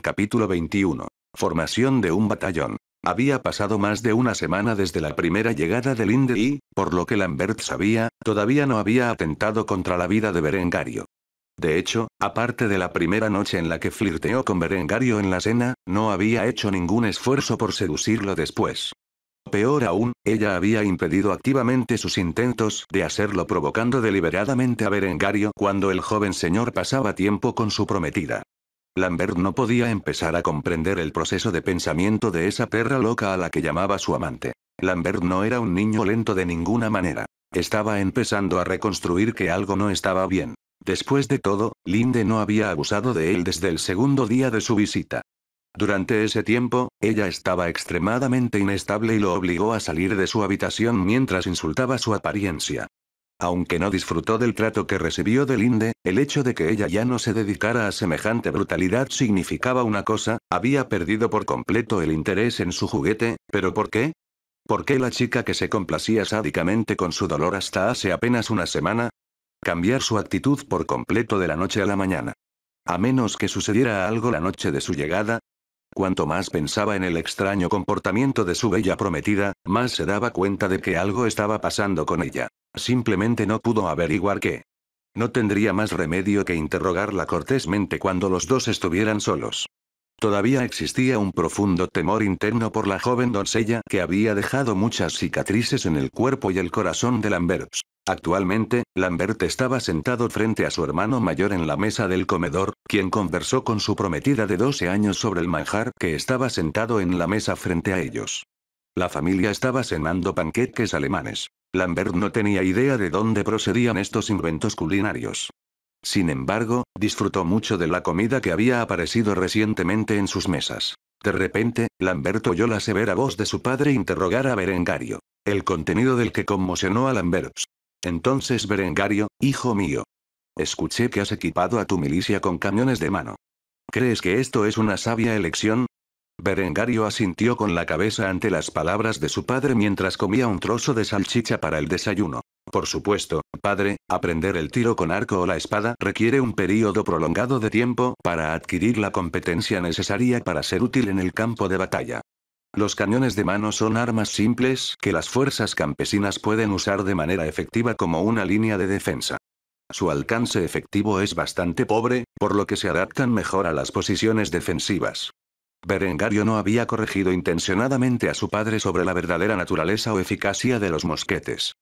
Capítulo 21. Formación de un batallón. Había pasado más de una semana desde la primera llegada de Linde y, por lo que Lambert sabía, todavía no había atentado contra la vida de Berengario. De hecho, aparte de la primera noche en la que flirteó con Berengario en la cena, no había hecho ningún esfuerzo por seducirlo después. Peor aún, ella había impedido activamente sus intentos de hacerlo provocando deliberadamente a Berengario cuando el joven señor pasaba tiempo con su prometida. Lambert no podía empezar a comprender el proceso de pensamiento de esa perra loca a la que llamaba su amante. Lambert no era un niño lento de ninguna manera. Estaba empezando a reconstruir que algo no estaba bien. Después de todo, Linde no había abusado de él desde el segundo día de su visita. Durante ese tiempo, ella estaba extremadamente inestable y lo obligó a salir de su habitación mientras insultaba su apariencia. Aunque no disfrutó del trato que recibió de Linde, el hecho de que ella ya no se dedicara a semejante brutalidad significaba una cosa, había perdido por completo el interés en su juguete, pero ¿por qué? ¿Por qué la chica que se complacía sádicamente con su dolor hasta hace apenas una semana? Cambiar su actitud por completo de la noche a la mañana. A menos que sucediera algo la noche de su llegada, Cuanto más pensaba en el extraño comportamiento de su bella prometida, más se daba cuenta de que algo estaba pasando con ella. Simplemente no pudo averiguar qué. No tendría más remedio que interrogarla cortésmente cuando los dos estuvieran solos. Todavía existía un profundo temor interno por la joven doncella que había dejado muchas cicatrices en el cuerpo y el corazón de Lambert. Actualmente, Lambert estaba sentado frente a su hermano mayor en la mesa del comedor, quien conversó con su prometida de 12 años sobre el manjar que estaba sentado en la mesa frente a ellos. La familia estaba cenando panqueques alemanes. Lambert no tenía idea de dónde procedían estos inventos culinarios. Sin embargo, disfrutó mucho de la comida que había aparecido recientemente en sus mesas. De repente, Lambert oyó la severa voz de su padre interrogar a Berengario. El contenido del que conmocionó a Lambert. Entonces Berengario, hijo mío. Escuché que has equipado a tu milicia con camiones de mano. ¿Crees que esto es una sabia elección? Berengario asintió con la cabeza ante las palabras de su padre mientras comía un trozo de salchicha para el desayuno. Por supuesto, padre, aprender el tiro con arco o la espada requiere un período prolongado de tiempo para adquirir la competencia necesaria para ser útil en el campo de batalla. Los cañones de mano son armas simples que las fuerzas campesinas pueden usar de manera efectiva como una línea de defensa. Su alcance efectivo es bastante pobre, por lo que se adaptan mejor a las posiciones defensivas. Berengario no había corregido intencionadamente a su padre sobre la verdadera naturaleza o eficacia de los mosquetes.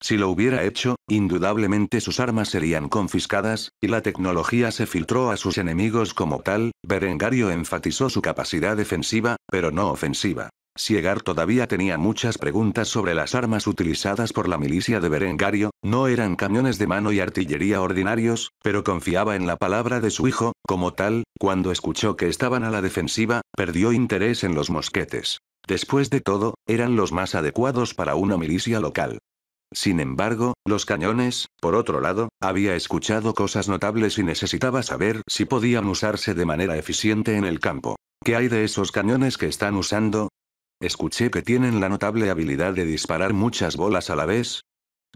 Si lo hubiera hecho, indudablemente sus armas serían confiscadas, y la tecnología se filtró a sus enemigos como tal, Berengario enfatizó su capacidad defensiva, pero no ofensiva. Siegar todavía tenía muchas preguntas sobre las armas utilizadas por la milicia de Berengario, no eran cañones de mano y artillería ordinarios, pero confiaba en la palabra de su hijo, como tal, cuando escuchó que estaban a la defensiva, perdió interés en los mosquetes. Después de todo, eran los más adecuados para una milicia local. Sin embargo, los cañones, por otro lado, había escuchado cosas notables y necesitaba saber si podían usarse de manera eficiente en el campo. ¿Qué hay de esos cañones que están usando? Escuché que tienen la notable habilidad de disparar muchas bolas a la vez.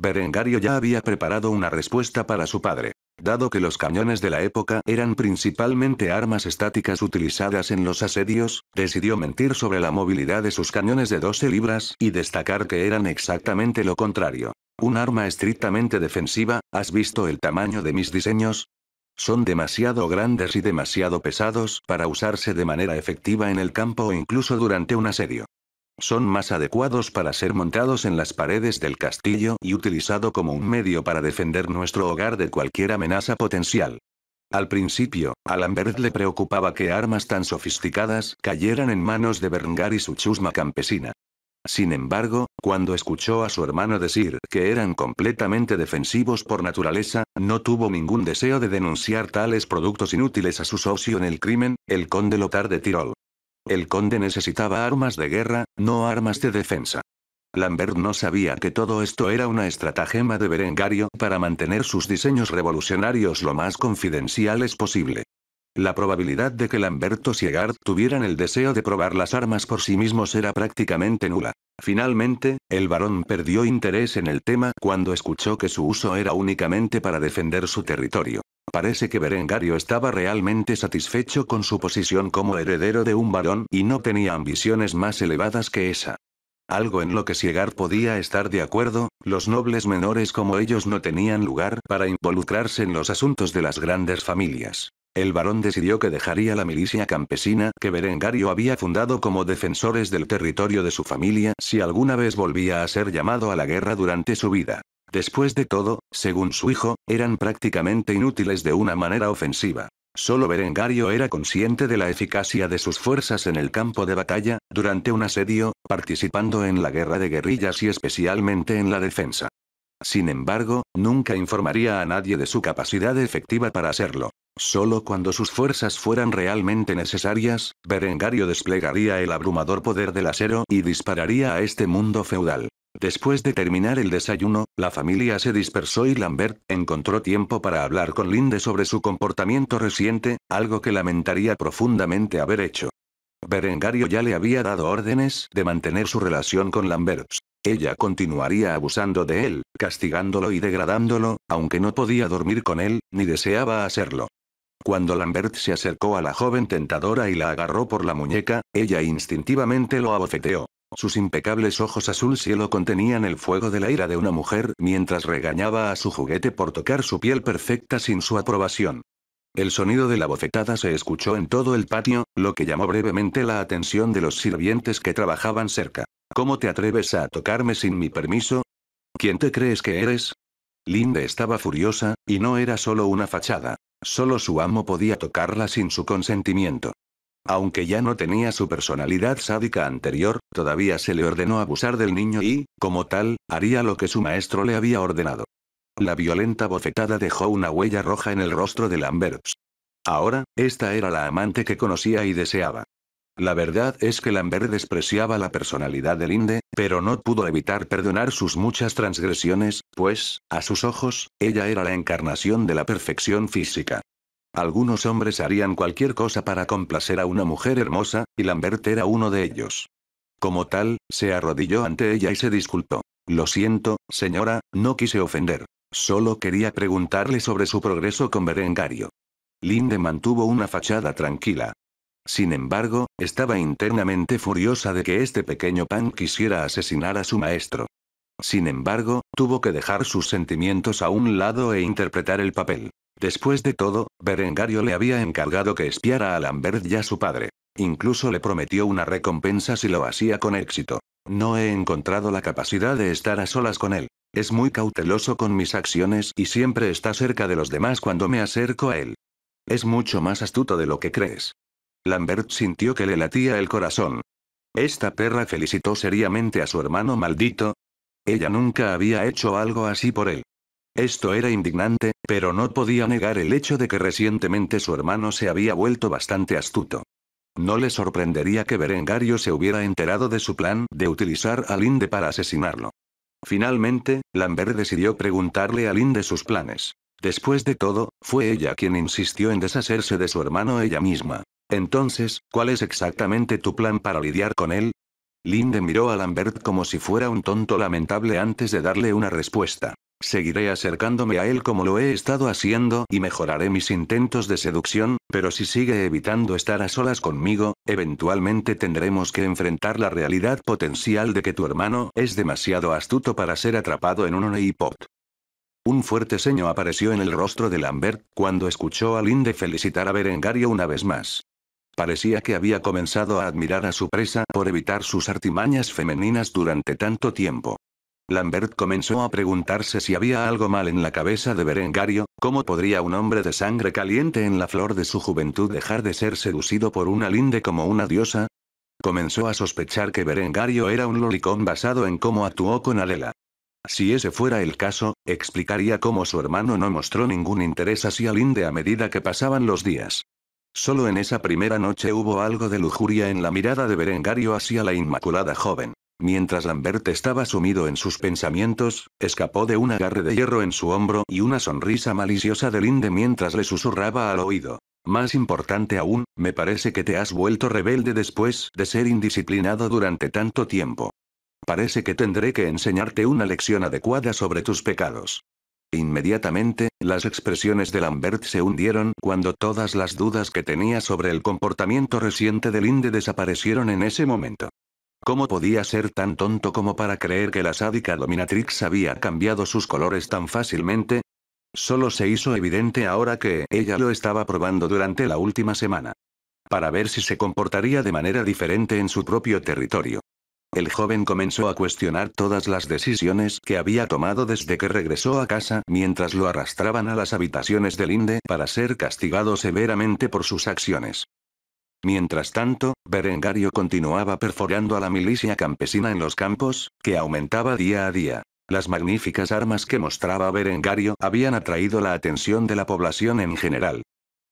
Berengario ya había preparado una respuesta para su padre. Dado que los cañones de la época eran principalmente armas estáticas utilizadas en los asedios, decidió mentir sobre la movilidad de sus cañones de 12 libras y destacar que eran exactamente lo contrario. Un arma estrictamente defensiva, ¿has visto el tamaño de mis diseños? Son demasiado grandes y demasiado pesados para usarse de manera efectiva en el campo o incluso durante un asedio. Son más adecuados para ser montados en las paredes del castillo y utilizado como un medio para defender nuestro hogar de cualquier amenaza potencial. Al principio, a Lambert le preocupaba que armas tan sofisticadas cayeran en manos de Berengar y su chusma campesina. Sin embargo, cuando escuchó a su hermano decir que eran completamente defensivos por naturaleza, no tuvo ningún deseo de denunciar tales productos inútiles a su socio en el crimen, el conde Lothar de Tirol. El conde necesitaba armas de guerra, no armas de defensa. Lambert no sabía que todo esto era una estratagema de Berengario para mantener sus diseños revolucionarios lo más confidenciales posible. La probabilidad de que Lamberto Siegard tuvieran el deseo de probar las armas por sí mismos era prácticamente nula. Finalmente, el barón perdió interés en el tema cuando escuchó que su uso era únicamente para defender su territorio. Parece que Berengario estaba realmente satisfecho con su posición como heredero de un varón y no tenía ambiciones más elevadas que esa. Algo en lo que ciegar podía estar de acuerdo, los nobles menores como ellos no tenían lugar para involucrarse en los asuntos de las grandes familias. El varón decidió que dejaría la milicia campesina que Berengario había fundado como defensores del territorio de su familia si alguna vez volvía a ser llamado a la guerra durante su vida. Después de todo, según su hijo, eran prácticamente inútiles de una manera ofensiva. Solo Berengario era consciente de la eficacia de sus fuerzas en el campo de batalla, durante un asedio, participando en la guerra de guerrillas y especialmente en la defensa. Sin embargo, nunca informaría a nadie de su capacidad efectiva para hacerlo. Solo cuando sus fuerzas fueran realmente necesarias, Berengario desplegaría el abrumador poder del acero y dispararía a este mundo feudal. Después de terminar el desayuno, la familia se dispersó y Lambert encontró tiempo para hablar con Linde sobre su comportamiento reciente, algo que lamentaría profundamente haber hecho. Berengario ya le había dado órdenes de mantener su relación con Lambert. Ella continuaría abusando de él, castigándolo y degradándolo, aunque no podía dormir con él, ni deseaba hacerlo. Cuando Lambert se acercó a la joven tentadora y la agarró por la muñeca, ella instintivamente lo abofeteó. Sus impecables ojos azul cielo contenían el fuego de la ira de una mujer mientras regañaba a su juguete por tocar su piel perfecta sin su aprobación. El sonido de la bofetada se escuchó en todo el patio, lo que llamó brevemente la atención de los sirvientes que trabajaban cerca. ¿Cómo te atreves a tocarme sin mi permiso? ¿Quién te crees que eres? Linde estaba furiosa, y no era solo una fachada. Solo su amo podía tocarla sin su consentimiento. Aunque ya no tenía su personalidad sádica anterior, todavía se le ordenó abusar del niño y, como tal, haría lo que su maestro le había ordenado. La violenta bofetada dejó una huella roja en el rostro de Lambert. Ahora, esta era la amante que conocía y deseaba. La verdad es que Lambert despreciaba la personalidad de Linde, pero no pudo evitar perdonar sus muchas transgresiones, pues, a sus ojos, ella era la encarnación de la perfección física. Algunos hombres harían cualquier cosa para complacer a una mujer hermosa, y Lambert era uno de ellos. Como tal, se arrodilló ante ella y se disculpó. Lo siento, señora, no quise ofender. Solo quería preguntarle sobre su progreso con Berengario. Linde mantuvo una fachada tranquila. Sin embargo, estaba internamente furiosa de que este pequeño pan quisiera asesinar a su maestro. Sin embargo, tuvo que dejar sus sentimientos a un lado e interpretar el papel. Después de todo, Berengario le había encargado que espiara a Lambert ya su padre. Incluso le prometió una recompensa si lo hacía con éxito. No he encontrado la capacidad de estar a solas con él. Es muy cauteloso con mis acciones y siempre está cerca de los demás cuando me acerco a él. Es mucho más astuto de lo que crees. Lambert sintió que le latía el corazón. Esta perra felicitó seriamente a su hermano maldito. Ella nunca había hecho algo así por él. Esto era indignante, pero no podía negar el hecho de que recientemente su hermano se había vuelto bastante astuto. No le sorprendería que Berengario se hubiera enterado de su plan de utilizar a Linde para asesinarlo. Finalmente, Lambert decidió preguntarle a Linde sus planes. Después de todo, fue ella quien insistió en deshacerse de su hermano ella misma. Entonces, ¿cuál es exactamente tu plan para lidiar con él? Linde miró a Lambert como si fuera un tonto lamentable antes de darle una respuesta. Seguiré acercándome a él como lo he estado haciendo y mejoraré mis intentos de seducción, pero si sigue evitando estar a solas conmigo, eventualmente tendremos que enfrentar la realidad potencial de que tu hermano es demasiado astuto para ser atrapado en un honeypot. Un fuerte seño apareció en el rostro de Lambert cuando escuchó a Linde felicitar a Berengario una vez más. Parecía que había comenzado a admirar a su presa por evitar sus artimañas femeninas durante tanto tiempo. Lambert comenzó a preguntarse si había algo mal en la cabeza de Berengario, cómo podría un hombre de sangre caliente en la flor de su juventud dejar de ser seducido por una linde como una diosa. Comenzó a sospechar que Berengario era un lolicón basado en cómo actuó con Alela. Si ese fuera el caso, explicaría cómo su hermano no mostró ningún interés hacia Linde a medida que pasaban los días. Solo en esa primera noche hubo algo de lujuria en la mirada de Berengario hacia la inmaculada joven. Mientras Lambert estaba sumido en sus pensamientos, escapó de un agarre de hierro en su hombro y una sonrisa maliciosa de Linde mientras le susurraba al oído. Más importante aún, me parece que te has vuelto rebelde después de ser indisciplinado durante tanto tiempo. Parece que tendré que enseñarte una lección adecuada sobre tus pecados. Inmediatamente, las expresiones de Lambert se hundieron cuando todas las dudas que tenía sobre el comportamiento reciente de Linde desaparecieron en ese momento. ¿Cómo podía ser tan tonto como para creer que la sádica dominatrix había cambiado sus colores tan fácilmente? Solo se hizo evidente ahora que ella lo estaba probando durante la última semana. Para ver si se comportaría de manera diferente en su propio territorio. El joven comenzó a cuestionar todas las decisiones que había tomado desde que regresó a casa mientras lo arrastraban a las habitaciones del Inde para ser castigado severamente por sus acciones. Mientras tanto, Berengario continuaba perforando a la milicia campesina en los campos, que aumentaba día a día. Las magníficas armas que mostraba Berengario habían atraído la atención de la población en general.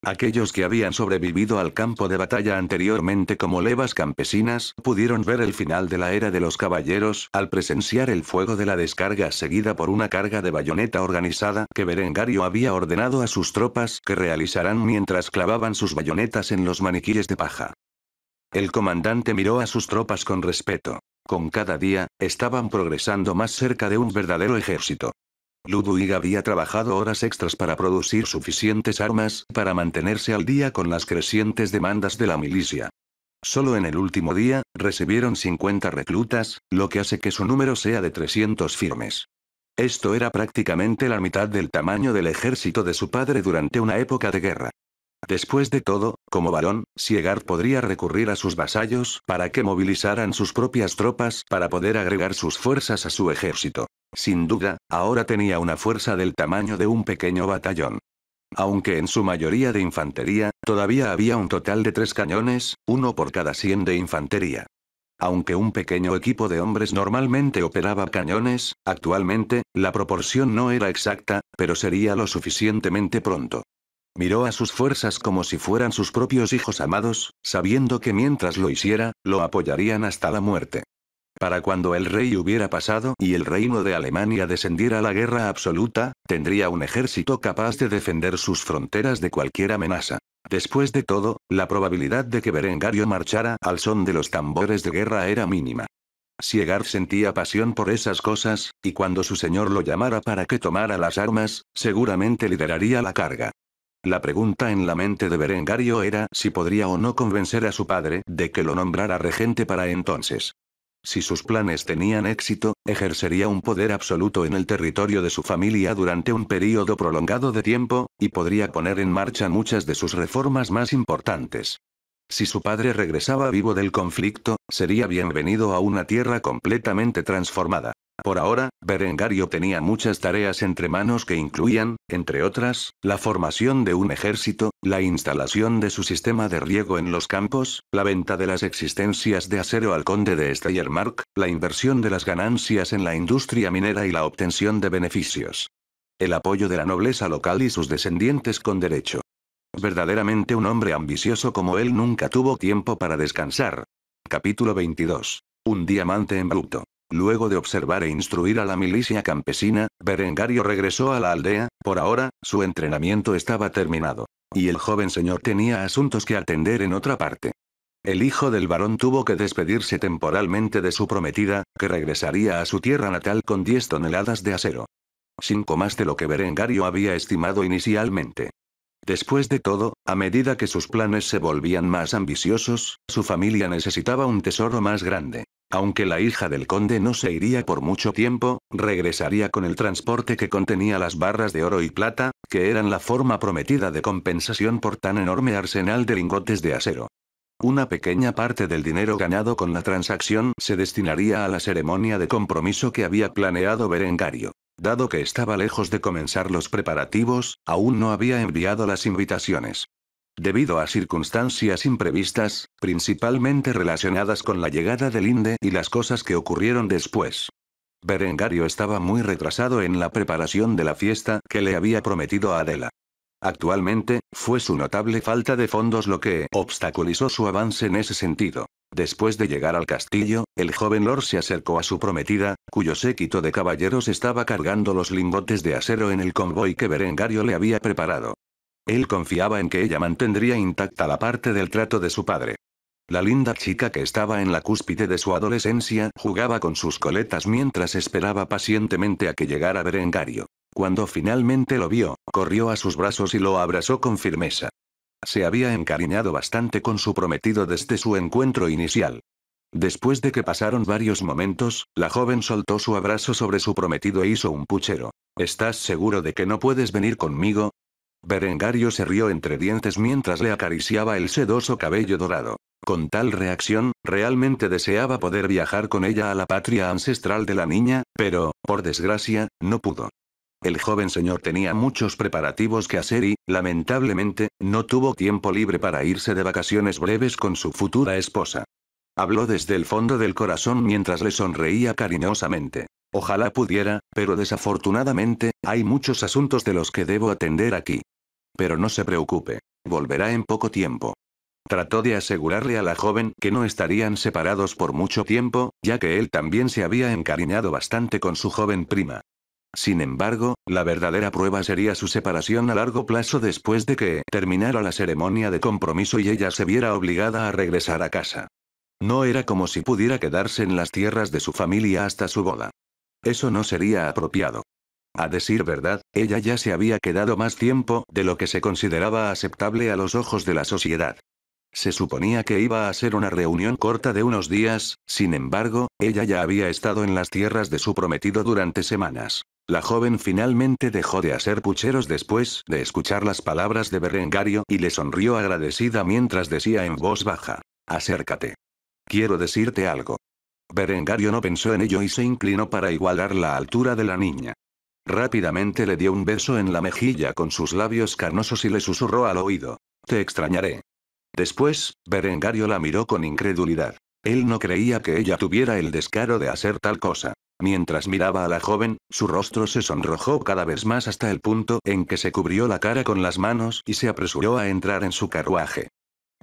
Aquellos que habían sobrevivido al campo de batalla anteriormente como levas campesinas pudieron ver el final de la era de los caballeros al presenciar el fuego de la descarga seguida por una carga de bayoneta organizada que Berengario había ordenado a sus tropas que realizarán mientras clavaban sus bayonetas en los maniquíes de paja. El comandante miró a sus tropas con respeto. Con cada día, estaban progresando más cerca de un verdadero ejército. Ludwig había trabajado horas extras para producir suficientes armas para mantenerse al día con las crecientes demandas de la milicia. Solo en el último día, recibieron 50 reclutas, lo que hace que su número sea de 300 firmes. Esto era prácticamente la mitad del tamaño del ejército de su padre durante una época de guerra. Después de todo, como balón, Siegard podría recurrir a sus vasallos para que movilizaran sus propias tropas para poder agregar sus fuerzas a su ejército. Sin duda, ahora tenía una fuerza del tamaño de un pequeño batallón. Aunque en su mayoría de infantería, todavía había un total de tres cañones, uno por cada 100 de infantería. Aunque un pequeño equipo de hombres normalmente operaba cañones, actualmente, la proporción no era exacta, pero sería lo suficientemente pronto. Miró a sus fuerzas como si fueran sus propios hijos amados, sabiendo que mientras lo hiciera, lo apoyarían hasta la muerte. Para cuando el rey hubiera pasado y el reino de Alemania descendiera a la guerra absoluta, tendría un ejército capaz de defender sus fronteras de cualquier amenaza. Después de todo, la probabilidad de que Berengario marchara al son de los tambores de guerra era mínima. Siegar sentía pasión por esas cosas, y cuando su señor lo llamara para que tomara las armas, seguramente lideraría la carga. La pregunta en la mente de Berengario era si podría o no convencer a su padre de que lo nombrara regente para entonces. Si sus planes tenían éxito, ejercería un poder absoluto en el territorio de su familia durante un período prolongado de tiempo, y podría poner en marcha muchas de sus reformas más importantes. Si su padre regresaba vivo del conflicto, sería bienvenido a una tierra completamente transformada. Por ahora, Berengario tenía muchas tareas entre manos que incluían, entre otras, la formación de un ejército, la instalación de su sistema de riego en los campos, la venta de las existencias de acero al conde de Steyermark, la inversión de las ganancias en la industria minera y la obtención de beneficios. El apoyo de la nobleza local y sus descendientes con derecho. Verdaderamente un hombre ambicioso como él nunca tuvo tiempo para descansar. Capítulo 22. Un diamante en bruto. Luego de observar e instruir a la milicia campesina, Berengario regresó a la aldea, por ahora, su entrenamiento estaba terminado. Y el joven señor tenía asuntos que atender en otra parte. El hijo del varón tuvo que despedirse temporalmente de su prometida, que regresaría a su tierra natal con 10 toneladas de acero. Cinco más de lo que Berengario había estimado inicialmente. Después de todo, a medida que sus planes se volvían más ambiciosos, su familia necesitaba un tesoro más grande. Aunque la hija del conde no se iría por mucho tiempo, regresaría con el transporte que contenía las barras de oro y plata, que eran la forma prometida de compensación por tan enorme arsenal de lingotes de acero. Una pequeña parte del dinero ganado con la transacción se destinaría a la ceremonia de compromiso que había planeado Berengario. Dado que estaba lejos de comenzar los preparativos, aún no había enviado las invitaciones. Debido a circunstancias imprevistas, principalmente relacionadas con la llegada del Inde y las cosas que ocurrieron después. Berengario estaba muy retrasado en la preparación de la fiesta que le había prometido a Adela. Actualmente, fue su notable falta de fondos lo que obstaculizó su avance en ese sentido. Después de llegar al castillo, el joven Lord se acercó a su prometida, cuyo séquito de caballeros estaba cargando los lingotes de acero en el convoy que Berengario le había preparado. Él confiaba en que ella mantendría intacta la parte del trato de su padre. La linda chica que estaba en la cúspide de su adolescencia jugaba con sus coletas mientras esperaba pacientemente a que llegara Berengario. Cuando finalmente lo vio, corrió a sus brazos y lo abrazó con firmeza. Se había encariñado bastante con su prometido desde su encuentro inicial. Después de que pasaron varios momentos, la joven soltó su abrazo sobre su prometido e hizo un puchero. ¿Estás seguro de que no puedes venir conmigo? Berengario se rió entre dientes mientras le acariciaba el sedoso cabello dorado. Con tal reacción, realmente deseaba poder viajar con ella a la patria ancestral de la niña, pero, por desgracia, no pudo. El joven señor tenía muchos preparativos que hacer y, lamentablemente, no tuvo tiempo libre para irse de vacaciones breves con su futura esposa. Habló desde el fondo del corazón mientras le sonreía cariñosamente. Ojalá pudiera, pero desafortunadamente, hay muchos asuntos de los que debo atender aquí. Pero no se preocupe. Volverá en poco tiempo. Trató de asegurarle a la joven que no estarían separados por mucho tiempo, ya que él también se había encariñado bastante con su joven prima. Sin embargo, la verdadera prueba sería su separación a largo plazo después de que terminara la ceremonia de compromiso y ella se viera obligada a regresar a casa. No era como si pudiera quedarse en las tierras de su familia hasta su boda. Eso no sería apropiado. A decir verdad, ella ya se había quedado más tiempo de lo que se consideraba aceptable a los ojos de la sociedad. Se suponía que iba a ser una reunión corta de unos días, sin embargo, ella ya había estado en las tierras de su prometido durante semanas. La joven finalmente dejó de hacer pucheros después de escuchar las palabras de Berengario y le sonrió agradecida mientras decía en voz baja, acércate. Quiero decirte algo. Berengario no pensó en ello y se inclinó para igualar la altura de la niña. Rápidamente le dio un beso en la mejilla con sus labios carnosos y le susurró al oído. Te extrañaré. Después, Berengario la miró con incredulidad. Él no creía que ella tuviera el descaro de hacer tal cosa. Mientras miraba a la joven, su rostro se sonrojó cada vez más hasta el punto en que se cubrió la cara con las manos y se apresuró a entrar en su carruaje.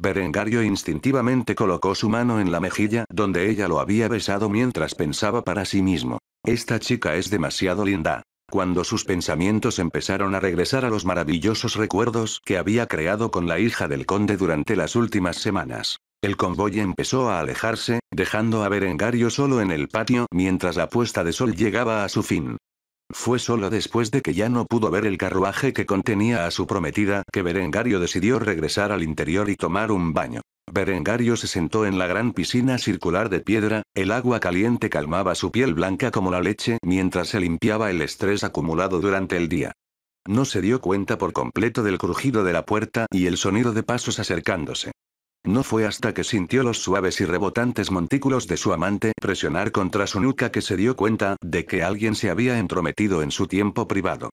Berengario instintivamente colocó su mano en la mejilla donde ella lo había besado mientras pensaba para sí mismo. Esta chica es demasiado linda cuando sus pensamientos empezaron a regresar a los maravillosos recuerdos que había creado con la hija del conde durante las últimas semanas. El convoy empezó a alejarse, dejando a Berengario solo en el patio mientras la puesta de sol llegaba a su fin. Fue solo después de que ya no pudo ver el carruaje que contenía a su prometida que Berengario decidió regresar al interior y tomar un baño. Berengario se sentó en la gran piscina circular de piedra, el agua caliente calmaba su piel blanca como la leche mientras se limpiaba el estrés acumulado durante el día. No se dio cuenta por completo del crujido de la puerta y el sonido de pasos acercándose. No fue hasta que sintió los suaves y rebotantes montículos de su amante presionar contra su nuca que se dio cuenta de que alguien se había entrometido en su tiempo privado.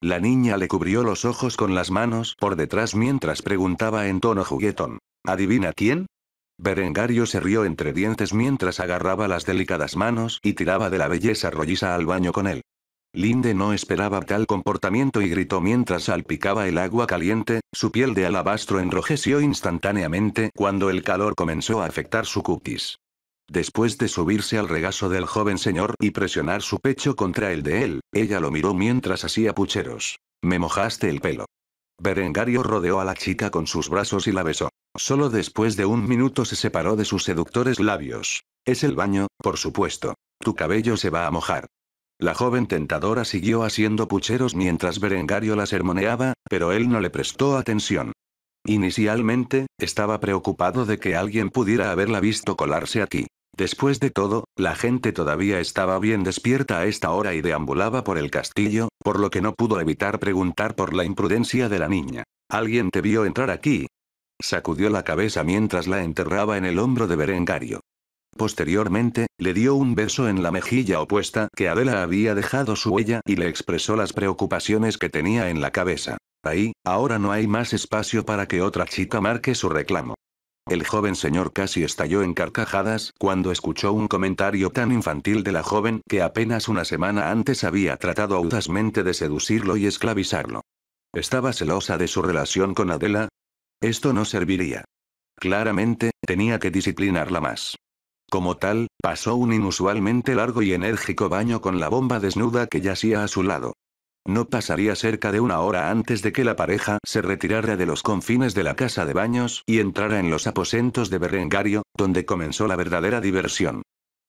La niña le cubrió los ojos con las manos por detrás mientras preguntaba en tono juguetón. ¿Adivina quién? Berengario se rió entre dientes mientras agarraba las delicadas manos y tiraba de la belleza rolliza al baño con él. Linde no esperaba tal comportamiento y gritó mientras salpicaba el agua caliente, su piel de alabastro enrojeció instantáneamente cuando el calor comenzó a afectar su cutis. Después de subirse al regazo del joven señor y presionar su pecho contra el de él, ella lo miró mientras hacía pucheros. Me mojaste el pelo. Berengario rodeó a la chica con sus brazos y la besó. Solo después de un minuto se separó de sus seductores labios. Es el baño, por supuesto. Tu cabello se va a mojar. La joven tentadora siguió haciendo pucheros mientras Berengario la sermoneaba, pero él no le prestó atención. Inicialmente, estaba preocupado de que alguien pudiera haberla visto colarse aquí. Después de todo, la gente todavía estaba bien despierta a esta hora y deambulaba por el castillo, por lo que no pudo evitar preguntar por la imprudencia de la niña. ¿Alguien te vio entrar aquí? Sacudió la cabeza mientras la enterraba en el hombro de Berengario. Posteriormente, le dio un beso en la mejilla opuesta que Adela había dejado su huella y le expresó las preocupaciones que tenía en la cabeza. Ahí, ahora no hay más espacio para que otra chica marque su reclamo. El joven señor casi estalló en carcajadas cuando escuchó un comentario tan infantil de la joven que apenas una semana antes había tratado audazmente de seducirlo y esclavizarlo. ¿Estaba celosa de su relación con Adela? Esto no serviría. Claramente, tenía que disciplinarla más. Como tal, pasó un inusualmente largo y enérgico baño con la bomba desnuda que yacía a su lado. No pasaría cerca de una hora antes de que la pareja se retirara de los confines de la casa de baños y entrara en los aposentos de Berengario, donde comenzó la verdadera diversión.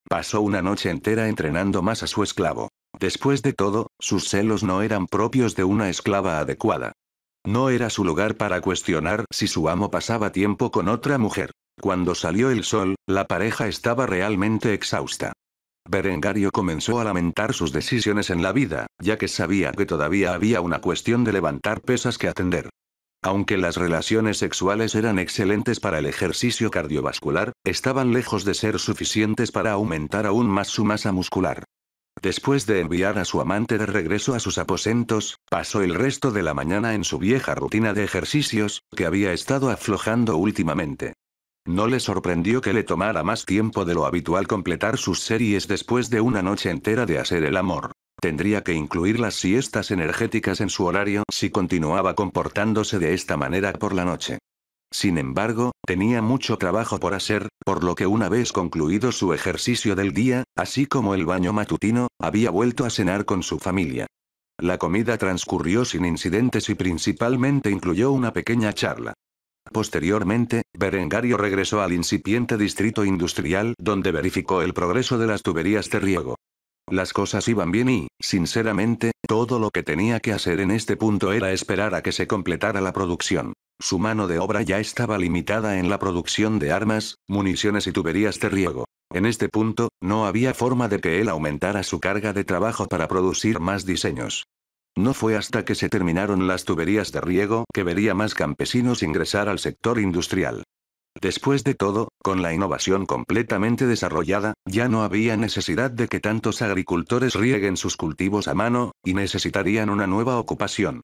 Pasó una noche entera entrenando más a su esclavo. Después de todo, sus celos no eran propios de una esclava adecuada. No era su lugar para cuestionar si su amo pasaba tiempo con otra mujer. Cuando salió el sol, la pareja estaba realmente exhausta. Berengario comenzó a lamentar sus decisiones en la vida, ya que sabía que todavía había una cuestión de levantar pesas que atender. Aunque las relaciones sexuales eran excelentes para el ejercicio cardiovascular, estaban lejos de ser suficientes para aumentar aún más su masa muscular. Después de enviar a su amante de regreso a sus aposentos, pasó el resto de la mañana en su vieja rutina de ejercicios, que había estado aflojando últimamente. No le sorprendió que le tomara más tiempo de lo habitual completar sus series después de una noche entera de hacer el amor. Tendría que incluir las siestas energéticas en su horario si continuaba comportándose de esta manera por la noche. Sin embargo, tenía mucho trabajo por hacer, por lo que una vez concluido su ejercicio del día, así como el baño matutino, había vuelto a cenar con su familia. La comida transcurrió sin incidentes y principalmente incluyó una pequeña charla. Posteriormente, Berengario regresó al incipiente distrito industrial donde verificó el progreso de las tuberías de riego. Las cosas iban bien y, sinceramente, todo lo que tenía que hacer en este punto era esperar a que se completara la producción. Su mano de obra ya estaba limitada en la producción de armas, municiones y tuberías de riego. En este punto, no había forma de que él aumentara su carga de trabajo para producir más diseños. No fue hasta que se terminaron las tuberías de riego que vería más campesinos ingresar al sector industrial. Después de todo, con la innovación completamente desarrollada, ya no había necesidad de que tantos agricultores rieguen sus cultivos a mano, y necesitarían una nueva ocupación.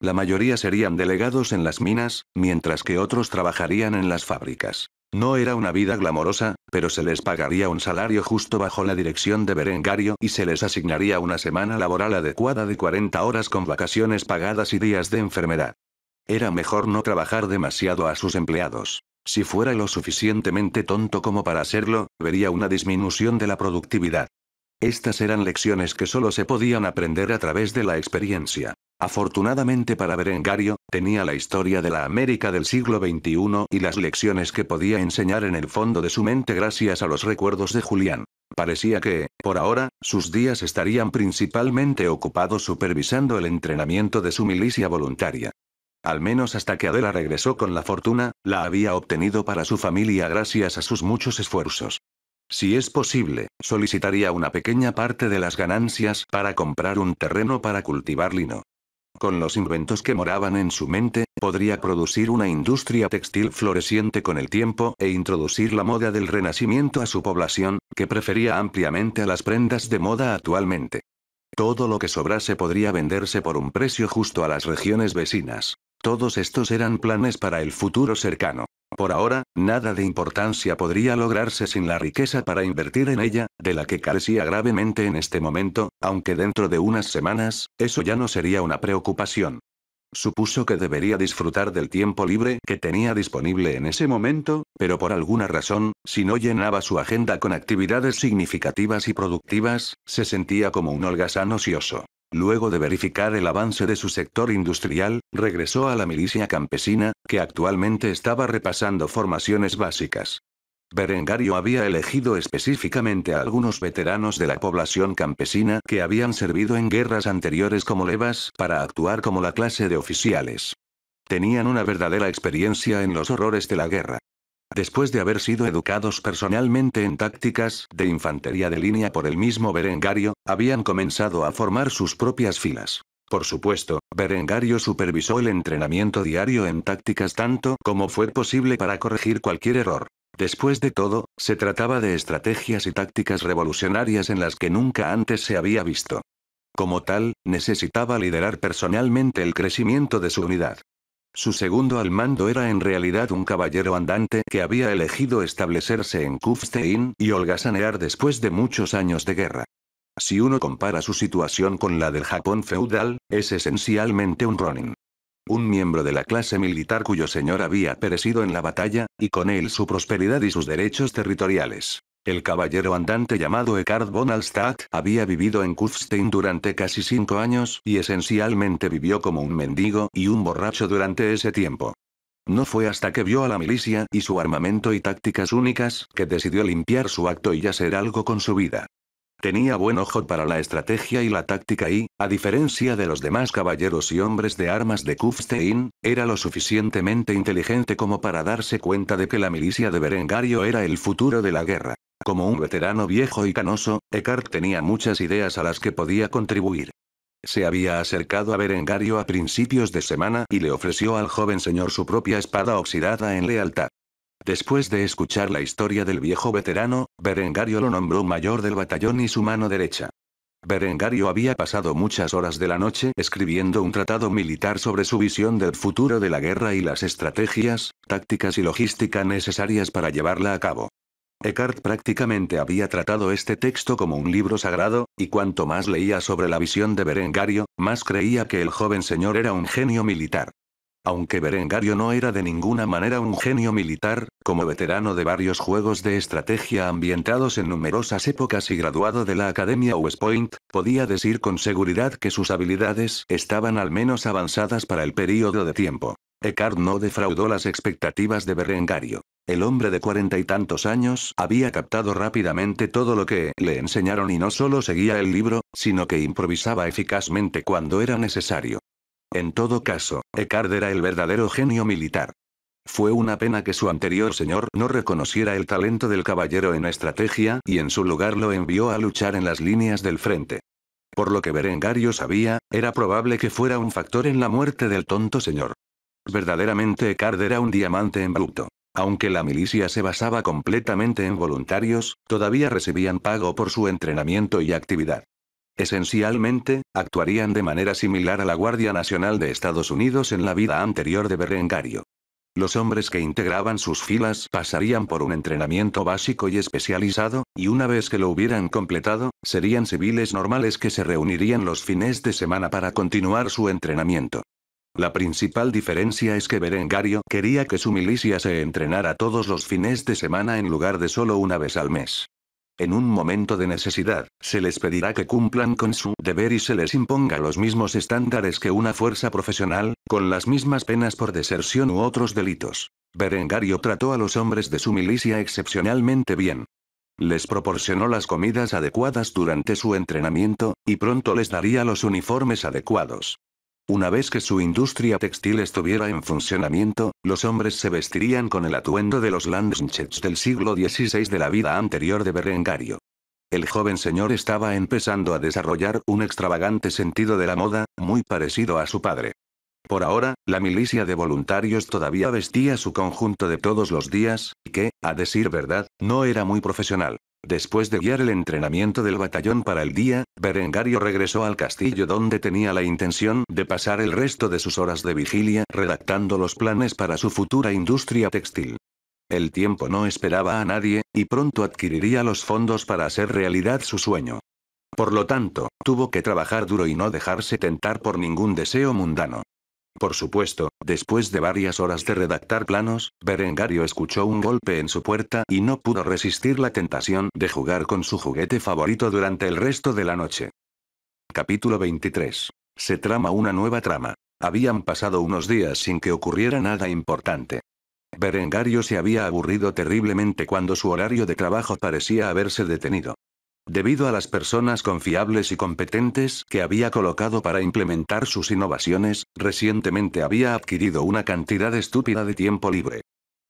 La mayoría serían delegados en las minas, mientras que otros trabajarían en las fábricas. No era una vida glamorosa, pero se les pagaría un salario justo bajo la dirección de Berengario y se les asignaría una semana laboral adecuada de 40 horas con vacaciones pagadas y días de enfermedad. Era mejor no trabajar demasiado a sus empleados. Si fuera lo suficientemente tonto como para hacerlo, vería una disminución de la productividad. Estas eran lecciones que solo se podían aprender a través de la experiencia. Afortunadamente para Berengario, tenía la historia de la América del siglo XXI y las lecciones que podía enseñar en el fondo de su mente gracias a los recuerdos de Julián. Parecía que, por ahora, sus días estarían principalmente ocupados supervisando el entrenamiento de su milicia voluntaria. Al menos hasta que Adela regresó con la fortuna, la había obtenido para su familia gracias a sus muchos esfuerzos. Si es posible, solicitaría una pequeña parte de las ganancias para comprar un terreno para cultivar lino. Con los inventos que moraban en su mente, podría producir una industria textil floreciente con el tiempo e introducir la moda del renacimiento a su población, que prefería ampliamente a las prendas de moda actualmente. Todo lo que sobrase podría venderse por un precio justo a las regiones vecinas. Todos estos eran planes para el futuro cercano. Por ahora, nada de importancia podría lograrse sin la riqueza para invertir en ella, de la que carecía gravemente en este momento, aunque dentro de unas semanas, eso ya no sería una preocupación. Supuso que debería disfrutar del tiempo libre que tenía disponible en ese momento, pero por alguna razón, si no llenaba su agenda con actividades significativas y productivas, se sentía como un holgazán ocioso. Luego de verificar el avance de su sector industrial, regresó a la milicia campesina, que actualmente estaba repasando formaciones básicas. Berengario había elegido específicamente a algunos veteranos de la población campesina que habían servido en guerras anteriores como levas para actuar como la clase de oficiales. Tenían una verdadera experiencia en los horrores de la guerra. Después de haber sido educados personalmente en tácticas de infantería de línea por el mismo Berengario, habían comenzado a formar sus propias filas. Por supuesto, Berengario supervisó el entrenamiento diario en tácticas tanto como fue posible para corregir cualquier error. Después de todo, se trataba de estrategias y tácticas revolucionarias en las que nunca antes se había visto. Como tal, necesitaba liderar personalmente el crecimiento de su unidad. Su segundo al mando era en realidad un caballero andante que había elegido establecerse en Kufstein y holgazanear después de muchos años de guerra. Si uno compara su situación con la del Japón feudal, es esencialmente un Ronin. Un miembro de la clase militar cuyo señor había perecido en la batalla, y con él su prosperidad y sus derechos territoriales. El caballero andante llamado Eckhard von Alstadt había vivido en Kufstein durante casi cinco años y esencialmente vivió como un mendigo y un borracho durante ese tiempo. No fue hasta que vio a la milicia y su armamento y tácticas únicas que decidió limpiar su acto y hacer algo con su vida. Tenía buen ojo para la estrategia y la táctica y, a diferencia de los demás caballeros y hombres de armas de Kufstein, era lo suficientemente inteligente como para darse cuenta de que la milicia de Berengario era el futuro de la guerra. Como un veterano viejo y canoso, Eckhart tenía muchas ideas a las que podía contribuir. Se había acercado a Berengario a principios de semana y le ofreció al joven señor su propia espada oxidada en lealtad. Después de escuchar la historia del viejo veterano, Berengario lo nombró mayor del batallón y su mano derecha. Berengario había pasado muchas horas de la noche escribiendo un tratado militar sobre su visión del futuro de la guerra y las estrategias, tácticas y logística necesarias para llevarla a cabo. Eckhart prácticamente había tratado este texto como un libro sagrado, y cuanto más leía sobre la visión de Berengario, más creía que el joven señor era un genio militar. Aunque Berengario no era de ninguna manera un genio militar, como veterano de varios juegos de estrategia ambientados en numerosas épocas y graduado de la Academia West Point, podía decir con seguridad que sus habilidades estaban al menos avanzadas para el período de tiempo. Eckhart no defraudó las expectativas de Berengario. El hombre de cuarenta y tantos años había captado rápidamente todo lo que le enseñaron y no solo seguía el libro, sino que improvisaba eficazmente cuando era necesario. En todo caso, Eckhard era el verdadero genio militar. Fue una pena que su anterior señor no reconociera el talento del caballero en estrategia, y en su lugar lo envió a luchar en las líneas del frente. Por lo que Berengario sabía, era probable que fuera un factor en la muerte del tonto señor. Verdaderamente Eckhard era un diamante en bruto. Aunque la milicia se basaba completamente en voluntarios, todavía recibían pago por su entrenamiento y actividad. Esencialmente, actuarían de manera similar a la Guardia Nacional de Estados Unidos en la vida anterior de Berengario. Los hombres que integraban sus filas pasarían por un entrenamiento básico y especializado, y una vez que lo hubieran completado, serían civiles normales que se reunirían los fines de semana para continuar su entrenamiento. La principal diferencia es que Berengario quería que su milicia se entrenara todos los fines de semana en lugar de solo una vez al mes. En un momento de necesidad, se les pedirá que cumplan con su deber y se les imponga los mismos estándares que una fuerza profesional, con las mismas penas por deserción u otros delitos. Berengario trató a los hombres de su milicia excepcionalmente bien. Les proporcionó las comidas adecuadas durante su entrenamiento, y pronto les daría los uniformes adecuados. Una vez que su industria textil estuviera en funcionamiento, los hombres se vestirían con el atuendo de los landsknechts del siglo XVI de la vida anterior de Berengario. El joven señor estaba empezando a desarrollar un extravagante sentido de la moda, muy parecido a su padre. Por ahora, la milicia de voluntarios todavía vestía su conjunto de todos los días, que, a decir verdad, no era muy profesional. Después de guiar el entrenamiento del batallón para el día, Berengario regresó al castillo donde tenía la intención de pasar el resto de sus horas de vigilia redactando los planes para su futura industria textil. El tiempo no esperaba a nadie, y pronto adquiriría los fondos para hacer realidad su sueño. Por lo tanto, tuvo que trabajar duro y no dejarse tentar por ningún deseo mundano. Por supuesto, después de varias horas de redactar planos, Berengario escuchó un golpe en su puerta y no pudo resistir la tentación de jugar con su juguete favorito durante el resto de la noche. Capítulo 23. Se trama una nueva trama. Habían pasado unos días sin que ocurriera nada importante. Berengario se había aburrido terriblemente cuando su horario de trabajo parecía haberse detenido debido a las personas confiables y competentes que había colocado para implementar sus innovaciones, recientemente había adquirido una cantidad estúpida de tiempo libre.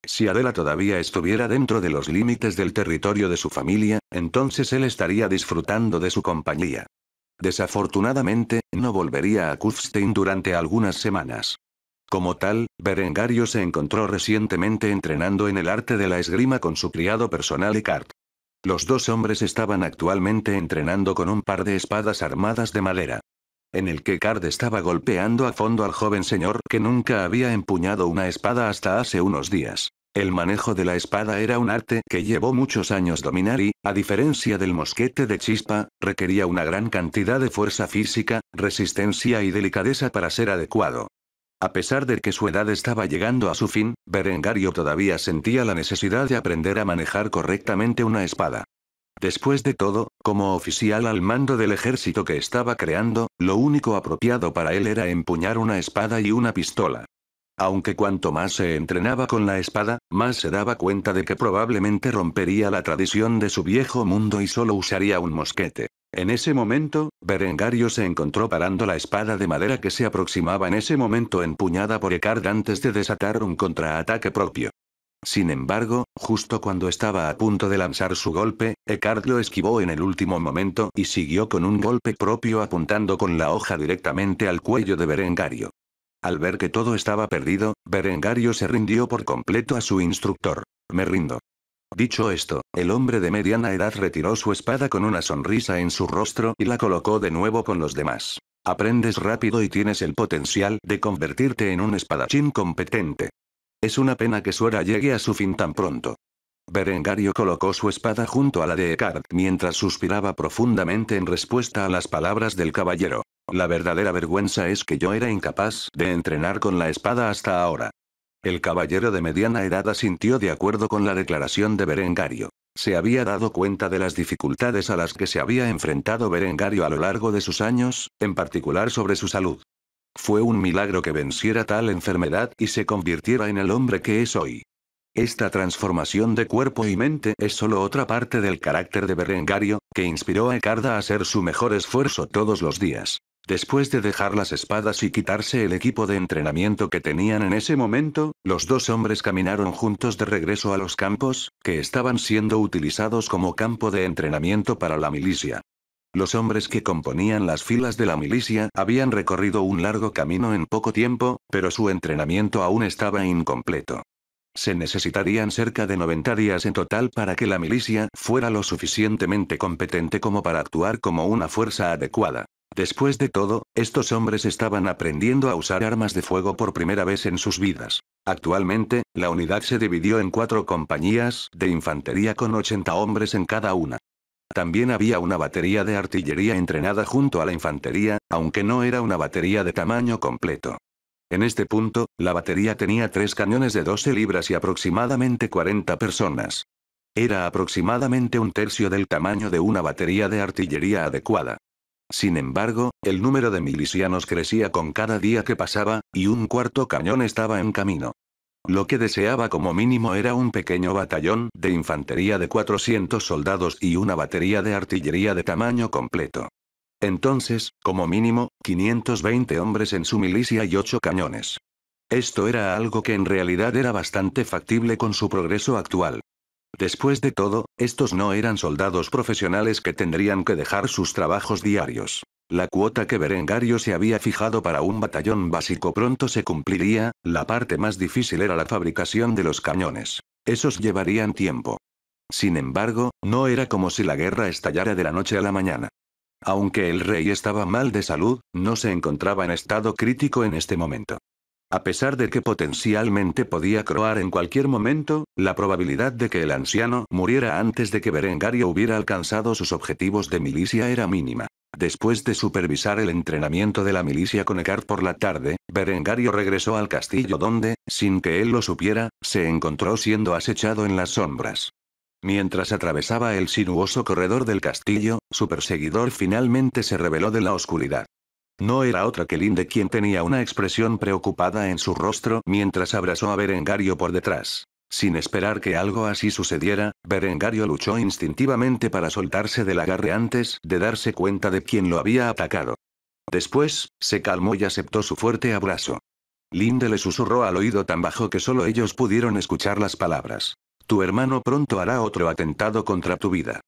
Si Adela todavía estuviera dentro de los límites del territorio de su familia, entonces él estaría disfrutando de su compañía. Desafortunadamente, no volvería a Kufstein durante algunas semanas. Como tal, Berengario se encontró recientemente entrenando en el arte de la esgrima con su criado personal Eckhart. Los dos hombres estaban actualmente entrenando con un par de espadas armadas de madera. En el que Card estaba golpeando a fondo al joven señor que nunca había empuñado una espada hasta hace unos días. El manejo de la espada era un arte que llevó muchos años dominar y, a diferencia del mosquete de chispa, requería una gran cantidad de fuerza física, resistencia y delicadeza para ser adecuado. A pesar de que su edad estaba llegando a su fin, Berengario todavía sentía la necesidad de aprender a manejar correctamente una espada. Después de todo, como oficial al mando del ejército que estaba creando, lo único apropiado para él era empuñar una espada y una pistola. Aunque cuanto más se entrenaba con la espada, más se daba cuenta de que probablemente rompería la tradición de su viejo mundo y solo usaría un mosquete. En ese momento, Berengario se encontró parando la espada de madera que se aproximaba en ese momento empuñada por Ecard antes de desatar un contraataque propio. Sin embargo, justo cuando estaba a punto de lanzar su golpe, Ecard lo esquivó en el último momento y siguió con un golpe propio apuntando con la hoja directamente al cuello de Berengario. Al ver que todo estaba perdido, Berengario se rindió por completo a su instructor. Me rindo. Dicho esto, el hombre de mediana edad retiró su espada con una sonrisa en su rostro y la colocó de nuevo con los demás. Aprendes rápido y tienes el potencial de convertirte en un espadachín competente. Es una pena que su hora llegue a su fin tan pronto. Berengario colocó su espada junto a la de Eckhart mientras suspiraba profundamente en respuesta a las palabras del caballero. La verdadera vergüenza es que yo era incapaz de entrenar con la espada hasta ahora. El caballero de mediana edad asintió de acuerdo con la declaración de Berengario. Se había dado cuenta de las dificultades a las que se había enfrentado Berengario a lo largo de sus años, en particular sobre su salud. Fue un milagro que venciera tal enfermedad y se convirtiera en el hombre que es hoy. Esta transformación de cuerpo y mente es solo otra parte del carácter de Berengario, que inspiró a Ecarda a hacer su mejor esfuerzo todos los días. Después de dejar las espadas y quitarse el equipo de entrenamiento que tenían en ese momento, los dos hombres caminaron juntos de regreso a los campos, que estaban siendo utilizados como campo de entrenamiento para la milicia. Los hombres que componían las filas de la milicia habían recorrido un largo camino en poco tiempo, pero su entrenamiento aún estaba incompleto. Se necesitarían cerca de 90 días en total para que la milicia fuera lo suficientemente competente como para actuar como una fuerza adecuada. Después de todo, estos hombres estaban aprendiendo a usar armas de fuego por primera vez en sus vidas. Actualmente, la unidad se dividió en cuatro compañías de infantería con 80 hombres en cada una. También había una batería de artillería entrenada junto a la infantería, aunque no era una batería de tamaño completo. En este punto, la batería tenía tres cañones de 12 libras y aproximadamente 40 personas. Era aproximadamente un tercio del tamaño de una batería de artillería adecuada. Sin embargo, el número de milicianos crecía con cada día que pasaba, y un cuarto cañón estaba en camino. Lo que deseaba como mínimo era un pequeño batallón de infantería de 400 soldados y una batería de artillería de tamaño completo. Entonces, como mínimo, 520 hombres en su milicia y 8 cañones. Esto era algo que en realidad era bastante factible con su progreso actual. Después de todo, estos no eran soldados profesionales que tendrían que dejar sus trabajos diarios. La cuota que Berengario se había fijado para un batallón básico pronto se cumpliría, la parte más difícil era la fabricación de los cañones. Esos llevarían tiempo. Sin embargo, no era como si la guerra estallara de la noche a la mañana. Aunque el rey estaba mal de salud, no se encontraba en estado crítico en este momento. A pesar de que potencialmente podía croar en cualquier momento, la probabilidad de que el anciano muriera antes de que Berengario hubiera alcanzado sus objetivos de milicia era mínima. Después de supervisar el entrenamiento de la milicia con Ekar por la tarde, Berengario regresó al castillo donde, sin que él lo supiera, se encontró siendo acechado en las sombras. Mientras atravesaba el sinuoso corredor del castillo, su perseguidor finalmente se reveló de la oscuridad. No era otra que Linde quien tenía una expresión preocupada en su rostro mientras abrazó a Berengario por detrás. Sin esperar que algo así sucediera, Berengario luchó instintivamente para soltarse del agarre antes de darse cuenta de quién lo había atacado. Después, se calmó y aceptó su fuerte abrazo. Linde le susurró al oído tan bajo que solo ellos pudieron escuchar las palabras. Tu hermano pronto hará otro atentado contra tu vida.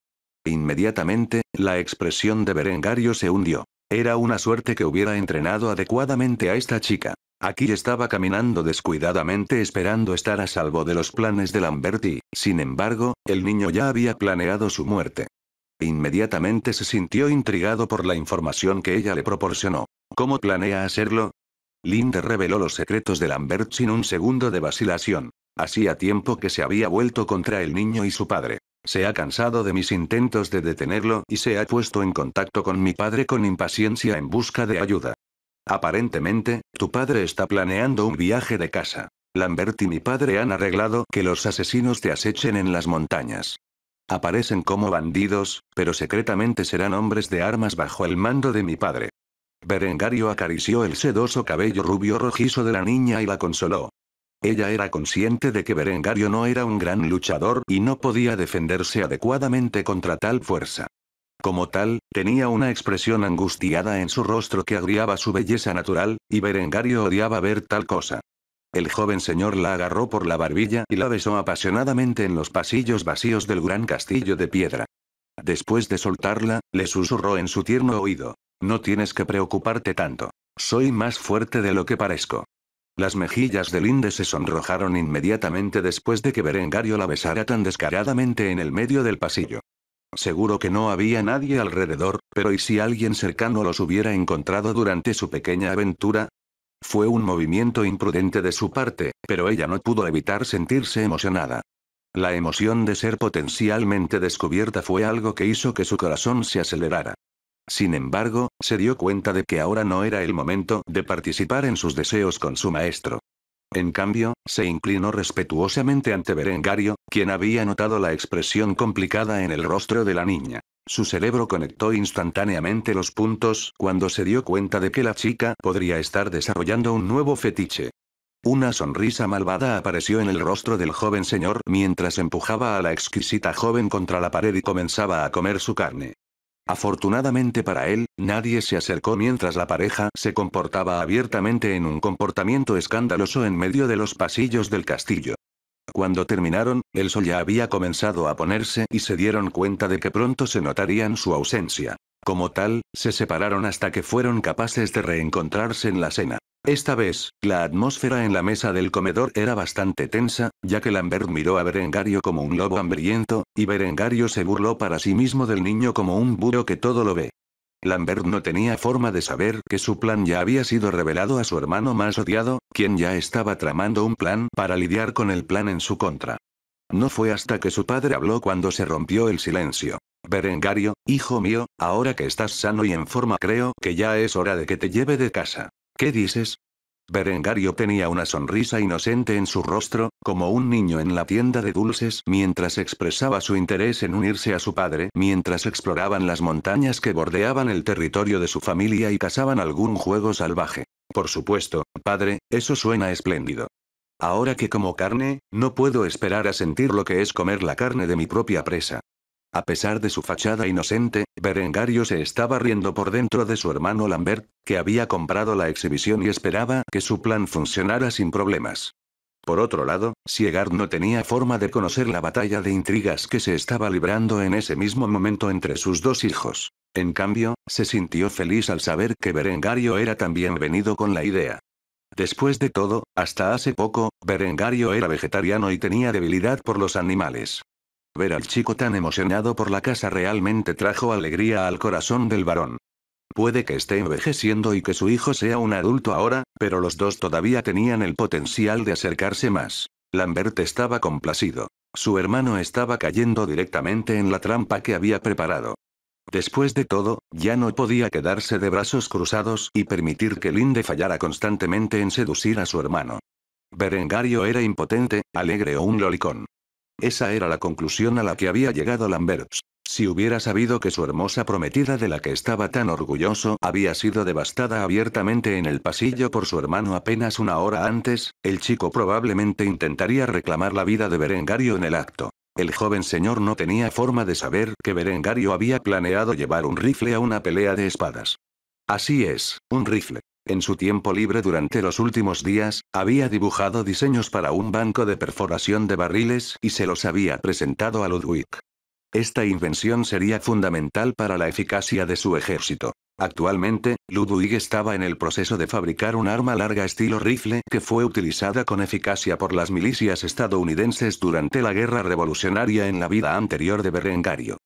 Inmediatamente, la expresión de Berengario se hundió. Era una suerte que hubiera entrenado adecuadamente a esta chica. Aquí estaba caminando descuidadamente esperando estar a salvo de los planes de y, sin embargo, el niño ya había planeado su muerte. Inmediatamente se sintió intrigado por la información que ella le proporcionó. ¿Cómo planea hacerlo? Linde reveló los secretos de Lambert sin un segundo de vacilación. Hacía tiempo que se había vuelto contra el niño y su padre. Se ha cansado de mis intentos de detenerlo y se ha puesto en contacto con mi padre con impaciencia en busca de ayuda. Aparentemente, tu padre está planeando un viaje de casa. Lambert y mi padre han arreglado que los asesinos te acechen en las montañas. Aparecen como bandidos, pero secretamente serán hombres de armas bajo el mando de mi padre. Berengario acarició el sedoso cabello rubio rojizo de la niña y la consoló. Ella era consciente de que Berengario no era un gran luchador y no podía defenderse adecuadamente contra tal fuerza. Como tal, tenía una expresión angustiada en su rostro que agriaba su belleza natural, y Berengario odiaba ver tal cosa. El joven señor la agarró por la barbilla y la besó apasionadamente en los pasillos vacíos del gran castillo de piedra. Después de soltarla, le susurró en su tierno oído. No tienes que preocuparte tanto. Soy más fuerte de lo que parezco. Las mejillas de Linde se sonrojaron inmediatamente después de que Berengario la besara tan descaradamente en el medio del pasillo. Seguro que no había nadie alrededor, pero ¿y si alguien cercano los hubiera encontrado durante su pequeña aventura? Fue un movimiento imprudente de su parte, pero ella no pudo evitar sentirse emocionada. La emoción de ser potencialmente descubierta fue algo que hizo que su corazón se acelerara. Sin embargo, se dio cuenta de que ahora no era el momento de participar en sus deseos con su maestro. En cambio, se inclinó respetuosamente ante Berengario, quien había notado la expresión complicada en el rostro de la niña. Su cerebro conectó instantáneamente los puntos cuando se dio cuenta de que la chica podría estar desarrollando un nuevo fetiche. Una sonrisa malvada apareció en el rostro del joven señor mientras empujaba a la exquisita joven contra la pared y comenzaba a comer su carne. Afortunadamente para él, nadie se acercó mientras la pareja se comportaba abiertamente en un comportamiento escandaloso en medio de los pasillos del castillo. Cuando terminaron, el sol ya había comenzado a ponerse y se dieron cuenta de que pronto se notarían su ausencia. Como tal, se separaron hasta que fueron capaces de reencontrarse en la cena. Esta vez, la atmósfera en la mesa del comedor era bastante tensa, ya que Lambert miró a Berengario como un lobo hambriento, y Berengario se burló para sí mismo del niño como un búho que todo lo ve. Lambert no tenía forma de saber que su plan ya había sido revelado a su hermano más odiado, quien ya estaba tramando un plan para lidiar con el plan en su contra. No fue hasta que su padre habló cuando se rompió el silencio. Berengario, hijo mío, ahora que estás sano y en forma creo que ya es hora de que te lleve de casa. ¿Qué dices? Berengario tenía una sonrisa inocente en su rostro, como un niño en la tienda de dulces mientras expresaba su interés en unirse a su padre mientras exploraban las montañas que bordeaban el territorio de su familia y cazaban algún juego salvaje. Por supuesto, padre, eso suena espléndido. Ahora que como carne, no puedo esperar a sentir lo que es comer la carne de mi propia presa. A pesar de su fachada inocente, Berengario se estaba riendo por dentro de su hermano Lambert, que había comprado la exhibición y esperaba que su plan funcionara sin problemas. Por otro lado, Siegard no tenía forma de conocer la batalla de intrigas que se estaba librando en ese mismo momento entre sus dos hijos. En cambio, se sintió feliz al saber que Berengario era también venido con la idea. Después de todo, hasta hace poco, Berengario era vegetariano y tenía debilidad por los animales. Ver al chico tan emocionado por la casa realmente trajo alegría al corazón del varón. Puede que esté envejeciendo y que su hijo sea un adulto ahora, pero los dos todavía tenían el potencial de acercarse más. Lambert estaba complacido. Su hermano estaba cayendo directamente en la trampa que había preparado. Después de todo, ya no podía quedarse de brazos cruzados y permitir que Linde fallara constantemente en seducir a su hermano. Berengario era impotente, alegre o un lolicón. Esa era la conclusión a la que había llegado Lamberts. Si hubiera sabido que su hermosa prometida de la que estaba tan orgulloso había sido devastada abiertamente en el pasillo por su hermano apenas una hora antes, el chico probablemente intentaría reclamar la vida de Berengario en el acto. El joven señor no tenía forma de saber que Berengario había planeado llevar un rifle a una pelea de espadas. Así es, un rifle. En su tiempo libre durante los últimos días, había dibujado diseños para un banco de perforación de barriles y se los había presentado a Ludwig. Esta invención sería fundamental para la eficacia de su ejército. Actualmente, Ludwig estaba en el proceso de fabricar un arma larga estilo rifle que fue utilizada con eficacia por las milicias estadounidenses durante la guerra revolucionaria en la vida anterior de Berengario.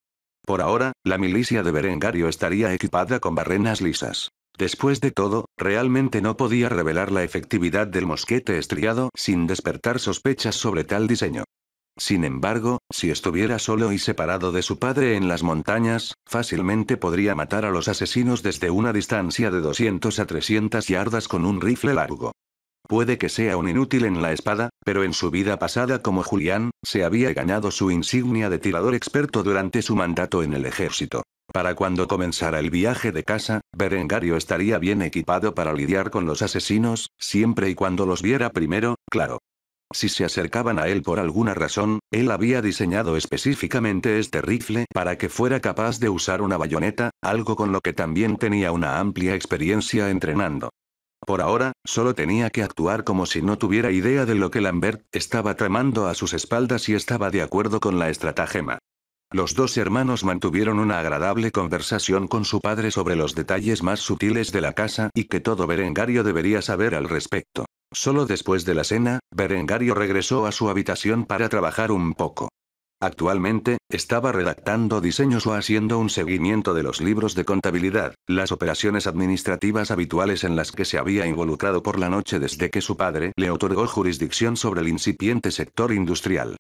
Por ahora, la milicia de Berengario estaría equipada con barrenas lisas. Después de todo, realmente no podía revelar la efectividad del mosquete estriado sin despertar sospechas sobre tal diseño. Sin embargo, si estuviera solo y separado de su padre en las montañas, fácilmente podría matar a los asesinos desde una distancia de 200 a 300 yardas con un rifle largo. Puede que sea un inútil en la espada, pero en su vida pasada como Julián, se había ganado su insignia de tirador experto durante su mandato en el ejército. Para cuando comenzara el viaje de casa, Berengario estaría bien equipado para lidiar con los asesinos, siempre y cuando los viera primero, claro. Si se acercaban a él por alguna razón, él había diseñado específicamente este rifle para que fuera capaz de usar una bayoneta, algo con lo que también tenía una amplia experiencia entrenando. Por ahora, solo tenía que actuar como si no tuviera idea de lo que Lambert estaba tramando a sus espaldas y estaba de acuerdo con la estratagema. Los dos hermanos mantuvieron una agradable conversación con su padre sobre los detalles más sutiles de la casa y que todo Berengario debería saber al respecto. Solo después de la cena, Berengario regresó a su habitación para trabajar un poco. Actualmente, estaba redactando diseños o haciendo un seguimiento de los libros de contabilidad, las operaciones administrativas habituales en las que se había involucrado por la noche desde que su padre le otorgó jurisdicción sobre el incipiente sector industrial.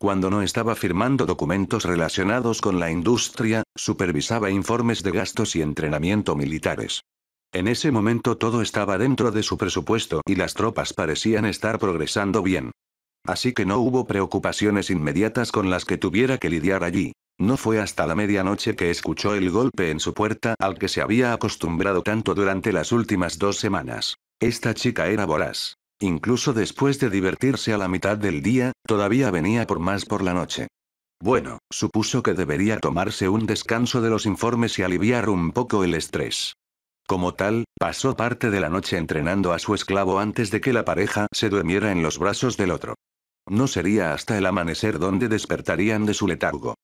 Cuando no estaba firmando documentos relacionados con la industria, supervisaba informes de gastos y entrenamiento militares. En ese momento todo estaba dentro de su presupuesto y las tropas parecían estar progresando bien. Así que no hubo preocupaciones inmediatas con las que tuviera que lidiar allí. No fue hasta la medianoche que escuchó el golpe en su puerta al que se había acostumbrado tanto durante las últimas dos semanas. Esta chica era voraz. Incluso después de divertirse a la mitad del día, todavía venía por más por la noche. Bueno, supuso que debería tomarse un descanso de los informes y aliviar un poco el estrés. Como tal, pasó parte de la noche entrenando a su esclavo antes de que la pareja se durmiera en los brazos del otro. No sería hasta el amanecer donde despertarían de su letargo.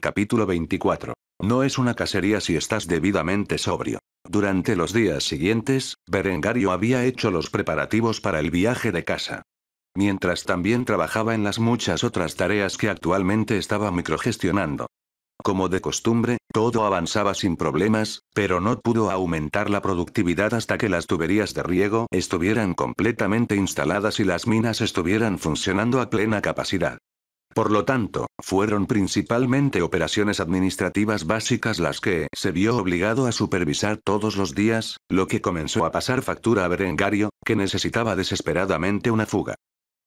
Capítulo 24. No es una cacería si estás debidamente sobrio. Durante los días siguientes, Berengario había hecho los preparativos para el viaje de casa. Mientras también trabajaba en las muchas otras tareas que actualmente estaba microgestionando. Como de costumbre, todo avanzaba sin problemas, pero no pudo aumentar la productividad hasta que las tuberías de riego estuvieran completamente instaladas y las minas estuvieran funcionando a plena capacidad. Por lo tanto, fueron principalmente operaciones administrativas básicas las que se vio obligado a supervisar todos los días, lo que comenzó a pasar factura a Berengario, que necesitaba desesperadamente una fuga.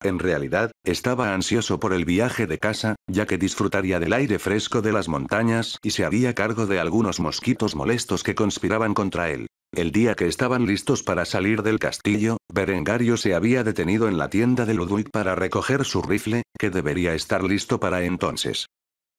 En realidad, estaba ansioso por el viaje de casa, ya que disfrutaría del aire fresco de las montañas y se había cargo de algunos mosquitos molestos que conspiraban contra él. El día que estaban listos para salir del castillo, Berengario se había detenido en la tienda de Ludwig para recoger su rifle, que debería estar listo para entonces.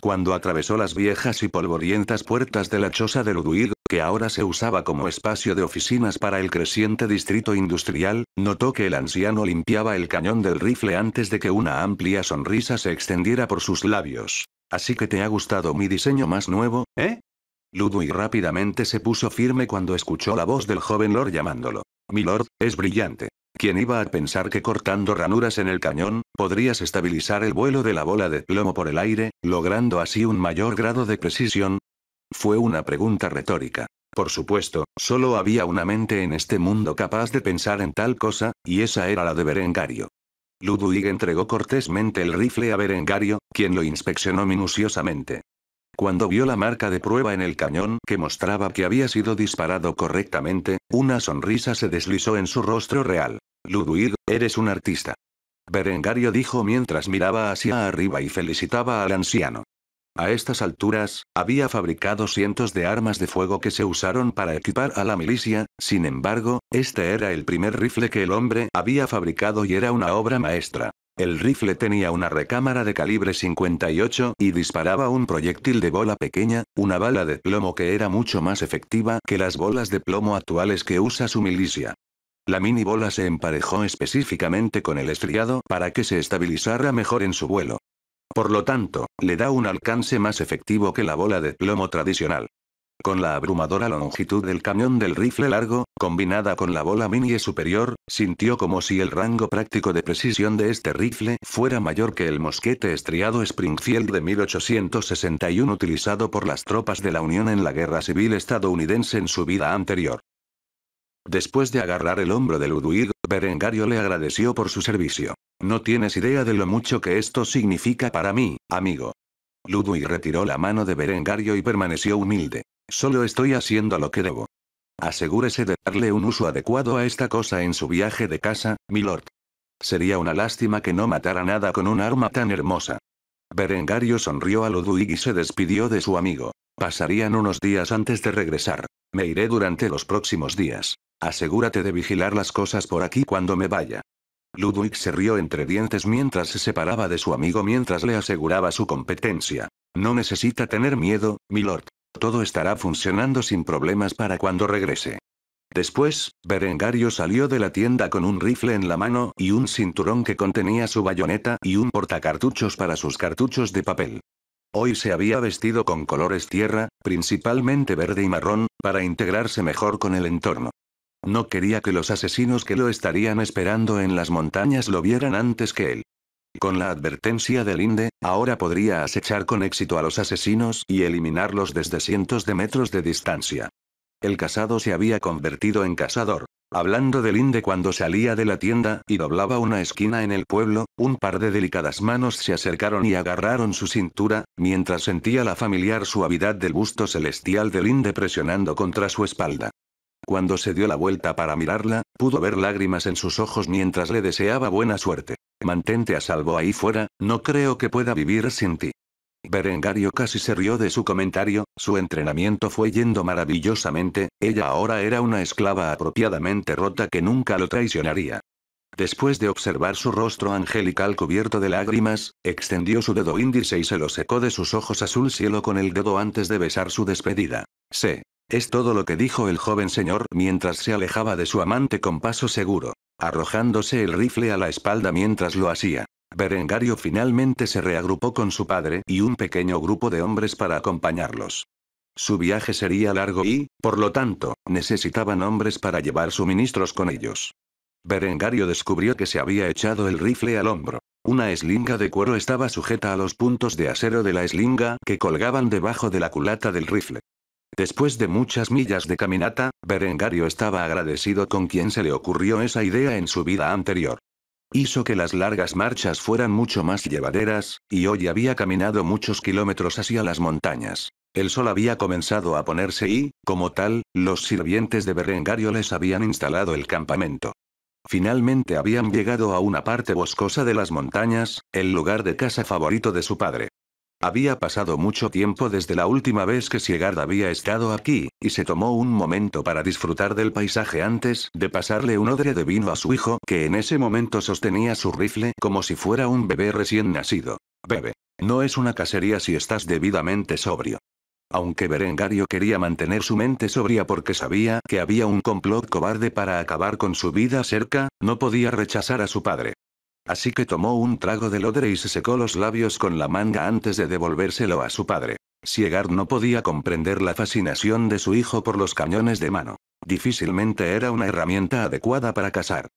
Cuando atravesó las viejas y polvorientas puertas de la choza de Ludwig, que ahora se usaba como espacio de oficinas para el creciente distrito industrial, notó que el anciano limpiaba el cañón del rifle antes de que una amplia sonrisa se extendiera por sus labios. Así que te ha gustado mi diseño más nuevo, ¿eh? Ludwig rápidamente se puso firme cuando escuchó la voz del joven Lord llamándolo. Mi Lord, es brillante. ¿Quién iba a pensar que cortando ranuras en el cañón, podrías estabilizar el vuelo de la bola de plomo por el aire, logrando así un mayor grado de precisión? Fue una pregunta retórica. Por supuesto, solo había una mente en este mundo capaz de pensar en tal cosa, y esa era la de Berengario. Ludwig entregó cortésmente el rifle a Berengario, quien lo inspeccionó minuciosamente. Cuando vio la marca de prueba en el cañón que mostraba que había sido disparado correctamente, una sonrisa se deslizó en su rostro real. Ludwig, eres un artista. Berengario dijo mientras miraba hacia arriba y felicitaba al anciano. A estas alturas, había fabricado cientos de armas de fuego que se usaron para equipar a la milicia, sin embargo, este era el primer rifle que el hombre había fabricado y era una obra maestra. El rifle tenía una recámara de calibre 58 y disparaba un proyectil de bola pequeña, una bala de plomo que era mucho más efectiva que las bolas de plomo actuales que usa su milicia. La mini bola se emparejó específicamente con el estriado para que se estabilizara mejor en su vuelo. Por lo tanto, le da un alcance más efectivo que la bola de plomo tradicional. Con la abrumadora longitud del cañón del rifle largo, combinada con la bola mini superior, sintió como si el rango práctico de precisión de este rifle fuera mayor que el mosquete estriado Springfield de 1861 utilizado por las tropas de la Unión en la Guerra Civil estadounidense en su vida anterior. Después de agarrar el hombro de Ludwig, Berengario le agradeció por su servicio. No tienes idea de lo mucho que esto significa para mí, amigo. Ludwig retiró la mano de Berengario y permaneció humilde. Solo estoy haciendo lo que debo. Asegúrese de darle un uso adecuado a esta cosa en su viaje de casa, milord. Sería una lástima que no matara nada con un arma tan hermosa. Berengario sonrió a Ludwig y se despidió de su amigo. Pasarían unos días antes de regresar. Me iré durante los próximos días. Asegúrate de vigilar las cosas por aquí cuando me vaya. Ludwig se rió entre dientes mientras se separaba de su amigo mientras le aseguraba su competencia. No necesita tener miedo, milord. Todo estará funcionando sin problemas para cuando regrese. Después, Berengario salió de la tienda con un rifle en la mano y un cinturón que contenía su bayoneta y un portacartuchos para sus cartuchos de papel. Hoy se había vestido con colores tierra, principalmente verde y marrón, para integrarse mejor con el entorno. No quería que los asesinos que lo estarían esperando en las montañas lo vieran antes que él. Con la advertencia de Linde, ahora podría acechar con éxito a los asesinos y eliminarlos desde cientos de metros de distancia. El casado se había convertido en cazador. Hablando de Linde cuando salía de la tienda y doblaba una esquina en el pueblo, un par de delicadas manos se acercaron y agarraron su cintura, mientras sentía la familiar suavidad del busto celestial de Linde presionando contra su espalda cuando se dio la vuelta para mirarla, pudo ver lágrimas en sus ojos mientras le deseaba buena suerte. Mantente a salvo ahí fuera, no creo que pueda vivir sin ti. Berengario casi se rió de su comentario, su entrenamiento fue yendo maravillosamente, ella ahora era una esclava apropiadamente rota que nunca lo traicionaría. Después de observar su rostro angelical cubierto de lágrimas, extendió su dedo índice y se lo secó de sus ojos azul cielo con el dedo antes de besar su despedida. Sé, es todo lo que dijo el joven señor mientras se alejaba de su amante con paso seguro, arrojándose el rifle a la espalda mientras lo hacía. Berengario finalmente se reagrupó con su padre y un pequeño grupo de hombres para acompañarlos. Su viaje sería largo y, por lo tanto, necesitaban hombres para llevar suministros con ellos. Berengario descubrió que se había echado el rifle al hombro. Una eslinga de cuero estaba sujeta a los puntos de acero de la eslinga que colgaban debajo de la culata del rifle. Después de muchas millas de caminata, Berengario estaba agradecido con quien se le ocurrió esa idea en su vida anterior. Hizo que las largas marchas fueran mucho más llevaderas, y hoy había caminado muchos kilómetros hacia las montañas. El sol había comenzado a ponerse y, como tal, los sirvientes de Berengario les habían instalado el campamento. Finalmente habían llegado a una parte boscosa de las montañas, el lugar de casa favorito de su padre. Había pasado mucho tiempo desde la última vez que Siegard había estado aquí, y se tomó un momento para disfrutar del paisaje antes de pasarle un odre de vino a su hijo, que en ese momento sostenía su rifle como si fuera un bebé recién nacido. Bebe. No es una cacería si estás debidamente sobrio. Aunque Berengario quería mantener su mente sobria porque sabía que había un complot cobarde para acabar con su vida cerca, no podía rechazar a su padre. Así que tomó un trago de lodre y se secó los labios con la manga antes de devolvérselo a su padre. Siegard no podía comprender la fascinación de su hijo por los cañones de mano. Difícilmente era una herramienta adecuada para cazar.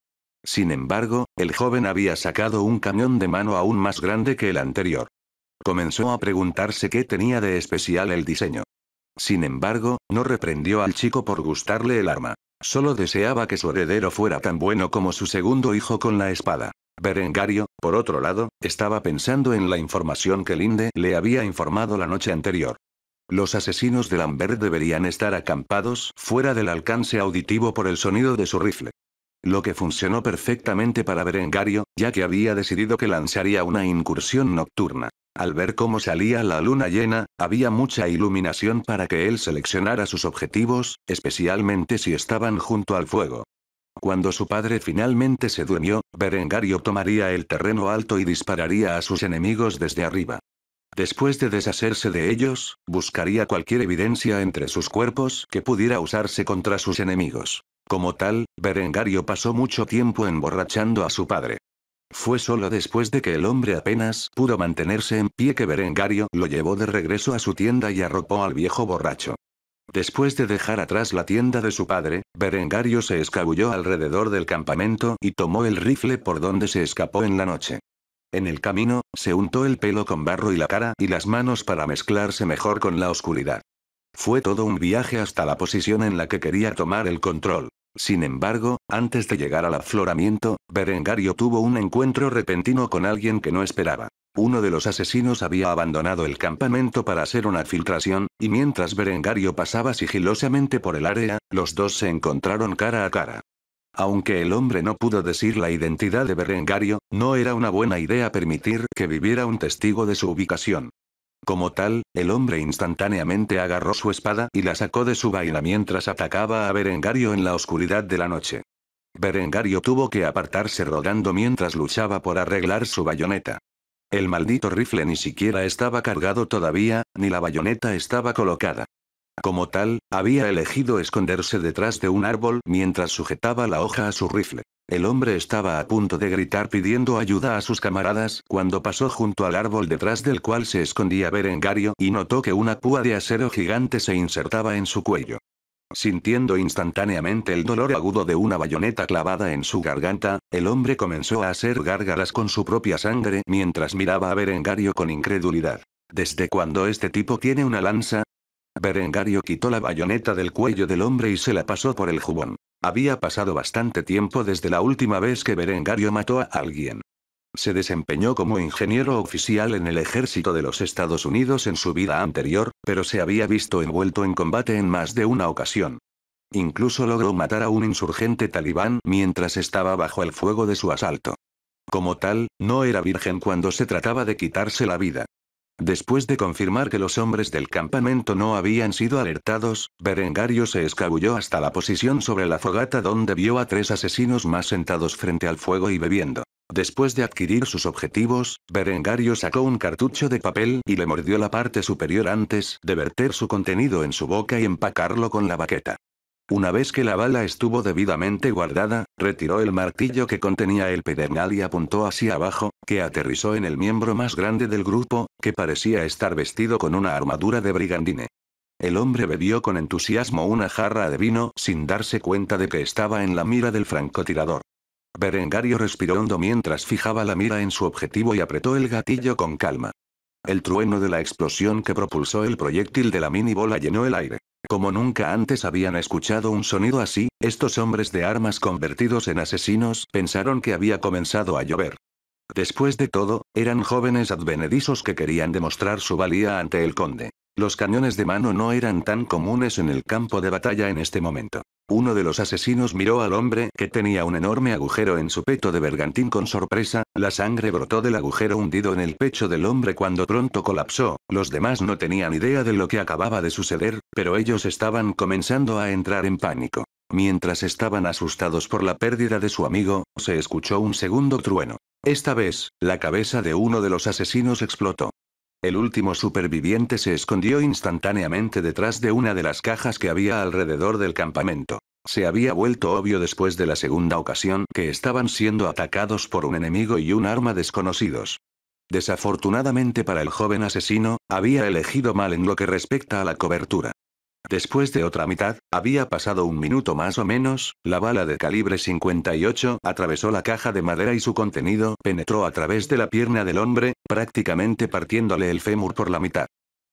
Sin embargo, el joven había sacado un cañón de mano aún más grande que el anterior. Comenzó a preguntarse qué tenía de especial el diseño. Sin embargo, no reprendió al chico por gustarle el arma. Solo deseaba que su heredero fuera tan bueno como su segundo hijo con la espada. Berengario, por otro lado, estaba pensando en la información que Linde le había informado la noche anterior. Los asesinos de Lambert deberían estar acampados fuera del alcance auditivo por el sonido de su rifle. Lo que funcionó perfectamente para Berengario, ya que había decidido que lanzaría una incursión nocturna. Al ver cómo salía la luna llena, había mucha iluminación para que él seleccionara sus objetivos, especialmente si estaban junto al fuego. Cuando su padre finalmente se durmió, Berengario tomaría el terreno alto y dispararía a sus enemigos desde arriba. Después de deshacerse de ellos, buscaría cualquier evidencia entre sus cuerpos que pudiera usarse contra sus enemigos. Como tal, Berengario pasó mucho tiempo emborrachando a su padre. Fue solo después de que el hombre apenas pudo mantenerse en pie que Berengario lo llevó de regreso a su tienda y arropó al viejo borracho. Después de dejar atrás la tienda de su padre, Berengario se escabulló alrededor del campamento y tomó el rifle por donde se escapó en la noche. En el camino, se untó el pelo con barro y la cara y las manos para mezclarse mejor con la oscuridad. Fue todo un viaje hasta la posición en la que quería tomar el control. Sin embargo, antes de llegar al afloramiento, Berengario tuvo un encuentro repentino con alguien que no esperaba. Uno de los asesinos había abandonado el campamento para hacer una filtración, y mientras Berengario pasaba sigilosamente por el área, los dos se encontraron cara a cara. Aunque el hombre no pudo decir la identidad de Berengario, no era una buena idea permitir que viviera un testigo de su ubicación. Como tal, el hombre instantáneamente agarró su espada y la sacó de su vaina mientras atacaba a Berengario en la oscuridad de la noche. Berengario tuvo que apartarse rodando mientras luchaba por arreglar su bayoneta. El maldito rifle ni siquiera estaba cargado todavía, ni la bayoneta estaba colocada. Como tal, había elegido esconderse detrás de un árbol mientras sujetaba la hoja a su rifle. El hombre estaba a punto de gritar pidiendo ayuda a sus camaradas cuando pasó junto al árbol detrás del cual se escondía Berengario y notó que una púa de acero gigante se insertaba en su cuello. Sintiendo instantáneamente el dolor agudo de una bayoneta clavada en su garganta, el hombre comenzó a hacer gárgaras con su propia sangre mientras miraba a Berengario con incredulidad. ¿Desde cuándo este tipo tiene una lanza? Berengario quitó la bayoneta del cuello del hombre y se la pasó por el jubón. Había pasado bastante tiempo desde la última vez que Berengario mató a alguien. Se desempeñó como ingeniero oficial en el ejército de los Estados Unidos en su vida anterior, pero se había visto envuelto en combate en más de una ocasión. Incluso logró matar a un insurgente talibán mientras estaba bajo el fuego de su asalto. Como tal, no era virgen cuando se trataba de quitarse la vida. Después de confirmar que los hombres del campamento no habían sido alertados, Berengario se escabulló hasta la posición sobre la fogata donde vio a tres asesinos más sentados frente al fuego y bebiendo. Después de adquirir sus objetivos, Berengario sacó un cartucho de papel y le mordió la parte superior antes de verter su contenido en su boca y empacarlo con la baqueta. Una vez que la bala estuvo debidamente guardada, retiró el martillo que contenía el pedernal y apuntó hacia abajo, que aterrizó en el miembro más grande del grupo, que parecía estar vestido con una armadura de brigandine. El hombre bebió con entusiasmo una jarra de vino sin darse cuenta de que estaba en la mira del francotirador. Berengario respiró hondo mientras fijaba la mira en su objetivo y apretó el gatillo con calma. El trueno de la explosión que propulsó el proyectil de la minibola llenó el aire. Como nunca antes habían escuchado un sonido así, estos hombres de armas convertidos en asesinos pensaron que había comenzado a llover. Después de todo, eran jóvenes advenedizos que querían demostrar su valía ante el conde. Los cañones de mano no eran tan comunes en el campo de batalla en este momento. Uno de los asesinos miró al hombre que tenía un enorme agujero en su peto de bergantín con sorpresa, la sangre brotó del agujero hundido en el pecho del hombre cuando pronto colapsó, los demás no tenían idea de lo que acababa de suceder, pero ellos estaban comenzando a entrar en pánico. Mientras estaban asustados por la pérdida de su amigo, se escuchó un segundo trueno. Esta vez, la cabeza de uno de los asesinos explotó. El último superviviente se escondió instantáneamente detrás de una de las cajas que había alrededor del campamento. Se había vuelto obvio después de la segunda ocasión que estaban siendo atacados por un enemigo y un arma desconocidos. Desafortunadamente para el joven asesino, había elegido mal en lo que respecta a la cobertura. Después de otra mitad, había pasado un minuto más o menos, la bala de calibre 58 atravesó la caja de madera y su contenido penetró a través de la pierna del hombre, prácticamente partiéndole el fémur por la mitad.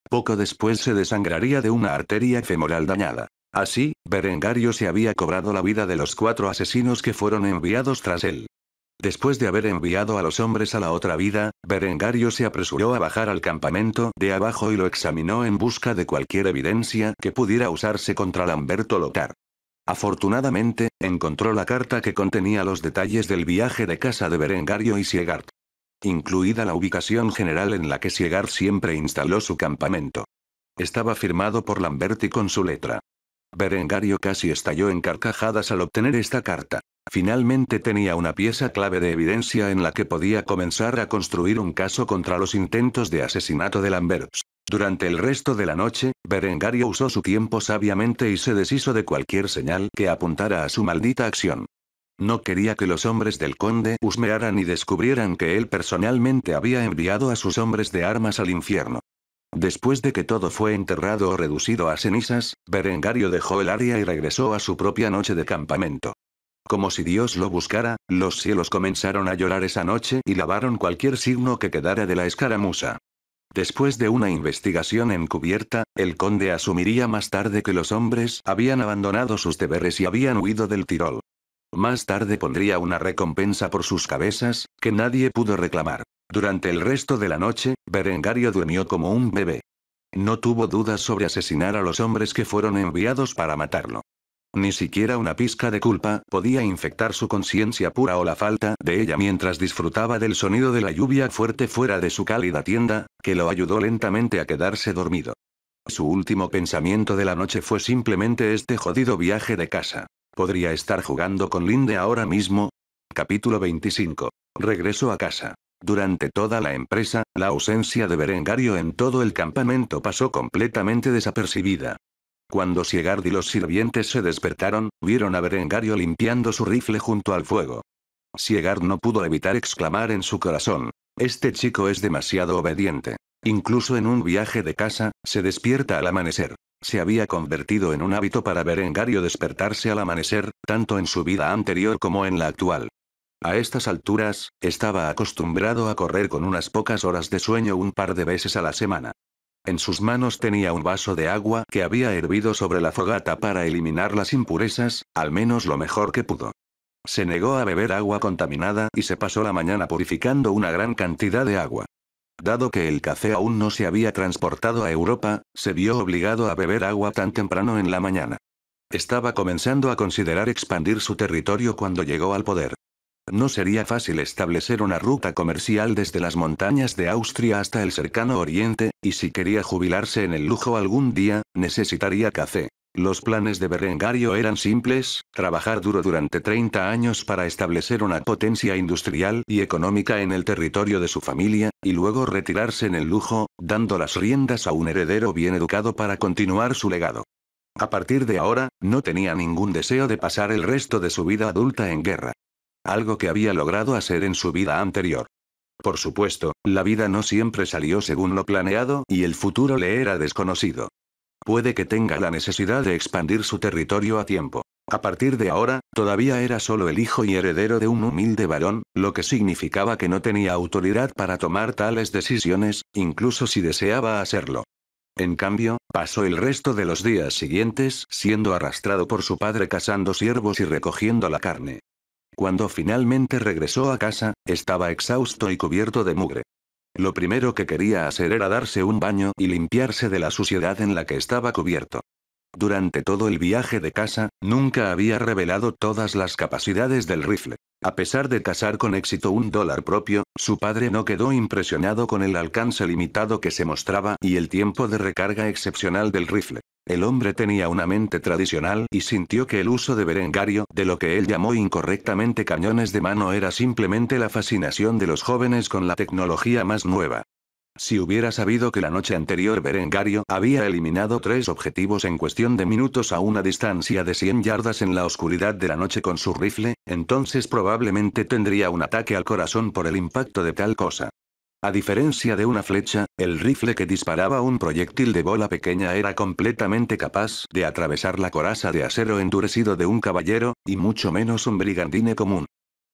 Poco después se desangraría de una arteria femoral dañada. Así, Berengario se había cobrado la vida de los cuatro asesinos que fueron enviados tras él. Después de haber enviado a los hombres a la otra vida, Berengario se apresuró a bajar al campamento de abajo y lo examinó en busca de cualquier evidencia que pudiera usarse contra Lamberto Lothar. Afortunadamente, encontró la carta que contenía los detalles del viaje de casa de Berengario y Siegart. Incluida la ubicación general en la que Siegart siempre instaló su campamento. Estaba firmado por Lamberti con su letra. Berengario casi estalló en carcajadas al obtener esta carta. Finalmente tenía una pieza clave de evidencia en la que podía comenzar a construir un caso contra los intentos de asesinato de Lamberts. Durante el resto de la noche, Berengario usó su tiempo sabiamente y se deshizo de cualquier señal que apuntara a su maldita acción. No quería que los hombres del conde husmearan y descubrieran que él personalmente había enviado a sus hombres de armas al infierno. Después de que todo fue enterrado o reducido a cenizas, Berengario dejó el área y regresó a su propia noche de campamento. Como si Dios lo buscara, los cielos comenzaron a llorar esa noche y lavaron cualquier signo que quedara de la escaramuza. Después de una investigación encubierta, el conde asumiría más tarde que los hombres habían abandonado sus deberes y habían huido del Tirol. Más tarde pondría una recompensa por sus cabezas, que nadie pudo reclamar. Durante el resto de la noche, Berengario durmió como un bebé. No tuvo dudas sobre asesinar a los hombres que fueron enviados para matarlo. Ni siquiera una pizca de culpa podía infectar su conciencia pura o la falta de ella mientras disfrutaba del sonido de la lluvia fuerte fuera de su cálida tienda, que lo ayudó lentamente a quedarse dormido. Su último pensamiento de la noche fue simplemente este jodido viaje de casa. Podría estar jugando con Linde ahora mismo. Capítulo 25. Regreso a casa. Durante toda la empresa, la ausencia de Berengario en todo el campamento pasó completamente desapercibida. Cuando Siegard y los sirvientes se despertaron, vieron a Berengario limpiando su rifle junto al fuego. Siegard no pudo evitar exclamar en su corazón. Este chico es demasiado obediente. Incluso en un viaje de casa, se despierta al amanecer. Se había convertido en un hábito para Berengario despertarse al amanecer, tanto en su vida anterior como en la actual. A estas alturas, estaba acostumbrado a correr con unas pocas horas de sueño un par de veces a la semana. En sus manos tenía un vaso de agua que había hervido sobre la fogata para eliminar las impurezas, al menos lo mejor que pudo. Se negó a beber agua contaminada y se pasó la mañana purificando una gran cantidad de agua. Dado que el café aún no se había transportado a Europa, se vio obligado a beber agua tan temprano en la mañana. Estaba comenzando a considerar expandir su territorio cuando llegó al poder no sería fácil establecer una ruta comercial desde las montañas de Austria hasta el cercano oriente, y si quería jubilarse en el lujo algún día, necesitaría café. Los planes de Berengario eran simples, trabajar duro durante 30 años para establecer una potencia industrial y económica en el territorio de su familia, y luego retirarse en el lujo, dando las riendas a un heredero bien educado para continuar su legado. A partir de ahora, no tenía ningún deseo de pasar el resto de su vida adulta en guerra algo que había logrado hacer en su vida anterior. Por supuesto, la vida no siempre salió según lo planeado y el futuro le era desconocido. Puede que tenga la necesidad de expandir su territorio a tiempo. A partir de ahora, todavía era solo el hijo y heredero de un humilde varón, lo que significaba que no tenía autoridad para tomar tales decisiones, incluso si deseaba hacerlo. En cambio, pasó el resto de los días siguientes siendo arrastrado por su padre cazando siervos y recogiendo la carne cuando finalmente regresó a casa, estaba exhausto y cubierto de mugre. Lo primero que quería hacer era darse un baño y limpiarse de la suciedad en la que estaba cubierto. Durante todo el viaje de casa, nunca había revelado todas las capacidades del rifle. A pesar de casar con éxito un dólar propio, su padre no quedó impresionado con el alcance limitado que se mostraba y el tiempo de recarga excepcional del rifle. El hombre tenía una mente tradicional y sintió que el uso de Berengario, de lo que él llamó incorrectamente cañones de mano, era simplemente la fascinación de los jóvenes con la tecnología más nueva. Si hubiera sabido que la noche anterior Berengario había eliminado tres objetivos en cuestión de minutos a una distancia de 100 yardas en la oscuridad de la noche con su rifle, entonces probablemente tendría un ataque al corazón por el impacto de tal cosa. A diferencia de una flecha, el rifle que disparaba un proyectil de bola pequeña era completamente capaz de atravesar la coraza de acero endurecido de un caballero, y mucho menos un brigandine común.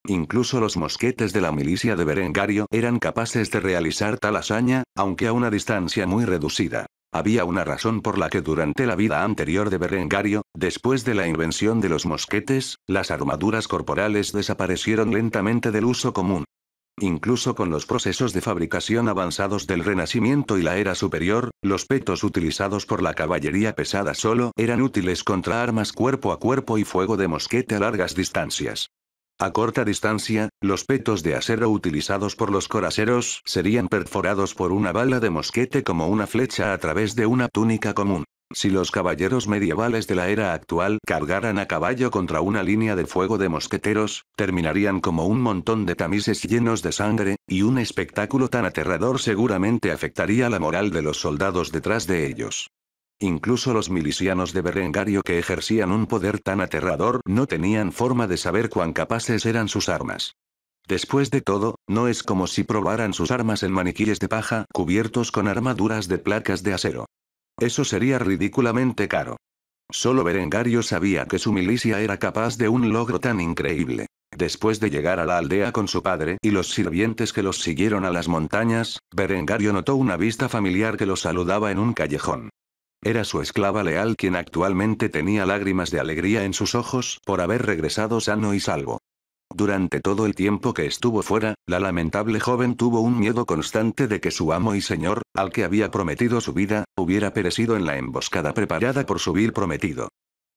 Incluso los mosquetes de la milicia de Berengario eran capaces de realizar tal hazaña, aunque a una distancia muy reducida. Había una razón por la que durante la vida anterior de Berengario, después de la invención de los mosquetes, las armaduras corporales desaparecieron lentamente del uso común. Incluso con los procesos de fabricación avanzados del Renacimiento y la Era Superior, los petos utilizados por la caballería pesada solo eran útiles contra armas cuerpo a cuerpo y fuego de mosquete a largas distancias. A corta distancia, los petos de acero utilizados por los coraceros serían perforados por una bala de mosquete como una flecha a través de una túnica común. Si los caballeros medievales de la era actual cargaran a caballo contra una línea de fuego de mosqueteros, terminarían como un montón de tamices llenos de sangre, y un espectáculo tan aterrador seguramente afectaría la moral de los soldados detrás de ellos. Incluso los milicianos de Berengario que ejercían un poder tan aterrador no tenían forma de saber cuán capaces eran sus armas. Después de todo, no es como si probaran sus armas en maniquíes de paja cubiertos con armaduras de placas de acero. Eso sería ridículamente caro. Solo Berengario sabía que su milicia era capaz de un logro tan increíble. Después de llegar a la aldea con su padre y los sirvientes que los siguieron a las montañas, Berengario notó una vista familiar que lo saludaba en un callejón. Era su esclava leal quien actualmente tenía lágrimas de alegría en sus ojos por haber regresado sano y salvo. Durante todo el tiempo que estuvo fuera, la lamentable joven tuvo un miedo constante de que su amo y señor, al que había prometido su vida, hubiera perecido en la emboscada preparada por su vil prometido.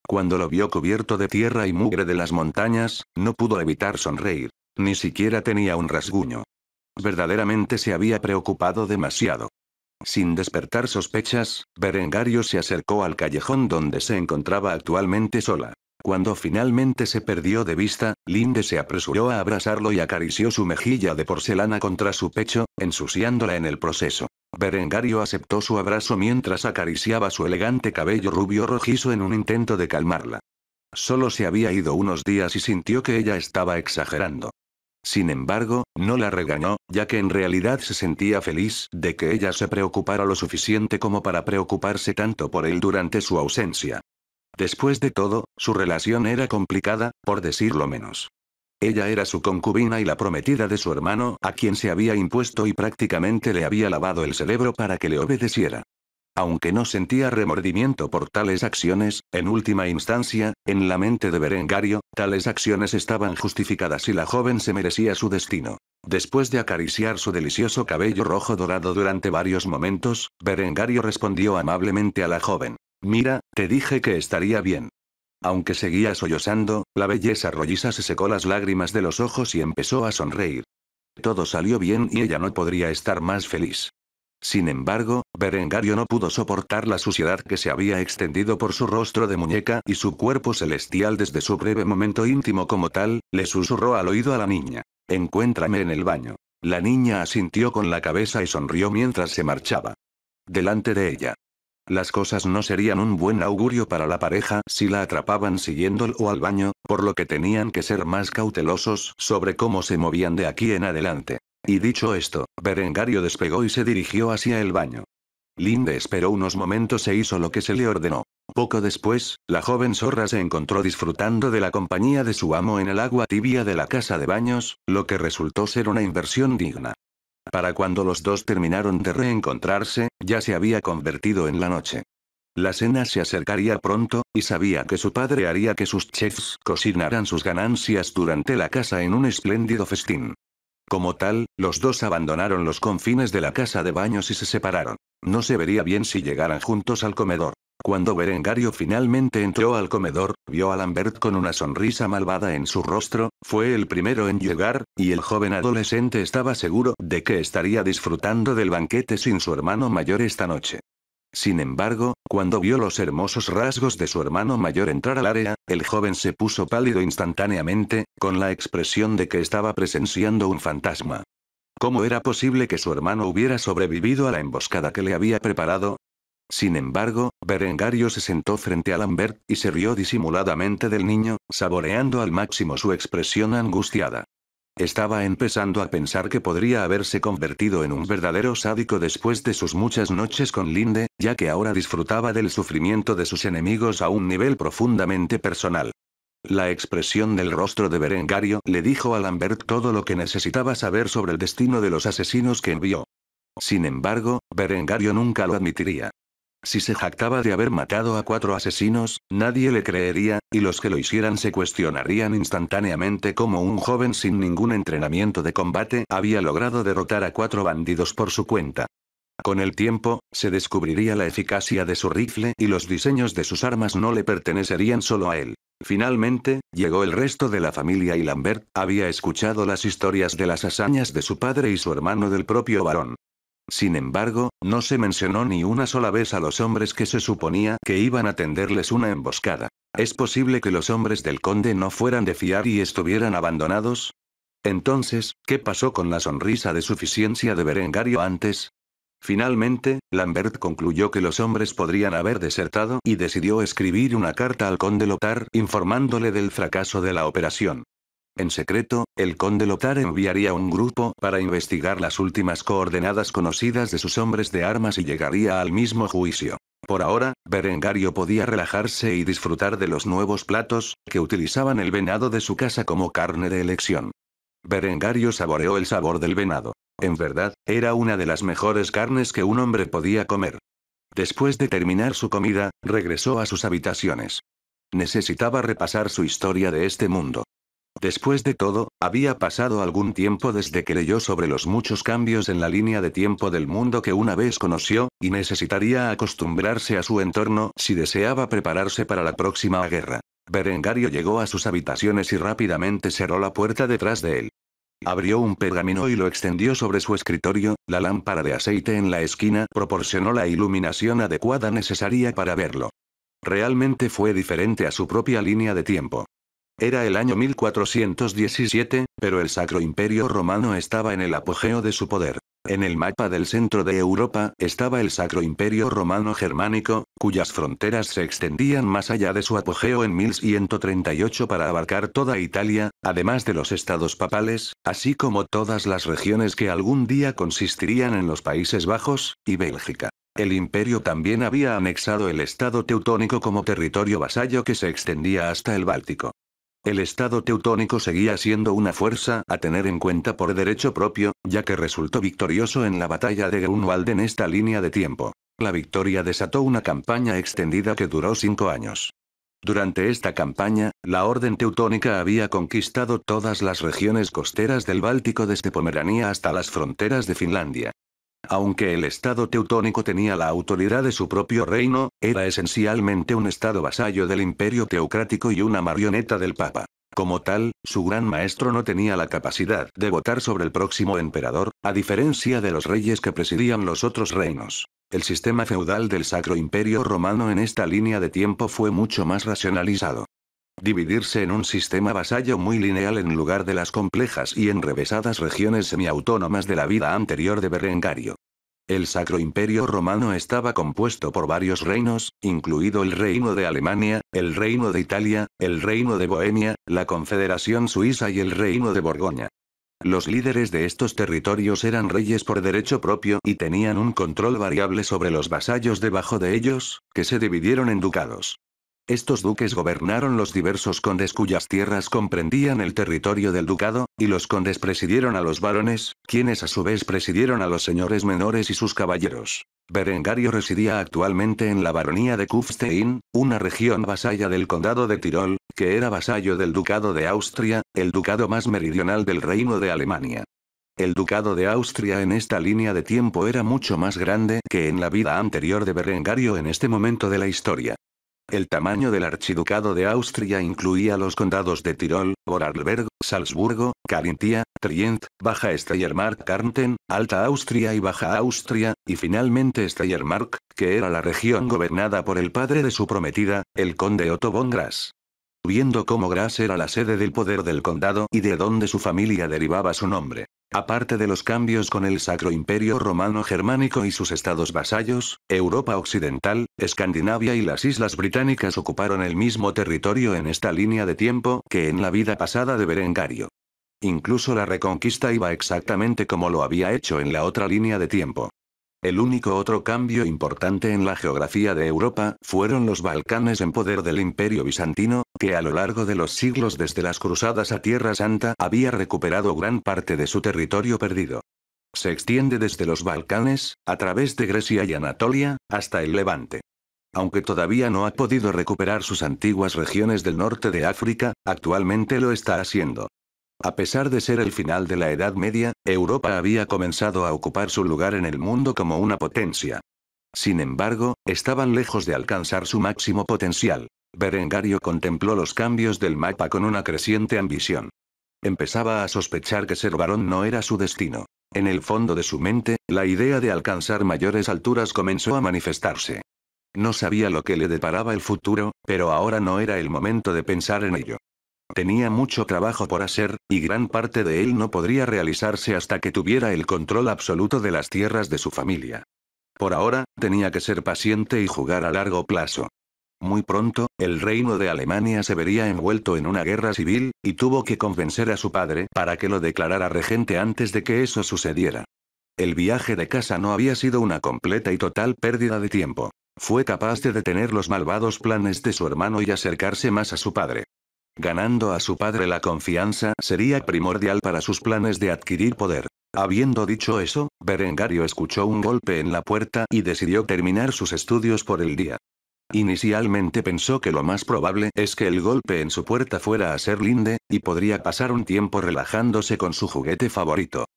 Cuando lo vio cubierto de tierra y mugre de las montañas, no pudo evitar sonreír. Ni siquiera tenía un rasguño. Verdaderamente se había preocupado demasiado. Sin despertar sospechas, Berengario se acercó al callejón donde se encontraba actualmente sola. Cuando finalmente se perdió de vista, Linde se apresuró a abrazarlo y acarició su mejilla de porcelana contra su pecho, ensuciándola en el proceso. Berengario aceptó su abrazo mientras acariciaba su elegante cabello rubio rojizo en un intento de calmarla. Solo se había ido unos días y sintió que ella estaba exagerando. Sin embargo, no la regañó, ya que en realidad se sentía feliz de que ella se preocupara lo suficiente como para preocuparse tanto por él durante su ausencia. Después de todo, su relación era complicada, por decirlo menos. Ella era su concubina y la prometida de su hermano, a quien se había impuesto y prácticamente le había lavado el cerebro para que le obedeciera. Aunque no sentía remordimiento por tales acciones, en última instancia, en la mente de Berengario, tales acciones estaban justificadas y la joven se merecía su destino. Después de acariciar su delicioso cabello rojo dorado durante varios momentos, Berengario respondió amablemente a la joven. Mira, te dije que estaría bien. Aunque seguía sollozando, la belleza rolliza se secó las lágrimas de los ojos y empezó a sonreír. Todo salió bien y ella no podría estar más feliz. Sin embargo, Berengario no pudo soportar la suciedad que se había extendido por su rostro de muñeca y su cuerpo celestial desde su breve momento íntimo como tal, le susurró al oído a la niña. Encuéntrame en el baño. La niña asintió con la cabeza y sonrió mientras se marchaba. Delante de ella, las cosas no serían un buen augurio para la pareja si la atrapaban siguiéndolo al baño, por lo que tenían que ser más cautelosos sobre cómo se movían de aquí en adelante. Y dicho esto, Berengario despegó y se dirigió hacia el baño. Linde esperó unos momentos e hizo lo que se le ordenó. Poco después, la joven zorra se encontró disfrutando de la compañía de su amo en el agua tibia de la casa de baños, lo que resultó ser una inversión digna. Para cuando los dos terminaron de reencontrarse, ya se había convertido en la noche. La cena se acercaría pronto, y sabía que su padre haría que sus chefs cocinaran sus ganancias durante la casa en un espléndido festín. Como tal, los dos abandonaron los confines de la casa de baños y se separaron. No se vería bien si llegaran juntos al comedor. Cuando Berengario finalmente entró al comedor, vio a Lambert con una sonrisa malvada en su rostro, fue el primero en llegar, y el joven adolescente estaba seguro de que estaría disfrutando del banquete sin su hermano mayor esta noche. Sin embargo, cuando vio los hermosos rasgos de su hermano mayor entrar al área, el joven se puso pálido instantáneamente, con la expresión de que estaba presenciando un fantasma. ¿Cómo era posible que su hermano hubiera sobrevivido a la emboscada que le había preparado? Sin embargo, Berengario se sentó frente a Lambert, y se rió disimuladamente del niño, saboreando al máximo su expresión angustiada. Estaba empezando a pensar que podría haberse convertido en un verdadero sádico después de sus muchas noches con Linde, ya que ahora disfrutaba del sufrimiento de sus enemigos a un nivel profundamente personal. La expresión del rostro de Berengario le dijo a Lambert todo lo que necesitaba saber sobre el destino de los asesinos que envió. Sin embargo, Berengario nunca lo admitiría. Si se jactaba de haber matado a cuatro asesinos, nadie le creería, y los que lo hicieran se cuestionarían instantáneamente cómo un joven sin ningún entrenamiento de combate había logrado derrotar a cuatro bandidos por su cuenta. Con el tiempo, se descubriría la eficacia de su rifle y los diseños de sus armas no le pertenecerían solo a él. Finalmente, llegó el resto de la familia y Lambert había escuchado las historias de las hazañas de su padre y su hermano del propio varón. Sin embargo, no se mencionó ni una sola vez a los hombres que se suponía que iban a tenderles una emboscada. ¿Es posible que los hombres del conde no fueran de fiar y estuvieran abandonados? Entonces, ¿qué pasó con la sonrisa de suficiencia de Berengario antes? Finalmente, Lambert concluyó que los hombres podrían haber desertado y decidió escribir una carta al conde Lothar informándole del fracaso de la operación. En secreto, el conde Lothar enviaría un grupo para investigar las últimas coordenadas conocidas de sus hombres de armas y llegaría al mismo juicio. Por ahora, Berengario podía relajarse y disfrutar de los nuevos platos, que utilizaban el venado de su casa como carne de elección. Berengario saboreó el sabor del venado. En verdad, era una de las mejores carnes que un hombre podía comer. Después de terminar su comida, regresó a sus habitaciones. Necesitaba repasar su historia de este mundo. Después de todo, había pasado algún tiempo desde que leyó sobre los muchos cambios en la línea de tiempo del mundo que una vez conoció, y necesitaría acostumbrarse a su entorno si deseaba prepararse para la próxima guerra. Berengario llegó a sus habitaciones y rápidamente cerró la puerta detrás de él. Abrió un pergamino y lo extendió sobre su escritorio, la lámpara de aceite en la esquina proporcionó la iluminación adecuada necesaria para verlo. Realmente fue diferente a su propia línea de tiempo. Era el año 1417, pero el Sacro Imperio Romano estaba en el apogeo de su poder. En el mapa del centro de Europa estaba el Sacro Imperio Romano Germánico, cuyas fronteras se extendían más allá de su apogeo en 1138 para abarcar toda Italia, además de los estados papales, así como todas las regiones que algún día consistirían en los Países Bajos y Bélgica. El imperio también había anexado el estado teutónico como territorio vasallo que se extendía hasta el Báltico. El Estado teutónico seguía siendo una fuerza a tener en cuenta por derecho propio, ya que resultó victorioso en la batalla de Grunwald en esta línea de tiempo. La victoria desató una campaña extendida que duró cinco años. Durante esta campaña, la Orden Teutónica había conquistado todas las regiones costeras del Báltico desde Pomerania hasta las fronteras de Finlandia. Aunque el Estado teutónico tenía la autoridad de su propio reino, era esencialmente un Estado vasallo del imperio teocrático y una marioneta del Papa. Como tal, su gran maestro no tenía la capacidad de votar sobre el próximo emperador, a diferencia de los reyes que presidían los otros reinos. El sistema feudal del Sacro Imperio Romano en esta línea de tiempo fue mucho más racionalizado dividirse en un sistema vasallo muy lineal en lugar de las complejas y enrevesadas regiones semiautónomas de la vida anterior de Berengario. El Sacro Imperio Romano estaba compuesto por varios reinos, incluido el Reino de Alemania, el Reino de Italia, el Reino de Bohemia, la Confederación Suiza y el Reino de Borgoña. Los líderes de estos territorios eran reyes por derecho propio y tenían un control variable sobre los vasallos debajo de ellos, que se dividieron en ducados. Estos duques gobernaron los diversos condes cuyas tierras comprendían el territorio del ducado, y los condes presidieron a los varones, quienes a su vez presidieron a los señores menores y sus caballeros. Berengario residía actualmente en la baronía de Kufstein, una región vasalla del condado de Tirol, que era vasallo del ducado de Austria, el ducado más meridional del reino de Alemania. El ducado de Austria en esta línea de tiempo era mucho más grande que en la vida anterior de Berengario en este momento de la historia. El tamaño del archiducado de Austria incluía los condados de Tirol, Vorarlberg, Salzburgo, Carintia, Trient, Baja steiermark Kärnten, Alta Austria y Baja Austria, y finalmente Steiermark, que era la región gobernada por el padre de su prometida, el conde Otto von Grass. Viendo cómo Gras era la sede del poder del condado y de donde su familia derivaba su nombre, Aparte de los cambios con el Sacro Imperio Romano-Germánico y sus estados vasallos, Europa Occidental, Escandinavia y las Islas Británicas ocuparon el mismo territorio en esta línea de tiempo que en la vida pasada de Berengario. Incluso la reconquista iba exactamente como lo había hecho en la otra línea de tiempo. El único otro cambio importante en la geografía de Europa fueron los Balcanes en poder del Imperio Bizantino, que a lo largo de los siglos desde las cruzadas a Tierra Santa había recuperado gran parte de su territorio perdido. Se extiende desde los Balcanes, a través de Grecia y Anatolia, hasta el Levante. Aunque todavía no ha podido recuperar sus antiguas regiones del norte de África, actualmente lo está haciendo. A pesar de ser el final de la Edad Media, Europa había comenzado a ocupar su lugar en el mundo como una potencia. Sin embargo, estaban lejos de alcanzar su máximo potencial. Berengario contempló los cambios del mapa con una creciente ambición. Empezaba a sospechar que ser varón no era su destino. En el fondo de su mente, la idea de alcanzar mayores alturas comenzó a manifestarse. No sabía lo que le deparaba el futuro, pero ahora no era el momento de pensar en ello. Tenía mucho trabajo por hacer, y gran parte de él no podría realizarse hasta que tuviera el control absoluto de las tierras de su familia. Por ahora, tenía que ser paciente y jugar a largo plazo. Muy pronto, el reino de Alemania se vería envuelto en una guerra civil, y tuvo que convencer a su padre para que lo declarara regente antes de que eso sucediera. El viaje de casa no había sido una completa y total pérdida de tiempo. Fue capaz de detener los malvados planes de su hermano y acercarse más a su padre. Ganando a su padre la confianza sería primordial para sus planes de adquirir poder. Habiendo dicho eso, Berengario escuchó un golpe en la puerta y decidió terminar sus estudios por el día. Inicialmente pensó que lo más probable es que el golpe en su puerta fuera a ser Linde, y podría pasar un tiempo relajándose con su juguete favorito.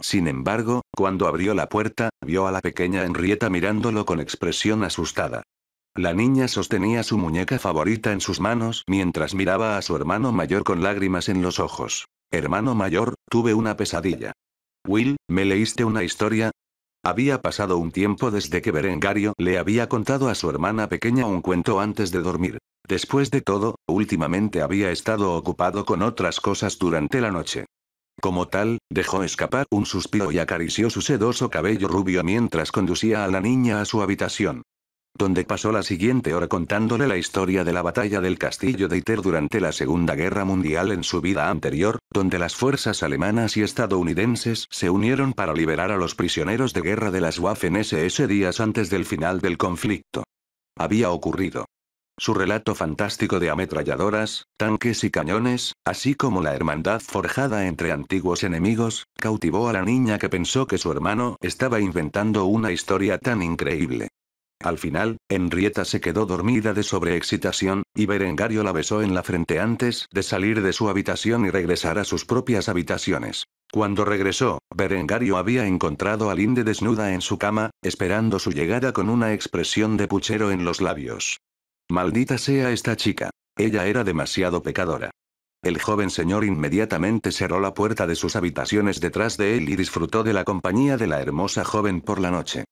Sin embargo, cuando abrió la puerta, vio a la pequeña Henrietta mirándolo con expresión asustada. La niña sostenía su muñeca favorita en sus manos mientras miraba a su hermano mayor con lágrimas en los ojos. Hermano mayor, tuve una pesadilla. Will, ¿me leíste una historia? Había pasado un tiempo desde que Berengario le había contado a su hermana pequeña un cuento antes de dormir. Después de todo, últimamente había estado ocupado con otras cosas durante la noche. Como tal, dejó escapar un suspiro y acarició su sedoso cabello rubio mientras conducía a la niña a su habitación donde pasó la siguiente hora contándole la historia de la batalla del castillo de Iter durante la Segunda Guerra Mundial en su vida anterior, donde las fuerzas alemanas y estadounidenses se unieron para liberar a los prisioneros de guerra de las Waffen-SS días antes del final del conflicto. Había ocurrido. Su relato fantástico de ametralladoras, tanques y cañones, así como la hermandad forjada entre antiguos enemigos, cautivó a la niña que pensó que su hermano estaba inventando una historia tan increíble. Al final, Henrietta se quedó dormida de sobreexcitación, y Berengario la besó en la frente antes de salir de su habitación y regresar a sus propias habitaciones. Cuando regresó, Berengario había encontrado a Linde desnuda en su cama, esperando su llegada con una expresión de puchero en los labios. Maldita sea esta chica. Ella era demasiado pecadora. El joven señor inmediatamente cerró la puerta de sus habitaciones detrás de él y disfrutó de la compañía de la hermosa joven por la noche.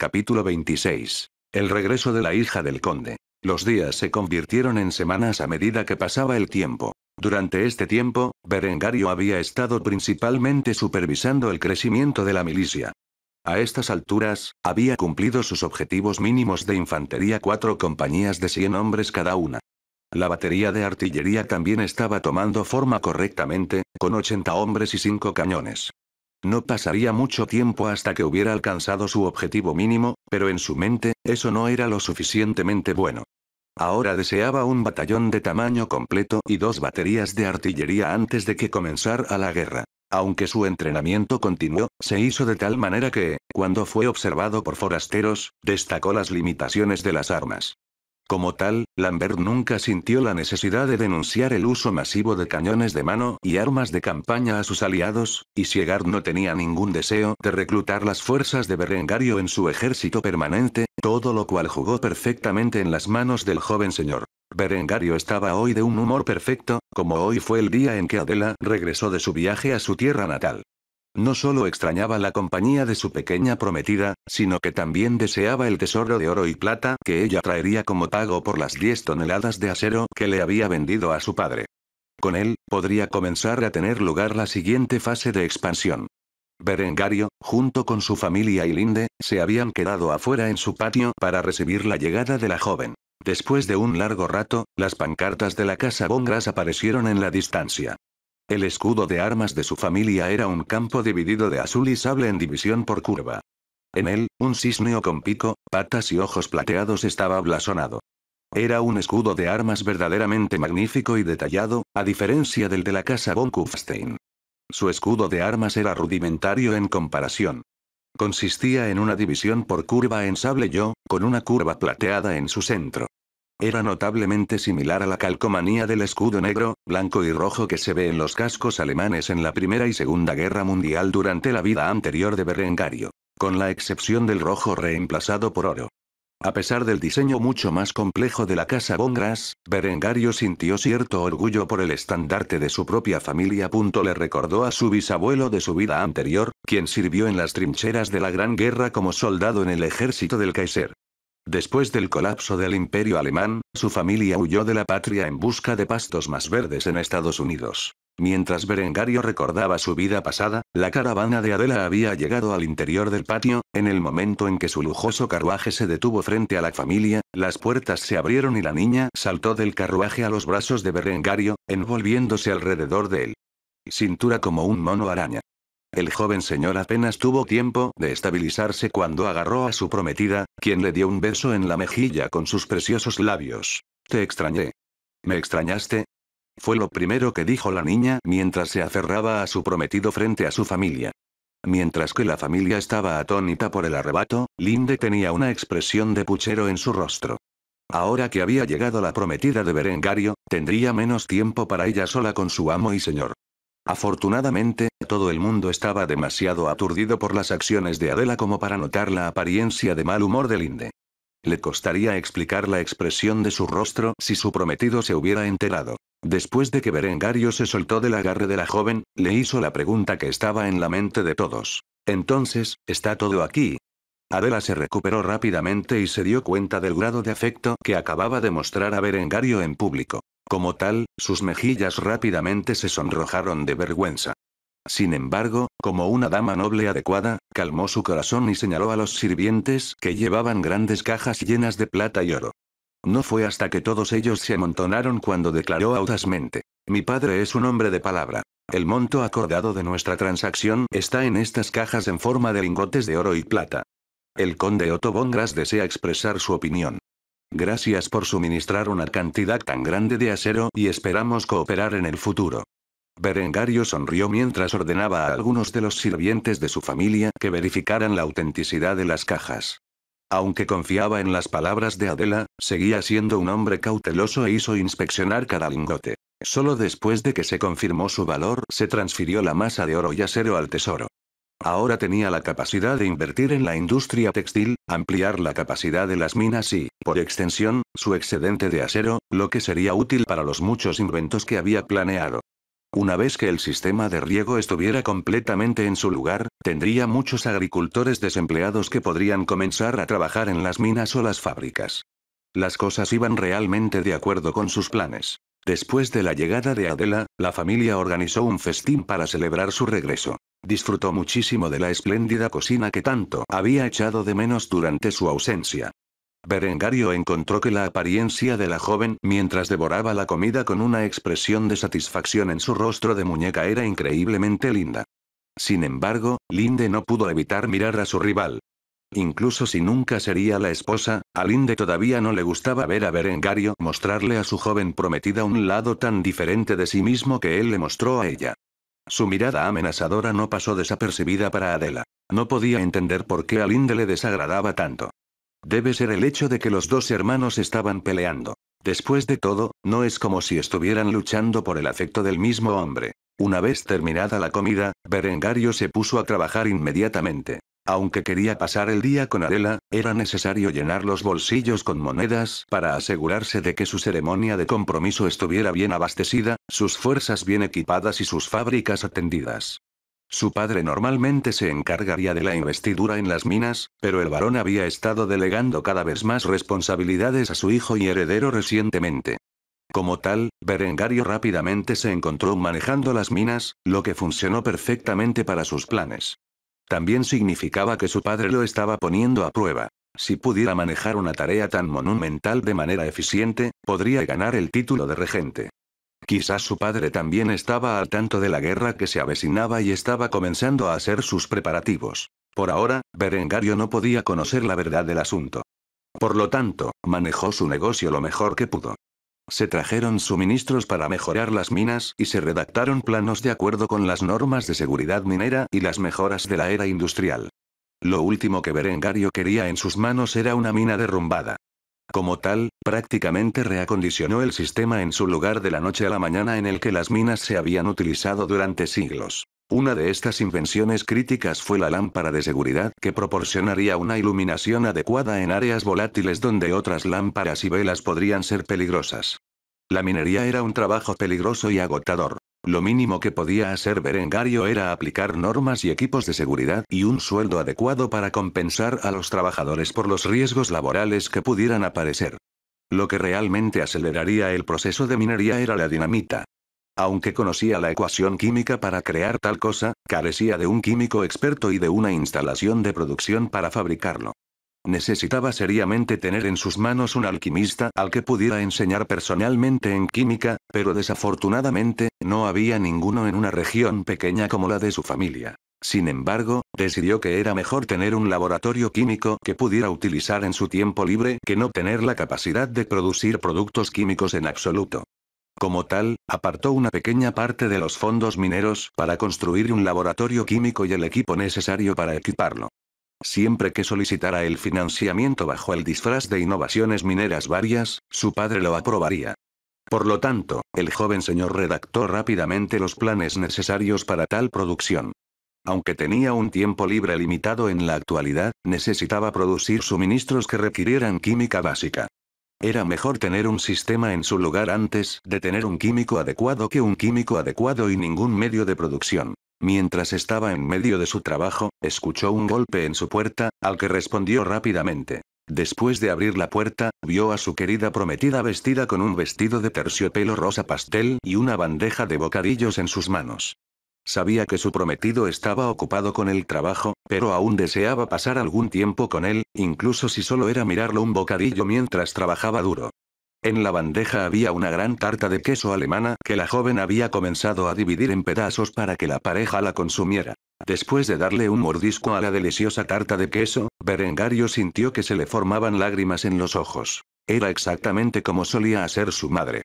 Capítulo 26. El regreso de la hija del conde. Los días se convirtieron en semanas a medida que pasaba el tiempo. Durante este tiempo, Berengario había estado principalmente supervisando el crecimiento de la milicia. A estas alturas, había cumplido sus objetivos mínimos de infantería cuatro compañías de 100 hombres cada una. La batería de artillería también estaba tomando forma correctamente, con 80 hombres y 5 cañones. No pasaría mucho tiempo hasta que hubiera alcanzado su objetivo mínimo, pero en su mente, eso no era lo suficientemente bueno. Ahora deseaba un batallón de tamaño completo y dos baterías de artillería antes de que comenzara la guerra. Aunque su entrenamiento continuó, se hizo de tal manera que, cuando fue observado por forasteros, destacó las limitaciones de las armas. Como tal, Lambert nunca sintió la necesidad de denunciar el uso masivo de cañones de mano y armas de campaña a sus aliados, y Siegard no tenía ningún deseo de reclutar las fuerzas de Berengario en su ejército permanente, todo lo cual jugó perfectamente en las manos del joven señor. Berengario estaba hoy de un humor perfecto, como hoy fue el día en que Adela regresó de su viaje a su tierra natal. No solo extrañaba la compañía de su pequeña prometida, sino que también deseaba el tesoro de oro y plata que ella traería como pago por las 10 toneladas de acero que le había vendido a su padre. Con él, podría comenzar a tener lugar la siguiente fase de expansión. Berengario, junto con su familia y Linde, se habían quedado afuera en su patio para recibir la llegada de la joven. Después de un largo rato, las pancartas de la casa Bongras aparecieron en la distancia. El escudo de armas de su familia era un campo dividido de azul y sable en división por curva. En él, un cisneo con pico, patas y ojos plateados estaba blasonado. Era un escudo de armas verdaderamente magnífico y detallado, a diferencia del de la casa von Kufstein. Su escudo de armas era rudimentario en comparación. Consistía en una división por curva en sable yo, con una curva plateada en su centro. Era notablemente similar a la calcomanía del escudo negro, blanco y rojo que se ve en los cascos alemanes en la Primera y Segunda Guerra Mundial durante la vida anterior de Berengario, con la excepción del rojo reemplazado por oro. A pesar del diseño mucho más complejo de la casa Bongras, Berengario sintió cierto orgullo por el estandarte de su propia familia. Le recordó a su bisabuelo de su vida anterior, quien sirvió en las trincheras de la Gran Guerra como soldado en el ejército del Kaiser. Después del colapso del imperio alemán, su familia huyó de la patria en busca de pastos más verdes en Estados Unidos. Mientras Berengario recordaba su vida pasada, la caravana de Adela había llegado al interior del patio, en el momento en que su lujoso carruaje se detuvo frente a la familia, las puertas se abrieron y la niña saltó del carruaje a los brazos de Berengario, envolviéndose alrededor de él. Cintura como un mono araña. El joven señor apenas tuvo tiempo de estabilizarse cuando agarró a su prometida, quien le dio un beso en la mejilla con sus preciosos labios. Te extrañé. ¿Me extrañaste? Fue lo primero que dijo la niña mientras se aferraba a su prometido frente a su familia. Mientras que la familia estaba atónita por el arrebato, Linde tenía una expresión de puchero en su rostro. Ahora que había llegado la prometida de Berengario, tendría menos tiempo para ella sola con su amo y señor. Afortunadamente, todo el mundo estaba demasiado aturdido por las acciones de Adela como para notar la apariencia de mal humor de Linde. Le costaría explicar la expresión de su rostro si su prometido se hubiera enterado. Después de que Berengario se soltó del agarre de la joven, le hizo la pregunta que estaba en la mente de todos. Entonces, ¿está todo aquí? Adela se recuperó rápidamente y se dio cuenta del grado de afecto que acababa de mostrar a Berengario en público. Como tal, sus mejillas rápidamente se sonrojaron de vergüenza. Sin embargo, como una dama noble adecuada, calmó su corazón y señaló a los sirvientes que llevaban grandes cajas llenas de plata y oro. No fue hasta que todos ellos se amontonaron cuando declaró audazmente, mi padre es un hombre de palabra. El monto acordado de nuestra transacción está en estas cajas en forma de lingotes de oro y plata. El conde Otto Bongras desea expresar su opinión. Gracias por suministrar una cantidad tan grande de acero y esperamos cooperar en el futuro. Berengario sonrió mientras ordenaba a algunos de los sirvientes de su familia que verificaran la autenticidad de las cajas. Aunque confiaba en las palabras de Adela, seguía siendo un hombre cauteloso e hizo inspeccionar cada lingote. Solo después de que se confirmó su valor se transfirió la masa de oro y acero al tesoro. Ahora tenía la capacidad de invertir en la industria textil, ampliar la capacidad de las minas y, por extensión, su excedente de acero, lo que sería útil para los muchos inventos que había planeado. Una vez que el sistema de riego estuviera completamente en su lugar, tendría muchos agricultores desempleados que podrían comenzar a trabajar en las minas o las fábricas. Las cosas iban realmente de acuerdo con sus planes. Después de la llegada de Adela, la familia organizó un festín para celebrar su regreso. Disfrutó muchísimo de la espléndida cocina que tanto había echado de menos durante su ausencia. Berengario encontró que la apariencia de la joven mientras devoraba la comida con una expresión de satisfacción en su rostro de muñeca era increíblemente linda. Sin embargo, Linde no pudo evitar mirar a su rival. Incluso si nunca sería la esposa, a Linde todavía no le gustaba ver a Berengario mostrarle a su joven prometida un lado tan diferente de sí mismo que él le mostró a ella. Su mirada amenazadora no pasó desapercibida para Adela. No podía entender por qué a le desagradaba tanto. Debe ser el hecho de que los dos hermanos estaban peleando. Después de todo, no es como si estuvieran luchando por el afecto del mismo hombre. Una vez terminada la comida, Berengario se puso a trabajar inmediatamente. Aunque quería pasar el día con Arela, era necesario llenar los bolsillos con monedas para asegurarse de que su ceremonia de compromiso estuviera bien abastecida, sus fuerzas bien equipadas y sus fábricas atendidas. Su padre normalmente se encargaría de la investidura en las minas, pero el varón había estado delegando cada vez más responsabilidades a su hijo y heredero recientemente. Como tal, Berengario rápidamente se encontró manejando las minas, lo que funcionó perfectamente para sus planes. También significaba que su padre lo estaba poniendo a prueba. Si pudiera manejar una tarea tan monumental de manera eficiente, podría ganar el título de regente. Quizás su padre también estaba al tanto de la guerra que se avecinaba y estaba comenzando a hacer sus preparativos. Por ahora, Berengario no podía conocer la verdad del asunto. Por lo tanto, manejó su negocio lo mejor que pudo. Se trajeron suministros para mejorar las minas y se redactaron planos de acuerdo con las normas de seguridad minera y las mejoras de la era industrial. Lo último que Berengario quería en sus manos era una mina derrumbada. Como tal, prácticamente reacondicionó el sistema en su lugar de la noche a la mañana en el que las minas se habían utilizado durante siglos. Una de estas invenciones críticas fue la lámpara de seguridad que proporcionaría una iluminación adecuada en áreas volátiles donde otras lámparas y velas podrían ser peligrosas. La minería era un trabajo peligroso y agotador. Lo mínimo que podía hacer Berengario era aplicar normas y equipos de seguridad y un sueldo adecuado para compensar a los trabajadores por los riesgos laborales que pudieran aparecer. Lo que realmente aceleraría el proceso de minería era la dinamita. Aunque conocía la ecuación química para crear tal cosa, carecía de un químico experto y de una instalación de producción para fabricarlo. Necesitaba seriamente tener en sus manos un alquimista al que pudiera enseñar personalmente en química, pero desafortunadamente, no había ninguno en una región pequeña como la de su familia. Sin embargo, decidió que era mejor tener un laboratorio químico que pudiera utilizar en su tiempo libre que no tener la capacidad de producir productos químicos en absoluto. Como tal, apartó una pequeña parte de los fondos mineros para construir un laboratorio químico y el equipo necesario para equiparlo. Siempre que solicitara el financiamiento bajo el disfraz de innovaciones mineras varias, su padre lo aprobaría. Por lo tanto, el joven señor redactó rápidamente los planes necesarios para tal producción. Aunque tenía un tiempo libre limitado en la actualidad, necesitaba producir suministros que requirieran química básica. Era mejor tener un sistema en su lugar antes de tener un químico adecuado que un químico adecuado y ningún medio de producción. Mientras estaba en medio de su trabajo, escuchó un golpe en su puerta, al que respondió rápidamente. Después de abrir la puerta, vio a su querida prometida vestida con un vestido de terciopelo rosa pastel y una bandeja de bocadillos en sus manos. Sabía que su prometido estaba ocupado con el trabajo, pero aún deseaba pasar algún tiempo con él, incluso si solo era mirarlo un bocadillo mientras trabajaba duro. En la bandeja había una gran tarta de queso alemana que la joven había comenzado a dividir en pedazos para que la pareja la consumiera. Después de darle un mordisco a la deliciosa tarta de queso, Berengario sintió que se le formaban lágrimas en los ojos. Era exactamente como solía hacer su madre.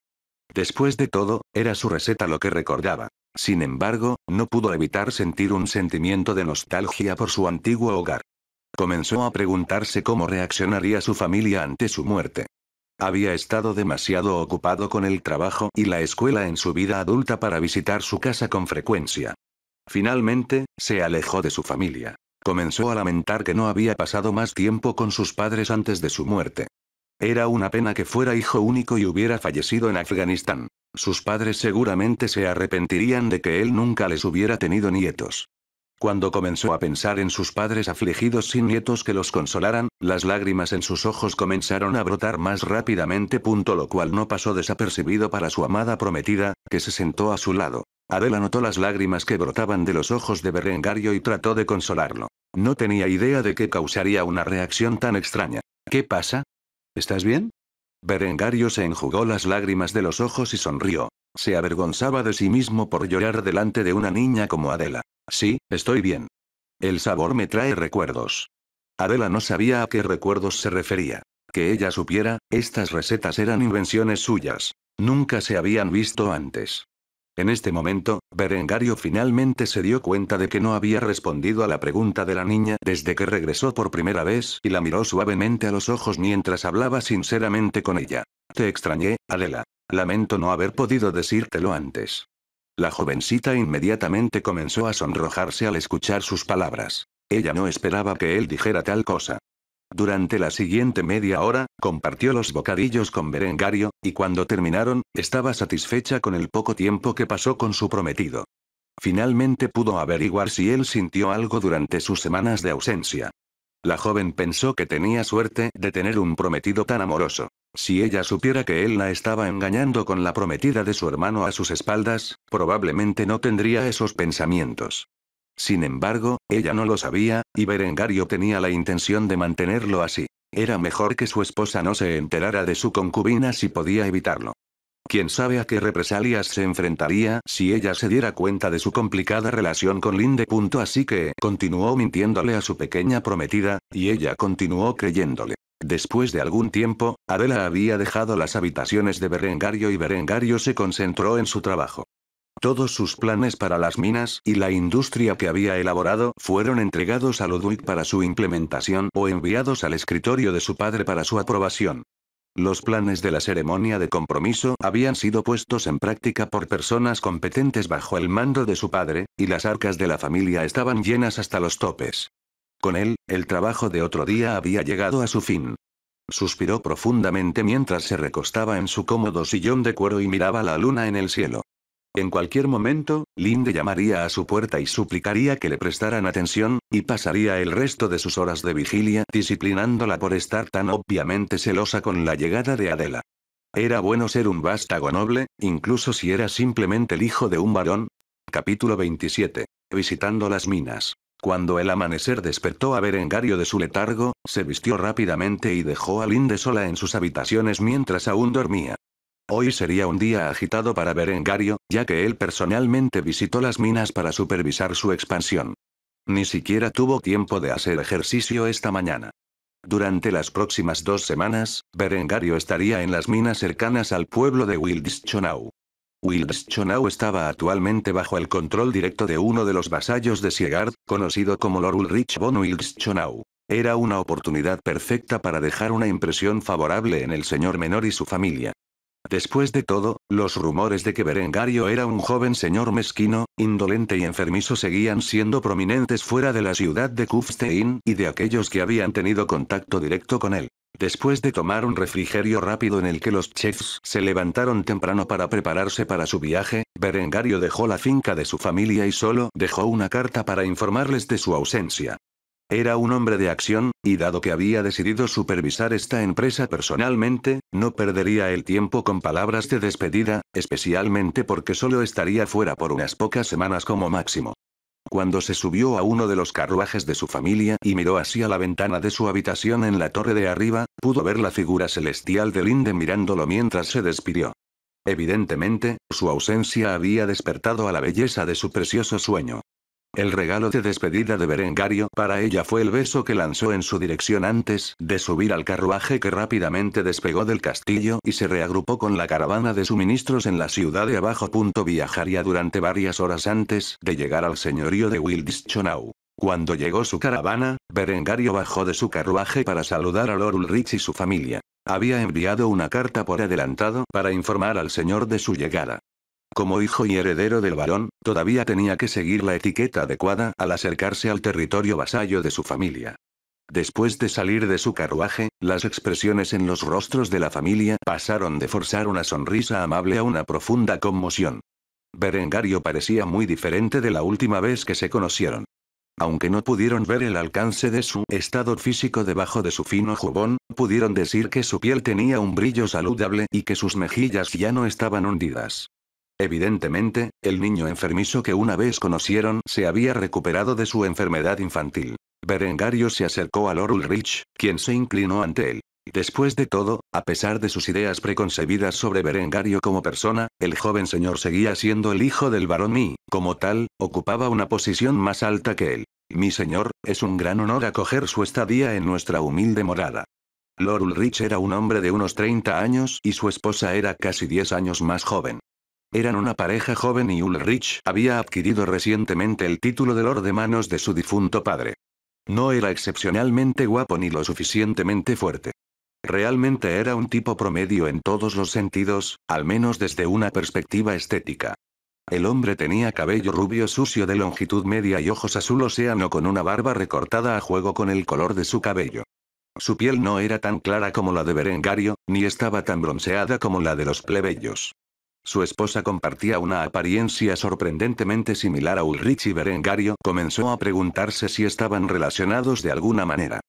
Después de todo, era su receta lo que recordaba. Sin embargo, no pudo evitar sentir un sentimiento de nostalgia por su antiguo hogar. Comenzó a preguntarse cómo reaccionaría su familia ante su muerte. Había estado demasiado ocupado con el trabajo y la escuela en su vida adulta para visitar su casa con frecuencia. Finalmente, se alejó de su familia. Comenzó a lamentar que no había pasado más tiempo con sus padres antes de su muerte. Era una pena que fuera hijo único y hubiera fallecido en Afganistán. Sus padres seguramente se arrepentirían de que él nunca les hubiera tenido nietos. Cuando comenzó a pensar en sus padres afligidos sin nietos que los consolaran, las lágrimas en sus ojos comenzaron a brotar más rápidamente. Punto lo cual no pasó desapercibido para su amada prometida, que se sentó a su lado. Adela notó las lágrimas que brotaban de los ojos de Berengario y trató de consolarlo. No tenía idea de qué causaría una reacción tan extraña. ¿Qué pasa? ¿Estás bien? Berengario se enjugó las lágrimas de los ojos y sonrió. Se avergonzaba de sí mismo por llorar delante de una niña como Adela. Sí, estoy bien. El sabor me trae recuerdos. Adela no sabía a qué recuerdos se refería. Que ella supiera, estas recetas eran invenciones suyas. Nunca se habían visto antes. En este momento, Berengario finalmente se dio cuenta de que no había respondido a la pregunta de la niña desde que regresó por primera vez y la miró suavemente a los ojos mientras hablaba sinceramente con ella. Te extrañé, Adela. Lamento no haber podido decírtelo antes. La jovencita inmediatamente comenzó a sonrojarse al escuchar sus palabras. Ella no esperaba que él dijera tal cosa. Durante la siguiente media hora, compartió los bocadillos con Berengario, y cuando terminaron, estaba satisfecha con el poco tiempo que pasó con su prometido. Finalmente pudo averiguar si él sintió algo durante sus semanas de ausencia. La joven pensó que tenía suerte de tener un prometido tan amoroso. Si ella supiera que él la estaba engañando con la prometida de su hermano a sus espaldas, probablemente no tendría esos pensamientos. Sin embargo, ella no lo sabía, y Berengario tenía la intención de mantenerlo así. Era mejor que su esposa no se enterara de su concubina si podía evitarlo. Quién sabe a qué represalias se enfrentaría si ella se diera cuenta de su complicada relación con Linde. Así que, continuó mintiéndole a su pequeña prometida, y ella continuó creyéndole. Después de algún tiempo, Adela había dejado las habitaciones de Berengario y Berengario se concentró en su trabajo. Todos sus planes para las minas y la industria que había elaborado fueron entregados a Ludwig para su implementación o enviados al escritorio de su padre para su aprobación. Los planes de la ceremonia de compromiso habían sido puestos en práctica por personas competentes bajo el mando de su padre, y las arcas de la familia estaban llenas hasta los topes. Con él, el trabajo de otro día había llegado a su fin. Suspiró profundamente mientras se recostaba en su cómodo sillón de cuero y miraba la luna en el cielo. En cualquier momento, Linde llamaría a su puerta y suplicaría que le prestaran atención, y pasaría el resto de sus horas de vigilia disciplinándola por estar tan obviamente celosa con la llegada de Adela. Era bueno ser un vástago noble, incluso si era simplemente el hijo de un varón. Capítulo 27. Visitando las minas. Cuando el amanecer despertó a Berengario de su letargo, se vistió rápidamente y dejó a Linde sola en sus habitaciones mientras aún dormía. Hoy sería un día agitado para Berengario, ya que él personalmente visitó las minas para supervisar su expansión. Ni siquiera tuvo tiempo de hacer ejercicio esta mañana. Durante las próximas dos semanas, Berengario estaría en las minas cercanas al pueblo de Wildschonau. Wildschonau estaba actualmente bajo el control directo de uno de los vasallos de Siegard, conocido como Lord Ulrich von Wildschonau. Era una oportunidad perfecta para dejar una impresión favorable en el señor menor y su familia. Después de todo, los rumores de que Berengario era un joven señor mezquino, indolente y enfermizo seguían siendo prominentes fuera de la ciudad de Kufstein y de aquellos que habían tenido contacto directo con él. Después de tomar un refrigerio rápido en el que los chefs se levantaron temprano para prepararse para su viaje, Berengario dejó la finca de su familia y solo dejó una carta para informarles de su ausencia. Era un hombre de acción, y dado que había decidido supervisar esta empresa personalmente, no perdería el tiempo con palabras de despedida, especialmente porque solo estaría fuera por unas pocas semanas como máximo. Cuando se subió a uno de los carruajes de su familia y miró hacia la ventana de su habitación en la torre de arriba, pudo ver la figura celestial de Linde mirándolo mientras se despidió. Evidentemente, su ausencia había despertado a la belleza de su precioso sueño. El regalo de despedida de Berengario para ella fue el beso que lanzó en su dirección antes de subir al carruaje que rápidamente despegó del castillo y se reagrupó con la caravana de suministros en la ciudad de abajo. Punto viajaría durante varias horas antes de llegar al señorío de Wildschonau. Cuando llegó su caravana, Berengario bajó de su carruaje para saludar a Lord Ulrich y su familia. Había enviado una carta por adelantado para informar al señor de su llegada. Como hijo y heredero del varón, todavía tenía que seguir la etiqueta adecuada al acercarse al territorio vasallo de su familia. Después de salir de su carruaje, las expresiones en los rostros de la familia pasaron de forzar una sonrisa amable a una profunda conmoción. Berengario parecía muy diferente de la última vez que se conocieron. Aunque no pudieron ver el alcance de su estado físico debajo de su fino jubón, pudieron decir que su piel tenía un brillo saludable y que sus mejillas ya no estaban hundidas. Evidentemente, el niño enfermizo que una vez conocieron se había recuperado de su enfermedad infantil. Berengario se acercó a Lorul Rich, quien se inclinó ante él. Después de todo, a pesar de sus ideas preconcebidas sobre Berengario como persona, el joven señor seguía siendo el hijo del barón y, como tal, ocupaba una posición más alta que él. Mi señor, es un gran honor acoger su estadía en nuestra humilde morada. Lorul Rich era un hombre de unos 30 años y su esposa era casi 10 años más joven. Eran una pareja joven y Ulrich había adquirido recientemente el título de Lord de manos de su difunto padre. No era excepcionalmente guapo ni lo suficientemente fuerte. Realmente era un tipo promedio en todos los sentidos, al menos desde una perspectiva estética. El hombre tenía cabello rubio sucio de longitud media y ojos azul océano con una barba recortada a juego con el color de su cabello. Su piel no era tan clara como la de Berengario, ni estaba tan bronceada como la de los plebeyos. Su esposa compartía una apariencia sorprendentemente similar a Ulrich y Berengario comenzó a preguntarse si estaban relacionados de alguna manera.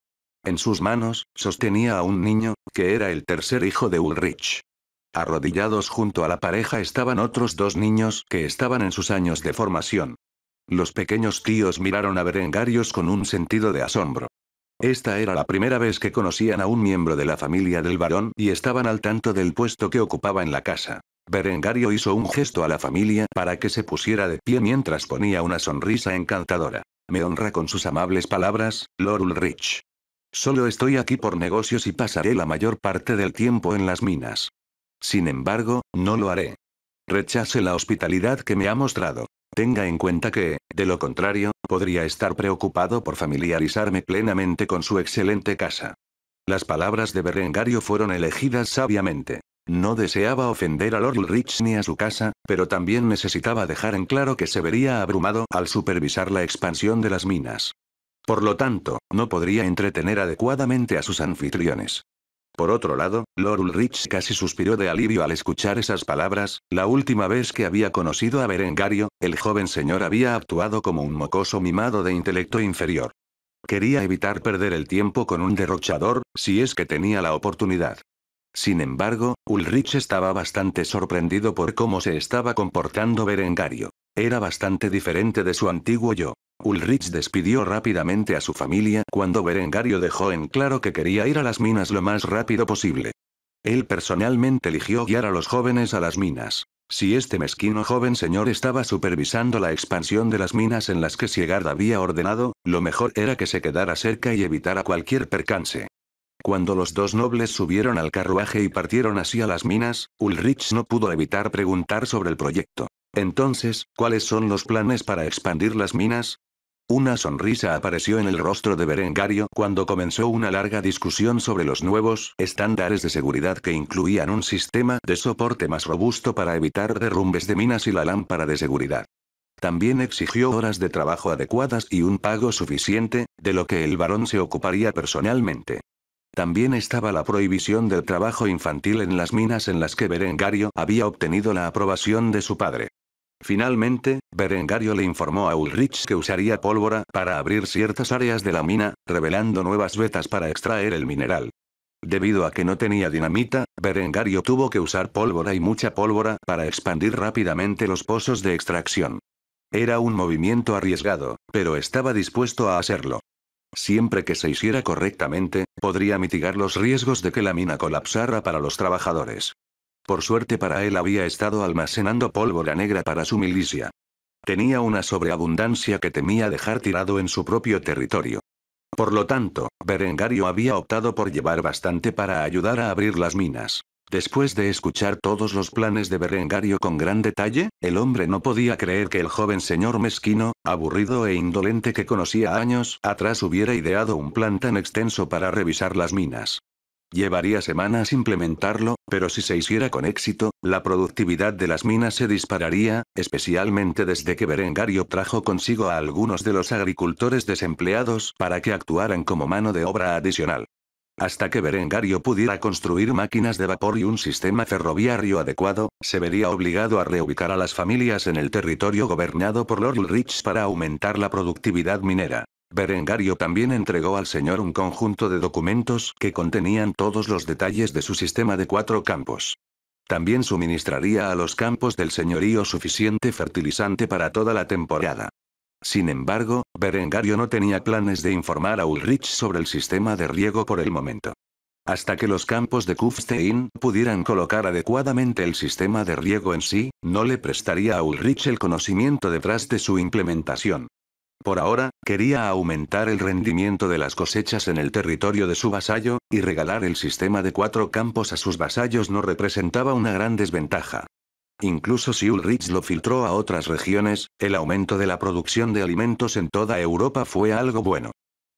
En sus manos, sostenía a un niño, que era el tercer hijo de Ulrich. Arrodillados junto a la pareja estaban otros dos niños que estaban en sus años de formación. Los pequeños tíos miraron a Berengarios con un sentido de asombro. Esta era la primera vez que conocían a un miembro de la familia del varón y estaban al tanto del puesto que ocupaba en la casa. Berengario hizo un gesto a la familia para que se pusiera de pie mientras ponía una sonrisa encantadora. Me honra con sus amables palabras, Lord Rich. Solo estoy aquí por negocios y pasaré la mayor parte del tiempo en las minas. Sin embargo, no lo haré. Rechace la hospitalidad que me ha mostrado. Tenga en cuenta que, de lo contrario, podría estar preocupado por familiarizarme plenamente con su excelente casa. Las palabras de Berengario fueron elegidas sabiamente. No deseaba ofender a Lord Rich ni a su casa, pero también necesitaba dejar en claro que se vería abrumado al supervisar la expansión de las minas. Por lo tanto, no podría entretener adecuadamente a sus anfitriones. Por otro lado, Lord Ulrich casi suspiró de alivio al escuchar esas palabras, la última vez que había conocido a Berengario, el joven señor había actuado como un mocoso mimado de intelecto inferior. Quería evitar perder el tiempo con un derrochador, si es que tenía la oportunidad. Sin embargo, Ulrich estaba bastante sorprendido por cómo se estaba comportando Berengario. Era bastante diferente de su antiguo yo. Ulrich despidió rápidamente a su familia cuando Berengario dejó en claro que quería ir a las minas lo más rápido posible. Él personalmente eligió guiar a los jóvenes a las minas. Si este mezquino joven señor estaba supervisando la expansión de las minas en las que Siegard había ordenado, lo mejor era que se quedara cerca y evitara cualquier percance. Cuando los dos nobles subieron al carruaje y partieron hacia las minas, Ulrich no pudo evitar preguntar sobre el proyecto. Entonces, ¿cuáles son los planes para expandir las minas? Una sonrisa apareció en el rostro de Berengario cuando comenzó una larga discusión sobre los nuevos estándares de seguridad que incluían un sistema de soporte más robusto para evitar derrumbes de minas y la lámpara de seguridad. También exigió horas de trabajo adecuadas y un pago suficiente, de lo que el varón se ocuparía personalmente. También estaba la prohibición del trabajo infantil en las minas en las que Berengario había obtenido la aprobación de su padre. Finalmente, Berengario le informó a Ulrich que usaría pólvora para abrir ciertas áreas de la mina, revelando nuevas vetas para extraer el mineral. Debido a que no tenía dinamita, Berengario tuvo que usar pólvora y mucha pólvora para expandir rápidamente los pozos de extracción. Era un movimiento arriesgado, pero estaba dispuesto a hacerlo siempre que se hiciera correctamente, podría mitigar los riesgos de que la mina colapsara para los trabajadores. Por suerte para él había estado almacenando pólvora negra para su milicia. Tenía una sobreabundancia que temía dejar tirado en su propio territorio. Por lo tanto, Berengario había optado por llevar bastante para ayudar a abrir las minas. Después de escuchar todos los planes de Berengario con gran detalle, el hombre no podía creer que el joven señor mezquino, aburrido e indolente que conocía años atrás hubiera ideado un plan tan extenso para revisar las minas. Llevaría semanas implementarlo, pero si se hiciera con éxito, la productividad de las minas se dispararía, especialmente desde que Berengario trajo consigo a algunos de los agricultores desempleados para que actuaran como mano de obra adicional. Hasta que Berengario pudiera construir máquinas de vapor y un sistema ferroviario adecuado, se vería obligado a reubicar a las familias en el territorio gobernado por Lord Rich para aumentar la productividad minera. Berengario también entregó al señor un conjunto de documentos que contenían todos los detalles de su sistema de cuatro campos. También suministraría a los campos del señorío suficiente fertilizante para toda la temporada. Sin embargo, Berengario no tenía planes de informar a Ulrich sobre el sistema de riego por el momento. Hasta que los campos de Kufstein pudieran colocar adecuadamente el sistema de riego en sí, no le prestaría a Ulrich el conocimiento detrás de su implementación. Por ahora, quería aumentar el rendimiento de las cosechas en el territorio de su vasallo, y regalar el sistema de cuatro campos a sus vasallos no representaba una gran desventaja. Incluso si Ulrich lo filtró a otras regiones, el aumento de la producción de alimentos en toda Europa fue algo bueno.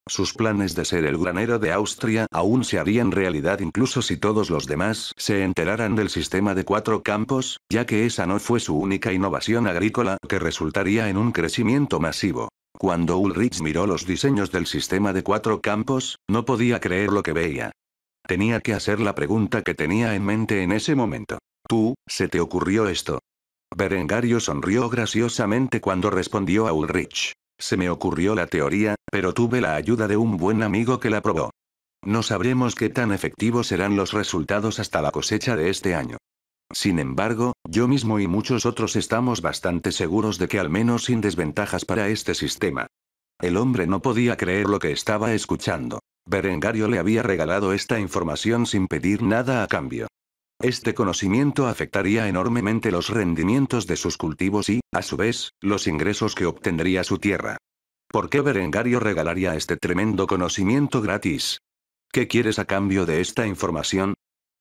Sus planes de ser el granero de Austria aún se harían realidad incluso si todos los demás se enteraran del sistema de cuatro campos, ya que esa no fue su única innovación agrícola que resultaría en un crecimiento masivo. Cuando Ulrich miró los diseños del sistema de cuatro campos, no podía creer lo que veía. Tenía que hacer la pregunta que tenía en mente en ese momento. Tú, se te ocurrió esto. Berengario sonrió graciosamente cuando respondió a Ulrich. Se me ocurrió la teoría, pero tuve la ayuda de un buen amigo que la probó. No sabremos qué tan efectivos serán los resultados hasta la cosecha de este año. Sin embargo, yo mismo y muchos otros estamos bastante seguros de que al menos sin desventajas para este sistema. El hombre no podía creer lo que estaba escuchando. Berengario le había regalado esta información sin pedir nada a cambio. Este conocimiento afectaría enormemente los rendimientos de sus cultivos y, a su vez, los ingresos que obtendría su tierra. ¿Por qué Berengario regalaría este tremendo conocimiento gratis? ¿Qué quieres a cambio de esta información?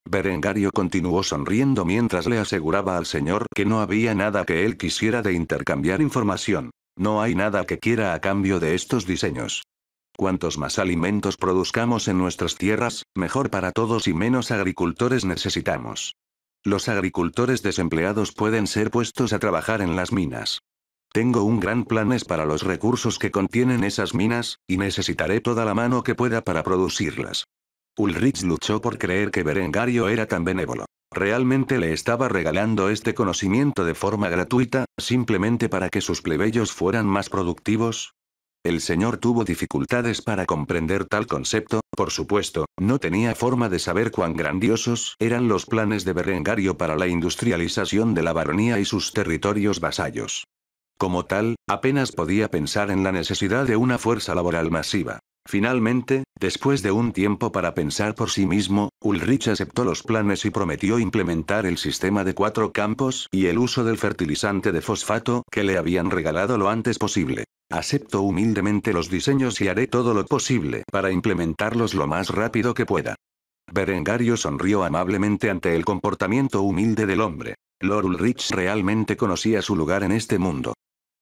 Berengario continuó sonriendo mientras le aseguraba al señor que no había nada que él quisiera de intercambiar información. No hay nada que quiera a cambio de estos diseños. Cuantos más alimentos produzcamos en nuestras tierras, mejor para todos y menos agricultores necesitamos. Los agricultores desempleados pueden ser puestos a trabajar en las minas. Tengo un gran planes para los recursos que contienen esas minas, y necesitaré toda la mano que pueda para producirlas. Ulrich luchó por creer que Berengario era tan benévolo. Realmente le estaba regalando este conocimiento de forma gratuita, simplemente para que sus plebeyos fueran más productivos, el señor tuvo dificultades para comprender tal concepto, por supuesto, no tenía forma de saber cuán grandiosos eran los planes de Berengario para la industrialización de la baronía y sus territorios vasallos. Como tal, apenas podía pensar en la necesidad de una fuerza laboral masiva. Finalmente, después de un tiempo para pensar por sí mismo, Ulrich aceptó los planes y prometió implementar el sistema de cuatro campos y el uso del fertilizante de fosfato que le habían regalado lo antes posible. Acepto humildemente los diseños y haré todo lo posible para implementarlos lo más rápido que pueda. Berengario sonrió amablemente ante el comportamiento humilde del hombre. Lord Ulrich realmente conocía su lugar en este mundo.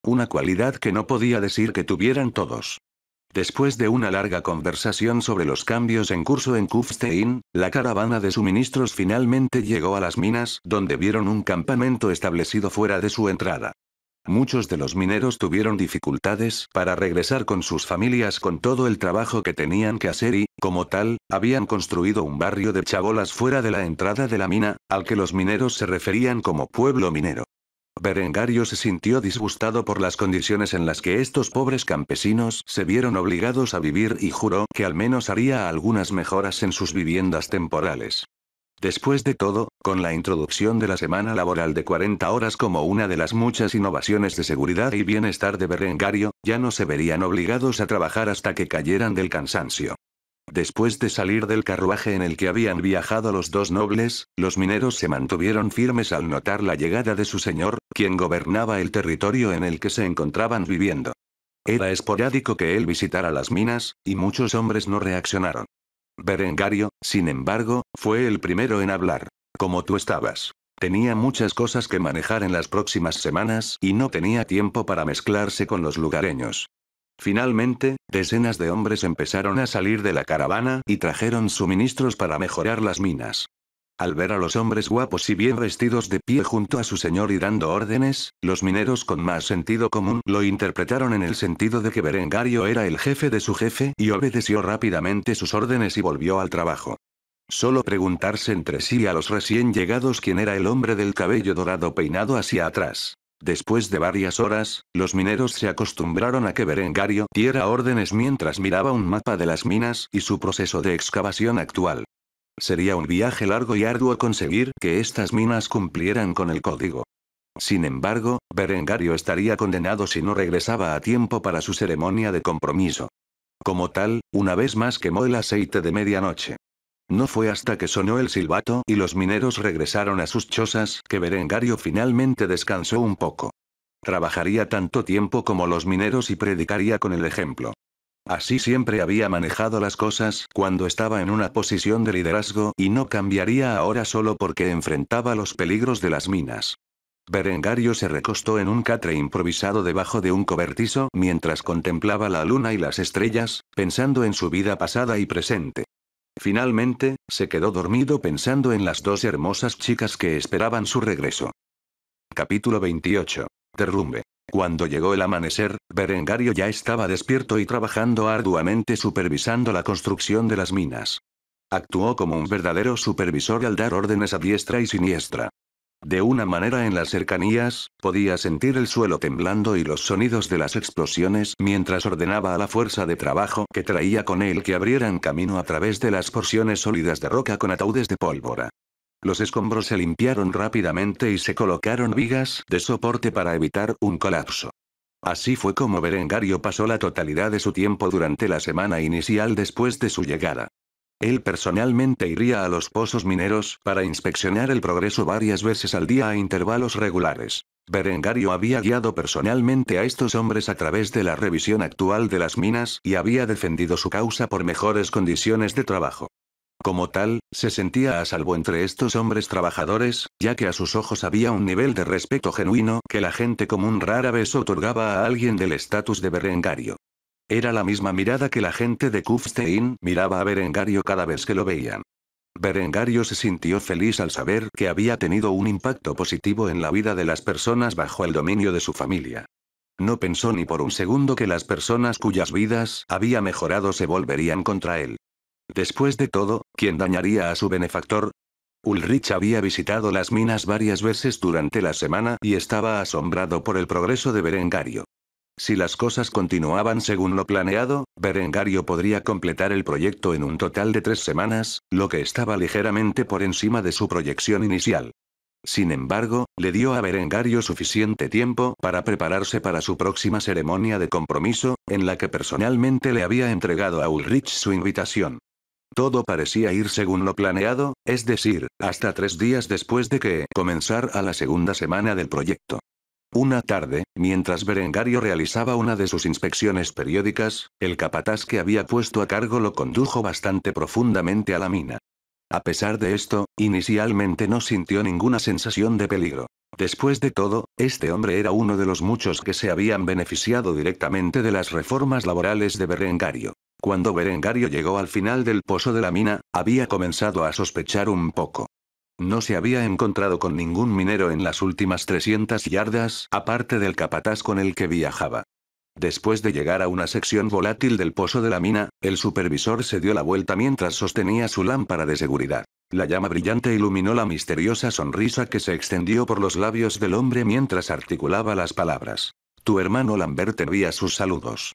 Una cualidad que no podía decir que tuvieran todos. Después de una larga conversación sobre los cambios en curso en Kufstein, la caravana de suministros finalmente llegó a las minas, donde vieron un campamento establecido fuera de su entrada. Muchos de los mineros tuvieron dificultades para regresar con sus familias con todo el trabajo que tenían que hacer y, como tal, habían construido un barrio de chabolas fuera de la entrada de la mina, al que los mineros se referían como pueblo minero. Berengario se sintió disgustado por las condiciones en las que estos pobres campesinos se vieron obligados a vivir y juró que al menos haría algunas mejoras en sus viviendas temporales. Después de todo, con la introducción de la semana laboral de 40 horas como una de las muchas innovaciones de seguridad y bienestar de Berengario, ya no se verían obligados a trabajar hasta que cayeran del cansancio. Después de salir del carruaje en el que habían viajado los dos nobles, los mineros se mantuvieron firmes al notar la llegada de su señor, quien gobernaba el territorio en el que se encontraban viviendo. Era esporádico que él visitara las minas, y muchos hombres no reaccionaron. Berengario, sin embargo, fue el primero en hablar. Como tú estabas. Tenía muchas cosas que manejar en las próximas semanas y no tenía tiempo para mezclarse con los lugareños. Finalmente, decenas de hombres empezaron a salir de la caravana y trajeron suministros para mejorar las minas. Al ver a los hombres guapos y bien vestidos de pie junto a su señor y dando órdenes, los mineros con más sentido común lo interpretaron en el sentido de que Berengario era el jefe de su jefe y obedeció rápidamente sus órdenes y volvió al trabajo. Solo preguntarse entre sí a los recién llegados quién era el hombre del cabello dorado peinado hacia atrás. Después de varias horas, los mineros se acostumbraron a que Berengario diera órdenes mientras miraba un mapa de las minas y su proceso de excavación actual. Sería un viaje largo y arduo conseguir que estas minas cumplieran con el código. Sin embargo, Berengario estaría condenado si no regresaba a tiempo para su ceremonia de compromiso. Como tal, una vez más quemó el aceite de medianoche. No fue hasta que sonó el silbato y los mineros regresaron a sus chozas que Berengario finalmente descansó un poco. Trabajaría tanto tiempo como los mineros y predicaría con el ejemplo. Así siempre había manejado las cosas cuando estaba en una posición de liderazgo y no cambiaría ahora solo porque enfrentaba los peligros de las minas. Berengario se recostó en un catre improvisado debajo de un cobertizo mientras contemplaba la luna y las estrellas, pensando en su vida pasada y presente. Finalmente, se quedó dormido pensando en las dos hermosas chicas que esperaban su regreso. Capítulo 28. Derrumbe. Cuando llegó el amanecer, Berengario ya estaba despierto y trabajando arduamente supervisando la construcción de las minas. Actuó como un verdadero supervisor al dar órdenes a diestra y siniestra. De una manera en las cercanías, podía sentir el suelo temblando y los sonidos de las explosiones mientras ordenaba a la fuerza de trabajo que traía con él que abrieran camino a través de las porciones sólidas de roca con ataúdes de pólvora. Los escombros se limpiaron rápidamente y se colocaron vigas de soporte para evitar un colapso. Así fue como Berengario pasó la totalidad de su tiempo durante la semana inicial después de su llegada. Él personalmente iría a los pozos mineros para inspeccionar el progreso varias veces al día a intervalos regulares. Berengario había guiado personalmente a estos hombres a través de la revisión actual de las minas y había defendido su causa por mejores condiciones de trabajo. Como tal, se sentía a salvo entre estos hombres trabajadores, ya que a sus ojos había un nivel de respeto genuino que la gente común rara vez otorgaba a alguien del estatus de Berengario. Era la misma mirada que la gente de Kufstein miraba a Berengario cada vez que lo veían. Berengario se sintió feliz al saber que había tenido un impacto positivo en la vida de las personas bajo el dominio de su familia. No pensó ni por un segundo que las personas cuyas vidas había mejorado se volverían contra él. Después de todo, ¿quién dañaría a su benefactor? Ulrich había visitado las minas varias veces durante la semana y estaba asombrado por el progreso de Berengario. Si las cosas continuaban según lo planeado, Berengario podría completar el proyecto en un total de tres semanas, lo que estaba ligeramente por encima de su proyección inicial. Sin embargo, le dio a Berengario suficiente tiempo para prepararse para su próxima ceremonia de compromiso, en la que personalmente le había entregado a Ulrich su invitación. Todo parecía ir según lo planeado, es decir, hasta tres días después de que comenzara la segunda semana del proyecto. Una tarde, mientras Berengario realizaba una de sus inspecciones periódicas, el capataz que había puesto a cargo lo condujo bastante profundamente a la mina. A pesar de esto, inicialmente no sintió ninguna sensación de peligro. Después de todo, este hombre era uno de los muchos que se habían beneficiado directamente de las reformas laborales de Berengario. Cuando Berengario llegó al final del pozo de la mina, había comenzado a sospechar un poco. No se había encontrado con ningún minero en las últimas 300 yardas, aparte del capataz con el que viajaba. Después de llegar a una sección volátil del pozo de la mina, el supervisor se dio la vuelta mientras sostenía su lámpara de seguridad. La llama brillante iluminó la misteriosa sonrisa que se extendió por los labios del hombre mientras articulaba las palabras. Tu hermano Lambert envía sus saludos.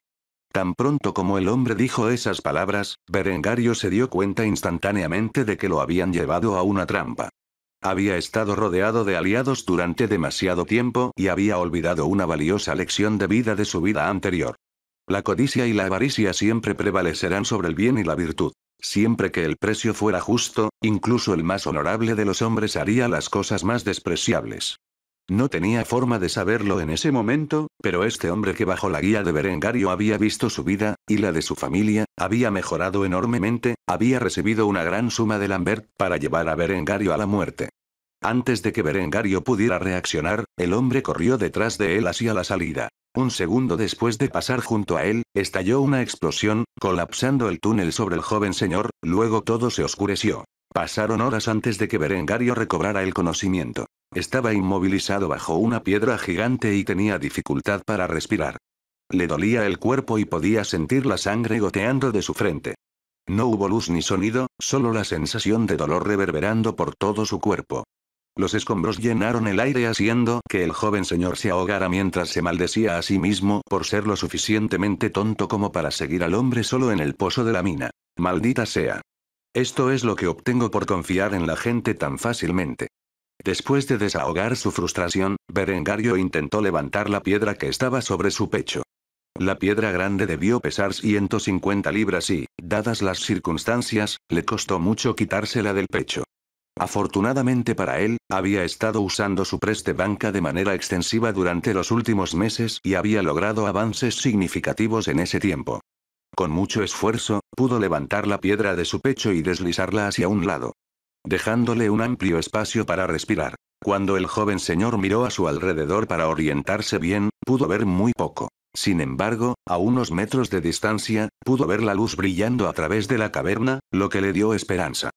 Tan pronto como el hombre dijo esas palabras, Berengario se dio cuenta instantáneamente de que lo habían llevado a una trampa. Había estado rodeado de aliados durante demasiado tiempo y había olvidado una valiosa lección de vida de su vida anterior. La codicia y la avaricia siempre prevalecerán sobre el bien y la virtud. Siempre que el precio fuera justo, incluso el más honorable de los hombres haría las cosas más despreciables. No tenía forma de saberlo en ese momento, pero este hombre que bajo la guía de Berengario había visto su vida, y la de su familia, había mejorado enormemente, había recibido una gran suma de Lambert para llevar a Berengario a la muerte. Antes de que Berengario pudiera reaccionar, el hombre corrió detrás de él hacia la salida. Un segundo después de pasar junto a él, estalló una explosión, colapsando el túnel sobre el joven señor, luego todo se oscureció. Pasaron horas antes de que Berengario recobrara el conocimiento. Estaba inmovilizado bajo una piedra gigante y tenía dificultad para respirar. Le dolía el cuerpo y podía sentir la sangre goteando de su frente. No hubo luz ni sonido, solo la sensación de dolor reverberando por todo su cuerpo. Los escombros llenaron el aire haciendo que el joven señor se ahogara mientras se maldecía a sí mismo por ser lo suficientemente tonto como para seguir al hombre solo en el pozo de la mina. Maldita sea. Esto es lo que obtengo por confiar en la gente tan fácilmente. Después de desahogar su frustración, Berengario intentó levantar la piedra que estaba sobre su pecho. La piedra grande debió pesar 150 libras y, dadas las circunstancias, le costó mucho quitársela del pecho. Afortunadamente para él, había estado usando su preste banca de manera extensiva durante los últimos meses y había logrado avances significativos en ese tiempo. Con mucho esfuerzo, pudo levantar la piedra de su pecho y deslizarla hacia un lado. Dejándole un amplio espacio para respirar. Cuando el joven señor miró a su alrededor para orientarse bien, pudo ver muy poco. Sin embargo, a unos metros de distancia, pudo ver la luz brillando a través de la caverna, lo que le dio esperanza.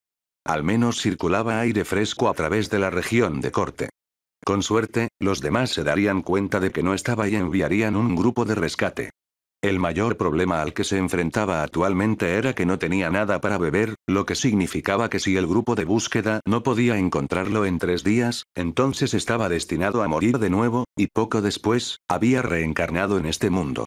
Al menos circulaba aire fresco a través de la región de corte. Con suerte, los demás se darían cuenta de que no estaba y enviarían un grupo de rescate. El mayor problema al que se enfrentaba actualmente era que no tenía nada para beber, lo que significaba que si el grupo de búsqueda no podía encontrarlo en tres días, entonces estaba destinado a morir de nuevo, y poco después, había reencarnado en este mundo.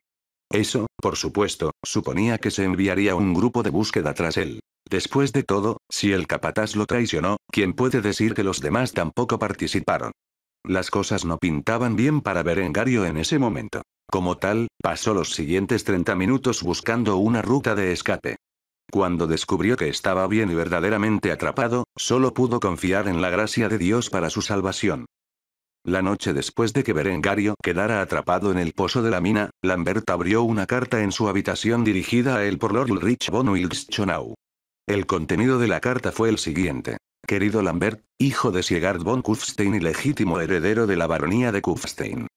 Eso, por supuesto, suponía que se enviaría un grupo de búsqueda tras él. Después de todo, si el capataz lo traicionó, ¿quién puede decir que los demás tampoco participaron? Las cosas no pintaban bien para Berengario en ese momento. Como tal, pasó los siguientes 30 minutos buscando una ruta de escape. Cuando descubrió que estaba bien y verdaderamente atrapado, solo pudo confiar en la gracia de Dios para su salvación. La noche después de que Berengario quedara atrapado en el pozo de la mina, Lambert abrió una carta en su habitación dirigida a él por Lord Ulrich von Wilkschonau. El contenido de la carta fue el siguiente. Querido Lambert, hijo de Siegard von Kufstein y legítimo heredero de la baronía de Kufstein.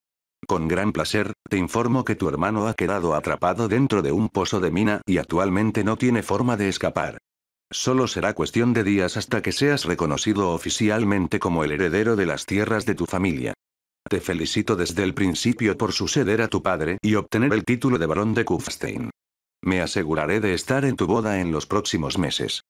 Con gran placer, te informo que tu hermano ha quedado atrapado dentro de un pozo de mina y actualmente no tiene forma de escapar. Solo será cuestión de días hasta que seas reconocido oficialmente como el heredero de las tierras de tu familia. Te felicito desde el principio por suceder a tu padre y obtener el título de barón de Kufstein. Me aseguraré de estar en tu boda en los próximos meses.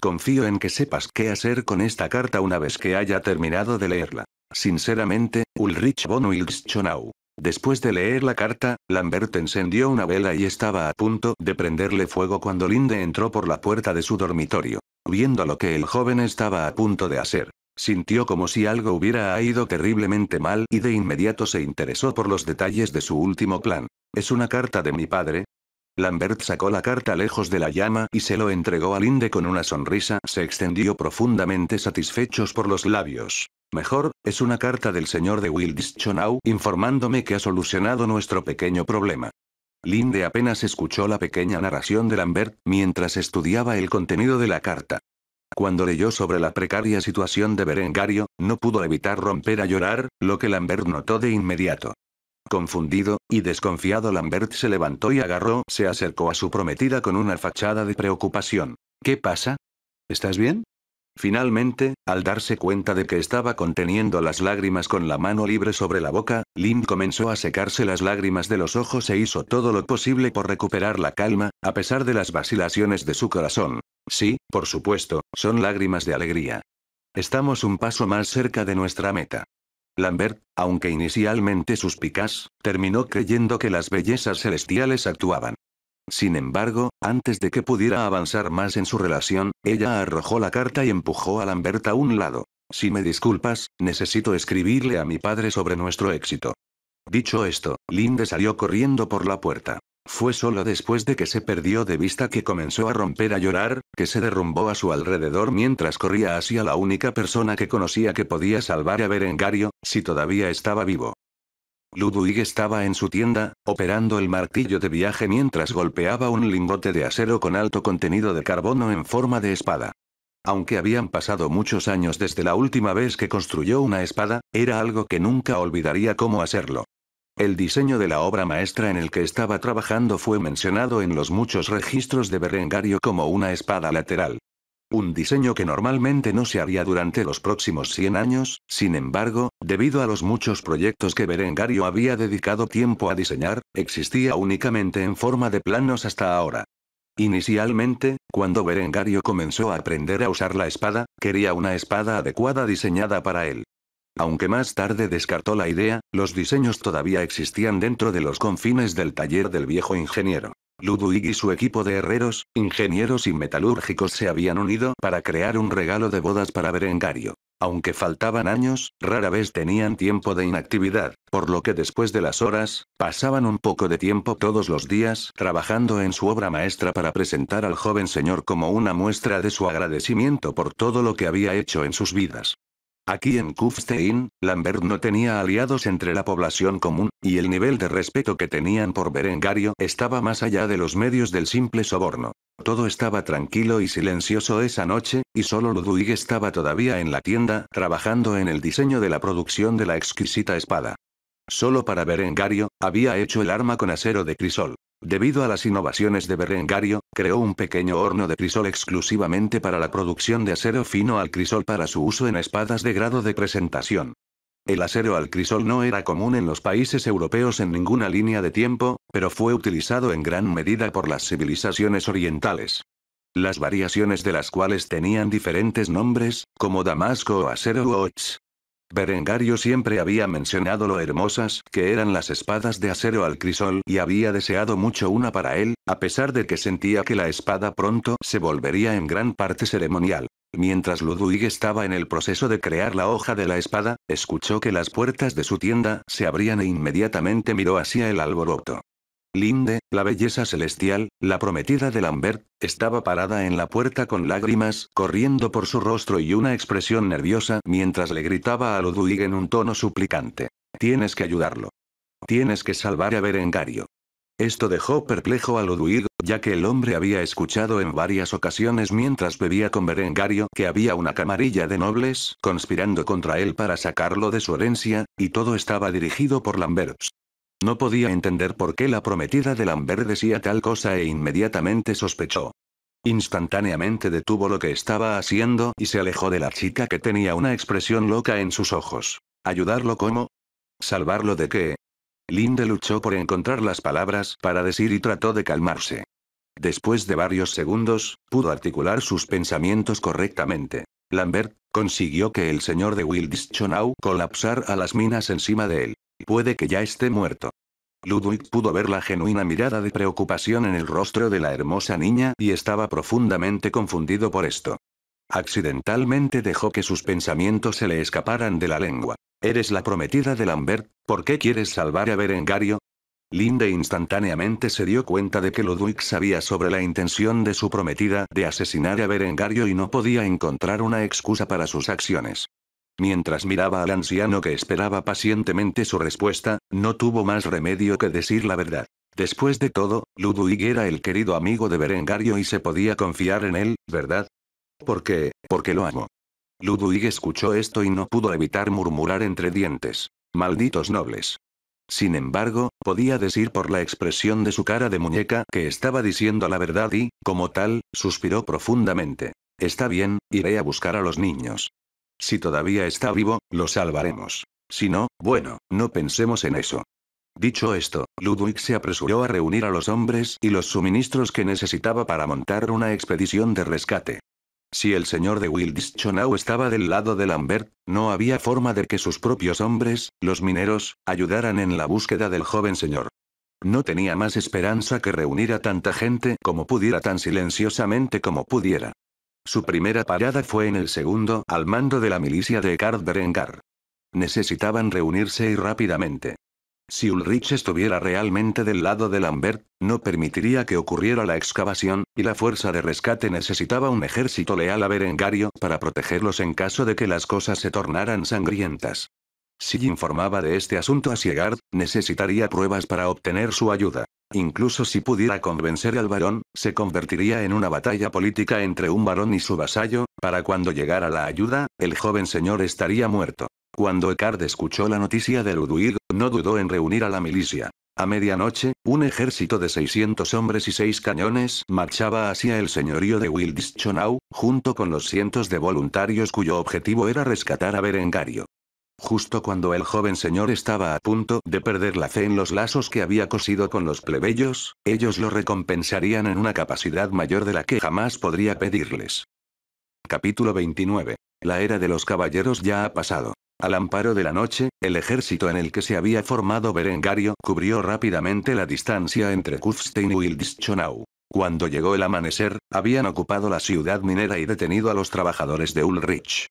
Confío en que sepas qué hacer con esta carta una vez que haya terminado de leerla. Sinceramente, Ulrich von Wilschonau. Después de leer la carta, Lambert encendió una vela y estaba a punto de prenderle fuego cuando Linde entró por la puerta de su dormitorio. Viendo lo que el joven estaba a punto de hacer, sintió como si algo hubiera ido terriblemente mal y de inmediato se interesó por los detalles de su último plan. ¿Es una carta de mi padre? Lambert sacó la carta lejos de la llama y se lo entregó a Linde con una sonrisa. Se extendió profundamente satisfechos por los labios. Mejor, es una carta del señor de Wildschonau, informándome que ha solucionado nuestro pequeño problema. Linde apenas escuchó la pequeña narración de Lambert, mientras estudiaba el contenido de la carta. Cuando leyó sobre la precaria situación de Berengario, no pudo evitar romper a llorar, lo que Lambert notó de inmediato. Confundido y desconfiado, Lambert se levantó y agarró, se acercó a su prometida con una fachada de preocupación. ¿Qué pasa? ¿Estás bien? Finalmente, al darse cuenta de que estaba conteniendo las lágrimas con la mano libre sobre la boca, Lim comenzó a secarse las lágrimas de los ojos e hizo todo lo posible por recuperar la calma, a pesar de las vacilaciones de su corazón. Sí, por supuesto, son lágrimas de alegría. Estamos un paso más cerca de nuestra meta. Lambert, aunque inicialmente suspicaz, terminó creyendo que las bellezas celestiales actuaban. Sin embargo, antes de que pudiera avanzar más en su relación, ella arrojó la carta y empujó a Lambert a un lado. Si me disculpas, necesito escribirle a mi padre sobre nuestro éxito. Dicho esto, Linde salió corriendo por la puerta. Fue solo después de que se perdió de vista que comenzó a romper a llorar, que se derrumbó a su alrededor mientras corría hacia la única persona que conocía que podía salvar a Berengario, si todavía estaba vivo. Ludwig estaba en su tienda, operando el martillo de viaje mientras golpeaba un lingote de acero con alto contenido de carbono en forma de espada. Aunque habían pasado muchos años desde la última vez que construyó una espada, era algo que nunca olvidaría cómo hacerlo. El diseño de la obra maestra en el que estaba trabajando fue mencionado en los muchos registros de Berengario como una espada lateral. Un diseño que normalmente no se haría durante los próximos 100 años, sin embargo, debido a los muchos proyectos que Berengario había dedicado tiempo a diseñar, existía únicamente en forma de planos hasta ahora. Inicialmente, cuando Berengario comenzó a aprender a usar la espada, quería una espada adecuada diseñada para él. Aunque más tarde descartó la idea, los diseños todavía existían dentro de los confines del taller del viejo ingeniero. Ludwig y su equipo de herreros, ingenieros y metalúrgicos se habían unido para crear un regalo de bodas para Berengario. Aunque faltaban años, rara vez tenían tiempo de inactividad, por lo que después de las horas, pasaban un poco de tiempo todos los días trabajando en su obra maestra para presentar al joven señor como una muestra de su agradecimiento por todo lo que había hecho en sus vidas. Aquí en Kufstein, Lambert no tenía aliados entre la población común, y el nivel de respeto que tenían por Berengario estaba más allá de los medios del simple soborno. Todo estaba tranquilo y silencioso esa noche, y solo Ludwig estaba todavía en la tienda, trabajando en el diseño de la producción de la exquisita espada. Solo para Berengario, había hecho el arma con acero de crisol. Debido a las innovaciones de Berengario, creó un pequeño horno de crisol exclusivamente para la producción de acero fino al crisol para su uso en espadas de grado de presentación. El acero al crisol no era común en los países europeos en ninguna línea de tiempo, pero fue utilizado en gran medida por las civilizaciones orientales. Las variaciones de las cuales tenían diferentes nombres, como Damasco o acero o Berengario siempre había mencionado lo hermosas que eran las espadas de acero al crisol y había deseado mucho una para él, a pesar de que sentía que la espada pronto se volvería en gran parte ceremonial. Mientras Ludwig estaba en el proceso de crear la hoja de la espada, escuchó que las puertas de su tienda se abrían e inmediatamente miró hacia el alboroto. Linde, la belleza celestial, la prometida de Lambert, estaba parada en la puerta con lágrimas corriendo por su rostro y una expresión nerviosa mientras le gritaba a Ludwig en un tono suplicante. Tienes que ayudarlo. Tienes que salvar a Berengario. Esto dejó perplejo a Ludwig, ya que el hombre había escuchado en varias ocasiones mientras bebía con Berengario que había una camarilla de nobles conspirando contra él para sacarlo de su herencia, y todo estaba dirigido por Lambert. No podía entender por qué la prometida de Lambert decía tal cosa e inmediatamente sospechó. Instantáneamente detuvo lo que estaba haciendo y se alejó de la chica que tenía una expresión loca en sus ojos. ¿Ayudarlo cómo? ¿Salvarlo de qué? Linde luchó por encontrar las palabras para decir y trató de calmarse. Después de varios segundos, pudo articular sus pensamientos correctamente. Lambert consiguió que el señor de Wildschonau colapsara a las minas encima de él. Puede que ya esté muerto. Ludwig pudo ver la genuina mirada de preocupación en el rostro de la hermosa niña y estaba profundamente confundido por esto. Accidentalmente dejó que sus pensamientos se le escaparan de la lengua. Eres la prometida de Lambert, ¿por qué quieres salvar a Berengario? Linde instantáneamente se dio cuenta de que Ludwig sabía sobre la intención de su prometida de asesinar a Berengario y no podía encontrar una excusa para sus acciones. Mientras miraba al anciano que esperaba pacientemente su respuesta, no tuvo más remedio que decir la verdad. Después de todo, Ludwig era el querido amigo de Berengario y se podía confiar en él, ¿verdad? ¿Por qué? porque lo amo. Ludwig escuchó esto y no pudo evitar murmurar entre dientes. Malditos nobles. Sin embargo, podía decir por la expresión de su cara de muñeca que estaba diciendo la verdad y, como tal, suspiró profundamente. Está bien, iré a buscar a los niños. Si todavía está vivo, lo salvaremos. Si no, bueno, no pensemos en eso. Dicho esto, Ludwig se apresuró a reunir a los hombres y los suministros que necesitaba para montar una expedición de rescate. Si el señor de Wildschonau estaba del lado de Lambert, no había forma de que sus propios hombres, los mineros, ayudaran en la búsqueda del joven señor. No tenía más esperanza que reunir a tanta gente como pudiera tan silenciosamente como pudiera. Su primera parada fue en el segundo al mando de la milicia de Eckhart Berengar. Necesitaban reunirse y rápidamente. Si Ulrich estuviera realmente del lado de Lambert, no permitiría que ocurriera la excavación, y la fuerza de rescate necesitaba un ejército leal a Berengario para protegerlos en caso de que las cosas se tornaran sangrientas. Si informaba de este asunto a Siegard, necesitaría pruebas para obtener su ayuda. Incluso si pudiera convencer al varón, se convertiría en una batalla política entre un varón y su vasallo, para cuando llegara la ayuda, el joven señor estaría muerto. Cuando Eckard escuchó la noticia de Ludwig, no dudó en reunir a la milicia. A medianoche, un ejército de 600 hombres y seis cañones marchaba hacia el señorío de Wildschonau, junto con los cientos de voluntarios cuyo objetivo era rescatar a Berengario. Justo cuando el joven señor estaba a punto de perder la fe en los lazos que había cosido con los plebeyos, ellos lo recompensarían en una capacidad mayor de la que jamás podría pedirles. Capítulo 29. La era de los caballeros ya ha pasado. Al amparo de la noche, el ejército en el que se había formado Berengario cubrió rápidamente la distancia entre Kufstein y Wildschonau. Cuando llegó el amanecer, habían ocupado la ciudad minera y detenido a los trabajadores de Ulrich.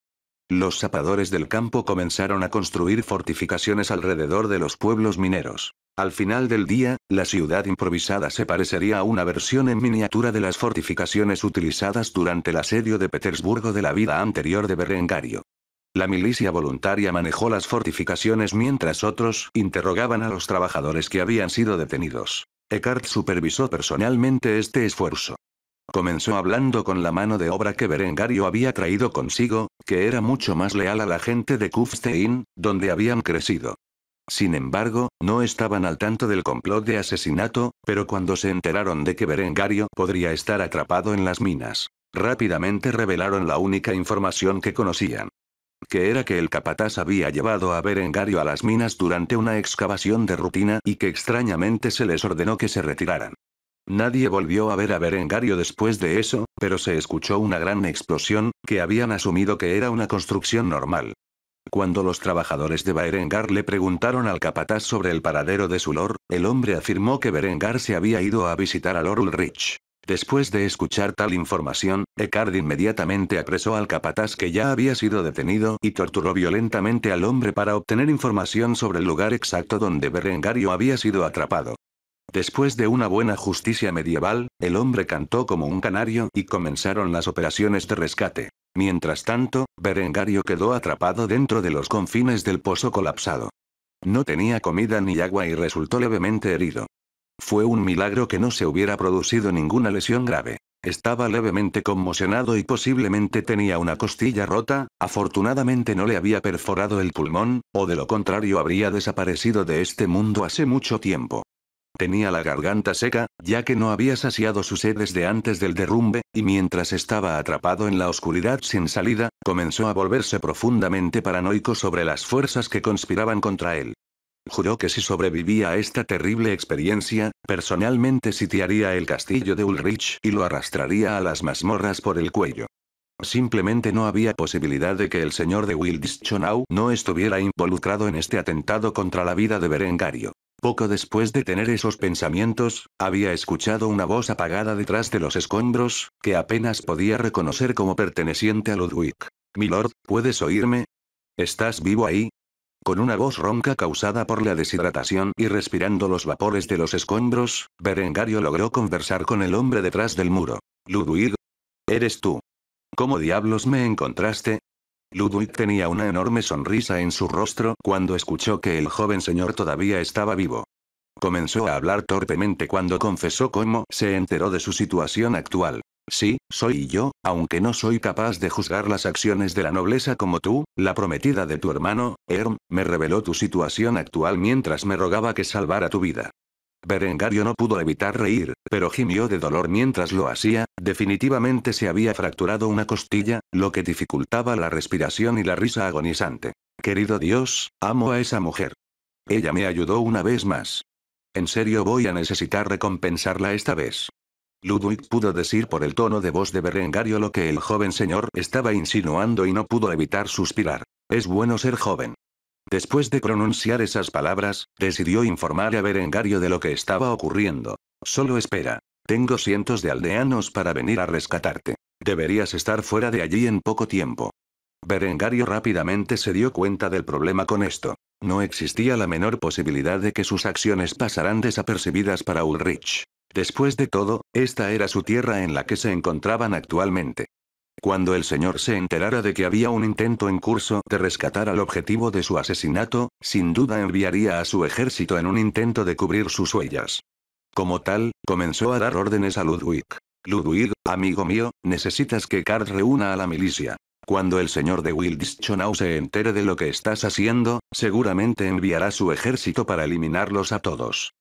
Los zapadores del campo comenzaron a construir fortificaciones alrededor de los pueblos mineros. Al final del día, la ciudad improvisada se parecería a una versión en miniatura de las fortificaciones utilizadas durante el asedio de Petersburgo de la vida anterior de Berengario. La milicia voluntaria manejó las fortificaciones mientras otros interrogaban a los trabajadores que habían sido detenidos. Eckhart supervisó personalmente este esfuerzo. Comenzó hablando con la mano de obra que Berengario había traído consigo, que era mucho más leal a la gente de Kufstein, donde habían crecido. Sin embargo, no estaban al tanto del complot de asesinato, pero cuando se enteraron de que Berengario podría estar atrapado en las minas, rápidamente revelaron la única información que conocían. Que era que el capataz había llevado a Berengario a las minas durante una excavación de rutina y que extrañamente se les ordenó que se retiraran. Nadie volvió a ver a Berengario después de eso, pero se escuchó una gran explosión, que habían asumido que era una construcción normal. Cuando los trabajadores de Berengar le preguntaron al capataz sobre el paradero de su lord, el hombre afirmó que Berengar se había ido a visitar a Lord Ulrich. Después de escuchar tal información, Eckard inmediatamente apresó al capataz que ya había sido detenido y torturó violentamente al hombre para obtener información sobre el lugar exacto donde Berengario había sido atrapado. Después de una buena justicia medieval, el hombre cantó como un canario y comenzaron las operaciones de rescate. Mientras tanto, Berengario quedó atrapado dentro de los confines del pozo colapsado. No tenía comida ni agua y resultó levemente herido. Fue un milagro que no se hubiera producido ninguna lesión grave. Estaba levemente conmocionado y posiblemente tenía una costilla rota, afortunadamente no le había perforado el pulmón, o de lo contrario habría desaparecido de este mundo hace mucho tiempo. Tenía la garganta seca, ya que no había saciado su sed desde antes del derrumbe, y mientras estaba atrapado en la oscuridad sin salida, comenzó a volverse profundamente paranoico sobre las fuerzas que conspiraban contra él. Juró que si sobrevivía a esta terrible experiencia, personalmente sitiaría el castillo de Ulrich y lo arrastraría a las mazmorras por el cuello. Simplemente no había posibilidad de que el señor de Wildschonau no estuviera involucrado en este atentado contra la vida de Berengario. Poco después de tener esos pensamientos, había escuchado una voz apagada detrás de los escombros, que apenas podía reconocer como perteneciente a Ludwig. Milord, ¿puedes oírme? ¿Estás vivo ahí? Con una voz ronca causada por la deshidratación y respirando los vapores de los escombros, Berengario logró conversar con el hombre detrás del muro. Ludwig. ¿Eres tú? ¿Cómo diablos me encontraste? Ludwig tenía una enorme sonrisa en su rostro cuando escuchó que el joven señor todavía estaba vivo. Comenzó a hablar torpemente cuando confesó cómo se enteró de su situación actual. Sí, soy yo, aunque no soy capaz de juzgar las acciones de la nobleza como tú, la prometida de tu hermano, Erm, me reveló tu situación actual mientras me rogaba que salvara tu vida. Berengario no pudo evitar reír, pero gimió de dolor mientras lo hacía, definitivamente se había fracturado una costilla, lo que dificultaba la respiración y la risa agonizante. Querido Dios, amo a esa mujer. Ella me ayudó una vez más. En serio voy a necesitar recompensarla esta vez. Ludwig pudo decir por el tono de voz de Berengario lo que el joven señor estaba insinuando y no pudo evitar suspirar. Es bueno ser joven. Después de pronunciar esas palabras, decidió informar a Berengario de lo que estaba ocurriendo. Solo espera. Tengo cientos de aldeanos para venir a rescatarte. Deberías estar fuera de allí en poco tiempo. Berengario rápidamente se dio cuenta del problema con esto. No existía la menor posibilidad de que sus acciones pasaran desapercibidas para Ulrich. Después de todo, esta era su tierra en la que se encontraban actualmente. Cuando el señor se enterara de que había un intento en curso de rescatar al objetivo de su asesinato, sin duda enviaría a su ejército en un intento de cubrir sus huellas. Como tal, comenzó a dar órdenes a Ludwig. Ludwig, amigo mío, necesitas que Card reúna a la milicia. Cuando el señor de Wildschonau se entere de lo que estás haciendo, seguramente enviará su ejército para eliminarlos a todos.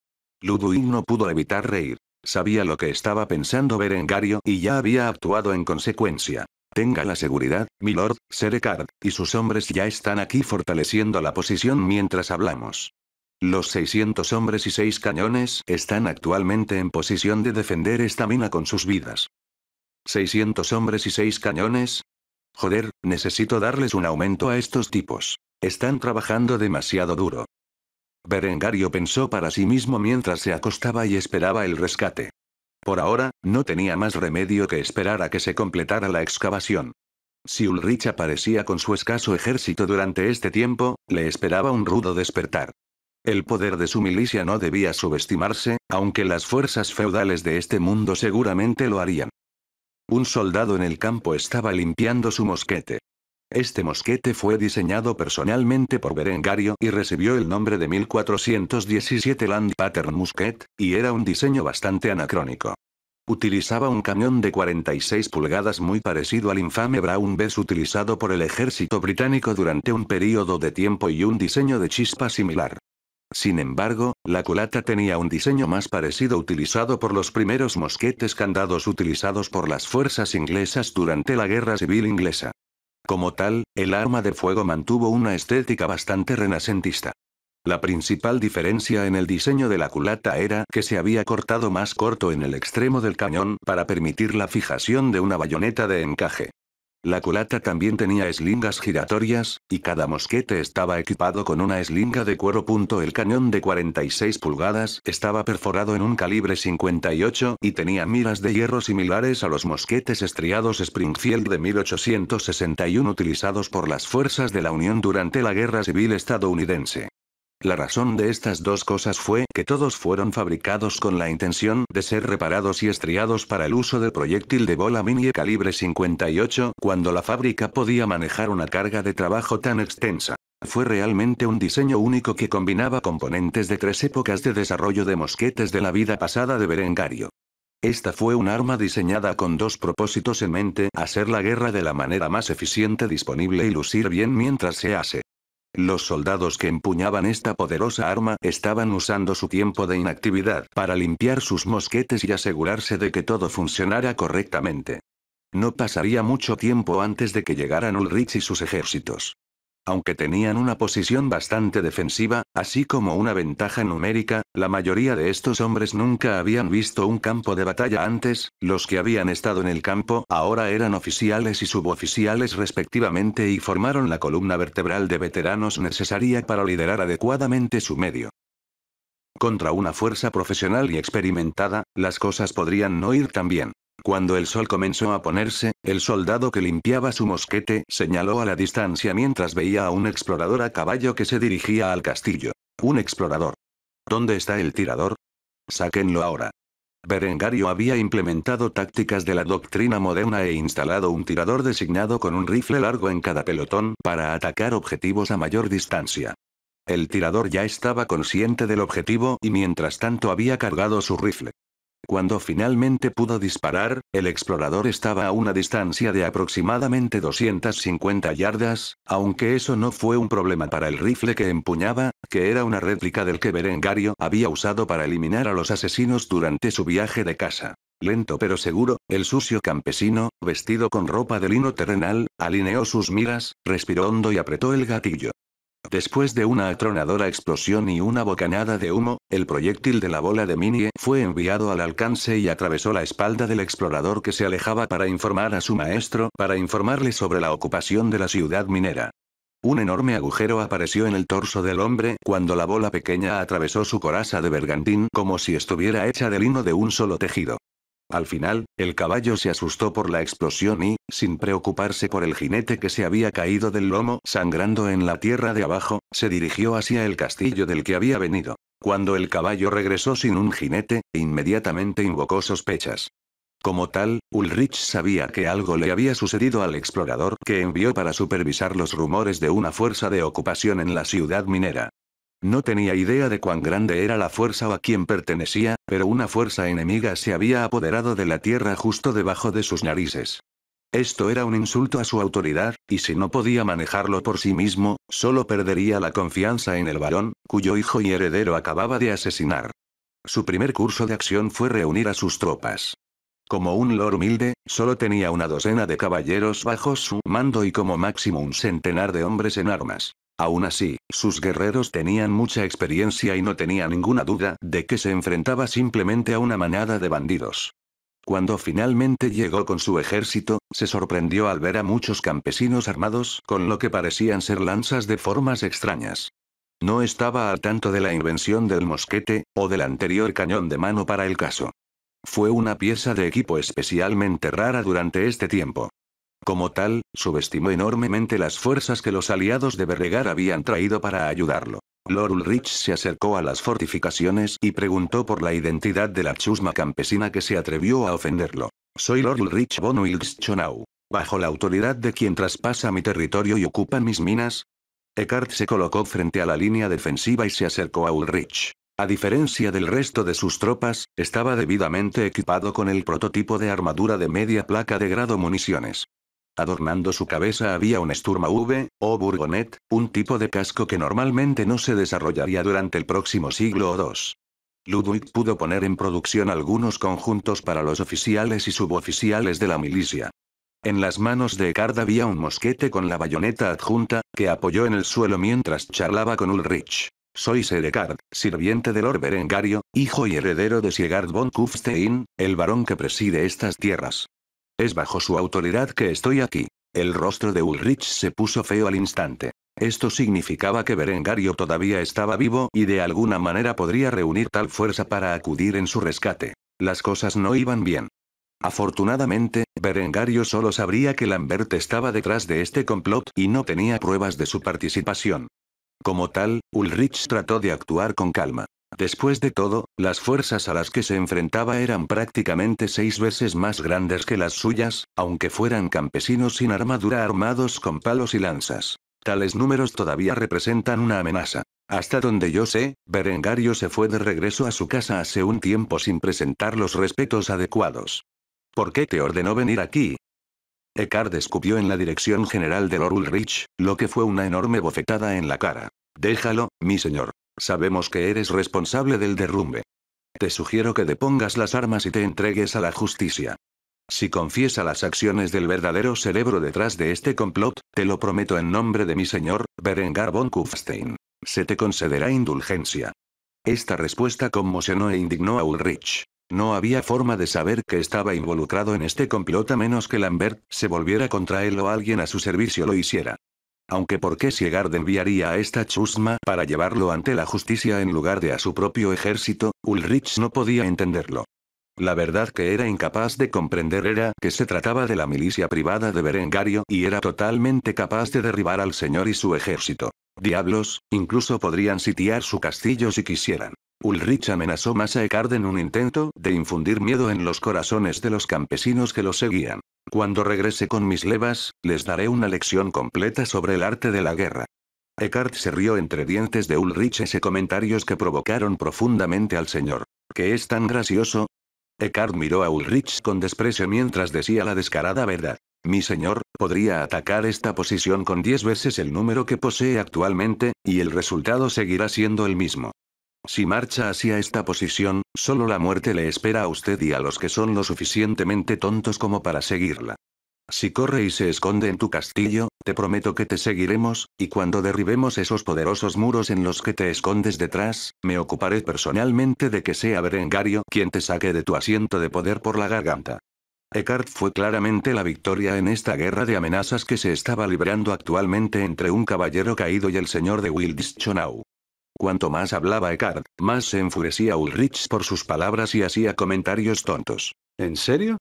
Ludwig no pudo evitar reír. Sabía lo que estaba pensando Berengario y ya había actuado en consecuencia. Tenga la seguridad, mi lord, Serekard, y sus hombres ya están aquí fortaleciendo la posición mientras hablamos. Los 600 hombres y 6 cañones están actualmente en posición de defender esta mina con sus vidas. 600 hombres y 6 cañones. Joder, necesito darles un aumento a estos tipos. Están trabajando demasiado duro. Berengario pensó para sí mismo mientras se acostaba y esperaba el rescate. Por ahora, no tenía más remedio que esperar a que se completara la excavación. Si Ulrich aparecía con su escaso ejército durante este tiempo, le esperaba un rudo despertar. El poder de su milicia no debía subestimarse, aunque las fuerzas feudales de este mundo seguramente lo harían. Un soldado en el campo estaba limpiando su mosquete. Este mosquete fue diseñado personalmente por Berengario y recibió el nombre de 1417 Land Pattern Musket, y era un diseño bastante anacrónico. Utilizaba un cañón de 46 pulgadas muy parecido al infame Brown Bess utilizado por el ejército británico durante un periodo de tiempo y un diseño de chispa similar. Sin embargo, la culata tenía un diseño más parecido utilizado por los primeros mosquetes candados utilizados por las fuerzas inglesas durante la Guerra Civil Inglesa. Como tal, el arma de fuego mantuvo una estética bastante renacentista. La principal diferencia en el diseño de la culata era que se había cortado más corto en el extremo del cañón para permitir la fijación de una bayoneta de encaje. La culata también tenía eslingas giratorias, y cada mosquete estaba equipado con una eslinga de cuero. El cañón de 46 pulgadas estaba perforado en un calibre 58 y tenía miras de hierro similares a los mosquetes estriados Springfield de 1861 utilizados por las fuerzas de la Unión durante la Guerra Civil estadounidense. La razón de estas dos cosas fue que todos fueron fabricados con la intención de ser reparados y estriados para el uso del proyectil de bola mini e calibre 58 cuando la fábrica podía manejar una carga de trabajo tan extensa. Fue realmente un diseño único que combinaba componentes de tres épocas de desarrollo de mosquetes de la vida pasada de Berengario. Esta fue un arma diseñada con dos propósitos en mente, hacer la guerra de la manera más eficiente disponible y lucir bien mientras se hace. Los soldados que empuñaban esta poderosa arma estaban usando su tiempo de inactividad para limpiar sus mosquetes y asegurarse de que todo funcionara correctamente. No pasaría mucho tiempo antes de que llegaran Ulrich y sus ejércitos. Aunque tenían una posición bastante defensiva, así como una ventaja numérica, la mayoría de estos hombres nunca habían visto un campo de batalla antes, los que habían estado en el campo ahora eran oficiales y suboficiales respectivamente y formaron la columna vertebral de veteranos necesaria para liderar adecuadamente su medio. Contra una fuerza profesional y experimentada, las cosas podrían no ir tan bien. Cuando el sol comenzó a ponerse, el soldado que limpiaba su mosquete señaló a la distancia mientras veía a un explorador a caballo que se dirigía al castillo. Un explorador. ¿Dónde está el tirador? Sáquenlo ahora. Berengario había implementado tácticas de la doctrina moderna e instalado un tirador designado con un rifle largo en cada pelotón para atacar objetivos a mayor distancia. El tirador ya estaba consciente del objetivo y mientras tanto había cargado su rifle. Cuando finalmente pudo disparar, el explorador estaba a una distancia de aproximadamente 250 yardas, aunque eso no fue un problema para el rifle que empuñaba, que era una réplica del que Berengario había usado para eliminar a los asesinos durante su viaje de casa. Lento pero seguro, el sucio campesino, vestido con ropa de lino terrenal, alineó sus miras, respiró hondo y apretó el gatillo. Después de una atronadora explosión y una bocanada de humo, el proyectil de la bola de Minie fue enviado al alcance y atravesó la espalda del explorador que se alejaba para informar a su maestro, para informarle sobre la ocupación de la ciudad minera. Un enorme agujero apareció en el torso del hombre cuando la bola pequeña atravesó su coraza de bergantín como si estuviera hecha de lino de un solo tejido. Al final, el caballo se asustó por la explosión y, sin preocuparse por el jinete que se había caído del lomo sangrando en la tierra de abajo, se dirigió hacia el castillo del que había venido. Cuando el caballo regresó sin un jinete, inmediatamente invocó sospechas. Como tal, Ulrich sabía que algo le había sucedido al explorador que envió para supervisar los rumores de una fuerza de ocupación en la ciudad minera. No tenía idea de cuán grande era la fuerza o a quién pertenecía, pero una fuerza enemiga se había apoderado de la tierra justo debajo de sus narices. Esto era un insulto a su autoridad, y si no podía manejarlo por sí mismo, solo perdería la confianza en el varón, cuyo hijo y heredero acababa de asesinar. Su primer curso de acción fue reunir a sus tropas. Como un lord humilde, solo tenía una docena de caballeros bajo su mando y como máximo un centenar de hombres en armas. Aún así, sus guerreros tenían mucha experiencia y no tenía ninguna duda de que se enfrentaba simplemente a una manada de bandidos. Cuando finalmente llegó con su ejército, se sorprendió al ver a muchos campesinos armados con lo que parecían ser lanzas de formas extrañas. No estaba al tanto de la invención del mosquete, o del anterior cañón de mano para el caso. Fue una pieza de equipo especialmente rara durante este tiempo. Como tal, subestimó enormemente las fuerzas que los aliados de Berregar habían traído para ayudarlo. Lord Ulrich se acercó a las fortificaciones y preguntó por la identidad de la chusma campesina que se atrevió a ofenderlo. Soy Lord Ulrich von Wilkschonau. Bajo la autoridad de quien traspasa mi territorio y ocupa mis minas. Eckhart se colocó frente a la línea defensiva y se acercó a Ulrich. A diferencia del resto de sus tropas, estaba debidamente equipado con el prototipo de armadura de media placa de grado municiones. Adornando su cabeza había un Sturma V, o Burgonet, un tipo de casco que normalmente no se desarrollaría durante el próximo siglo o dos. Ludwig pudo poner en producción algunos conjuntos para los oficiales y suboficiales de la milicia. En las manos de Eckard había un mosquete con la bayoneta adjunta, que apoyó en el suelo mientras charlaba con Ulrich. Soy Sedecard, sirviente del Lord hijo y heredero de Siegard von Kufstein, el varón que preside estas tierras. Es bajo su autoridad que estoy aquí. El rostro de Ulrich se puso feo al instante. Esto significaba que Berengario todavía estaba vivo y de alguna manera podría reunir tal fuerza para acudir en su rescate. Las cosas no iban bien. Afortunadamente, Berengario solo sabría que Lambert estaba detrás de este complot y no tenía pruebas de su participación. Como tal, Ulrich trató de actuar con calma. Después de todo, las fuerzas a las que se enfrentaba eran prácticamente seis veces más grandes que las suyas, aunque fueran campesinos sin armadura armados con palos y lanzas. Tales números todavía representan una amenaza. Hasta donde yo sé, Berengario se fue de regreso a su casa hace un tiempo sin presentar los respetos adecuados. ¿Por qué te ordenó venir aquí? Ekar descubrió en la dirección general de Lord Rich, lo que fue una enorme bofetada en la cara. Déjalo, mi señor. Sabemos que eres responsable del derrumbe. Te sugiero que depongas las armas y te entregues a la justicia. Si confiesa las acciones del verdadero cerebro detrás de este complot, te lo prometo en nombre de mi señor, Berengar von Kufstein. Se te concederá indulgencia. Esta respuesta conmocionó e indignó a Ulrich. No había forma de saber que estaba involucrado en este complot a menos que Lambert se volviera contra él o alguien a su servicio lo hiciera. Aunque por qué Siegard enviaría a esta chusma para llevarlo ante la justicia en lugar de a su propio ejército, Ulrich no podía entenderlo. La verdad que era incapaz de comprender era que se trataba de la milicia privada de Berengario y era totalmente capaz de derribar al señor y su ejército. Diablos, incluso podrían sitiar su castillo si quisieran. Ulrich amenazó más a Eckhard en un intento de infundir miedo en los corazones de los campesinos que lo seguían. Cuando regrese con mis levas, les daré una lección completa sobre el arte de la guerra. Eckhart se rió entre dientes de Ulrich ese comentarios que provocaron profundamente al señor. ¿Qué es tan gracioso? Eckhart miró a Ulrich con desprecio mientras decía la descarada verdad. Mi señor, podría atacar esta posición con diez veces el número que posee actualmente, y el resultado seguirá siendo el mismo. Si marcha hacia esta posición, solo la muerte le espera a usted y a los que son lo suficientemente tontos como para seguirla. Si corre y se esconde en tu castillo, te prometo que te seguiremos, y cuando derribemos esos poderosos muros en los que te escondes detrás, me ocuparé personalmente de que sea Berengario quien te saque de tu asiento de poder por la garganta. Eckhart fue claramente la victoria en esta guerra de amenazas que se estaba librando actualmente entre un caballero caído y el señor de Wildschonau. Cuanto más hablaba Eckard, más se enfurecía Ulrich por sus palabras y hacía comentarios tontos. ¿En serio?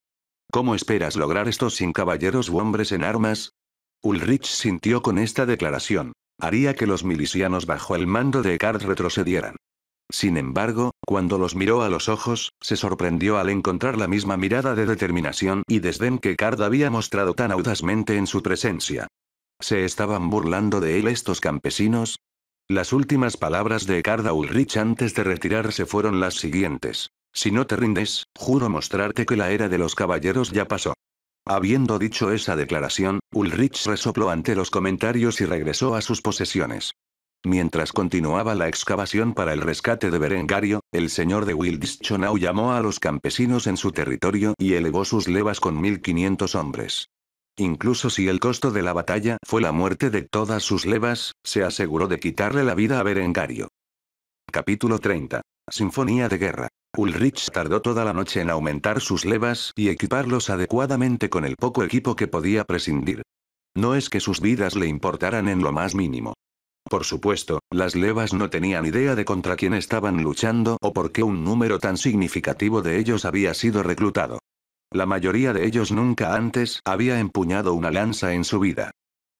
¿Cómo esperas lograr esto sin caballeros u hombres en armas? Ulrich sintió con esta declaración. Haría que los milicianos bajo el mando de Eckard retrocedieran. Sin embargo, cuando los miró a los ojos, se sorprendió al encontrar la misma mirada de determinación y desdén que Eckard había mostrado tan audazmente en su presencia. ¿Se estaban burlando de él estos campesinos? Las últimas palabras de Carda Ulrich antes de retirarse fueron las siguientes. Si no te rindes, juro mostrarte que la era de los caballeros ya pasó. Habiendo dicho esa declaración, Ulrich resopló ante los comentarios y regresó a sus posesiones. Mientras continuaba la excavación para el rescate de Berengario, el señor de Wildschonau llamó a los campesinos en su territorio y elevó sus levas con 1.500 hombres. Incluso si el costo de la batalla fue la muerte de todas sus levas, se aseguró de quitarle la vida a Berengario. Capítulo 30. Sinfonía de Guerra. Ulrich tardó toda la noche en aumentar sus levas y equiparlos adecuadamente con el poco equipo que podía prescindir. No es que sus vidas le importaran en lo más mínimo. Por supuesto, las levas no tenían idea de contra quién estaban luchando o por qué un número tan significativo de ellos había sido reclutado. La mayoría de ellos nunca antes había empuñado una lanza en su vida.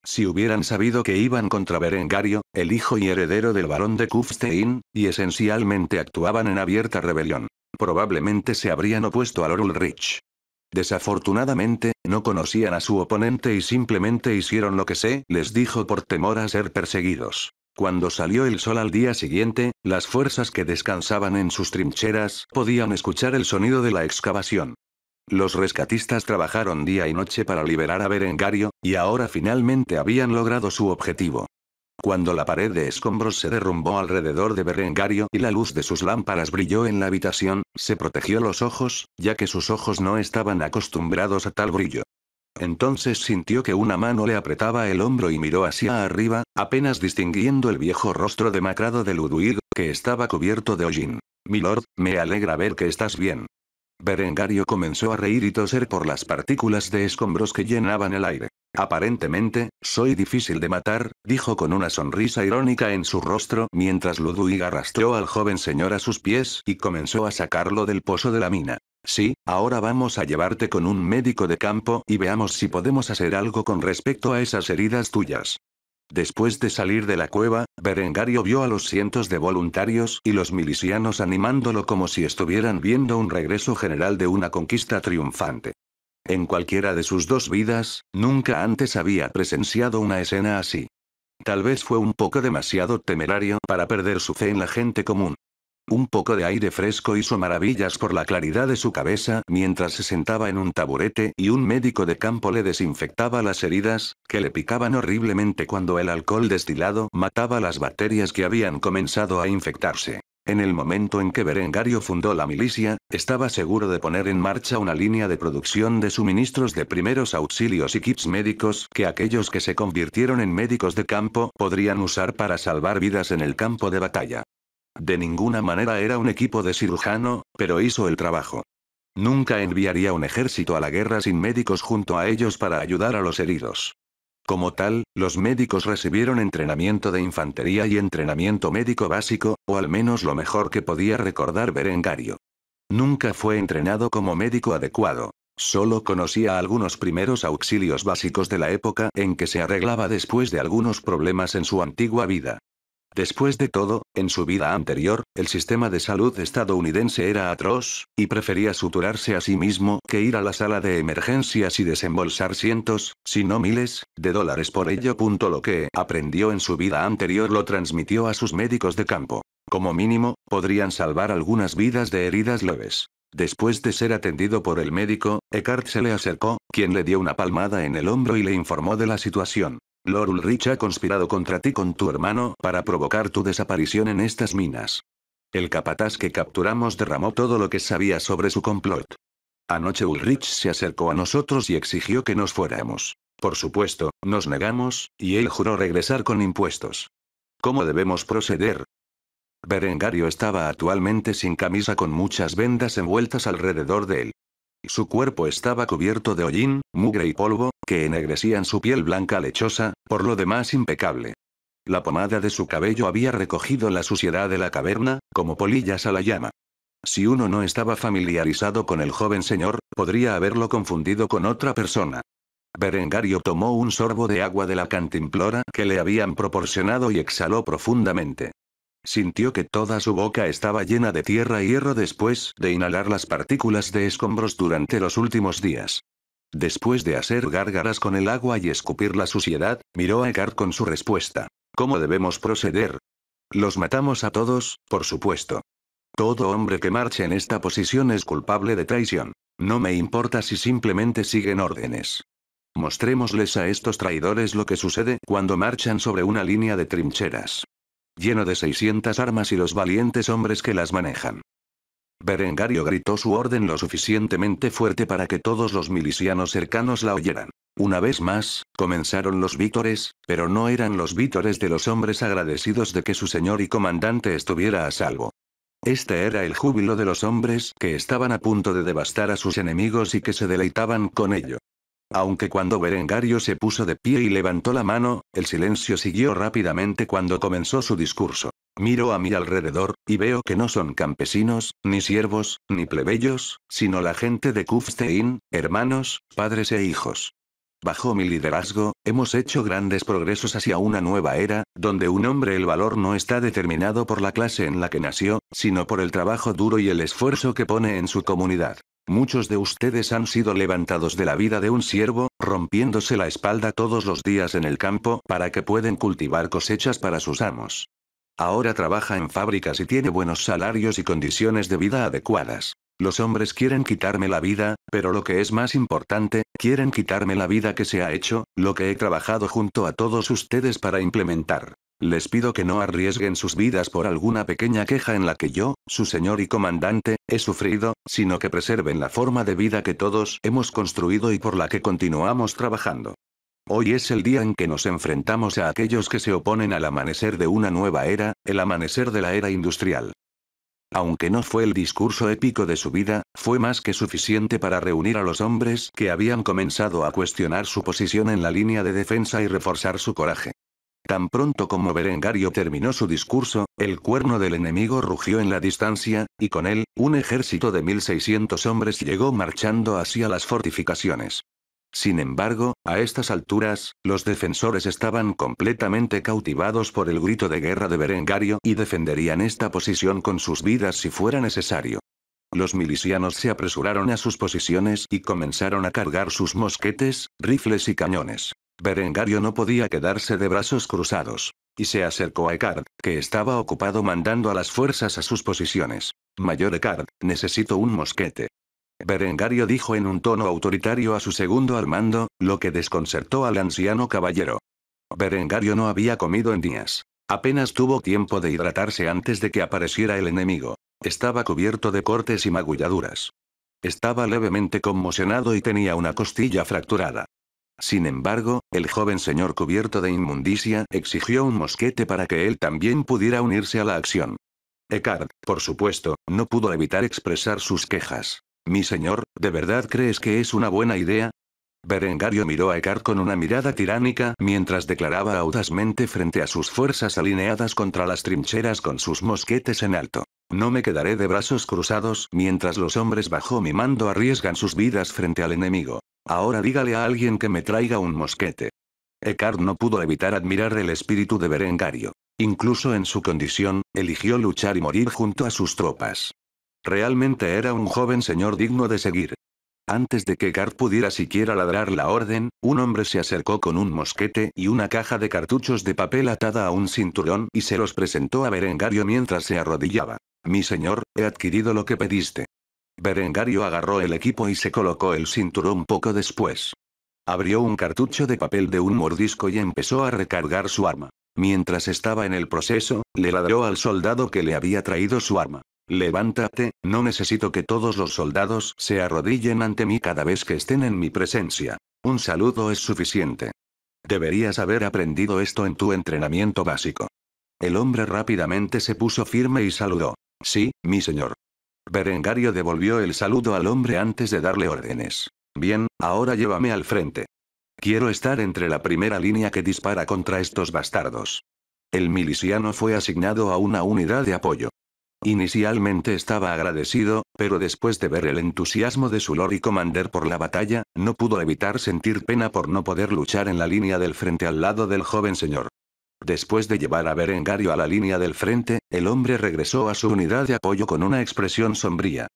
Si hubieran sabido que iban contra Berengario, el hijo y heredero del barón de Kufstein, y esencialmente actuaban en abierta rebelión, probablemente se habrían opuesto a Lord Rich. Desafortunadamente, no conocían a su oponente y simplemente hicieron lo que se les dijo por temor a ser perseguidos. Cuando salió el sol al día siguiente, las fuerzas que descansaban en sus trincheras podían escuchar el sonido de la excavación. Los rescatistas trabajaron día y noche para liberar a Berengario, y ahora finalmente habían logrado su objetivo. Cuando la pared de escombros se derrumbó alrededor de Berengario y la luz de sus lámparas brilló en la habitación, se protegió los ojos, ya que sus ojos no estaban acostumbrados a tal brillo. Entonces sintió que una mano le apretaba el hombro y miró hacia arriba, apenas distinguiendo el viejo rostro demacrado de Ludwig, que estaba cubierto de hollín. Milord, me alegra ver que estás bien. Berengario comenzó a reír y toser por las partículas de escombros que llenaban el aire. Aparentemente, soy difícil de matar, dijo con una sonrisa irónica en su rostro mientras Ludwig arrastró al joven señor a sus pies y comenzó a sacarlo del pozo de la mina. Sí, ahora vamos a llevarte con un médico de campo y veamos si podemos hacer algo con respecto a esas heridas tuyas. Después de salir de la cueva, Berengario vio a los cientos de voluntarios y los milicianos animándolo como si estuvieran viendo un regreso general de una conquista triunfante. En cualquiera de sus dos vidas, nunca antes había presenciado una escena así. Tal vez fue un poco demasiado temerario para perder su fe en la gente común. Un poco de aire fresco hizo maravillas por la claridad de su cabeza mientras se sentaba en un taburete y un médico de campo le desinfectaba las heridas, que le picaban horriblemente cuando el alcohol destilado mataba las bacterias que habían comenzado a infectarse. En el momento en que Berengario fundó la milicia, estaba seguro de poner en marcha una línea de producción de suministros de primeros auxilios y kits médicos que aquellos que se convirtieron en médicos de campo podrían usar para salvar vidas en el campo de batalla. De ninguna manera era un equipo de cirujano, pero hizo el trabajo. Nunca enviaría un ejército a la guerra sin médicos junto a ellos para ayudar a los heridos. Como tal, los médicos recibieron entrenamiento de infantería y entrenamiento médico básico, o al menos lo mejor que podía recordar Berengario. Nunca fue entrenado como médico adecuado. Solo conocía algunos primeros auxilios básicos de la época en que se arreglaba después de algunos problemas en su antigua vida. Después de todo, en su vida anterior, el sistema de salud estadounidense era atroz, y prefería suturarse a sí mismo que ir a la sala de emergencias y desembolsar cientos, si no miles, de dólares por ello. Lo que aprendió en su vida anterior lo transmitió a sus médicos de campo. Como mínimo, podrían salvar algunas vidas de heridas leves. Después de ser atendido por el médico, Eckhart se le acercó, quien le dio una palmada en el hombro y le informó de la situación. Lord Ulrich ha conspirado contra ti con tu hermano para provocar tu desaparición en estas minas. El capataz que capturamos derramó todo lo que sabía sobre su complot. Anoche Ulrich se acercó a nosotros y exigió que nos fuéramos. Por supuesto, nos negamos, y él juró regresar con impuestos. ¿Cómo debemos proceder? Berengario estaba actualmente sin camisa con muchas vendas envueltas alrededor de él. Su cuerpo estaba cubierto de hollín, mugre y polvo, que ennegrecían su piel blanca lechosa, por lo demás impecable. La pomada de su cabello había recogido la suciedad de la caverna, como polillas a la llama. Si uno no estaba familiarizado con el joven señor, podría haberlo confundido con otra persona. Berengario tomó un sorbo de agua de la cantimplora que le habían proporcionado y exhaló profundamente. Sintió que toda su boca estaba llena de tierra y hierro después de inhalar las partículas de escombros durante los últimos días. Después de hacer gárgaras con el agua y escupir la suciedad, miró a Eckhart con su respuesta. ¿Cómo debemos proceder? Los matamos a todos, por supuesto. Todo hombre que marche en esta posición es culpable de traición. No me importa si simplemente siguen órdenes. Mostrémosles a estos traidores lo que sucede cuando marchan sobre una línea de trincheras. Lleno de 600 armas y los valientes hombres que las manejan. Berengario gritó su orden lo suficientemente fuerte para que todos los milicianos cercanos la oyeran. Una vez más, comenzaron los vítores, pero no eran los vítores de los hombres agradecidos de que su señor y comandante estuviera a salvo. Este era el júbilo de los hombres que estaban a punto de devastar a sus enemigos y que se deleitaban con ello. Aunque cuando Berengario se puso de pie y levantó la mano, el silencio siguió rápidamente cuando comenzó su discurso. Miro a mi alrededor, y veo que no son campesinos, ni siervos, ni plebeyos, sino la gente de Kufstein, hermanos, padres e hijos. Bajo mi liderazgo, hemos hecho grandes progresos hacia una nueva era, donde un hombre el valor no está determinado por la clase en la que nació, sino por el trabajo duro y el esfuerzo que pone en su comunidad. Muchos de ustedes han sido levantados de la vida de un siervo, rompiéndose la espalda todos los días en el campo para que pueden cultivar cosechas para sus amos. Ahora trabaja en fábricas y tiene buenos salarios y condiciones de vida adecuadas. Los hombres quieren quitarme la vida, pero lo que es más importante, quieren quitarme la vida que se ha hecho, lo que he trabajado junto a todos ustedes para implementar. Les pido que no arriesguen sus vidas por alguna pequeña queja en la que yo, su señor y comandante, he sufrido, sino que preserven la forma de vida que todos hemos construido y por la que continuamos trabajando. Hoy es el día en que nos enfrentamos a aquellos que se oponen al amanecer de una nueva era, el amanecer de la era industrial. Aunque no fue el discurso épico de su vida, fue más que suficiente para reunir a los hombres que habían comenzado a cuestionar su posición en la línea de defensa y reforzar su coraje. Tan pronto como Berengario terminó su discurso, el cuerno del enemigo rugió en la distancia, y con él, un ejército de 1600 hombres llegó marchando hacia las fortificaciones. Sin embargo, a estas alturas, los defensores estaban completamente cautivados por el grito de guerra de Berengario y defenderían esta posición con sus vidas si fuera necesario. Los milicianos se apresuraron a sus posiciones y comenzaron a cargar sus mosquetes, rifles y cañones. Berengario no podía quedarse de brazos cruzados. Y se acercó a Eckhart, que estaba ocupado mandando a las fuerzas a sus posiciones. Mayor Eckhart, necesito un mosquete. Berengario dijo en un tono autoritario a su segundo Armando, lo que desconcertó al anciano caballero. Berengario no había comido en días. Apenas tuvo tiempo de hidratarse antes de que apareciera el enemigo. Estaba cubierto de cortes y magulladuras. Estaba levemente conmocionado y tenía una costilla fracturada. Sin embargo, el joven señor cubierto de inmundicia exigió un mosquete para que él también pudiera unirse a la acción. Eckhart, por supuesto, no pudo evitar expresar sus quejas. Mi señor, ¿de verdad crees que es una buena idea? Berengario miró a ecar con una mirada tiránica mientras declaraba audazmente frente a sus fuerzas alineadas contra las trincheras con sus mosquetes en alto. No me quedaré de brazos cruzados mientras los hombres bajo mi mando arriesgan sus vidas frente al enemigo. Ahora dígale a alguien que me traiga un mosquete. Ecar no pudo evitar admirar el espíritu de Berengario. Incluso en su condición, eligió luchar y morir junto a sus tropas. Realmente era un joven señor digno de seguir. Antes de que Garth pudiera siquiera ladrar la orden, un hombre se acercó con un mosquete y una caja de cartuchos de papel atada a un cinturón y se los presentó a Berengario mientras se arrodillaba. Mi señor, he adquirido lo que pediste. Berengario agarró el equipo y se colocó el cinturón poco después. Abrió un cartucho de papel de un mordisco y empezó a recargar su arma. Mientras estaba en el proceso, le ladró al soldado que le había traído su arma. Levántate, no necesito que todos los soldados se arrodillen ante mí cada vez que estén en mi presencia. Un saludo es suficiente. Deberías haber aprendido esto en tu entrenamiento básico. El hombre rápidamente se puso firme y saludó. Sí, mi señor. Berengario devolvió el saludo al hombre antes de darle órdenes. Bien, ahora llévame al frente. Quiero estar entre la primera línea que dispara contra estos bastardos. El miliciano fue asignado a una unidad de apoyo. Inicialmente estaba agradecido, pero después de ver el entusiasmo de su Lord y Commander por la batalla, no pudo evitar sentir pena por no poder luchar en la línea del frente al lado del joven señor. Después de llevar a Berengario a la línea del frente, el hombre regresó a su unidad de apoyo con una expresión sombría.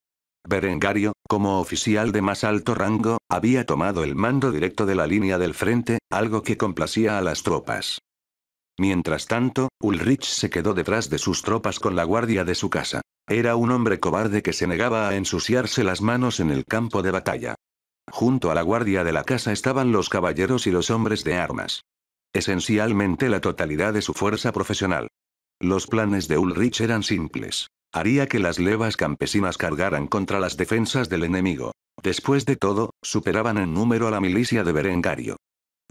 Berengario, como oficial de más alto rango, había tomado el mando directo de la línea del frente, algo que complacía a las tropas. Mientras tanto, Ulrich se quedó detrás de sus tropas con la guardia de su casa. Era un hombre cobarde que se negaba a ensuciarse las manos en el campo de batalla. Junto a la guardia de la casa estaban los caballeros y los hombres de armas. Esencialmente la totalidad de su fuerza profesional. Los planes de Ulrich eran simples. Haría que las levas campesinas cargaran contra las defensas del enemigo. Después de todo, superaban en número a la milicia de Berengario.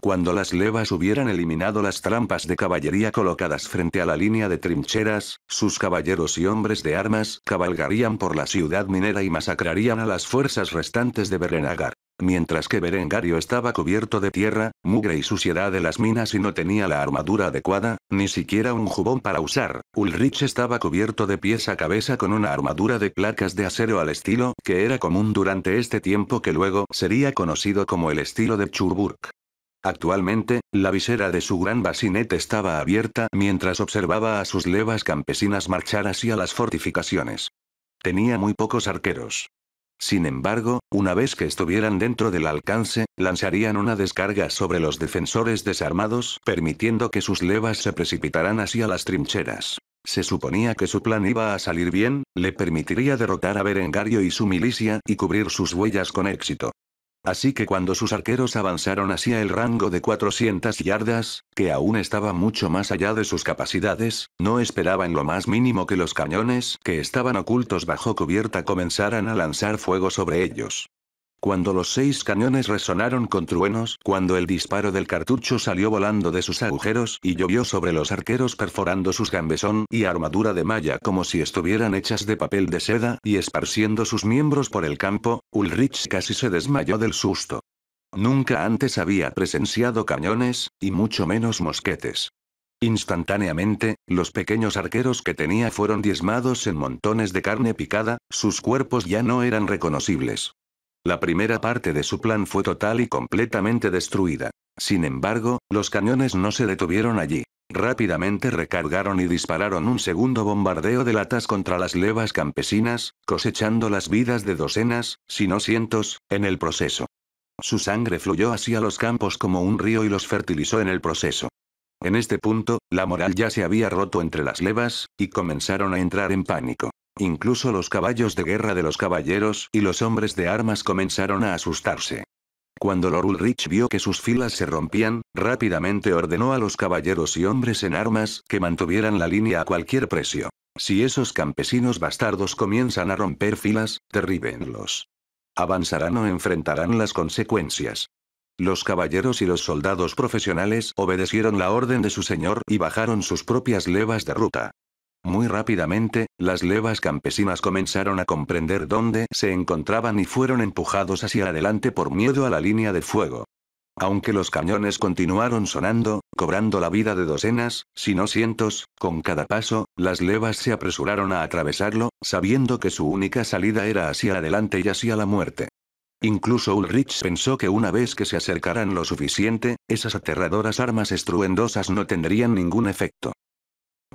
Cuando las levas hubieran eliminado las trampas de caballería colocadas frente a la línea de trincheras, sus caballeros y hombres de armas cabalgarían por la ciudad minera y masacrarían a las fuerzas restantes de Berenagar. Mientras que Berengario estaba cubierto de tierra, mugre y suciedad de las minas y no tenía la armadura adecuada, ni siquiera un jubón para usar, Ulrich estaba cubierto de pies a cabeza con una armadura de placas de acero al estilo que era común durante este tiempo que luego sería conocido como el estilo de Churburg. Actualmente, la visera de su gran basinete estaba abierta mientras observaba a sus levas campesinas marchar hacia las fortificaciones. Tenía muy pocos arqueros. Sin embargo, una vez que estuvieran dentro del alcance, lanzarían una descarga sobre los defensores desarmados, permitiendo que sus levas se precipitaran hacia las trincheras. Se suponía que su plan iba a salir bien, le permitiría derrotar a Berengario y su milicia y cubrir sus huellas con éxito. Así que cuando sus arqueros avanzaron hacia el rango de 400 yardas, que aún estaba mucho más allá de sus capacidades, no esperaban lo más mínimo que los cañones que estaban ocultos bajo cubierta comenzaran a lanzar fuego sobre ellos. Cuando los seis cañones resonaron con truenos, cuando el disparo del cartucho salió volando de sus agujeros y llovió sobre los arqueros perforando sus gambesón y armadura de malla como si estuvieran hechas de papel de seda y esparciendo sus miembros por el campo, Ulrich casi se desmayó del susto. Nunca antes había presenciado cañones, y mucho menos mosquetes. Instantáneamente, los pequeños arqueros que tenía fueron diezmados en montones de carne picada, sus cuerpos ya no eran reconocibles. La primera parte de su plan fue total y completamente destruida. Sin embargo, los cañones no se detuvieron allí. Rápidamente recargaron y dispararon un segundo bombardeo de latas contra las levas campesinas, cosechando las vidas de docenas, si no cientos, en el proceso. Su sangre fluyó hacia los campos como un río y los fertilizó en el proceso. En este punto, la moral ya se había roto entre las levas, y comenzaron a entrar en pánico. Incluso los caballos de guerra de los caballeros y los hombres de armas comenzaron a asustarse. Cuando Lord Ulrich vio que sus filas se rompían, rápidamente ordenó a los caballeros y hombres en armas que mantuvieran la línea a cualquier precio. Si esos campesinos bastardos comienzan a romper filas, derríbenlos. Avanzarán o enfrentarán las consecuencias. Los caballeros y los soldados profesionales obedecieron la orden de su señor y bajaron sus propias levas de ruta. Muy rápidamente, las levas campesinas comenzaron a comprender dónde se encontraban y fueron empujados hacia adelante por miedo a la línea de fuego. Aunque los cañones continuaron sonando, cobrando la vida de docenas, si no cientos, con cada paso, las levas se apresuraron a atravesarlo, sabiendo que su única salida era hacia adelante y hacia la muerte. Incluso Ulrich pensó que una vez que se acercaran lo suficiente, esas aterradoras armas estruendosas no tendrían ningún efecto.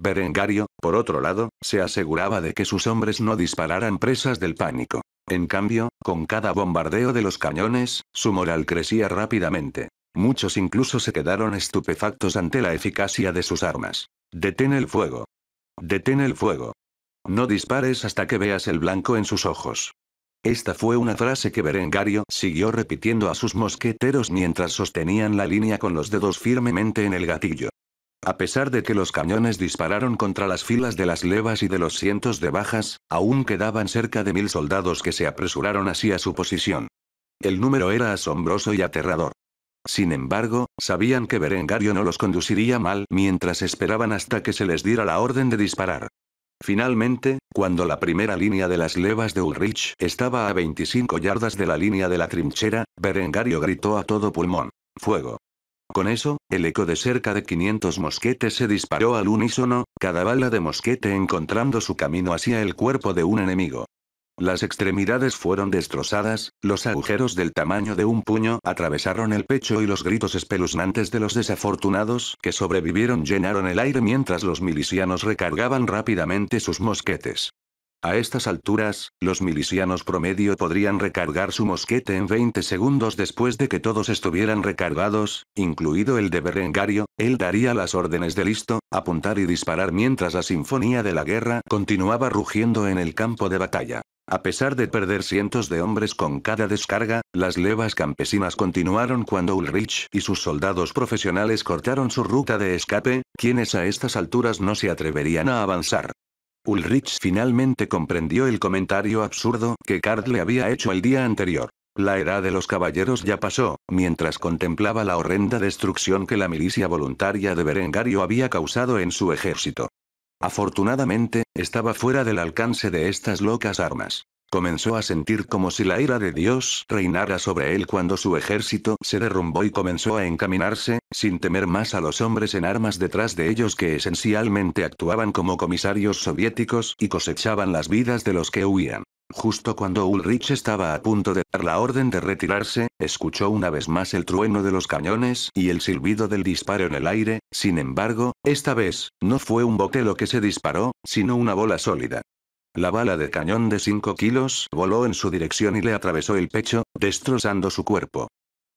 Berengario, por otro lado, se aseguraba de que sus hombres no dispararan presas del pánico. En cambio, con cada bombardeo de los cañones, su moral crecía rápidamente. Muchos incluso se quedaron estupefactos ante la eficacia de sus armas. Detén el fuego. Detén el fuego. No dispares hasta que veas el blanco en sus ojos. Esta fue una frase que Berengario siguió repitiendo a sus mosqueteros mientras sostenían la línea con los dedos firmemente en el gatillo. A pesar de que los cañones dispararon contra las filas de las levas y de los cientos de bajas, aún quedaban cerca de mil soldados que se apresuraron hacia su posición. El número era asombroso y aterrador. Sin embargo, sabían que Berengario no los conduciría mal mientras esperaban hasta que se les diera la orden de disparar. Finalmente, cuando la primera línea de las levas de Ulrich estaba a 25 yardas de la línea de la trinchera, Berengario gritó a todo pulmón. ¡Fuego! Con eso, el eco de cerca de 500 mosquetes se disparó al unísono, cada bala de mosquete encontrando su camino hacia el cuerpo de un enemigo. Las extremidades fueron destrozadas, los agujeros del tamaño de un puño atravesaron el pecho y los gritos espeluznantes de los desafortunados que sobrevivieron llenaron el aire mientras los milicianos recargaban rápidamente sus mosquetes. A estas alturas, los milicianos promedio podrían recargar su mosquete en 20 segundos después de que todos estuvieran recargados, incluido el de Berengario, él daría las órdenes de listo, apuntar y disparar mientras la sinfonía de la guerra continuaba rugiendo en el campo de batalla. A pesar de perder cientos de hombres con cada descarga, las levas campesinas continuaron cuando Ulrich y sus soldados profesionales cortaron su ruta de escape, quienes a estas alturas no se atreverían a avanzar. Ulrich finalmente comprendió el comentario absurdo que Card le había hecho el día anterior. La era de los caballeros ya pasó, mientras contemplaba la horrenda destrucción que la milicia voluntaria de Berengario había causado en su ejército. Afortunadamente, estaba fuera del alcance de estas locas armas. Comenzó a sentir como si la ira de Dios reinara sobre él cuando su ejército se derrumbó y comenzó a encaminarse, sin temer más a los hombres en armas detrás de ellos que esencialmente actuaban como comisarios soviéticos y cosechaban las vidas de los que huían. Justo cuando Ulrich estaba a punto de dar la orden de retirarse, escuchó una vez más el trueno de los cañones y el silbido del disparo en el aire, sin embargo, esta vez, no fue un bote lo que se disparó, sino una bola sólida. La bala de cañón de 5 kilos voló en su dirección y le atravesó el pecho, destrozando su cuerpo.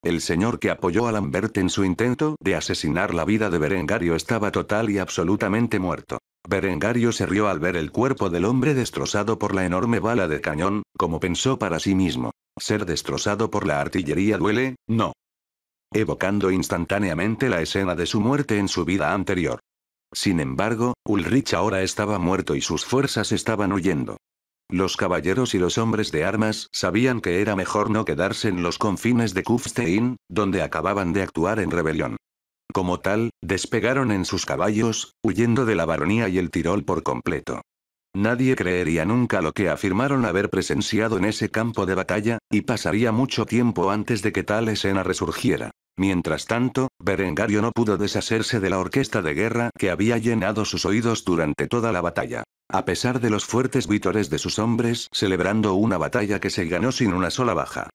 El señor que apoyó a Lambert en su intento de asesinar la vida de Berengario estaba total y absolutamente muerto. Berengario se rió al ver el cuerpo del hombre destrozado por la enorme bala de cañón, como pensó para sí mismo. Ser destrozado por la artillería duele, no. Evocando instantáneamente la escena de su muerte en su vida anterior. Sin embargo, Ulrich ahora estaba muerto y sus fuerzas estaban huyendo. Los caballeros y los hombres de armas sabían que era mejor no quedarse en los confines de Kufstein, donde acababan de actuar en rebelión. Como tal, despegaron en sus caballos, huyendo de la baronía y el Tirol por completo. Nadie creería nunca lo que afirmaron haber presenciado en ese campo de batalla, y pasaría mucho tiempo antes de que tal escena resurgiera. Mientras tanto, Berengario no pudo deshacerse de la orquesta de guerra que había llenado sus oídos durante toda la batalla. A pesar de los fuertes vítores de sus hombres, celebrando una batalla que se ganó sin una sola baja.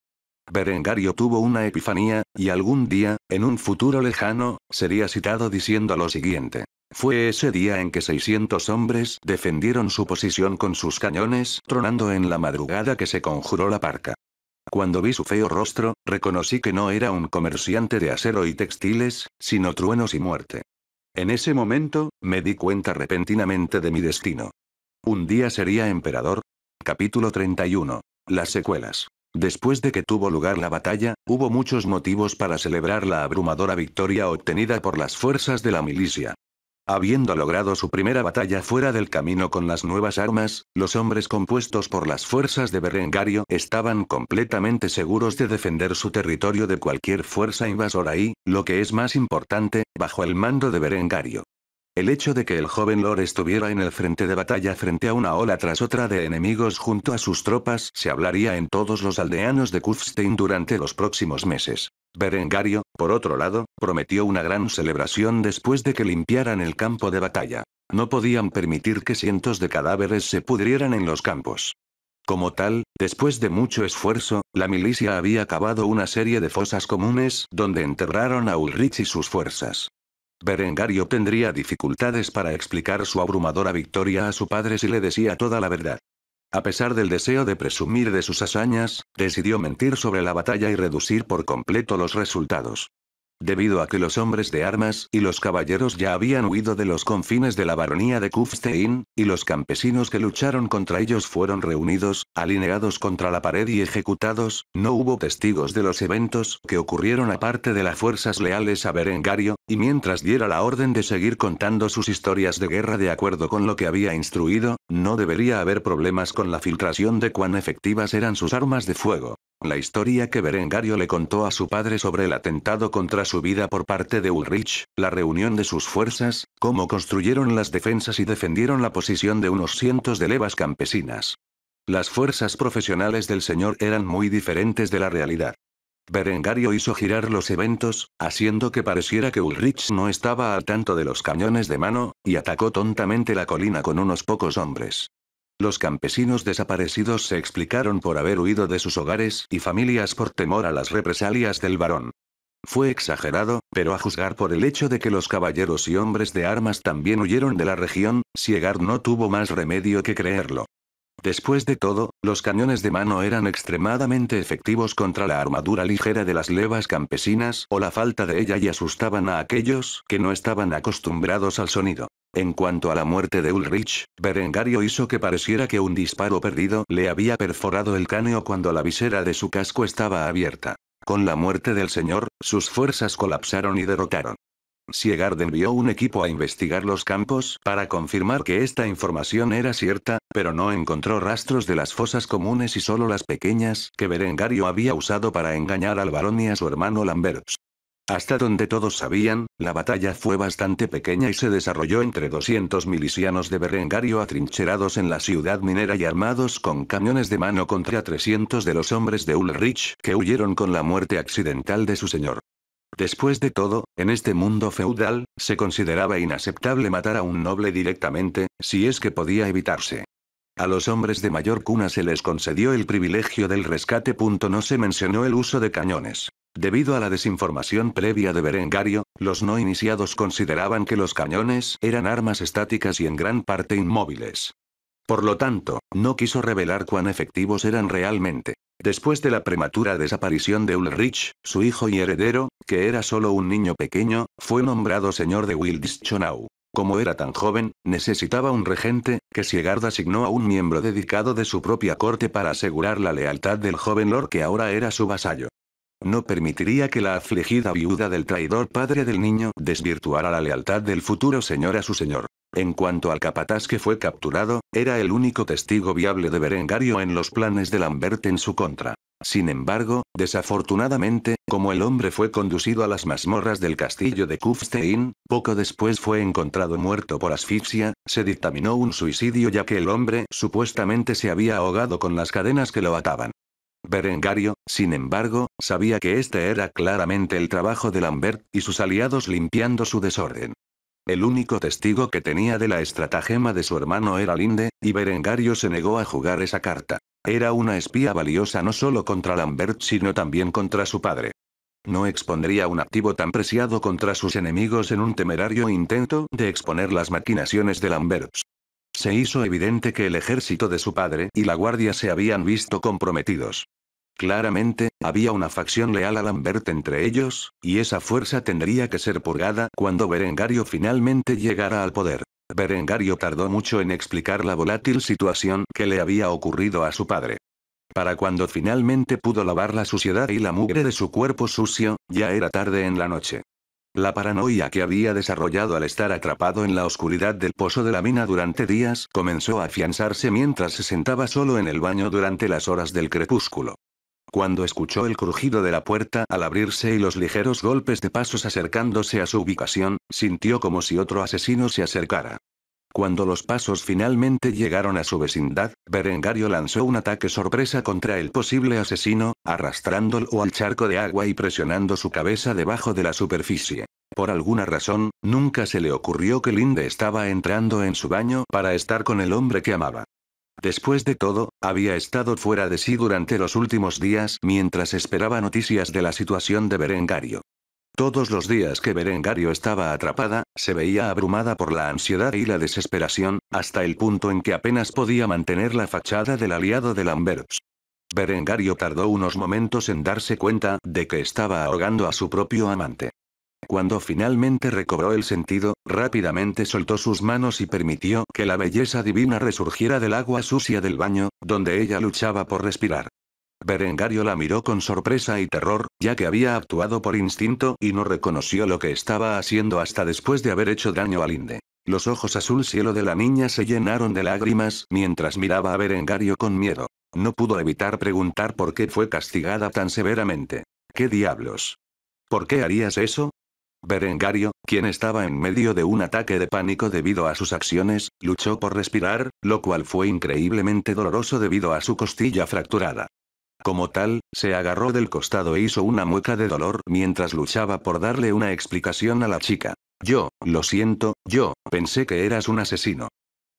Berengario tuvo una epifanía, y algún día, en un futuro lejano, sería citado diciendo lo siguiente. Fue ese día en que 600 hombres defendieron su posición con sus cañones, tronando en la madrugada que se conjuró la parca. Cuando vi su feo rostro, reconocí que no era un comerciante de acero y textiles, sino truenos y muerte. En ese momento, me di cuenta repentinamente de mi destino. Un día sería emperador. Capítulo 31. Las secuelas. Después de que tuvo lugar la batalla, hubo muchos motivos para celebrar la abrumadora victoria obtenida por las fuerzas de la milicia. Habiendo logrado su primera batalla fuera del camino con las nuevas armas, los hombres compuestos por las fuerzas de Berengario estaban completamente seguros de defender su territorio de cualquier fuerza invasora y, lo que es más importante, bajo el mando de Berengario. El hecho de que el joven Lord estuviera en el frente de batalla frente a una ola tras otra de enemigos junto a sus tropas se hablaría en todos los aldeanos de Kufstein durante los próximos meses. Berengario, por otro lado, prometió una gran celebración después de que limpiaran el campo de batalla. No podían permitir que cientos de cadáveres se pudrieran en los campos. Como tal, después de mucho esfuerzo, la milicia había cavado una serie de fosas comunes donde enterraron a Ulrich y sus fuerzas. Berengario tendría dificultades para explicar su abrumadora victoria a su padre si le decía toda la verdad. A pesar del deseo de presumir de sus hazañas, decidió mentir sobre la batalla y reducir por completo los resultados. Debido a que los hombres de armas y los caballeros ya habían huido de los confines de la baronía de Kufstein, y los campesinos que lucharon contra ellos fueron reunidos, alineados contra la pared y ejecutados, no hubo testigos de los eventos que ocurrieron aparte de las fuerzas leales a Berengario, y mientras diera la orden de seguir contando sus historias de guerra de acuerdo con lo que había instruido, no debería haber problemas con la filtración de cuán efectivas eran sus armas de fuego. La historia que Berengario le contó a su padre sobre el atentado contra su vida por parte de Ulrich, la reunión de sus fuerzas, cómo construyeron las defensas y defendieron la posición de unos cientos de levas campesinas. Las fuerzas profesionales del señor eran muy diferentes de la realidad. Berengario hizo girar los eventos, haciendo que pareciera que Ulrich no estaba al tanto de los cañones de mano, y atacó tontamente la colina con unos pocos hombres. Los campesinos desaparecidos se explicaron por haber huido de sus hogares y familias por temor a las represalias del varón. Fue exagerado, pero a juzgar por el hecho de que los caballeros y hombres de armas también huyeron de la región, Ciegar no tuvo más remedio que creerlo. Después de todo, los cañones de mano eran extremadamente efectivos contra la armadura ligera de las levas campesinas o la falta de ella y asustaban a aquellos que no estaban acostumbrados al sonido. En cuanto a la muerte de Ulrich, Berengario hizo que pareciera que un disparo perdido le había perforado el cráneo cuando la visera de su casco estaba abierta. Con la muerte del señor, sus fuerzas colapsaron y derrotaron. Siegard envió un equipo a investigar los campos para confirmar que esta información era cierta, pero no encontró rastros de las fosas comunes y solo las pequeñas que Berengario había usado para engañar al varón y a su hermano Lambert. Hasta donde todos sabían, la batalla fue bastante pequeña y se desarrolló entre 200 milicianos de Berengario atrincherados en la ciudad minera y armados con cañones de mano contra 300 de los hombres de Ulrich que huyeron con la muerte accidental de su señor. Después de todo, en este mundo feudal, se consideraba inaceptable matar a un noble directamente, si es que podía evitarse. A los hombres de mayor cuna se les concedió el privilegio del rescate. No se mencionó el uso de cañones. Debido a la desinformación previa de Berengario, los no iniciados consideraban que los cañones eran armas estáticas y en gran parte inmóviles. Por lo tanto, no quiso revelar cuán efectivos eran realmente. Después de la prematura desaparición de Ulrich, su hijo y heredero, que era solo un niño pequeño, fue nombrado señor de Wildschonau. Como era tan joven, necesitaba un regente, que Siegard asignó a un miembro dedicado de su propia corte para asegurar la lealtad del joven lord que ahora era su vasallo. No permitiría que la afligida viuda del traidor padre del niño desvirtuara la lealtad del futuro señor a su señor. En cuanto al capataz que fue capturado, era el único testigo viable de Berengario en los planes de Lambert en su contra. Sin embargo, desafortunadamente, como el hombre fue conducido a las mazmorras del castillo de Kufstein, poco después fue encontrado muerto por asfixia, se dictaminó un suicidio ya que el hombre supuestamente se había ahogado con las cadenas que lo ataban. Berengario, sin embargo, sabía que este era claramente el trabajo de Lambert y sus aliados limpiando su desorden. El único testigo que tenía de la estratagema de su hermano era Linde, y Berengario se negó a jugar esa carta. Era una espía valiosa no solo contra Lambert sino también contra su padre. No expondría un activo tan preciado contra sus enemigos en un temerario intento de exponer las maquinaciones de Lambert. Se hizo evidente que el ejército de su padre y la guardia se habían visto comprometidos. Claramente, había una facción leal a Lambert entre ellos, y esa fuerza tendría que ser purgada cuando Berengario finalmente llegara al poder. Berengario tardó mucho en explicar la volátil situación que le había ocurrido a su padre. Para cuando finalmente pudo lavar la suciedad y la mugre de su cuerpo sucio, ya era tarde en la noche. La paranoia que había desarrollado al estar atrapado en la oscuridad del pozo de la mina durante días comenzó a afianzarse mientras se sentaba solo en el baño durante las horas del crepúsculo cuando escuchó el crujido de la puerta al abrirse y los ligeros golpes de pasos acercándose a su ubicación, sintió como si otro asesino se acercara. Cuando los pasos finalmente llegaron a su vecindad, Berengario lanzó un ataque sorpresa contra el posible asesino, arrastrándolo al charco de agua y presionando su cabeza debajo de la superficie. Por alguna razón, nunca se le ocurrió que Linde estaba entrando en su baño para estar con el hombre que amaba. Después de todo, había estado fuera de sí durante los últimos días mientras esperaba noticias de la situación de Berengario. Todos los días que Berengario estaba atrapada, se veía abrumada por la ansiedad y la desesperación, hasta el punto en que apenas podía mantener la fachada del aliado de Lamberts. Berengario tardó unos momentos en darse cuenta de que estaba ahogando a su propio amante. Cuando finalmente recobró el sentido, rápidamente soltó sus manos y permitió que la belleza divina resurgiera del agua sucia del baño, donde ella luchaba por respirar. Berengario la miró con sorpresa y terror, ya que había actuado por instinto y no reconoció lo que estaba haciendo hasta después de haber hecho daño al Inde. Los ojos azul cielo de la niña se llenaron de lágrimas mientras miraba a Berengario con miedo. No pudo evitar preguntar por qué fue castigada tan severamente. ¿Qué diablos? ¿Por qué harías eso? Berengario, quien estaba en medio de un ataque de pánico debido a sus acciones, luchó por respirar, lo cual fue increíblemente doloroso debido a su costilla fracturada. Como tal, se agarró del costado e hizo una mueca de dolor mientras luchaba por darle una explicación a la chica. Yo, lo siento, yo, pensé que eras un asesino.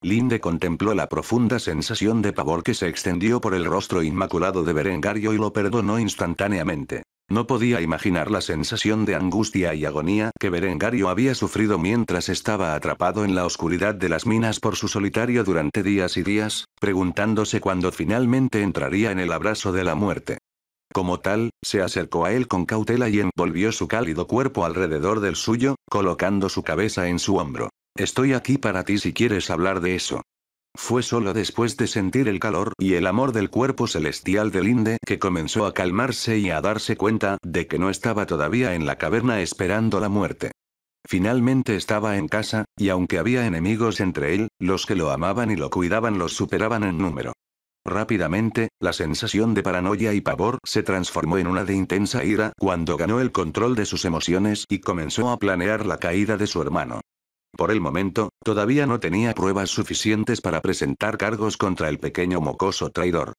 Linde contempló la profunda sensación de pavor que se extendió por el rostro inmaculado de Berengario y lo perdonó instantáneamente. No podía imaginar la sensación de angustia y agonía que Berengario había sufrido mientras estaba atrapado en la oscuridad de las minas por su solitario durante días y días, preguntándose cuándo finalmente entraría en el abrazo de la muerte. Como tal, se acercó a él con cautela y envolvió su cálido cuerpo alrededor del suyo, colocando su cabeza en su hombro. Estoy aquí para ti si quieres hablar de eso. Fue solo después de sentir el calor y el amor del cuerpo celestial de Linde que comenzó a calmarse y a darse cuenta de que no estaba todavía en la caverna esperando la muerte. Finalmente estaba en casa, y aunque había enemigos entre él, los que lo amaban y lo cuidaban los superaban en número. Rápidamente, la sensación de paranoia y pavor se transformó en una de intensa ira cuando ganó el control de sus emociones y comenzó a planear la caída de su hermano. Por el momento, todavía no tenía pruebas suficientes para presentar cargos contra el pequeño mocoso traidor.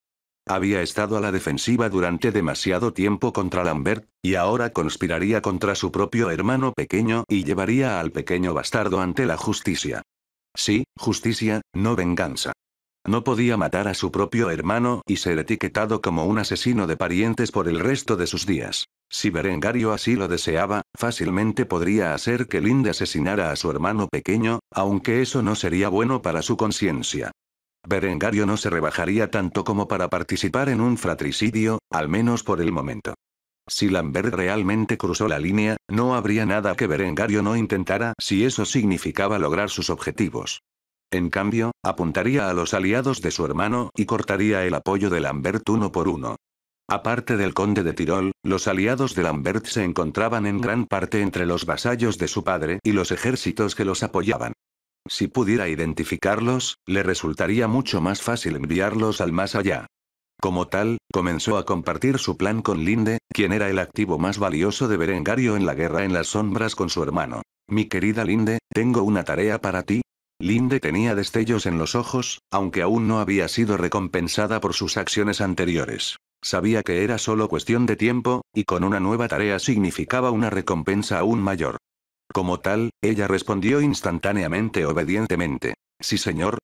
Había estado a la defensiva durante demasiado tiempo contra Lambert, y ahora conspiraría contra su propio hermano pequeño y llevaría al pequeño bastardo ante la justicia. Sí, justicia, no venganza. No podía matar a su propio hermano y ser etiquetado como un asesino de parientes por el resto de sus días. Si Berengario así lo deseaba, fácilmente podría hacer que Linde asesinara a su hermano pequeño, aunque eso no sería bueno para su conciencia. Berengario no se rebajaría tanto como para participar en un fratricidio, al menos por el momento. Si Lambert realmente cruzó la línea, no habría nada que Berengario no intentara si eso significaba lograr sus objetivos. En cambio, apuntaría a los aliados de su hermano y cortaría el apoyo de Lambert uno por uno. Aparte del conde de Tirol, los aliados de Lambert se encontraban en gran parte entre los vasallos de su padre y los ejércitos que los apoyaban. Si pudiera identificarlos, le resultaría mucho más fácil enviarlos al más allá. Como tal, comenzó a compartir su plan con Linde, quien era el activo más valioso de Berengario en la guerra en las sombras con su hermano. Mi querida Linde, tengo una tarea para ti. Linde tenía destellos en los ojos, aunque aún no había sido recompensada por sus acciones anteriores. Sabía que era solo cuestión de tiempo, y con una nueva tarea significaba una recompensa aún mayor. Como tal, ella respondió instantáneamente obedientemente. Sí, señor.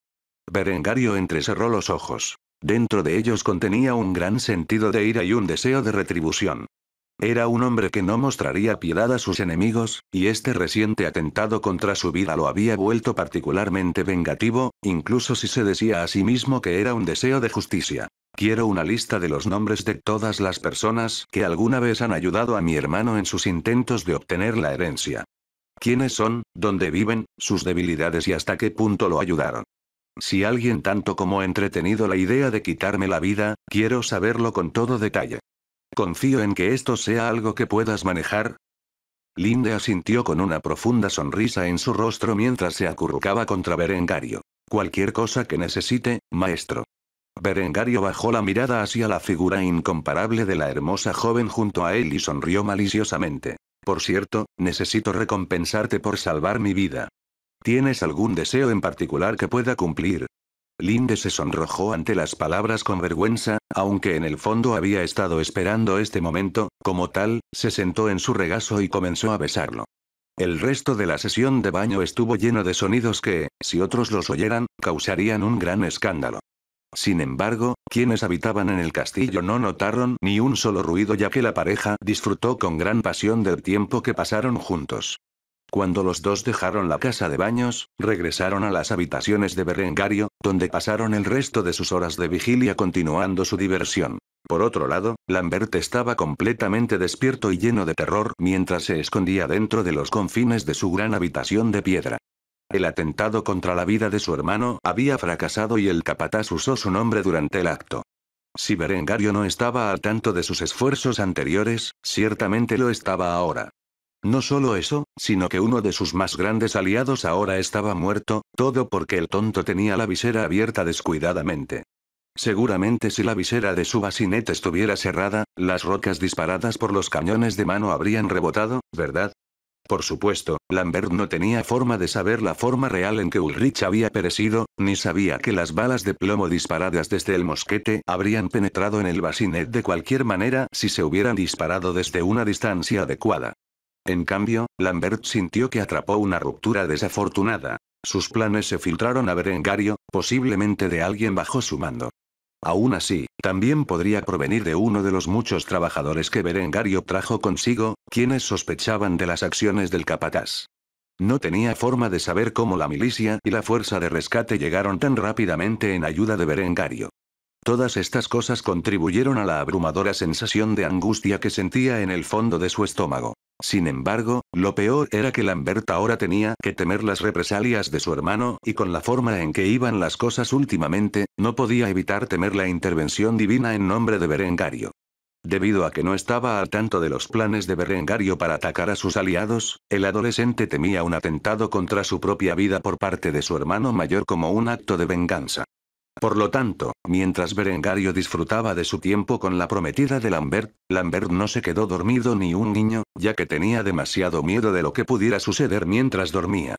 Berengario entrecerró los ojos. Dentro de ellos contenía un gran sentido de ira y un deseo de retribución. Era un hombre que no mostraría piedad a sus enemigos, y este reciente atentado contra su vida lo había vuelto particularmente vengativo, incluso si se decía a sí mismo que era un deseo de justicia. Quiero una lista de los nombres de todas las personas que alguna vez han ayudado a mi hermano en sus intentos de obtener la herencia. ¿Quiénes son, dónde viven, sus debilidades y hasta qué punto lo ayudaron? Si alguien tanto como ha entretenido la idea de quitarme la vida, quiero saberlo con todo detalle. Confío en que esto sea algo que puedas manejar. Linde asintió con una profunda sonrisa en su rostro mientras se acurrucaba contra Berengario. Cualquier cosa que necesite, maestro. Berengario bajó la mirada hacia la figura incomparable de la hermosa joven junto a él y sonrió maliciosamente. Por cierto, necesito recompensarte por salvar mi vida. ¿Tienes algún deseo en particular que pueda cumplir? Linde se sonrojó ante las palabras con vergüenza, aunque en el fondo había estado esperando este momento, como tal, se sentó en su regazo y comenzó a besarlo. El resto de la sesión de baño estuvo lleno de sonidos que, si otros los oyeran, causarían un gran escándalo. Sin embargo, quienes habitaban en el castillo no notaron ni un solo ruido ya que la pareja disfrutó con gran pasión del tiempo que pasaron juntos. Cuando los dos dejaron la casa de baños, regresaron a las habitaciones de Berengario, donde pasaron el resto de sus horas de vigilia continuando su diversión. Por otro lado, Lambert estaba completamente despierto y lleno de terror mientras se escondía dentro de los confines de su gran habitación de piedra. El atentado contra la vida de su hermano había fracasado y el capataz usó su nombre durante el acto. Si Berengario no estaba al tanto de sus esfuerzos anteriores, ciertamente lo estaba ahora. No solo eso, sino que uno de sus más grandes aliados ahora estaba muerto, todo porque el tonto tenía la visera abierta descuidadamente. Seguramente si la visera de su basinet estuviera cerrada, las rocas disparadas por los cañones de mano habrían rebotado, ¿verdad? Por supuesto, Lambert no tenía forma de saber la forma real en que Ulrich había perecido, ni sabía que las balas de plomo disparadas desde el mosquete habrían penetrado en el basinet de cualquier manera si se hubieran disparado desde una distancia adecuada. En cambio, Lambert sintió que atrapó una ruptura desafortunada. Sus planes se filtraron a Berengario, posiblemente de alguien bajo su mando. Aún así, también podría provenir de uno de los muchos trabajadores que Berengario trajo consigo, quienes sospechaban de las acciones del capataz. No tenía forma de saber cómo la milicia y la fuerza de rescate llegaron tan rápidamente en ayuda de Berengario. Todas estas cosas contribuyeron a la abrumadora sensación de angustia que sentía en el fondo de su estómago. Sin embargo, lo peor era que Lambert ahora tenía que temer las represalias de su hermano, y con la forma en que iban las cosas últimamente, no podía evitar temer la intervención divina en nombre de Berengario. Debido a que no estaba al tanto de los planes de Berengario para atacar a sus aliados, el adolescente temía un atentado contra su propia vida por parte de su hermano mayor como un acto de venganza. Por lo tanto, mientras Berengario disfrutaba de su tiempo con la prometida de Lambert, Lambert no se quedó dormido ni un niño, ya que tenía demasiado miedo de lo que pudiera suceder mientras dormía.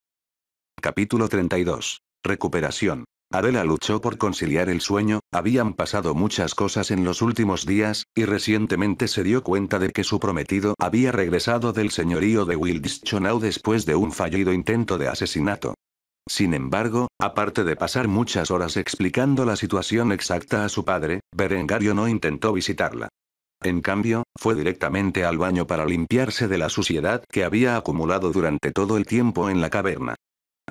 Capítulo 32. Recuperación. Adela luchó por conciliar el sueño, habían pasado muchas cosas en los últimos días, y recientemente se dio cuenta de que su prometido había regresado del señorío de Wildschonau después de un fallido intento de asesinato. Sin embargo, aparte de pasar muchas horas explicando la situación exacta a su padre, Berengario no intentó visitarla. En cambio, fue directamente al baño para limpiarse de la suciedad que había acumulado durante todo el tiempo en la caverna.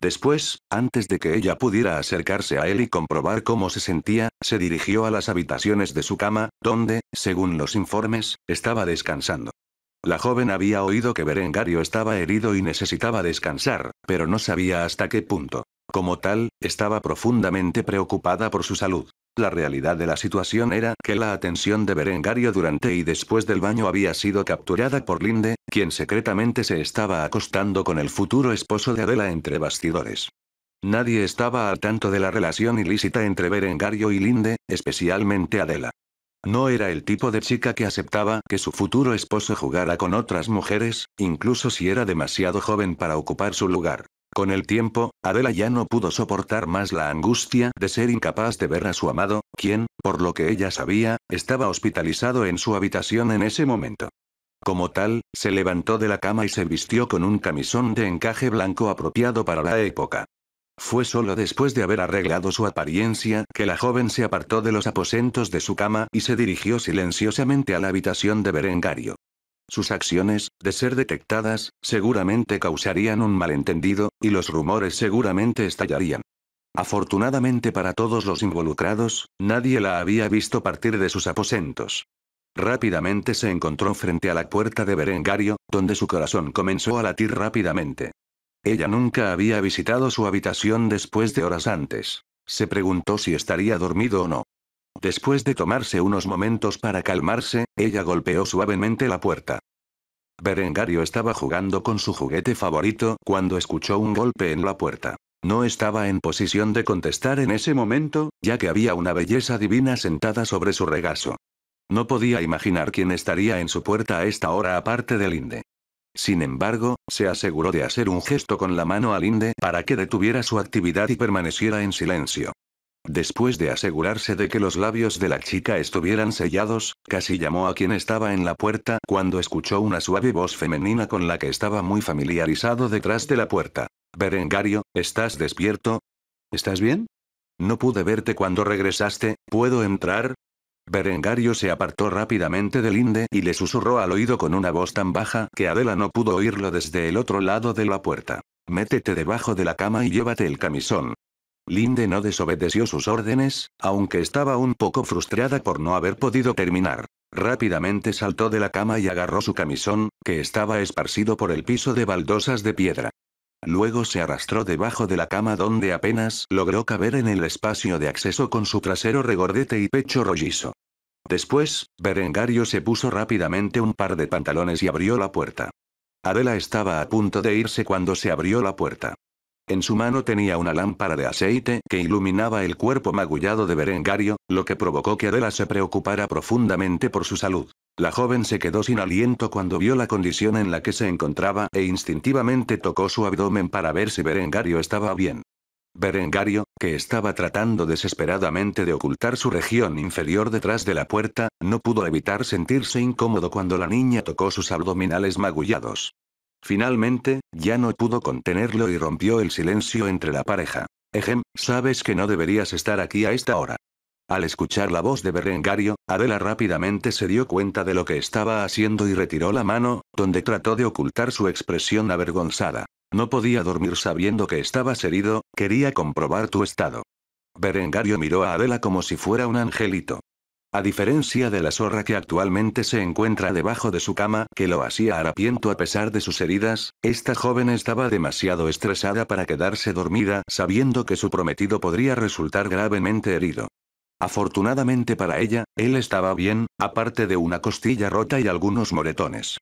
Después, antes de que ella pudiera acercarse a él y comprobar cómo se sentía, se dirigió a las habitaciones de su cama, donde, según los informes, estaba descansando. La joven había oído que Berengario estaba herido y necesitaba descansar, pero no sabía hasta qué punto. Como tal, estaba profundamente preocupada por su salud. La realidad de la situación era que la atención de Berengario durante y después del baño había sido capturada por Linde, quien secretamente se estaba acostando con el futuro esposo de Adela entre bastidores. Nadie estaba al tanto de la relación ilícita entre Berengario y Linde, especialmente Adela. No era el tipo de chica que aceptaba que su futuro esposo jugara con otras mujeres, incluso si era demasiado joven para ocupar su lugar. Con el tiempo, Adela ya no pudo soportar más la angustia de ser incapaz de ver a su amado, quien, por lo que ella sabía, estaba hospitalizado en su habitación en ese momento. Como tal, se levantó de la cama y se vistió con un camisón de encaje blanco apropiado para la época. Fue solo después de haber arreglado su apariencia que la joven se apartó de los aposentos de su cama y se dirigió silenciosamente a la habitación de Berengario. Sus acciones, de ser detectadas, seguramente causarían un malentendido, y los rumores seguramente estallarían. Afortunadamente para todos los involucrados, nadie la había visto partir de sus aposentos. Rápidamente se encontró frente a la puerta de Berengario, donde su corazón comenzó a latir rápidamente. Ella nunca había visitado su habitación después de horas antes. Se preguntó si estaría dormido o no. Después de tomarse unos momentos para calmarse, ella golpeó suavemente la puerta. Berengario estaba jugando con su juguete favorito cuando escuchó un golpe en la puerta. No estaba en posición de contestar en ese momento, ya que había una belleza divina sentada sobre su regazo. No podía imaginar quién estaría en su puerta a esta hora aparte de Linde. Sin embargo, se aseguró de hacer un gesto con la mano al Inde para que detuviera su actividad y permaneciera en silencio. Después de asegurarse de que los labios de la chica estuvieran sellados, casi llamó a quien estaba en la puerta cuando escuchó una suave voz femenina con la que estaba muy familiarizado detrás de la puerta. Berengario, ¿estás despierto? ¿Estás bien? No pude verte cuando regresaste, ¿puedo entrar? Berengario se apartó rápidamente de Linde y le susurró al oído con una voz tan baja que Adela no pudo oírlo desde el otro lado de la puerta. Métete debajo de la cama y llévate el camisón. Linde no desobedeció sus órdenes, aunque estaba un poco frustrada por no haber podido terminar. Rápidamente saltó de la cama y agarró su camisón, que estaba esparcido por el piso de baldosas de piedra. Luego se arrastró debajo de la cama donde apenas logró caber en el espacio de acceso con su trasero regordete y pecho rollizo. Después, Berengario se puso rápidamente un par de pantalones y abrió la puerta. Adela estaba a punto de irse cuando se abrió la puerta. En su mano tenía una lámpara de aceite que iluminaba el cuerpo magullado de Berengario, lo que provocó que Adela se preocupara profundamente por su salud. La joven se quedó sin aliento cuando vio la condición en la que se encontraba e instintivamente tocó su abdomen para ver si Berengario estaba bien. Berengario, que estaba tratando desesperadamente de ocultar su región inferior detrás de la puerta, no pudo evitar sentirse incómodo cuando la niña tocó sus abdominales magullados. Finalmente, ya no pudo contenerlo y rompió el silencio entre la pareja. Ejem, sabes que no deberías estar aquí a esta hora. Al escuchar la voz de Berengario, Adela rápidamente se dio cuenta de lo que estaba haciendo y retiró la mano, donde trató de ocultar su expresión avergonzada. No podía dormir sabiendo que estabas herido, quería comprobar tu estado. Berengario miró a Adela como si fuera un angelito. A diferencia de la zorra que actualmente se encuentra debajo de su cama, que lo hacía harapiento a pesar de sus heridas, esta joven estaba demasiado estresada para quedarse dormida sabiendo que su prometido podría resultar gravemente herido. Afortunadamente para ella, él estaba bien, aparte de una costilla rota y algunos moretones.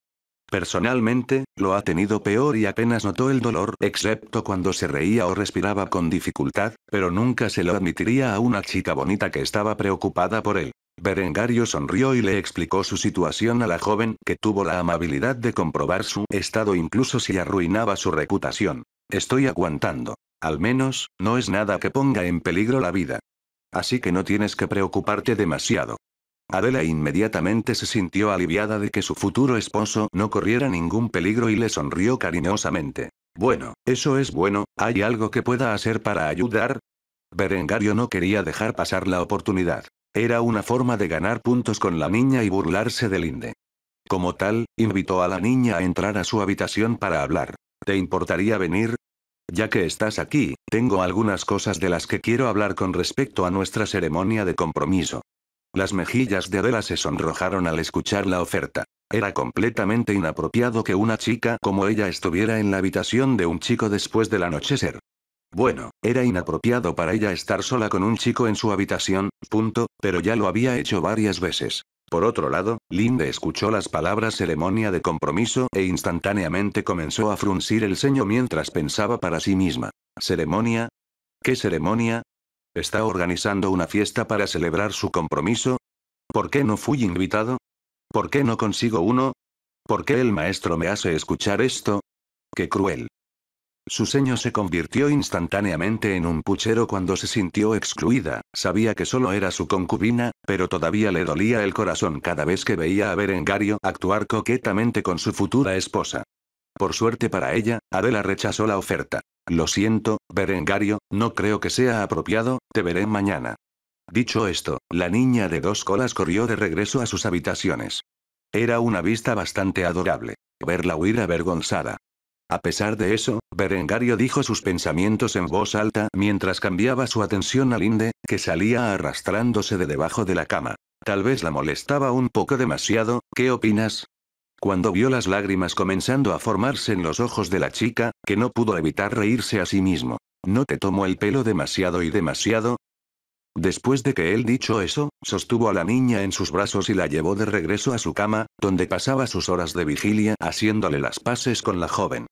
Personalmente, lo ha tenido peor y apenas notó el dolor, excepto cuando se reía o respiraba con dificultad, pero nunca se lo admitiría a una chica bonita que estaba preocupada por él. Berengario sonrió y le explicó su situación a la joven, que tuvo la amabilidad de comprobar su estado incluso si arruinaba su reputación. Estoy aguantando. Al menos, no es nada que ponga en peligro la vida. Así que no tienes que preocuparte demasiado. Adela inmediatamente se sintió aliviada de que su futuro esposo no corriera ningún peligro y le sonrió cariñosamente. Bueno, eso es bueno, ¿hay algo que pueda hacer para ayudar? Berengario no quería dejar pasar la oportunidad. Era una forma de ganar puntos con la niña y burlarse de Linde. Como tal, invitó a la niña a entrar a su habitación para hablar. ¿Te importaría venir? Ya que estás aquí, tengo algunas cosas de las que quiero hablar con respecto a nuestra ceremonia de compromiso. Las mejillas de Adela se sonrojaron al escuchar la oferta. Era completamente inapropiado que una chica como ella estuviera en la habitación de un chico después del anochecer. Bueno, era inapropiado para ella estar sola con un chico en su habitación, punto, pero ya lo había hecho varias veces. Por otro lado, Linde escuchó las palabras ceremonia de compromiso e instantáneamente comenzó a fruncir el ceño mientras pensaba para sí misma. ¿Ceremonia? ¿Qué ceremonia? ¿Está organizando una fiesta para celebrar su compromiso? ¿Por qué no fui invitado? ¿Por qué no consigo uno? ¿Por qué el maestro me hace escuchar esto? ¡Qué cruel! Su seño se convirtió instantáneamente en un puchero cuando se sintió excluida, sabía que solo era su concubina, pero todavía le dolía el corazón cada vez que veía a Berengario actuar coquetamente con su futura esposa. Por suerte para ella, Adela rechazó la oferta. Lo siento, Berengario, no creo que sea apropiado, te veré mañana. Dicho esto, la niña de dos colas corrió de regreso a sus habitaciones. Era una vista bastante adorable. Verla huir avergonzada. A pesar de eso, Berengario dijo sus pensamientos en voz alta mientras cambiaba su atención a Linde, que salía arrastrándose de debajo de la cama. Tal vez la molestaba un poco demasiado, ¿qué opinas? Cuando vio las lágrimas comenzando a formarse en los ojos de la chica, que no pudo evitar reírse a sí mismo. ¿No te tomó el pelo demasiado y demasiado? Después de que él dicho eso, sostuvo a la niña en sus brazos y la llevó de regreso a su cama, donde pasaba sus horas de vigilia haciéndole las paces con la joven.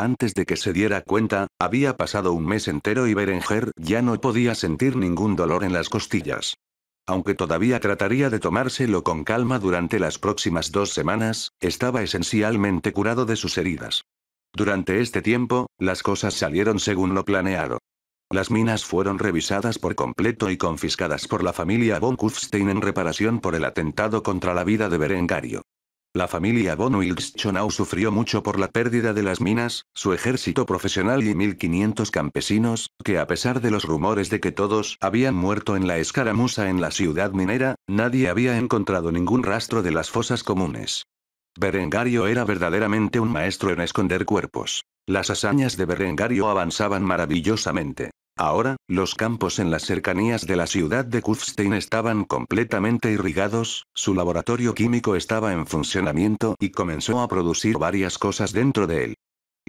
Antes de que se diera cuenta, había pasado un mes entero y Berenger ya no podía sentir ningún dolor en las costillas. Aunque todavía trataría de tomárselo con calma durante las próximas dos semanas, estaba esencialmente curado de sus heridas. Durante este tiempo, las cosas salieron según lo planeado. Las minas fueron revisadas por completo y confiscadas por la familia von Kufstein en reparación por el atentado contra la vida de Berengario. La familia von sufrió mucho por la pérdida de las minas, su ejército profesional y 1500 campesinos, que a pesar de los rumores de que todos habían muerto en la escaramuza en la ciudad minera, nadie había encontrado ningún rastro de las fosas comunes. Berengario era verdaderamente un maestro en esconder cuerpos. Las hazañas de Berengario avanzaban maravillosamente. Ahora, los campos en las cercanías de la ciudad de Kufstein estaban completamente irrigados, su laboratorio químico estaba en funcionamiento y comenzó a producir varias cosas dentro de él.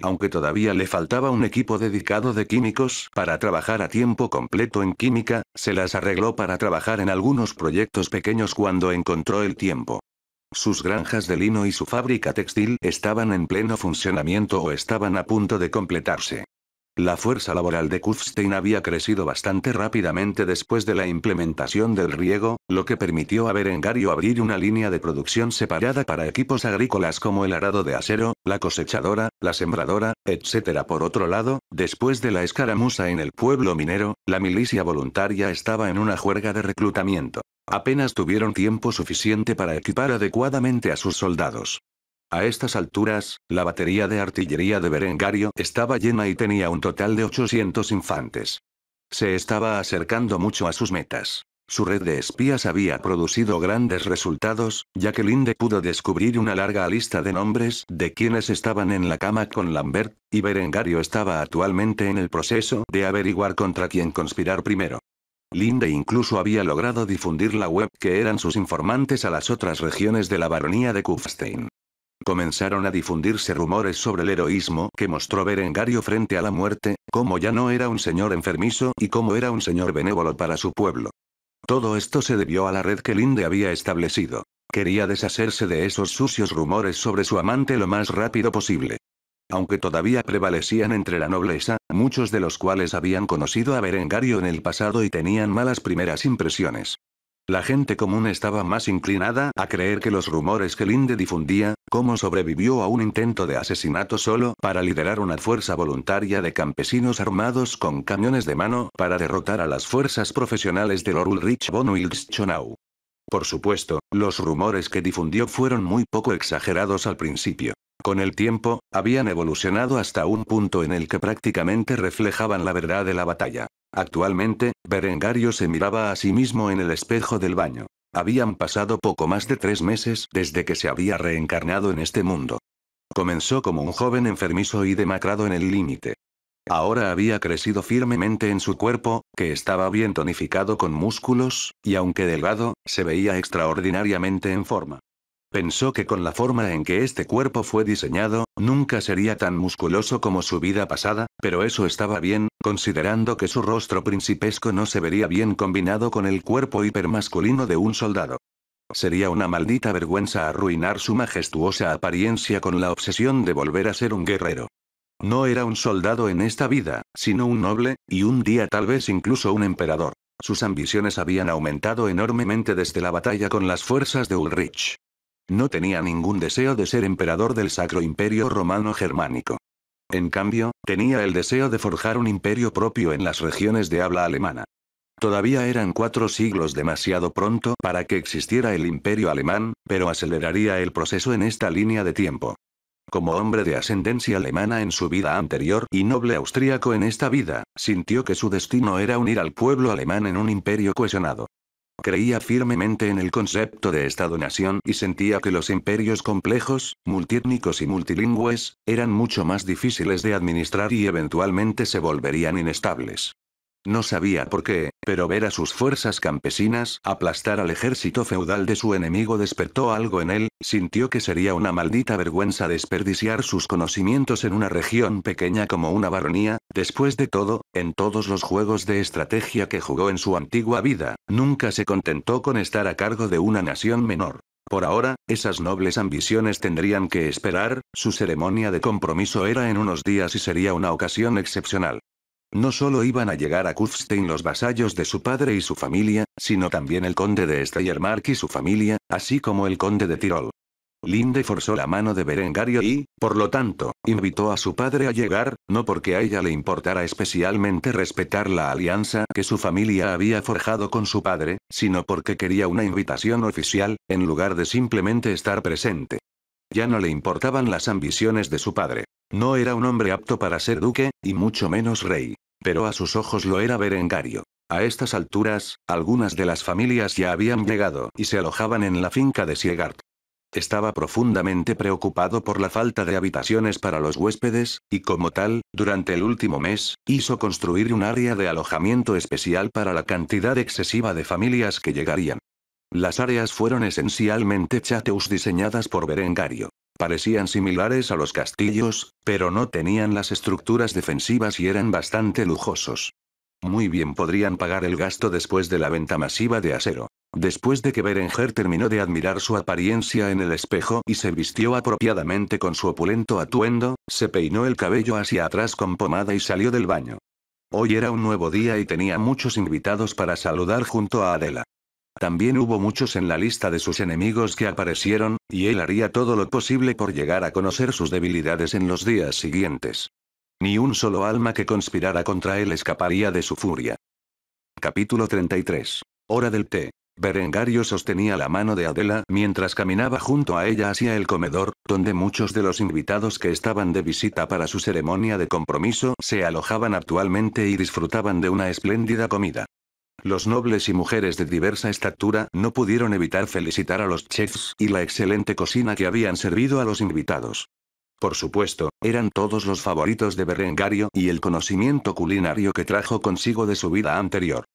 Aunque todavía le faltaba un equipo dedicado de químicos para trabajar a tiempo completo en química, se las arregló para trabajar en algunos proyectos pequeños cuando encontró el tiempo. Sus granjas de lino y su fábrica textil estaban en pleno funcionamiento o estaban a punto de completarse. La fuerza laboral de Kufstein había crecido bastante rápidamente después de la implementación del riego, lo que permitió a Berengario abrir una línea de producción separada para equipos agrícolas como el arado de acero, la cosechadora, la sembradora, etc. Por otro lado, después de la escaramuza en el pueblo minero, la milicia voluntaria estaba en una juerga de reclutamiento. Apenas tuvieron tiempo suficiente para equipar adecuadamente a sus soldados. A estas alturas, la batería de artillería de Berengario estaba llena y tenía un total de 800 infantes. Se estaba acercando mucho a sus metas. Su red de espías había producido grandes resultados, ya que Linde pudo descubrir una larga lista de nombres de quienes estaban en la cama con Lambert, y Berengario estaba actualmente en el proceso de averiguar contra quién conspirar primero. Linde incluso había logrado difundir la web que eran sus informantes a las otras regiones de la baronía de Kufstein. Comenzaron a difundirse rumores sobre el heroísmo que mostró Berengario frente a la muerte, como ya no era un señor enfermizo y como era un señor benévolo para su pueblo. Todo esto se debió a la red que Linde había establecido. Quería deshacerse de esos sucios rumores sobre su amante lo más rápido posible. Aunque todavía prevalecían entre la nobleza, muchos de los cuales habían conocido a Berengario en el pasado y tenían malas primeras impresiones. La gente común estaba más inclinada a creer que los rumores que Linde difundía, como sobrevivió a un intento de asesinato solo para liderar una fuerza voluntaria de campesinos armados con camiones de mano para derrotar a las fuerzas profesionales de Lorul Rich von Por supuesto, los rumores que difundió fueron muy poco exagerados al principio. Con el tiempo, habían evolucionado hasta un punto en el que prácticamente reflejaban la verdad de la batalla. Actualmente, Berengario se miraba a sí mismo en el espejo del baño. Habían pasado poco más de tres meses desde que se había reencarnado en este mundo. Comenzó como un joven enfermizo y demacrado en el límite. Ahora había crecido firmemente en su cuerpo, que estaba bien tonificado con músculos, y aunque delgado, se veía extraordinariamente en forma. Pensó que con la forma en que este cuerpo fue diseñado, nunca sería tan musculoso como su vida pasada, pero eso estaba bien, considerando que su rostro principesco no se vería bien combinado con el cuerpo hipermasculino de un soldado. Sería una maldita vergüenza arruinar su majestuosa apariencia con la obsesión de volver a ser un guerrero. No era un soldado en esta vida, sino un noble, y un día tal vez incluso un emperador. Sus ambiciones habían aumentado enormemente desde la batalla con las fuerzas de Ulrich. No tenía ningún deseo de ser emperador del Sacro Imperio Romano Germánico. En cambio, tenía el deseo de forjar un imperio propio en las regiones de habla alemana. Todavía eran cuatro siglos demasiado pronto para que existiera el imperio alemán, pero aceleraría el proceso en esta línea de tiempo. Como hombre de ascendencia alemana en su vida anterior y noble austríaco en esta vida, sintió que su destino era unir al pueblo alemán en un imperio cohesionado. Creía firmemente en el concepto de Estado-nación y sentía que los imperios complejos, multiétnicos y multilingües, eran mucho más difíciles de administrar y eventualmente se volverían inestables. No sabía por qué, pero ver a sus fuerzas campesinas aplastar al ejército feudal de su enemigo despertó algo en él, sintió que sería una maldita vergüenza desperdiciar sus conocimientos en una región pequeña como una baronía, después de todo, en todos los juegos de estrategia que jugó en su antigua vida, nunca se contentó con estar a cargo de una nación menor. Por ahora, esas nobles ambiciones tendrían que esperar, su ceremonia de compromiso era en unos días y sería una ocasión excepcional. No solo iban a llegar a Kufstein los vasallos de su padre y su familia, sino también el conde de Steyermark y su familia, así como el conde de Tirol. Linde forzó la mano de Berengario y, por lo tanto, invitó a su padre a llegar, no porque a ella le importara especialmente respetar la alianza que su familia había forjado con su padre, sino porque quería una invitación oficial, en lugar de simplemente estar presente. Ya no le importaban las ambiciones de su padre. No era un hombre apto para ser duque, y mucho menos rey. Pero a sus ojos lo era Berengario. A estas alturas, algunas de las familias ya habían llegado y se alojaban en la finca de Siegart. Estaba profundamente preocupado por la falta de habitaciones para los huéspedes, y como tal, durante el último mes, hizo construir un área de alojamiento especial para la cantidad excesiva de familias que llegarían. Las áreas fueron esencialmente chateus diseñadas por Berengario. Parecían similares a los castillos, pero no tenían las estructuras defensivas y eran bastante lujosos. Muy bien podrían pagar el gasto después de la venta masiva de acero. Después de que Berenger terminó de admirar su apariencia en el espejo y se vistió apropiadamente con su opulento atuendo, se peinó el cabello hacia atrás con pomada y salió del baño. Hoy era un nuevo día y tenía muchos invitados para saludar junto a Adela. También hubo muchos en la lista de sus enemigos que aparecieron, y él haría todo lo posible por llegar a conocer sus debilidades en los días siguientes. Ni un solo alma que conspirara contra él escaparía de su furia. Capítulo 33. Hora del té. Berengario sostenía la mano de Adela mientras caminaba junto a ella hacia el comedor, donde muchos de los invitados que estaban de visita para su ceremonia de compromiso se alojaban actualmente y disfrutaban de una espléndida comida. Los nobles y mujeres de diversa estatura no pudieron evitar felicitar a los chefs y la excelente cocina que habían servido a los invitados. Por supuesto, eran todos los favoritos de Berengario y el conocimiento culinario que trajo consigo de su vida anterior.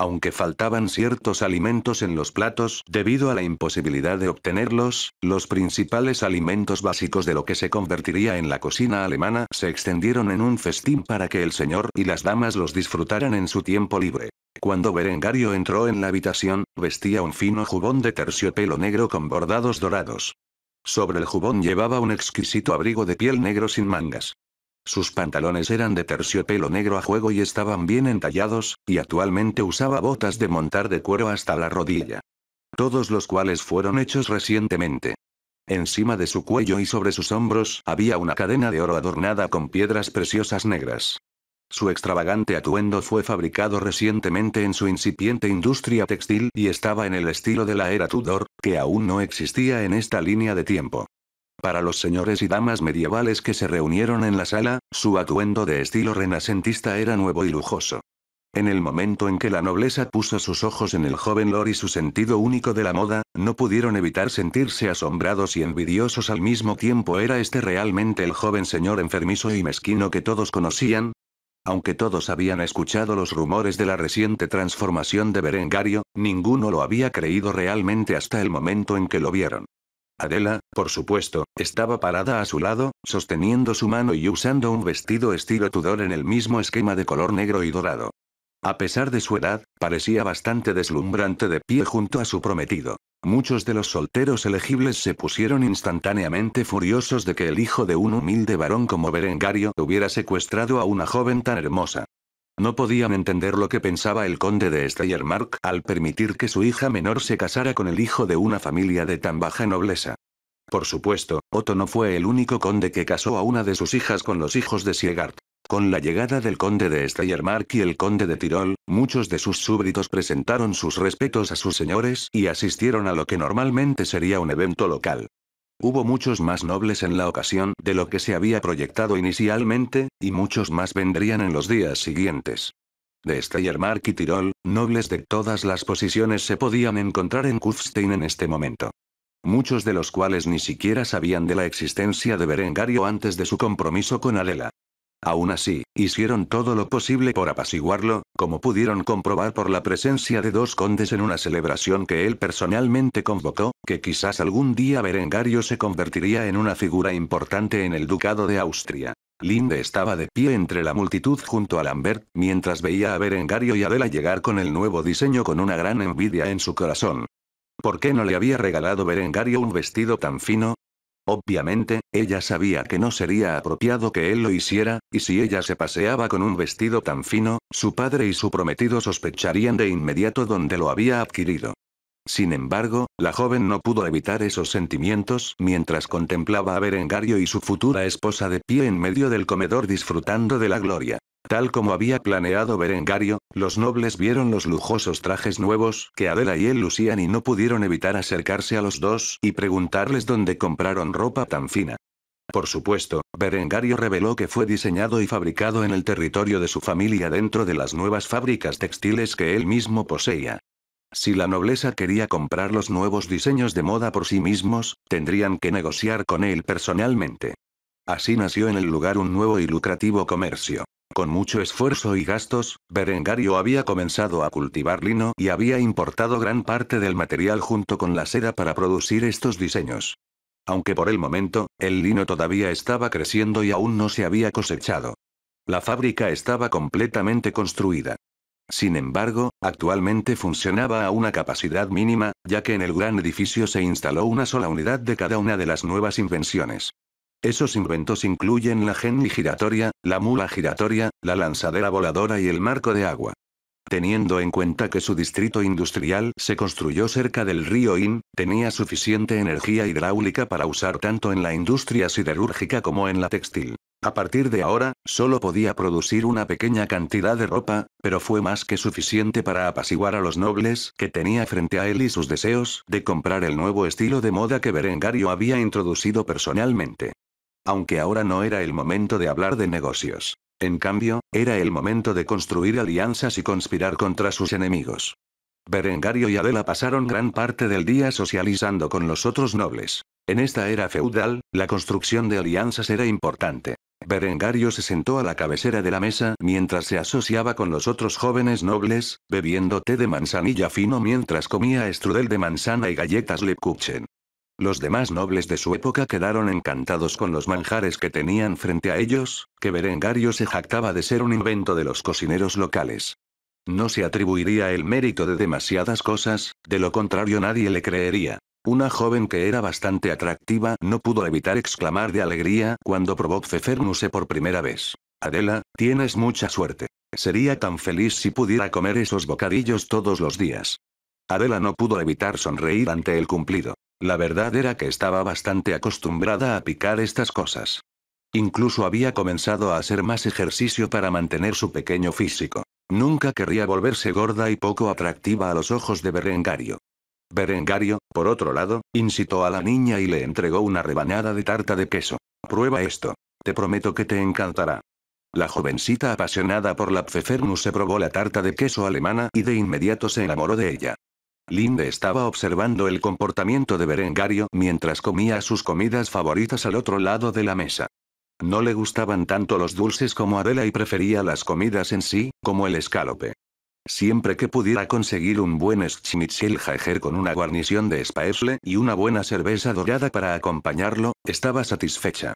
Aunque faltaban ciertos alimentos en los platos, debido a la imposibilidad de obtenerlos, los principales alimentos básicos de lo que se convertiría en la cocina alemana se extendieron en un festín para que el señor y las damas los disfrutaran en su tiempo libre. Cuando Berengario entró en la habitación, vestía un fino jubón de terciopelo negro con bordados dorados. Sobre el jubón llevaba un exquisito abrigo de piel negro sin mangas. Sus pantalones eran de terciopelo negro a juego y estaban bien entallados, y actualmente usaba botas de montar de cuero hasta la rodilla. Todos los cuales fueron hechos recientemente. Encima de su cuello y sobre sus hombros había una cadena de oro adornada con piedras preciosas negras. Su extravagante atuendo fue fabricado recientemente en su incipiente industria textil y estaba en el estilo de la era Tudor, que aún no existía en esta línea de tiempo. Para los señores y damas medievales que se reunieron en la sala, su atuendo de estilo renacentista era nuevo y lujoso. En el momento en que la nobleza puso sus ojos en el joven Lord y su sentido único de la moda, no pudieron evitar sentirse asombrados y envidiosos al mismo tiempo. ¿Era este realmente el joven señor enfermizo y mezquino que todos conocían? Aunque todos habían escuchado los rumores de la reciente transformación de Berengario, ninguno lo había creído realmente hasta el momento en que lo vieron. Adela, por supuesto, estaba parada a su lado, sosteniendo su mano y usando un vestido estilo Tudor en el mismo esquema de color negro y dorado. A pesar de su edad, parecía bastante deslumbrante de pie junto a su prometido. Muchos de los solteros elegibles se pusieron instantáneamente furiosos de que el hijo de un humilde varón como Berengario hubiera secuestrado a una joven tan hermosa. No podían entender lo que pensaba el conde de Steyermark al permitir que su hija menor se casara con el hijo de una familia de tan baja nobleza. Por supuesto, Otto no fue el único conde que casó a una de sus hijas con los hijos de Siegard. Con la llegada del conde de Steyermark y el conde de Tirol, muchos de sus súbditos presentaron sus respetos a sus señores y asistieron a lo que normalmente sería un evento local. Hubo muchos más nobles en la ocasión de lo que se había proyectado inicialmente, y muchos más vendrían en los días siguientes. De Steyrmark y Tirol, nobles de todas las posiciones se podían encontrar en Kufstein en este momento. Muchos de los cuales ni siquiera sabían de la existencia de Berengario antes de su compromiso con Adela. Aún así, hicieron todo lo posible por apaciguarlo, como pudieron comprobar por la presencia de dos condes en una celebración que él personalmente convocó, que quizás algún día Berengario se convertiría en una figura importante en el Ducado de Austria. Linde estaba de pie entre la multitud junto a Lambert, mientras veía a Berengario y Adela llegar con el nuevo diseño con una gran envidia en su corazón. ¿Por qué no le había regalado Berengario un vestido tan fino? Obviamente, ella sabía que no sería apropiado que él lo hiciera, y si ella se paseaba con un vestido tan fino, su padre y su prometido sospecharían de inmediato dónde lo había adquirido. Sin embargo, la joven no pudo evitar esos sentimientos mientras contemplaba a Berengario y su futura esposa de pie en medio del comedor disfrutando de la gloria. Tal como había planeado Berengario, los nobles vieron los lujosos trajes nuevos que Adela y él lucían y no pudieron evitar acercarse a los dos y preguntarles dónde compraron ropa tan fina. Por supuesto, Berengario reveló que fue diseñado y fabricado en el territorio de su familia dentro de las nuevas fábricas textiles que él mismo poseía. Si la nobleza quería comprar los nuevos diseños de moda por sí mismos, tendrían que negociar con él personalmente. Así nació en el lugar un nuevo y lucrativo comercio. Con mucho esfuerzo y gastos, Berengario había comenzado a cultivar lino y había importado gran parte del material junto con la seda para producir estos diseños. Aunque por el momento, el lino todavía estaba creciendo y aún no se había cosechado. La fábrica estaba completamente construida. Sin embargo, actualmente funcionaba a una capacidad mínima, ya que en el gran edificio se instaló una sola unidad de cada una de las nuevas invenciones. Esos inventos incluyen la geni giratoria, la mula giratoria, la lanzadera voladora y el marco de agua. Teniendo en cuenta que su distrito industrial se construyó cerca del río Inn, tenía suficiente energía hidráulica para usar tanto en la industria siderúrgica como en la textil. A partir de ahora, solo podía producir una pequeña cantidad de ropa, pero fue más que suficiente para apaciguar a los nobles que tenía frente a él y sus deseos de comprar el nuevo estilo de moda que Berengario había introducido personalmente aunque ahora no era el momento de hablar de negocios. En cambio, era el momento de construir alianzas y conspirar contra sus enemigos. Berengario y Adela pasaron gran parte del día socializando con los otros nobles. En esta era feudal, la construcción de alianzas era importante. Berengario se sentó a la cabecera de la mesa mientras se asociaba con los otros jóvenes nobles, bebiendo té de manzanilla fino mientras comía strudel de manzana y galletas Lepkuchen. Los demás nobles de su época quedaron encantados con los manjares que tenían frente a ellos, que Berengario se jactaba de ser un invento de los cocineros locales. No se atribuiría el mérito de demasiadas cosas, de lo contrario nadie le creería. Una joven que era bastante atractiva no pudo evitar exclamar de alegría cuando probó cefernuse por primera vez. Adela, tienes mucha suerte. Sería tan feliz si pudiera comer esos bocadillos todos los días. Adela no pudo evitar sonreír ante el cumplido. La verdad era que estaba bastante acostumbrada a picar estas cosas. Incluso había comenzado a hacer más ejercicio para mantener su pequeño físico. Nunca querría volverse gorda y poco atractiva a los ojos de Berengario. Berengario, por otro lado, incitó a la niña y le entregó una rebanada de tarta de queso. Prueba esto. Te prometo que te encantará. La jovencita apasionada por la Pfefernus se probó la tarta de queso alemana y de inmediato se enamoró de ella. Linde estaba observando el comportamiento de Berengario mientras comía sus comidas favoritas al otro lado de la mesa. No le gustaban tanto los dulces como a Adela y prefería las comidas en sí, como el escalope. Siempre que pudiera conseguir un buen Schmitzel-Jajer con una guarnición de Spaesle y una buena cerveza dorada para acompañarlo, estaba satisfecha.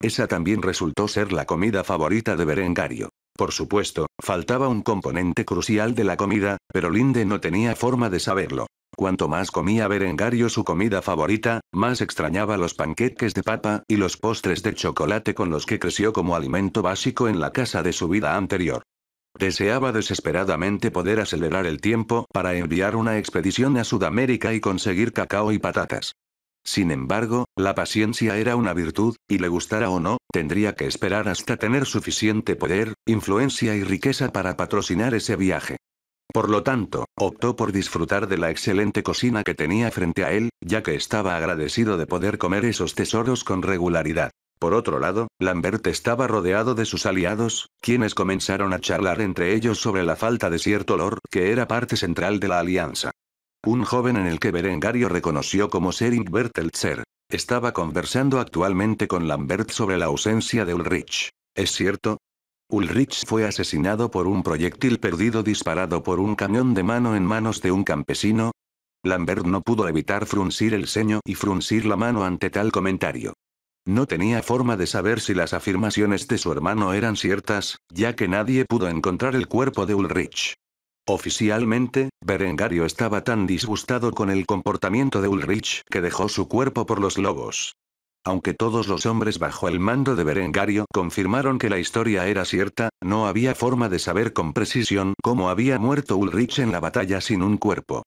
Esa también resultó ser la comida favorita de Berengario. Por supuesto, faltaba un componente crucial de la comida, pero Linde no tenía forma de saberlo. Cuanto más comía Berengario su comida favorita, más extrañaba los panqueques de papa y los postres de chocolate con los que creció como alimento básico en la casa de su vida anterior. Deseaba desesperadamente poder acelerar el tiempo para enviar una expedición a Sudamérica y conseguir cacao y patatas. Sin embargo, la paciencia era una virtud, y le gustara o no, tendría que esperar hasta tener suficiente poder, influencia y riqueza para patrocinar ese viaje. Por lo tanto, optó por disfrutar de la excelente cocina que tenía frente a él, ya que estaba agradecido de poder comer esos tesoros con regularidad. Por otro lado, Lambert estaba rodeado de sus aliados, quienes comenzaron a charlar entre ellos sobre la falta de cierto olor que era parte central de la alianza. Un joven en el que Berengario reconoció como Sering Bertelzer. Estaba conversando actualmente con Lambert sobre la ausencia de Ulrich. ¿Es cierto? Ulrich fue asesinado por un proyectil perdido disparado por un cañón de mano en manos de un campesino. Lambert no pudo evitar fruncir el ceño y fruncir la mano ante tal comentario. No tenía forma de saber si las afirmaciones de su hermano eran ciertas, ya que nadie pudo encontrar el cuerpo de Ulrich. Oficialmente, Berengario estaba tan disgustado con el comportamiento de Ulrich que dejó su cuerpo por los lobos. Aunque todos los hombres bajo el mando de Berengario confirmaron que la historia era cierta, no había forma de saber con precisión cómo había muerto Ulrich en la batalla sin un cuerpo.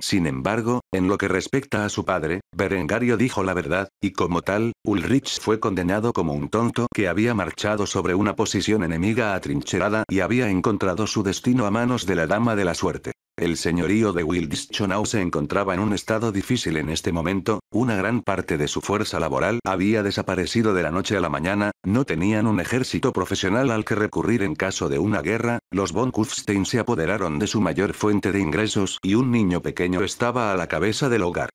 Sin embargo, en lo que respecta a su padre, Berengario dijo la verdad, y como tal, Ulrich fue condenado como un tonto que había marchado sobre una posición enemiga atrincherada y había encontrado su destino a manos de la Dama de la Suerte. El señorío de Wildschonau se encontraba en un estado difícil en este momento, una gran parte de su fuerza laboral había desaparecido de la noche a la mañana, no tenían un ejército profesional al que recurrir en caso de una guerra, los von Kufstein se apoderaron de su mayor fuente de ingresos y un niño pequeño estaba a la cabeza del hogar.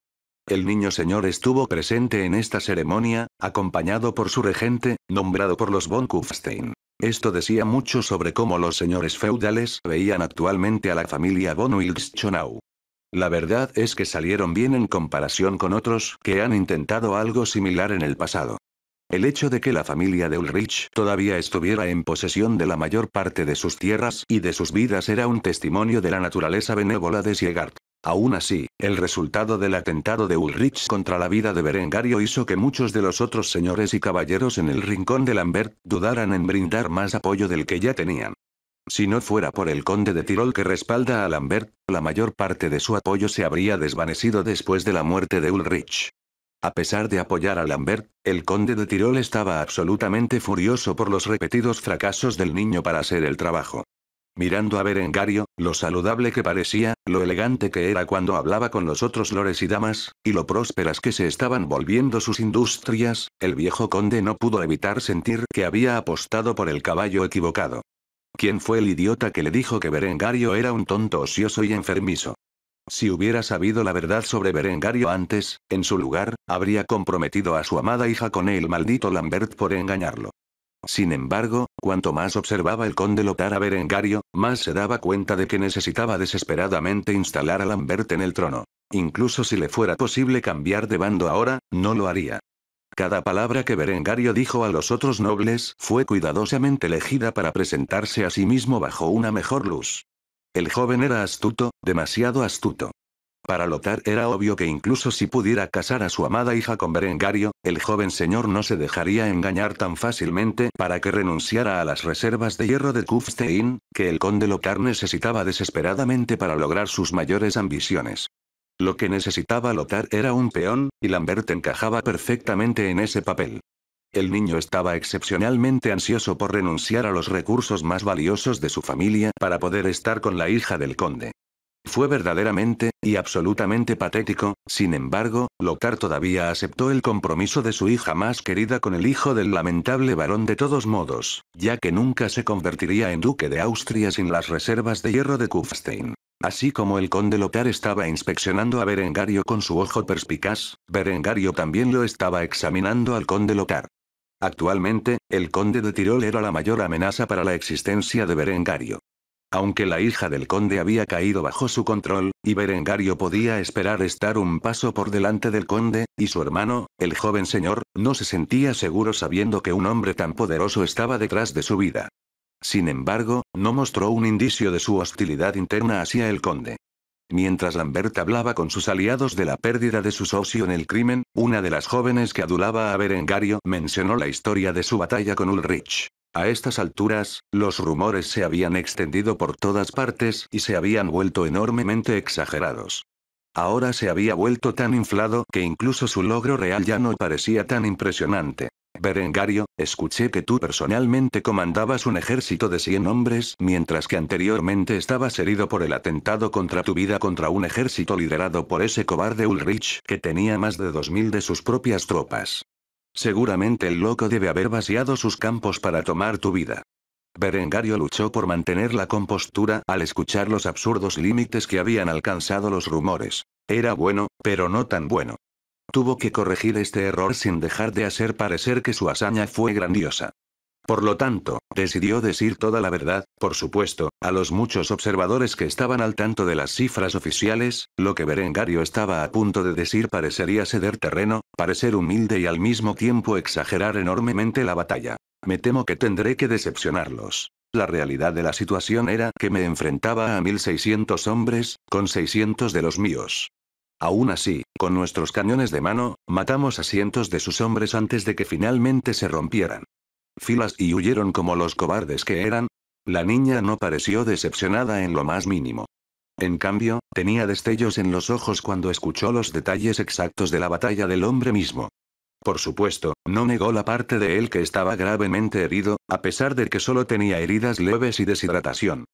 El niño señor estuvo presente en esta ceremonia, acompañado por su regente, nombrado por los von Kufstein. Esto decía mucho sobre cómo los señores feudales veían actualmente a la familia von Wiltschonau. La verdad es que salieron bien en comparación con otros que han intentado algo similar en el pasado. El hecho de que la familia de Ulrich todavía estuviera en posesión de la mayor parte de sus tierras y de sus vidas era un testimonio de la naturaleza benévola de Siegart. Aún así, el resultado del atentado de Ulrich contra la vida de Berengario hizo que muchos de los otros señores y caballeros en el rincón de Lambert dudaran en brindar más apoyo del que ya tenían. Si no fuera por el conde de Tirol que respalda a Lambert, la mayor parte de su apoyo se habría desvanecido después de la muerte de Ulrich. A pesar de apoyar a Lambert, el conde de Tirol estaba absolutamente furioso por los repetidos fracasos del niño para hacer el trabajo. Mirando a Berengario, lo saludable que parecía, lo elegante que era cuando hablaba con los otros lores y damas, y lo prósperas que se estaban volviendo sus industrias, el viejo conde no pudo evitar sentir que había apostado por el caballo equivocado. ¿Quién fue el idiota que le dijo que Berengario era un tonto ocioso y enfermizo? Si hubiera sabido la verdad sobre Berengario antes, en su lugar, habría comprometido a su amada hija con el maldito Lambert por engañarlo. Sin embargo, cuanto más observaba el conde Lotar a Berengario, más se daba cuenta de que necesitaba desesperadamente instalar a Lambert en el trono. Incluso si le fuera posible cambiar de bando ahora, no lo haría. Cada palabra que Berengario dijo a los otros nobles fue cuidadosamente elegida para presentarse a sí mismo bajo una mejor luz. El joven era astuto, demasiado astuto. Para Lothar era obvio que incluso si pudiera casar a su amada hija con Berengario, el joven señor no se dejaría engañar tan fácilmente para que renunciara a las reservas de hierro de Kufstein, que el conde Lothar necesitaba desesperadamente para lograr sus mayores ambiciones. Lo que necesitaba Lothar era un peón, y Lambert encajaba perfectamente en ese papel. El niño estaba excepcionalmente ansioso por renunciar a los recursos más valiosos de su familia para poder estar con la hija del conde. Fue verdaderamente, y absolutamente patético, sin embargo, Lothar todavía aceptó el compromiso de su hija más querida con el hijo del lamentable varón de todos modos, ya que nunca se convertiría en duque de Austria sin las reservas de hierro de Kufstein. Así como el conde Lothar estaba inspeccionando a Berengario con su ojo perspicaz, Berengario también lo estaba examinando al conde Lothar. Actualmente, el conde de Tirol era la mayor amenaza para la existencia de Berengario. Aunque la hija del conde había caído bajo su control, y Berengario podía esperar estar un paso por delante del conde, y su hermano, el joven señor, no se sentía seguro sabiendo que un hombre tan poderoso estaba detrás de su vida. Sin embargo, no mostró un indicio de su hostilidad interna hacia el conde. Mientras Lambert hablaba con sus aliados de la pérdida de su socio en el crimen, una de las jóvenes que adulaba a Berengario mencionó la historia de su batalla con Ulrich. A estas alturas, los rumores se habían extendido por todas partes y se habían vuelto enormemente exagerados. Ahora se había vuelto tan inflado que incluso su logro real ya no parecía tan impresionante. Berengario, escuché que tú personalmente comandabas un ejército de 100 hombres, mientras que anteriormente estabas herido por el atentado contra tu vida contra un ejército liderado por ese cobarde Ulrich, que tenía más de 2.000 de sus propias tropas. Seguramente el loco debe haber vaciado sus campos para tomar tu vida. Berengario luchó por mantener la compostura al escuchar los absurdos límites que habían alcanzado los rumores. Era bueno, pero no tan bueno. Tuvo que corregir este error sin dejar de hacer parecer que su hazaña fue grandiosa. Por lo tanto, decidió decir toda la verdad, por supuesto, a los muchos observadores que estaban al tanto de las cifras oficiales, lo que Berengario estaba a punto de decir parecería ceder terreno, parecer humilde y al mismo tiempo exagerar enormemente la batalla. Me temo que tendré que decepcionarlos. La realidad de la situación era que me enfrentaba a 1600 hombres, con 600 de los míos. Aún así, con nuestros cañones de mano, matamos a cientos de sus hombres antes de que finalmente se rompieran filas y huyeron como los cobardes que eran. La niña no pareció decepcionada en lo más mínimo. En cambio, tenía destellos en los ojos cuando escuchó los detalles exactos de la batalla del hombre mismo. Por supuesto, no negó la parte de él que estaba gravemente herido, a pesar de que solo tenía heridas leves y deshidratación.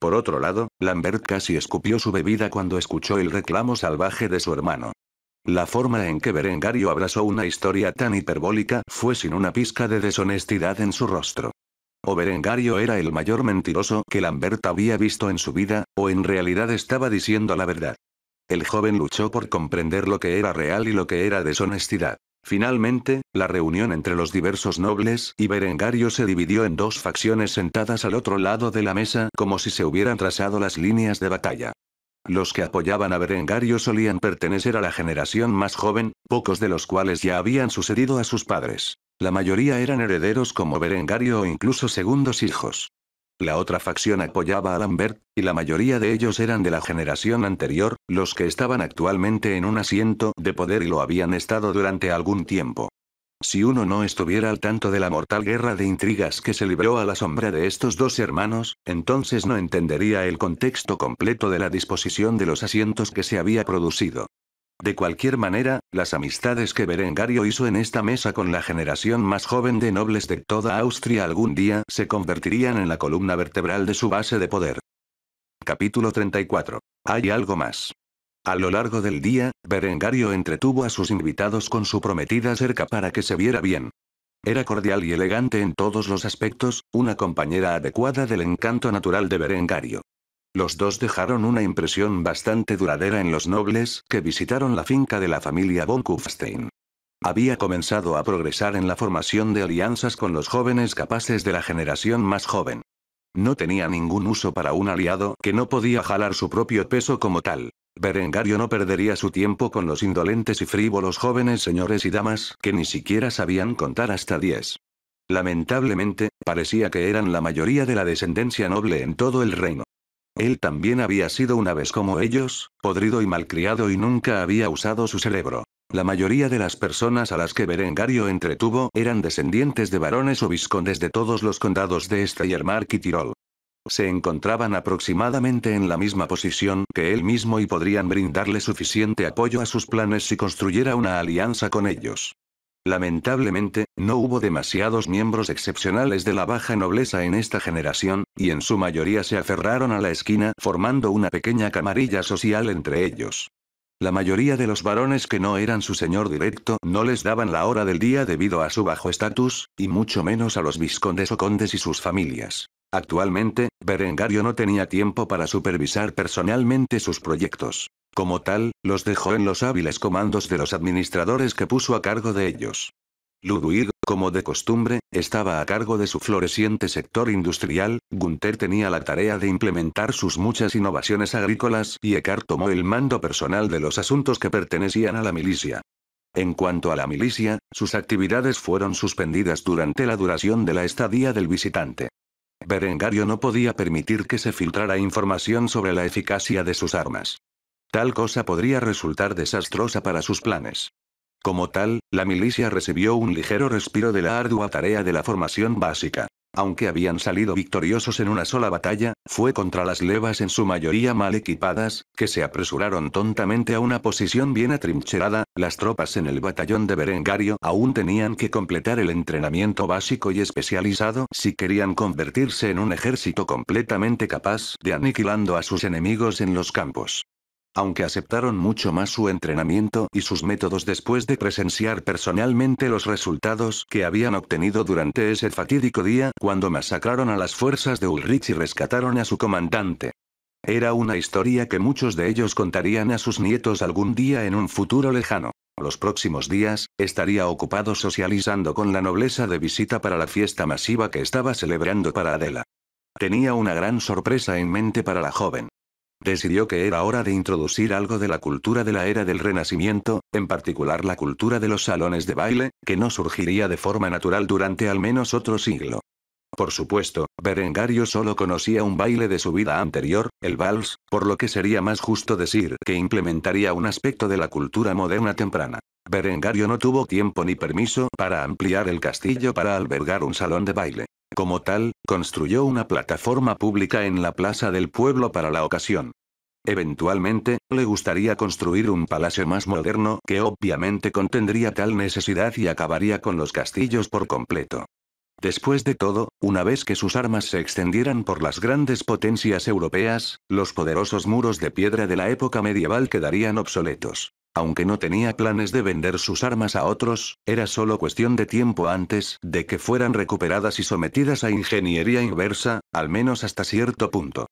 Por otro lado, Lambert casi escupió su bebida cuando escuchó el reclamo salvaje de su hermano. La forma en que Berengario abrazó una historia tan hiperbólica fue sin una pizca de deshonestidad en su rostro. O Berengario era el mayor mentiroso que Lambert había visto en su vida, o en realidad estaba diciendo la verdad. El joven luchó por comprender lo que era real y lo que era deshonestidad. Finalmente, la reunión entre los diversos nobles y Berengario se dividió en dos facciones sentadas al otro lado de la mesa como si se hubieran trazado las líneas de batalla. Los que apoyaban a Berengario solían pertenecer a la generación más joven, pocos de los cuales ya habían sucedido a sus padres. La mayoría eran herederos como Berengario o incluso segundos hijos. La otra facción apoyaba a Lambert, y la mayoría de ellos eran de la generación anterior, los que estaban actualmente en un asiento de poder y lo habían estado durante algún tiempo. Si uno no estuviera al tanto de la mortal guerra de intrigas que se libró a la sombra de estos dos hermanos, entonces no entendería el contexto completo de la disposición de los asientos que se había producido. De cualquier manera, las amistades que Berengario hizo en esta mesa con la generación más joven de nobles de toda Austria algún día se convertirían en la columna vertebral de su base de poder. Capítulo 34. Hay algo más. A lo largo del día, Berengario entretuvo a sus invitados con su prometida cerca para que se viera bien. Era cordial y elegante en todos los aspectos, una compañera adecuada del encanto natural de Berengario. Los dos dejaron una impresión bastante duradera en los nobles que visitaron la finca de la familia von Kufstein. Había comenzado a progresar en la formación de alianzas con los jóvenes capaces de la generación más joven. No tenía ningún uso para un aliado que no podía jalar su propio peso como tal. Berengario no perdería su tiempo con los indolentes y frívolos jóvenes señores y damas que ni siquiera sabían contar hasta diez. Lamentablemente, parecía que eran la mayoría de la descendencia noble en todo el reino. Él también había sido una vez como ellos, podrido y malcriado y nunca había usado su cerebro. La mayoría de las personas a las que Berengario entretuvo eran descendientes de varones o viscondes de todos los condados de Steyermark y Tirol. Se encontraban aproximadamente en la misma posición que él mismo y podrían brindarle suficiente apoyo a sus planes si construyera una alianza con ellos. Lamentablemente, no hubo demasiados miembros excepcionales de la baja nobleza en esta generación, y en su mayoría se aferraron a la esquina formando una pequeña camarilla social entre ellos. La mayoría de los varones que no eran su señor directo no les daban la hora del día debido a su bajo estatus, y mucho menos a los viscondes o condes y sus familias. Actualmente, Berengario no tenía tiempo para supervisar personalmente sus proyectos. Como tal, los dejó en los hábiles comandos de los administradores que puso a cargo de ellos. Ludwig, como de costumbre, estaba a cargo de su floreciente sector industrial, Gunther tenía la tarea de implementar sus muchas innovaciones agrícolas y Eckhart tomó el mando personal de los asuntos que pertenecían a la milicia. En cuanto a la milicia, sus actividades fueron suspendidas durante la duración de la estadía del visitante. Berengario no podía permitir que se filtrara información sobre la eficacia de sus armas. Tal cosa podría resultar desastrosa para sus planes. Como tal, la milicia recibió un ligero respiro de la ardua tarea de la formación básica. Aunque habían salido victoriosos en una sola batalla, fue contra las levas en su mayoría mal equipadas, que se apresuraron tontamente a una posición bien atrincherada, las tropas en el batallón de Berengario aún tenían que completar el entrenamiento básico y especializado si querían convertirse en un ejército completamente capaz de aniquilando a sus enemigos en los campos aunque aceptaron mucho más su entrenamiento y sus métodos después de presenciar personalmente los resultados que habían obtenido durante ese fatídico día cuando masacraron a las fuerzas de Ulrich y rescataron a su comandante. Era una historia que muchos de ellos contarían a sus nietos algún día en un futuro lejano. Los próximos días, estaría ocupado socializando con la nobleza de visita para la fiesta masiva que estaba celebrando para Adela. Tenía una gran sorpresa en mente para la joven decidió que era hora de introducir algo de la cultura de la era del Renacimiento, en particular la cultura de los salones de baile, que no surgiría de forma natural durante al menos otro siglo. Por supuesto, Berengario solo conocía un baile de su vida anterior, el vals, por lo que sería más justo decir que implementaría un aspecto de la cultura moderna temprana. Berengario no tuvo tiempo ni permiso para ampliar el castillo para albergar un salón de baile. Como tal, construyó una plataforma pública en la plaza del pueblo para la ocasión. Eventualmente, le gustaría construir un palacio más moderno que obviamente contendría tal necesidad y acabaría con los castillos por completo. Después de todo, una vez que sus armas se extendieran por las grandes potencias europeas, los poderosos muros de piedra de la época medieval quedarían obsoletos. Aunque no tenía planes de vender sus armas a otros, era solo cuestión de tiempo antes de que fueran recuperadas y sometidas a ingeniería inversa, al menos hasta cierto punto.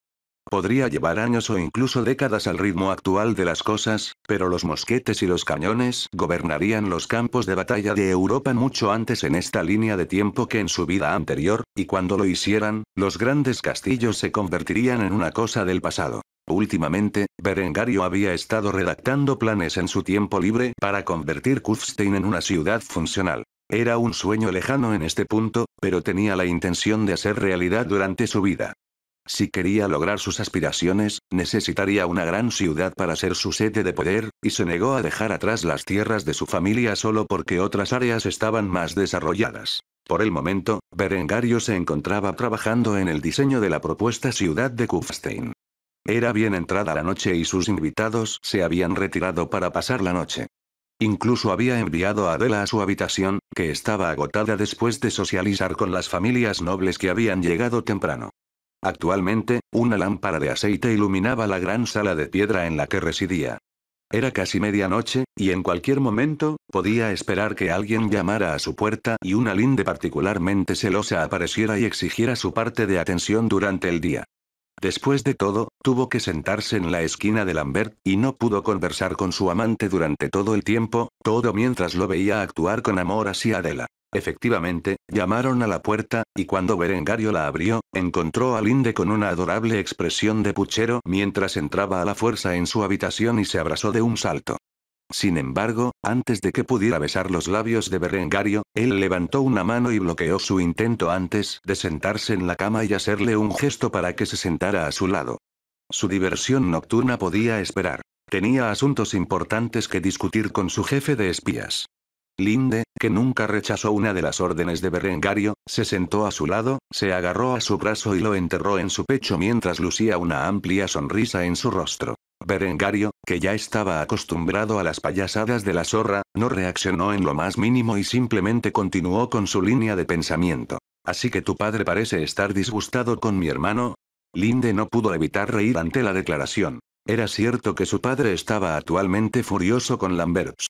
Podría llevar años o incluso décadas al ritmo actual de las cosas, pero los mosquetes y los cañones gobernarían los campos de batalla de Europa mucho antes en esta línea de tiempo que en su vida anterior, y cuando lo hicieran, los grandes castillos se convertirían en una cosa del pasado. Últimamente, Berengario había estado redactando planes en su tiempo libre para convertir Kufstein en una ciudad funcional. Era un sueño lejano en este punto, pero tenía la intención de hacer realidad durante su vida. Si quería lograr sus aspiraciones, necesitaría una gran ciudad para ser su sede de poder, y se negó a dejar atrás las tierras de su familia solo porque otras áreas estaban más desarrolladas. Por el momento, Berengario se encontraba trabajando en el diseño de la propuesta ciudad de Kufstein. Era bien entrada la noche y sus invitados se habían retirado para pasar la noche. Incluso había enviado a Adela a su habitación, que estaba agotada después de socializar con las familias nobles que habían llegado temprano. Actualmente, una lámpara de aceite iluminaba la gran sala de piedra en la que residía. Era casi medianoche, y en cualquier momento, podía esperar que alguien llamara a su puerta y una linde particularmente celosa apareciera y exigiera su parte de atención durante el día. Después de todo, tuvo que sentarse en la esquina de Lambert, y no pudo conversar con su amante durante todo el tiempo, todo mientras lo veía actuar con amor hacia Adela. Efectivamente, llamaron a la puerta, y cuando Berengario la abrió, encontró a Linde con una adorable expresión de puchero mientras entraba a la fuerza en su habitación y se abrazó de un salto. Sin embargo, antes de que pudiera besar los labios de Berengario, él levantó una mano y bloqueó su intento antes de sentarse en la cama y hacerle un gesto para que se sentara a su lado. Su diversión nocturna podía esperar. Tenía asuntos importantes que discutir con su jefe de espías. Linde, que nunca rechazó una de las órdenes de Berengario, se sentó a su lado, se agarró a su brazo y lo enterró en su pecho mientras lucía una amplia sonrisa en su rostro. Berengario, que ya estaba acostumbrado a las payasadas de la zorra, no reaccionó en lo más mínimo y simplemente continuó con su línea de pensamiento. Así que tu padre parece estar disgustado con mi hermano. Linde no pudo evitar reír ante la declaración. Era cierto que su padre estaba actualmente furioso con Lamberts.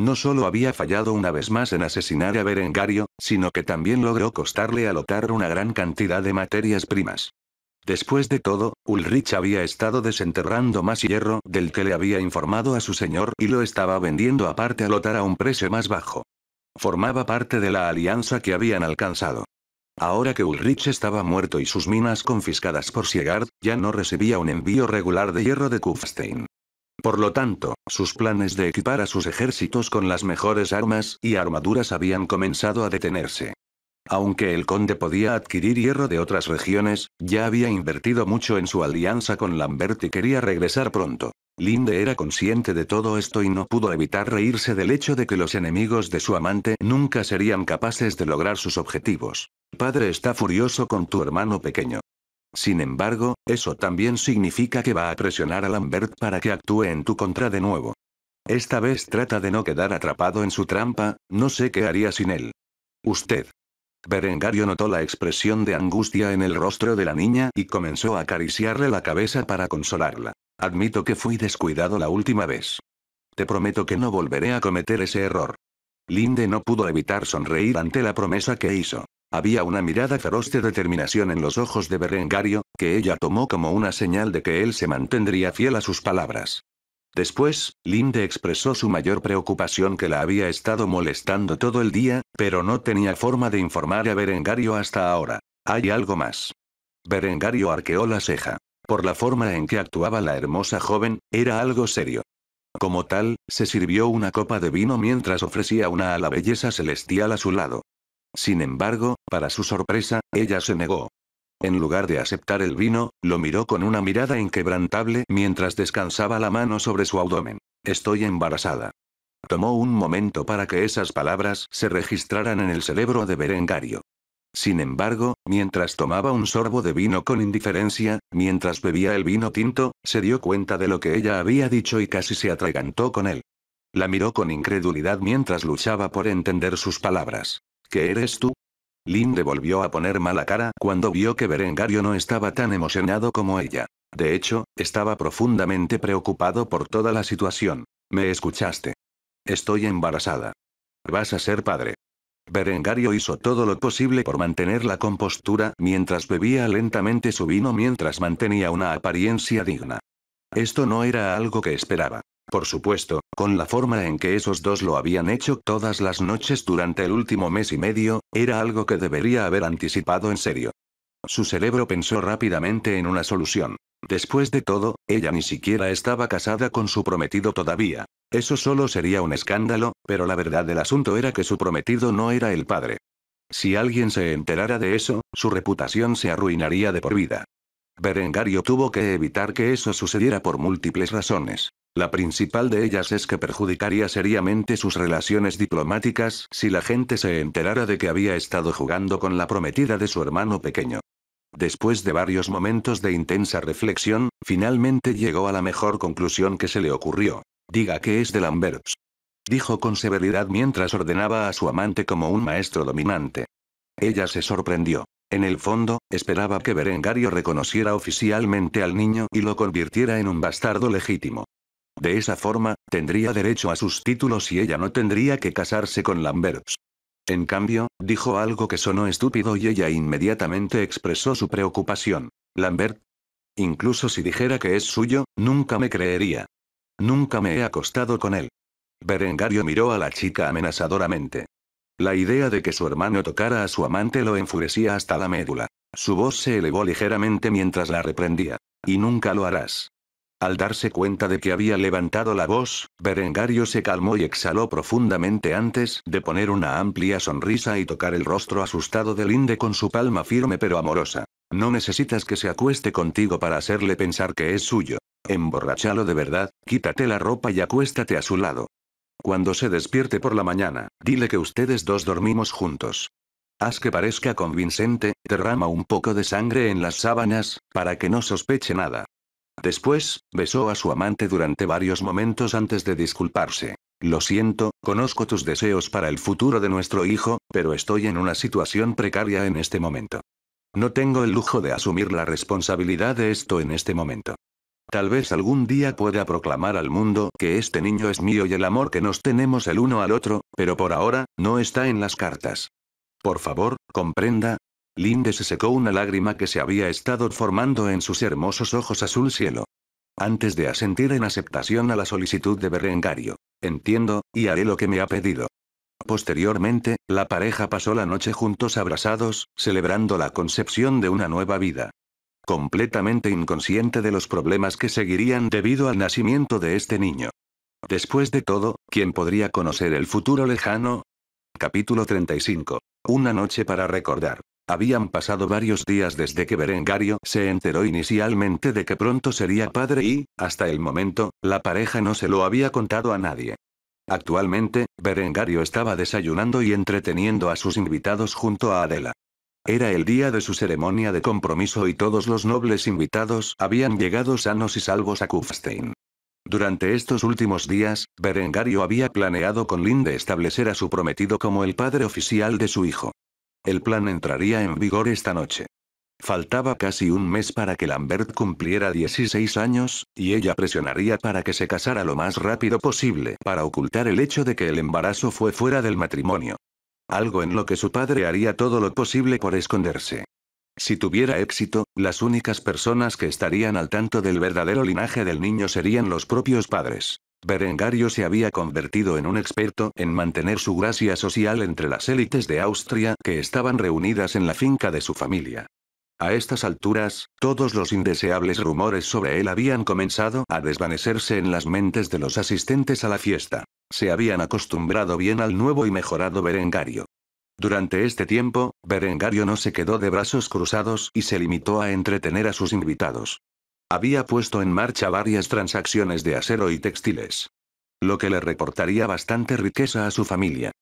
No solo había fallado una vez más en asesinar a Berengario, sino que también logró costarle a Lotar una gran cantidad de materias primas. Después de todo, Ulrich había estado desenterrando más hierro del que le había informado a su señor y lo estaba vendiendo aparte a Lotar a un precio más bajo. Formaba parte de la alianza que habían alcanzado. Ahora que Ulrich estaba muerto y sus minas confiscadas por Siegard, ya no recibía un envío regular de hierro de Kufstein. Por lo tanto, sus planes de equipar a sus ejércitos con las mejores armas y armaduras habían comenzado a detenerse. Aunque el conde podía adquirir hierro de otras regiones, ya había invertido mucho en su alianza con Lambert y quería regresar pronto. Linde era consciente de todo esto y no pudo evitar reírse del hecho de que los enemigos de su amante nunca serían capaces de lograr sus objetivos. Padre está furioso con tu hermano pequeño. Sin embargo, eso también significa que va a presionar a Lambert para que actúe en tu contra de nuevo. Esta vez trata de no quedar atrapado en su trampa, no sé qué haría sin él. Usted. Berengario notó la expresión de angustia en el rostro de la niña y comenzó a acariciarle la cabeza para consolarla. Admito que fui descuidado la última vez. Te prometo que no volveré a cometer ese error. Linde no pudo evitar sonreír ante la promesa que hizo. Había una mirada feroz de determinación en los ojos de Berengario, que ella tomó como una señal de que él se mantendría fiel a sus palabras. Después, Linde expresó su mayor preocupación que la había estado molestando todo el día, pero no tenía forma de informar a Berengario hasta ahora. Hay algo más. Berengario arqueó la ceja. Por la forma en que actuaba la hermosa joven, era algo serio. Como tal, se sirvió una copa de vino mientras ofrecía una a la belleza celestial a su lado. Sin embargo, para su sorpresa, ella se negó. En lugar de aceptar el vino, lo miró con una mirada inquebrantable mientras descansaba la mano sobre su abdomen. Estoy embarazada. Tomó un momento para que esas palabras se registraran en el cerebro de Berengario. Sin embargo, mientras tomaba un sorbo de vino con indiferencia, mientras bebía el vino tinto, se dio cuenta de lo que ella había dicho y casi se atragantó con él. La miró con incredulidad mientras luchaba por entender sus palabras. ¿Qué eres tú? Linde volvió a poner mala cara cuando vio que Berengario no estaba tan emocionado como ella. De hecho, estaba profundamente preocupado por toda la situación. ¿Me escuchaste? Estoy embarazada. Vas a ser padre. Berengario hizo todo lo posible por mantener la compostura mientras bebía lentamente su vino mientras mantenía una apariencia digna. Esto no era algo que esperaba. Por supuesto, con la forma en que esos dos lo habían hecho todas las noches durante el último mes y medio, era algo que debería haber anticipado en serio. Su cerebro pensó rápidamente en una solución. Después de todo, ella ni siquiera estaba casada con su prometido todavía. Eso solo sería un escándalo, pero la verdad del asunto era que su prometido no era el padre. Si alguien se enterara de eso, su reputación se arruinaría de por vida. Berengario tuvo que evitar que eso sucediera por múltiples razones. La principal de ellas es que perjudicaría seriamente sus relaciones diplomáticas si la gente se enterara de que había estado jugando con la prometida de su hermano pequeño. Después de varios momentos de intensa reflexión, finalmente llegó a la mejor conclusión que se le ocurrió. Diga que es de Lamberts. Dijo con severidad mientras ordenaba a su amante como un maestro dominante. Ella se sorprendió. En el fondo, esperaba que Berengario reconociera oficialmente al niño y lo convirtiera en un bastardo legítimo. De esa forma, tendría derecho a sus títulos y ella no tendría que casarse con Lambert. En cambio, dijo algo que sonó estúpido y ella inmediatamente expresó su preocupación. Lambert. Incluso si dijera que es suyo, nunca me creería. Nunca me he acostado con él. Berengario miró a la chica amenazadoramente. La idea de que su hermano tocara a su amante lo enfurecía hasta la médula. Su voz se elevó ligeramente mientras la reprendía. Y nunca lo harás. Al darse cuenta de que había levantado la voz, Berengario se calmó y exhaló profundamente antes de poner una amplia sonrisa y tocar el rostro asustado del Inde con su palma firme pero amorosa. No necesitas que se acueste contigo para hacerle pensar que es suyo. Emborrachalo de verdad, quítate la ropa y acuéstate a su lado. Cuando se despierte por la mañana, dile que ustedes dos dormimos juntos. Haz que parezca convincente, derrama un poco de sangre en las sábanas, para que no sospeche nada. Después, besó a su amante durante varios momentos antes de disculparse. Lo siento, conozco tus deseos para el futuro de nuestro hijo, pero estoy en una situación precaria en este momento. No tengo el lujo de asumir la responsabilidad de esto en este momento. Tal vez algún día pueda proclamar al mundo que este niño es mío y el amor que nos tenemos el uno al otro, pero por ahora, no está en las cartas. Por favor, comprenda, Linde se secó una lágrima que se había estado formando en sus hermosos ojos azul cielo. Antes de asentir en aceptación a la solicitud de Berengario. Entiendo, y haré lo que me ha pedido. Posteriormente, la pareja pasó la noche juntos abrazados, celebrando la concepción de una nueva vida. Completamente inconsciente de los problemas que seguirían debido al nacimiento de este niño. Después de todo, ¿quién podría conocer el futuro lejano? Capítulo 35. Una noche para recordar. Habían pasado varios días desde que Berengario se enteró inicialmente de que pronto sería padre y, hasta el momento, la pareja no se lo había contado a nadie. Actualmente, Berengario estaba desayunando y entreteniendo a sus invitados junto a Adela. Era el día de su ceremonia de compromiso y todos los nobles invitados habían llegado sanos y salvos a Kufstein. Durante estos últimos días, Berengario había planeado con Linde establecer a su prometido como el padre oficial de su hijo. El plan entraría en vigor esta noche. Faltaba casi un mes para que Lambert cumpliera 16 años, y ella presionaría para que se casara lo más rápido posible para ocultar el hecho de que el embarazo fue fuera del matrimonio. Algo en lo que su padre haría todo lo posible por esconderse. Si tuviera éxito, las únicas personas que estarían al tanto del verdadero linaje del niño serían los propios padres. Berengario se había convertido en un experto en mantener su gracia social entre las élites de Austria que estaban reunidas en la finca de su familia. A estas alturas, todos los indeseables rumores sobre él habían comenzado a desvanecerse en las mentes de los asistentes a la fiesta. Se habían acostumbrado bien al nuevo y mejorado Berengario. Durante este tiempo, Berengario no se quedó de brazos cruzados y se limitó a entretener a sus invitados. Había puesto en marcha varias transacciones de acero y textiles. Lo que le reportaría bastante riqueza a su familia.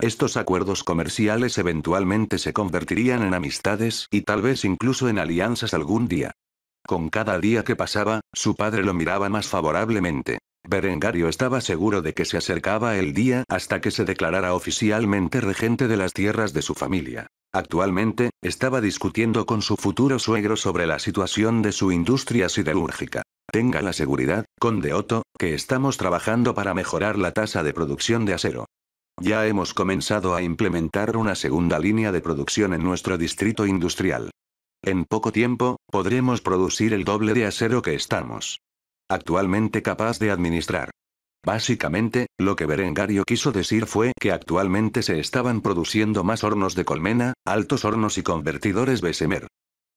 Estos acuerdos comerciales eventualmente se convertirían en amistades y tal vez incluso en alianzas algún día. Con cada día que pasaba, su padre lo miraba más favorablemente. Berengario estaba seguro de que se acercaba el día hasta que se declarara oficialmente regente de las tierras de su familia. Actualmente, estaba discutiendo con su futuro suegro sobre la situación de su industria siderúrgica. Tenga la seguridad, conde Otto, que estamos trabajando para mejorar la tasa de producción de acero. Ya hemos comenzado a implementar una segunda línea de producción en nuestro distrito industrial. En poco tiempo, podremos producir el doble de acero que estamos actualmente capaz de administrar. Básicamente, lo que Berengario quiso decir fue que actualmente se estaban produciendo más hornos de colmena, altos hornos y convertidores Bessemer.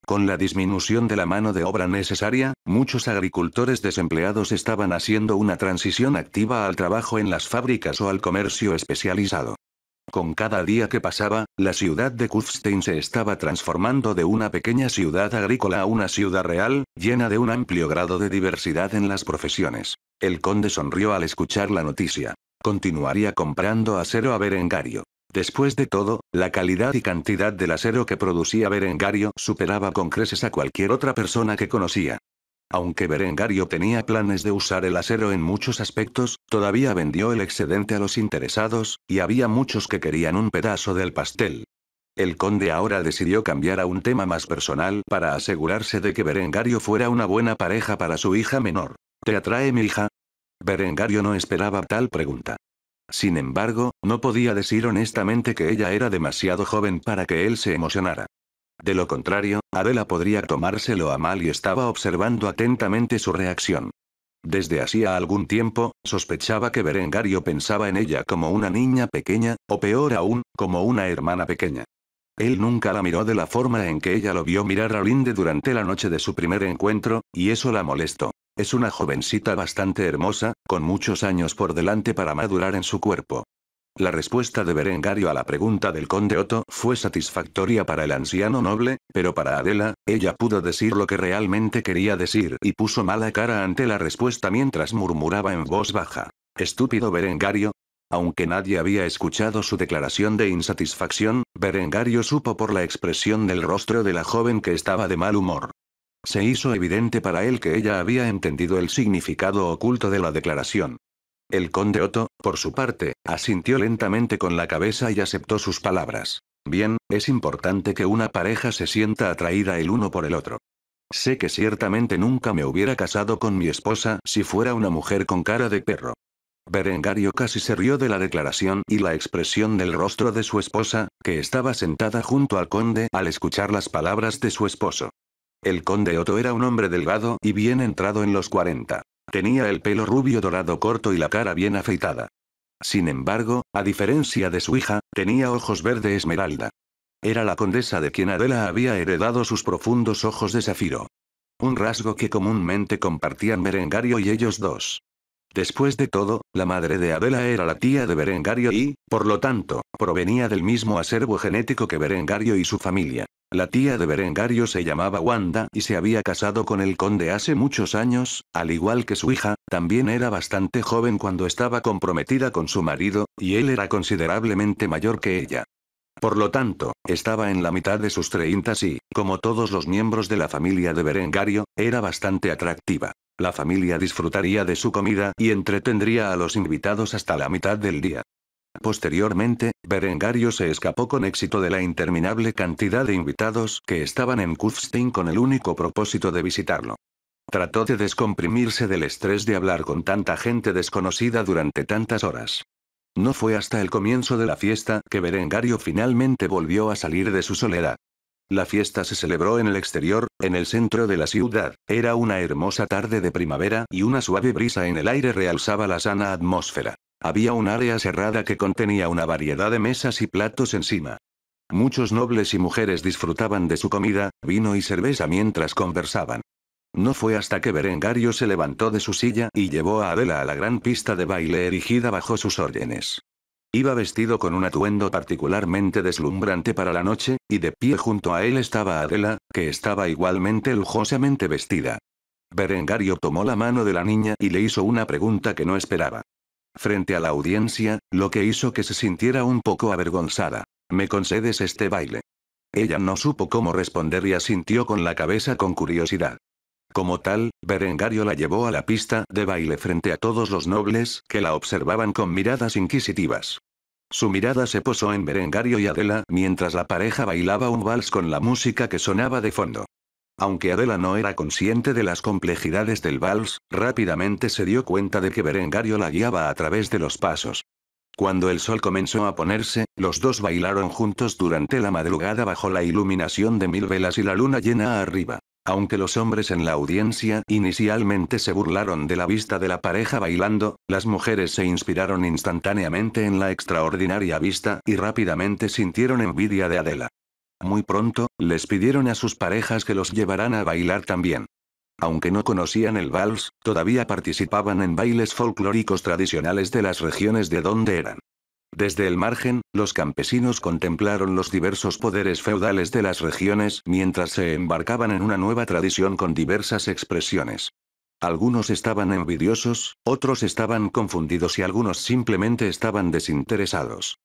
Con la disminución de la mano de obra necesaria, muchos agricultores desempleados estaban haciendo una transición activa al trabajo en las fábricas o al comercio especializado. Con cada día que pasaba, la ciudad de Kufstein se estaba transformando de una pequeña ciudad agrícola a una ciudad real, llena de un amplio grado de diversidad en las profesiones. El conde sonrió al escuchar la noticia. Continuaría comprando acero a Berengario. Después de todo, la calidad y cantidad del acero que producía Berengario superaba con creces a cualquier otra persona que conocía. Aunque Berengario tenía planes de usar el acero en muchos aspectos, todavía vendió el excedente a los interesados, y había muchos que querían un pedazo del pastel. El conde ahora decidió cambiar a un tema más personal para asegurarse de que Berengario fuera una buena pareja para su hija menor. ¿Te atrae mi hija? Berengario no esperaba tal pregunta. Sin embargo, no podía decir honestamente que ella era demasiado joven para que él se emocionara. De lo contrario, Adela podría tomárselo a mal y estaba observando atentamente su reacción. Desde hacía algún tiempo, sospechaba que Berengario pensaba en ella como una niña pequeña, o peor aún, como una hermana pequeña. Él nunca la miró de la forma en que ella lo vio mirar a Linde durante la noche de su primer encuentro, y eso la molestó. Es una jovencita bastante hermosa, con muchos años por delante para madurar en su cuerpo. La respuesta de Berengario a la pregunta del conde Otto fue satisfactoria para el anciano noble, pero para Adela, ella pudo decir lo que realmente quería decir y puso mala cara ante la respuesta mientras murmuraba en voz baja. Estúpido Berengario. Aunque nadie había escuchado su declaración de insatisfacción, Berengario supo por la expresión del rostro de la joven que estaba de mal humor. Se hizo evidente para él que ella había entendido el significado oculto de la declaración. El conde Otto, por su parte, asintió lentamente con la cabeza y aceptó sus palabras. Bien, es importante que una pareja se sienta atraída el uno por el otro. Sé que ciertamente nunca me hubiera casado con mi esposa si fuera una mujer con cara de perro. Berengario casi se rió de la declaración y la expresión del rostro de su esposa, que estaba sentada junto al conde al escuchar las palabras de su esposo. El conde Otto era un hombre delgado y bien entrado en los 40. Tenía el pelo rubio dorado corto y la cara bien afeitada. Sin embargo, a diferencia de su hija, tenía ojos verde esmeralda. Era la condesa de quien Adela había heredado sus profundos ojos de zafiro. Un rasgo que comúnmente compartían Berengario y ellos dos. Después de todo, la madre de Adela era la tía de Berengario y, por lo tanto, provenía del mismo acervo genético que Berengario y su familia. La tía de Berengario se llamaba Wanda y se había casado con el conde hace muchos años, al igual que su hija, también era bastante joven cuando estaba comprometida con su marido, y él era considerablemente mayor que ella. Por lo tanto, estaba en la mitad de sus treintas y, como todos los miembros de la familia de Berengario, era bastante atractiva. La familia disfrutaría de su comida y entretendría a los invitados hasta la mitad del día. Posteriormente, Berengario se escapó con éxito de la interminable cantidad de invitados que estaban en Kufstein con el único propósito de visitarlo. Trató de descomprimirse del estrés de hablar con tanta gente desconocida durante tantas horas. No fue hasta el comienzo de la fiesta que Berengario finalmente volvió a salir de su soledad. La fiesta se celebró en el exterior, en el centro de la ciudad. Era una hermosa tarde de primavera y una suave brisa en el aire realzaba la sana atmósfera. Había un área cerrada que contenía una variedad de mesas y platos encima. Muchos nobles y mujeres disfrutaban de su comida, vino y cerveza mientras conversaban. No fue hasta que Berengario se levantó de su silla y llevó a Adela a la gran pista de baile erigida bajo sus órdenes. Iba vestido con un atuendo particularmente deslumbrante para la noche, y de pie junto a él estaba Adela, que estaba igualmente lujosamente vestida. Berengario tomó la mano de la niña y le hizo una pregunta que no esperaba frente a la audiencia, lo que hizo que se sintiera un poco avergonzada. ¿Me concedes este baile? Ella no supo cómo responder y asintió con la cabeza con curiosidad. Como tal, Berengario la llevó a la pista de baile frente a todos los nobles que la observaban con miradas inquisitivas. Su mirada se posó en Berengario y Adela mientras la pareja bailaba un vals con la música que sonaba de fondo. Aunque Adela no era consciente de las complejidades del vals, rápidamente se dio cuenta de que Berengario la guiaba a través de los pasos. Cuando el sol comenzó a ponerse, los dos bailaron juntos durante la madrugada bajo la iluminación de mil velas y la luna llena arriba. Aunque los hombres en la audiencia inicialmente se burlaron de la vista de la pareja bailando, las mujeres se inspiraron instantáneamente en la extraordinaria vista y rápidamente sintieron envidia de Adela. Muy pronto, les pidieron a sus parejas que los llevaran a bailar también. Aunque no conocían el vals, todavía participaban en bailes folclóricos tradicionales de las regiones de donde eran. Desde el margen, los campesinos contemplaron los diversos poderes feudales de las regiones mientras se embarcaban en una nueva tradición con diversas expresiones. Algunos estaban envidiosos, otros estaban confundidos y algunos simplemente estaban desinteresados.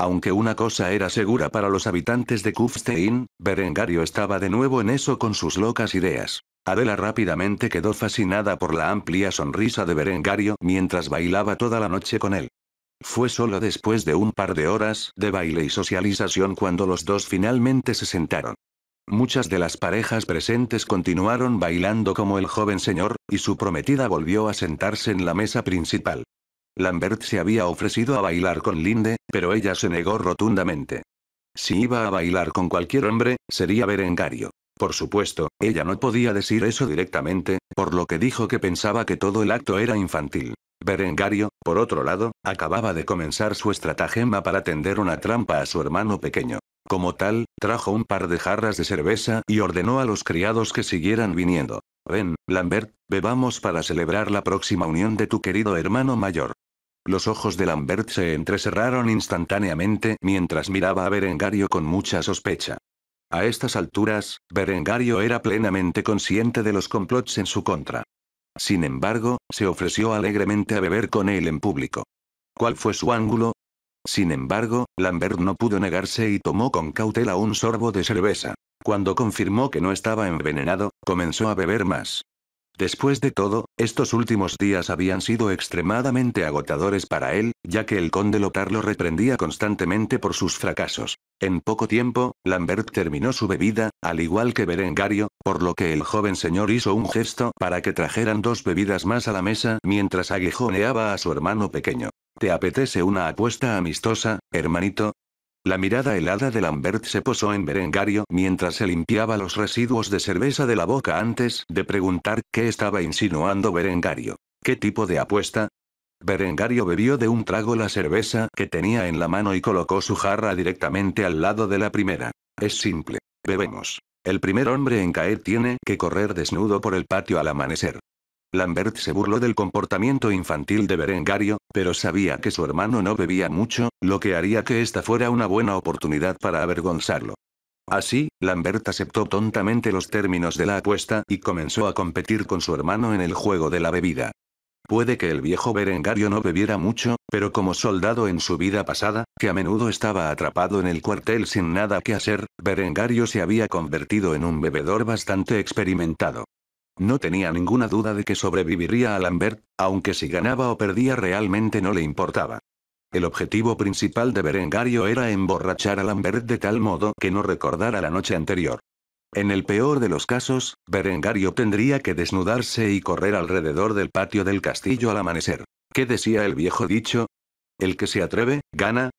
Aunque una cosa era segura para los habitantes de Kufstein, Berengario estaba de nuevo en eso con sus locas ideas. Adela rápidamente quedó fascinada por la amplia sonrisa de Berengario mientras bailaba toda la noche con él. Fue solo después de un par de horas de baile y socialización cuando los dos finalmente se sentaron. Muchas de las parejas presentes continuaron bailando como el joven señor, y su prometida volvió a sentarse en la mesa principal. Lambert se había ofrecido a bailar con Linde, pero ella se negó rotundamente. Si iba a bailar con cualquier hombre, sería Berengario. Por supuesto, ella no podía decir eso directamente, por lo que dijo que pensaba que todo el acto era infantil. Berengario, por otro lado, acababa de comenzar su estratagema para tender una trampa a su hermano pequeño. Como tal, trajo un par de jarras de cerveza y ordenó a los criados que siguieran viniendo. Ven, Lambert, bebamos para celebrar la próxima unión de tu querido hermano mayor. Los ojos de Lambert se entrecerraron instantáneamente mientras miraba a Berengario con mucha sospecha. A estas alturas, Berengario era plenamente consciente de los complots en su contra. Sin embargo, se ofreció alegremente a beber con él en público. ¿Cuál fue su ángulo? Sin embargo, Lambert no pudo negarse y tomó con cautela un sorbo de cerveza. Cuando confirmó que no estaba envenenado, comenzó a beber más. Después de todo, estos últimos días habían sido extremadamente agotadores para él, ya que el conde Lothar lo reprendía constantemente por sus fracasos. En poco tiempo, Lambert terminó su bebida, al igual que Berengario, por lo que el joven señor hizo un gesto para que trajeran dos bebidas más a la mesa mientras aguijoneaba a su hermano pequeño. ¿Te apetece una apuesta amistosa, hermanito? La mirada helada de Lambert se posó en Berengario mientras se limpiaba los residuos de cerveza de la boca antes de preguntar qué estaba insinuando Berengario. ¿Qué tipo de apuesta? Berengario bebió de un trago la cerveza que tenía en la mano y colocó su jarra directamente al lado de la primera. Es simple. Bebemos. El primer hombre en caer tiene que correr desnudo por el patio al amanecer. Lambert se burló del comportamiento infantil de Berengario, pero sabía que su hermano no bebía mucho, lo que haría que esta fuera una buena oportunidad para avergonzarlo. Así, Lambert aceptó tontamente los términos de la apuesta y comenzó a competir con su hermano en el juego de la bebida. Puede que el viejo Berengario no bebiera mucho, pero como soldado en su vida pasada, que a menudo estaba atrapado en el cuartel sin nada que hacer, Berengario se había convertido en un bebedor bastante experimentado. No tenía ninguna duda de que sobreviviría a Lambert, aunque si ganaba o perdía realmente no le importaba. El objetivo principal de Berengario era emborrachar a Lambert de tal modo que no recordara la noche anterior. En el peor de los casos, Berengario tendría que desnudarse y correr alrededor del patio del castillo al amanecer. ¿Qué decía el viejo dicho? El que se atreve, gana,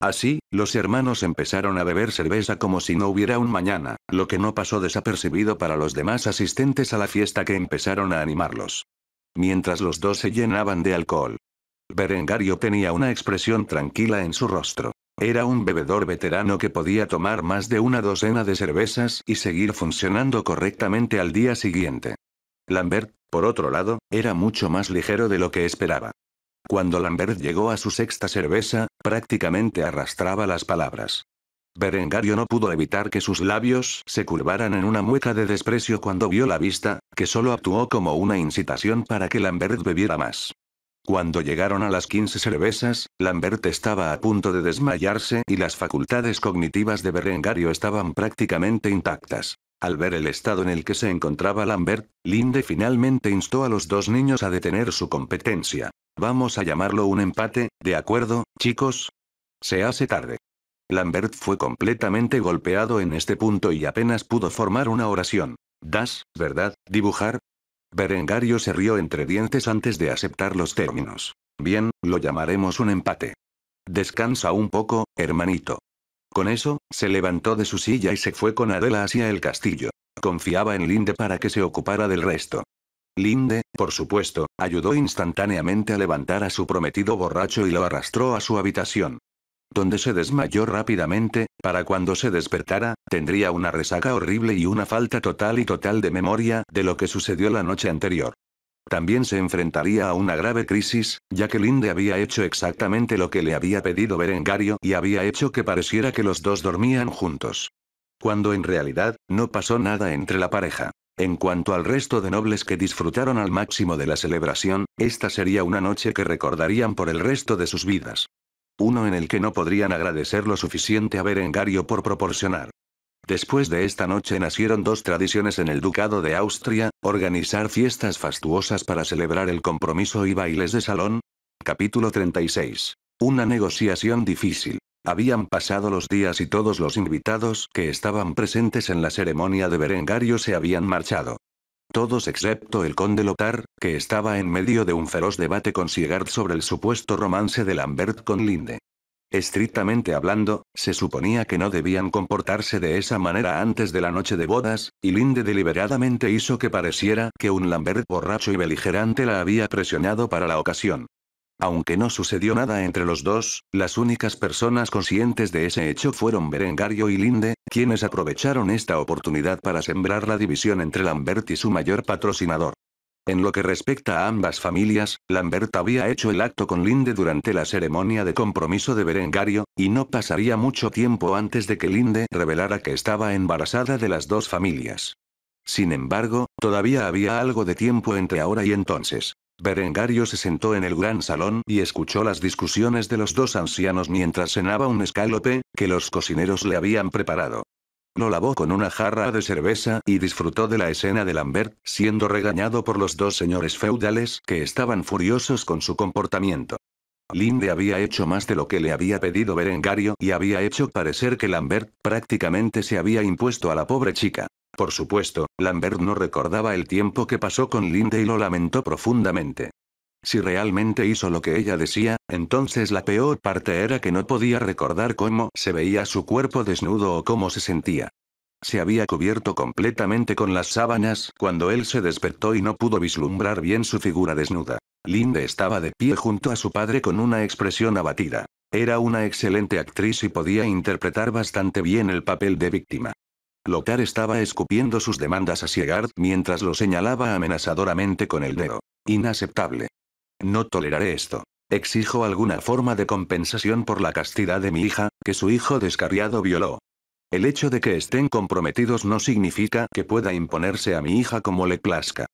Así, los hermanos empezaron a beber cerveza como si no hubiera un mañana, lo que no pasó desapercibido para los demás asistentes a la fiesta que empezaron a animarlos. Mientras los dos se llenaban de alcohol. Berengario tenía una expresión tranquila en su rostro. Era un bebedor veterano que podía tomar más de una docena de cervezas y seguir funcionando correctamente al día siguiente. Lambert, por otro lado, era mucho más ligero de lo que esperaba. Cuando Lambert llegó a su sexta cerveza, prácticamente arrastraba las palabras. Berengario no pudo evitar que sus labios se curvaran en una mueca de desprecio cuando vio la vista, que solo actuó como una incitación para que Lambert bebiera más. Cuando llegaron a las 15 cervezas, Lambert estaba a punto de desmayarse y las facultades cognitivas de Berengario estaban prácticamente intactas. Al ver el estado en el que se encontraba Lambert, Linde finalmente instó a los dos niños a detener su competencia. Vamos a llamarlo un empate, ¿de acuerdo, chicos? Se hace tarde. Lambert fue completamente golpeado en este punto y apenas pudo formar una oración. Das, ¿verdad? Dibujar. Berengario se rió entre dientes antes de aceptar los términos. Bien, lo llamaremos un empate. Descansa un poco, hermanito. Con eso, se levantó de su silla y se fue con Adela hacia el castillo. Confiaba en Linde para que se ocupara del resto. Linde, por supuesto, ayudó instantáneamente a levantar a su prometido borracho y lo arrastró a su habitación. Donde se desmayó rápidamente, para cuando se despertara, tendría una resaca horrible y una falta total y total de memoria de lo que sucedió la noche anterior. También se enfrentaría a una grave crisis, ya que Linde había hecho exactamente lo que le había pedido Berengario y había hecho que pareciera que los dos dormían juntos. Cuando en realidad, no pasó nada entre la pareja. En cuanto al resto de nobles que disfrutaron al máximo de la celebración, esta sería una noche que recordarían por el resto de sus vidas. Uno en el que no podrían agradecer lo suficiente a Berengario por proporcionar. Después de esta noche nacieron dos tradiciones en el Ducado de Austria, organizar fiestas fastuosas para celebrar el compromiso y bailes de salón. Capítulo 36. Una negociación difícil. Habían pasado los días y todos los invitados que estaban presentes en la ceremonia de Berengario se habían marchado. Todos excepto el conde Lothar, que estaba en medio de un feroz debate con Sigurd sobre el supuesto romance de Lambert con Linde. Estrictamente hablando, se suponía que no debían comportarse de esa manera antes de la noche de bodas, y Linde deliberadamente hizo que pareciera que un Lambert borracho y beligerante la había presionado para la ocasión. Aunque no sucedió nada entre los dos, las únicas personas conscientes de ese hecho fueron Berengario y Linde, quienes aprovecharon esta oportunidad para sembrar la división entre Lambert y su mayor patrocinador. En lo que respecta a ambas familias, Lambert había hecho el acto con Linde durante la ceremonia de compromiso de Berengario, y no pasaría mucho tiempo antes de que Linde revelara que estaba embarazada de las dos familias. Sin embargo, todavía había algo de tiempo entre ahora y entonces. Berengario se sentó en el gran salón y escuchó las discusiones de los dos ancianos mientras cenaba un escalope que los cocineros le habían preparado. Lo lavó con una jarra de cerveza y disfrutó de la escena de Lambert, siendo regañado por los dos señores feudales que estaban furiosos con su comportamiento. Linde había hecho más de lo que le había pedido Berengario y había hecho parecer que Lambert prácticamente se había impuesto a la pobre chica. Por supuesto, Lambert no recordaba el tiempo que pasó con Linda y lo lamentó profundamente. Si realmente hizo lo que ella decía, entonces la peor parte era que no podía recordar cómo se veía su cuerpo desnudo o cómo se sentía. Se había cubierto completamente con las sábanas cuando él se despertó y no pudo vislumbrar bien su figura desnuda. Linde estaba de pie junto a su padre con una expresión abatida. Era una excelente actriz y podía interpretar bastante bien el papel de víctima. Lothar estaba escupiendo sus demandas a Siegard mientras lo señalaba amenazadoramente con el dedo. Inaceptable. No toleraré esto. Exijo alguna forma de compensación por la castidad de mi hija, que su hijo descarriado violó. El hecho de que estén comprometidos no significa que pueda imponerse a mi hija como le plazca.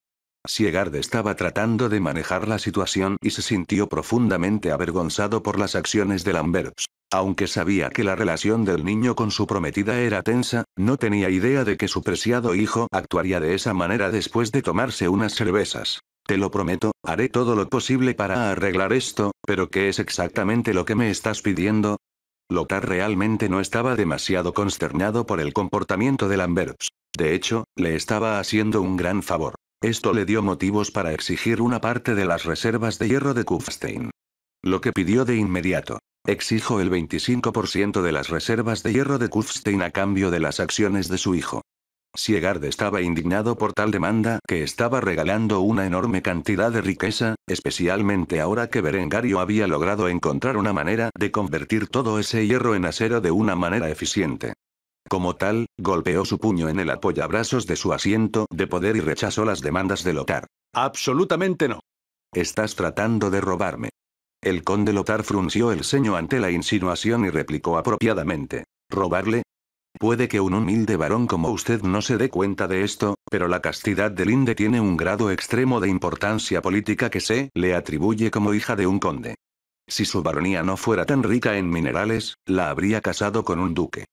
Siegard estaba tratando de manejar la situación y se sintió profundamente avergonzado por las acciones de Lambert. Aunque sabía que la relación del niño con su prometida era tensa, no tenía idea de que su preciado hijo actuaría de esa manera después de tomarse unas cervezas. Te lo prometo, haré todo lo posible para arreglar esto, pero ¿qué es exactamente lo que me estás pidiendo? Lothar realmente no estaba demasiado consternado por el comportamiento de Lamberts. De hecho, le estaba haciendo un gran favor. Esto le dio motivos para exigir una parte de las reservas de hierro de Kufstein. Lo que pidió de inmediato Exijo el 25% de las reservas de hierro de Kufstein a cambio de las acciones de su hijo. Siegard estaba indignado por tal demanda que estaba regalando una enorme cantidad de riqueza, especialmente ahora que Berengario había logrado encontrar una manera de convertir todo ese hierro en acero de una manera eficiente. Como tal, golpeó su puño en el apoyabrazos de su asiento de poder y rechazó las demandas de Lothar. Absolutamente no. Estás tratando de robarme. El conde Lothar frunció el ceño ante la insinuación y replicó apropiadamente. ¿Robarle? Puede que un humilde varón como usted no se dé cuenta de esto, pero la castidad de Linde tiene un grado extremo de importancia política que se le atribuye como hija de un conde. Si su baronía no fuera tan rica en minerales, la habría casado con un duque.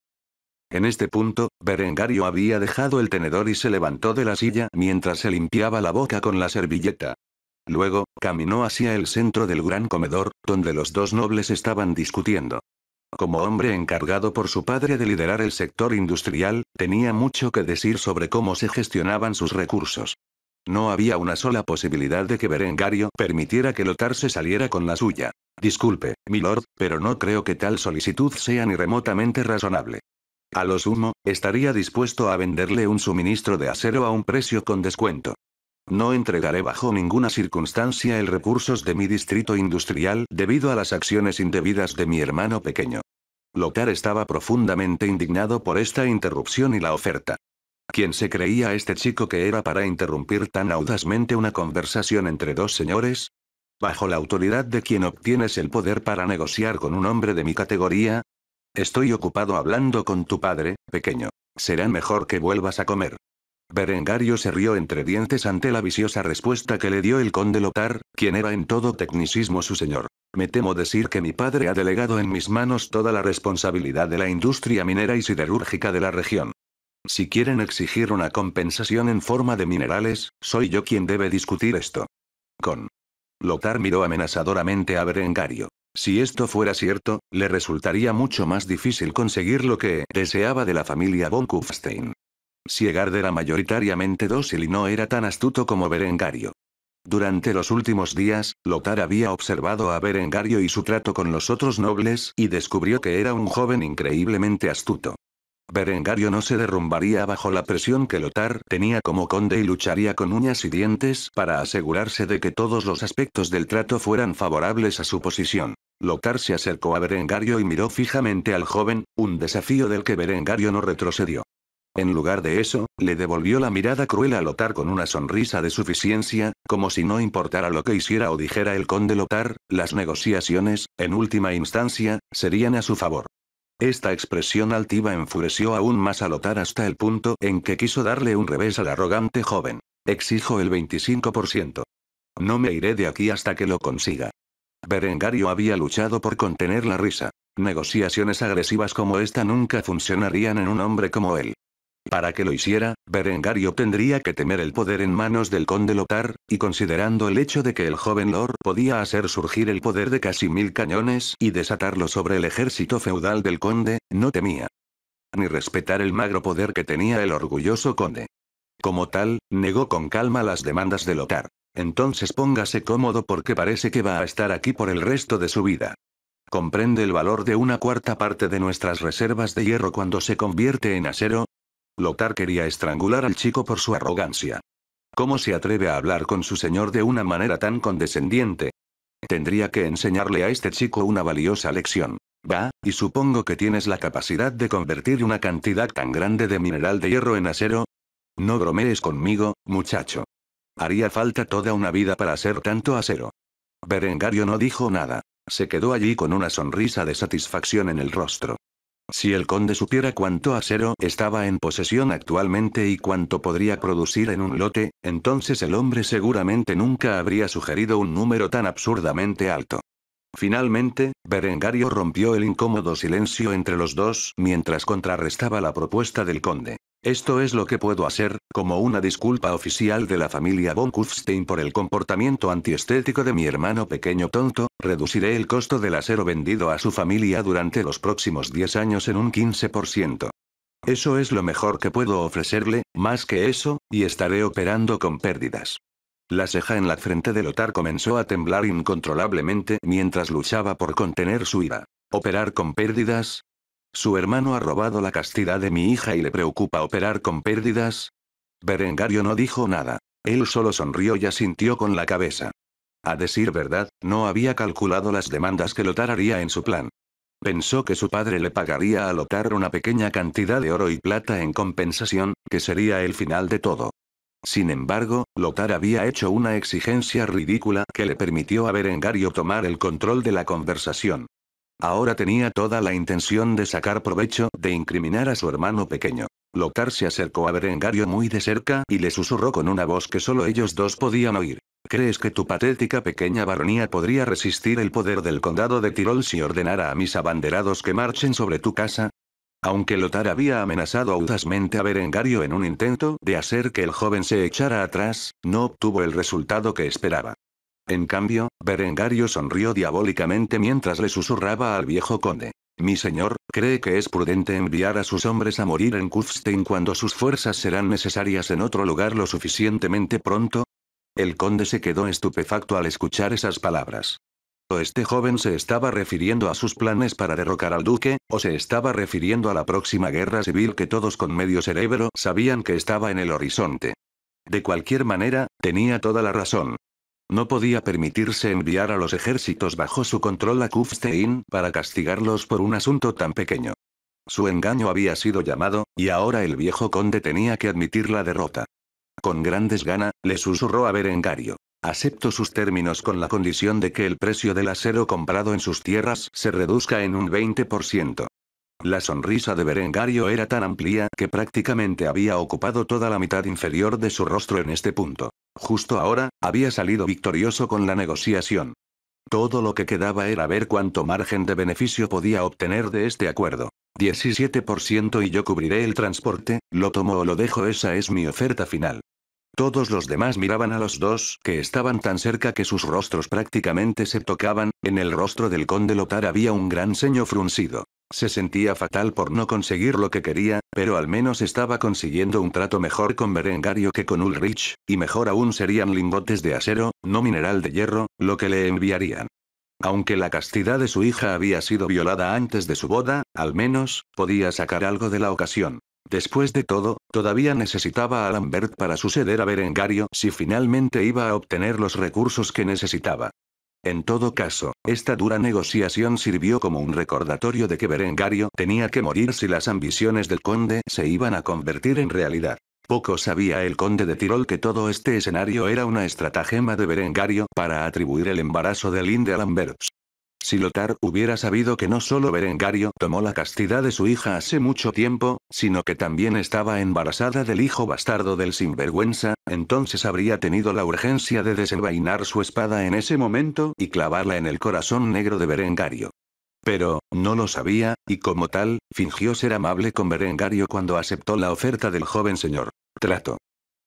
En este punto, Berengario había dejado el tenedor y se levantó de la silla mientras se limpiaba la boca con la servilleta. Luego, caminó hacia el centro del gran comedor, donde los dos nobles estaban discutiendo. Como hombre encargado por su padre de liderar el sector industrial, tenía mucho que decir sobre cómo se gestionaban sus recursos. No había una sola posibilidad de que Berengario permitiera que Lotar se saliera con la suya. Disculpe, milord, pero no creo que tal solicitud sea ni remotamente razonable. A lo sumo, estaría dispuesto a venderle un suministro de acero a un precio con descuento. No entregaré bajo ninguna circunstancia el recursos de mi distrito industrial debido a las acciones indebidas de mi hermano pequeño. Lothar estaba profundamente indignado por esta interrupción y la oferta. ¿Quién se creía este chico que era para interrumpir tan audazmente una conversación entre dos señores? ¿Bajo la autoridad de quien obtienes el poder para negociar con un hombre de mi categoría? Estoy ocupado hablando con tu padre, pequeño. Será mejor que vuelvas a comer. Berengario se rió entre dientes ante la viciosa respuesta que le dio el conde Lothar, quien era en todo tecnicismo su señor. Me temo decir que mi padre ha delegado en mis manos toda la responsabilidad de la industria minera y siderúrgica de la región. Si quieren exigir una compensación en forma de minerales, soy yo quien debe discutir esto. Con. Lothar miró amenazadoramente a Berengario. Si esto fuera cierto, le resultaría mucho más difícil conseguir lo que deseaba de la familia von Kufstein. Siegard era mayoritariamente dócil y no era tan astuto como Berengario. Durante los últimos días, Lothar había observado a Berengario y su trato con los otros nobles y descubrió que era un joven increíblemente astuto. Berengario no se derrumbaría bajo la presión que Lothar tenía como conde y lucharía con uñas y dientes para asegurarse de que todos los aspectos del trato fueran favorables a su posición. Lothar se acercó a Berengario y miró fijamente al joven, un desafío del que Berengario no retrocedió. En lugar de eso, le devolvió la mirada cruel a Lotar con una sonrisa de suficiencia, como si no importara lo que hiciera o dijera el conde Lotar, las negociaciones, en última instancia, serían a su favor. Esta expresión altiva enfureció aún más a Lotar hasta el punto en que quiso darle un revés al arrogante joven. Exijo el 25%. No me iré de aquí hasta que lo consiga. Berengario había luchado por contener la risa. Negociaciones agresivas como esta nunca funcionarían en un hombre como él. Para que lo hiciera, Berengario tendría que temer el poder en manos del conde Lothar, y considerando el hecho de que el joven Lord podía hacer surgir el poder de casi mil cañones y desatarlo sobre el ejército feudal del conde, no temía. Ni respetar el magro poder que tenía el orgulloso conde. Como tal, negó con calma las demandas de Lothar. Entonces póngase cómodo porque parece que va a estar aquí por el resto de su vida comprende el valor de una cuarta parte de nuestras reservas de hierro cuando se convierte en acero, Lothar quería estrangular al chico por su arrogancia. ¿Cómo se atreve a hablar con su señor de una manera tan condescendiente? Tendría que enseñarle a este chico una valiosa lección. Va, y supongo que tienes la capacidad de convertir una cantidad tan grande de mineral de hierro en acero. No bromees conmigo, muchacho. Haría falta toda una vida para hacer tanto acero. Berengario no dijo nada. Se quedó allí con una sonrisa de satisfacción en el rostro. Si el conde supiera cuánto acero estaba en posesión actualmente y cuánto podría producir en un lote, entonces el hombre seguramente nunca habría sugerido un número tan absurdamente alto. Finalmente, Berengario rompió el incómodo silencio entre los dos mientras contrarrestaba la propuesta del conde. Esto es lo que puedo hacer, como una disculpa oficial de la familia von Kufstein por el comportamiento antiestético de mi hermano pequeño tonto, reduciré el costo del acero vendido a su familia durante los próximos 10 años en un 15%. Eso es lo mejor que puedo ofrecerle, más que eso, y estaré operando con pérdidas. La ceja en la frente de Lotar comenzó a temblar incontrolablemente mientras luchaba por contener su ira. ¿Operar con pérdidas? ¿Su hermano ha robado la castidad de mi hija y le preocupa operar con pérdidas? Berengario no dijo nada. Él solo sonrió y asintió con la cabeza. A decir verdad, no había calculado las demandas que Lotar haría en su plan. Pensó que su padre le pagaría a Lotar una pequeña cantidad de oro y plata en compensación, que sería el final de todo. Sin embargo, Lothar había hecho una exigencia ridícula que le permitió a Berengario tomar el control de la conversación. Ahora tenía toda la intención de sacar provecho de incriminar a su hermano pequeño. Lothar se acercó a Berengario muy de cerca y le susurró con una voz que solo ellos dos podían oír. ¿Crees que tu patética pequeña baronía podría resistir el poder del condado de Tirol si ordenara a mis abanderados que marchen sobre tu casa? Aunque Lothar había amenazado audazmente a Berengario en un intento de hacer que el joven se echara atrás, no obtuvo el resultado que esperaba. En cambio, Berengario sonrió diabólicamente mientras le susurraba al viejo conde. Mi señor, ¿cree que es prudente enviar a sus hombres a morir en Kufstein cuando sus fuerzas serán necesarias en otro lugar lo suficientemente pronto? El conde se quedó estupefacto al escuchar esas palabras. O este joven se estaba refiriendo a sus planes para derrocar al duque, o se estaba refiriendo a la próxima guerra civil que todos con medio cerebro sabían que estaba en el horizonte. De cualquier manera, tenía toda la razón. No podía permitirse enviar a los ejércitos bajo su control a Kufstein para castigarlos por un asunto tan pequeño. Su engaño había sido llamado, y ahora el viejo conde tenía que admitir la derrota. Con grandes ganas, le susurró a Berengario. Acepto sus términos con la condición de que el precio del acero comprado en sus tierras se reduzca en un 20%. La sonrisa de Berengario era tan amplia que prácticamente había ocupado toda la mitad inferior de su rostro en este punto. Justo ahora, había salido victorioso con la negociación. Todo lo que quedaba era ver cuánto margen de beneficio podía obtener de este acuerdo. 17% y yo cubriré el transporte, lo tomo o lo dejo, esa es mi oferta final. Todos los demás miraban a los dos, que estaban tan cerca que sus rostros prácticamente se tocaban, en el rostro del conde Lotar había un gran ceño fruncido. Se sentía fatal por no conseguir lo que quería, pero al menos estaba consiguiendo un trato mejor con Berengario que con Ulrich, y mejor aún serían lingotes de acero, no mineral de hierro, lo que le enviarían. Aunque la castidad de su hija había sido violada antes de su boda, al menos, podía sacar algo de la ocasión. Después de todo, todavía necesitaba a Lambert para suceder a Berengario si finalmente iba a obtener los recursos que necesitaba. En todo caso, esta dura negociación sirvió como un recordatorio de que Berengario tenía que morir si las ambiciones del conde se iban a convertir en realidad. Poco sabía el conde de Tirol que todo este escenario era una estratagema de Berengario para atribuir el embarazo de Linde a Lambert. Si Lothar hubiera sabido que no solo Berengario tomó la castidad de su hija hace mucho tiempo, sino que también estaba embarazada del hijo bastardo del sinvergüenza, entonces habría tenido la urgencia de desenvainar su espada en ese momento y clavarla en el corazón negro de Berengario. Pero, no lo sabía, y como tal, fingió ser amable con Berengario cuando aceptó la oferta del joven señor. Trato.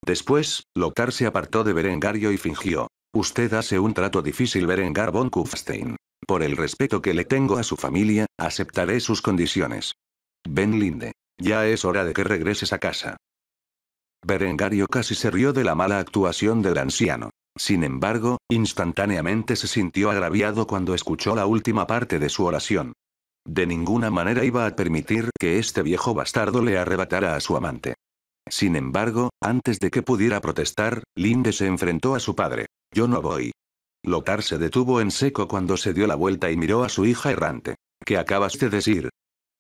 Después, Lothar se apartó de Berengario y fingió Usted hace un trato difícil Berengar von Kufstein. Por el respeto que le tengo a su familia, aceptaré sus condiciones. Ben Linde. Ya es hora de que regreses a casa. Berengario casi se rió de la mala actuación del anciano. Sin embargo, instantáneamente se sintió agraviado cuando escuchó la última parte de su oración. De ninguna manera iba a permitir que este viejo bastardo le arrebatara a su amante. Sin embargo, antes de que pudiera protestar, Linde se enfrentó a su padre. Yo no voy. Lothar se detuvo en seco cuando se dio la vuelta y miró a su hija errante. ¿Qué acabas de decir?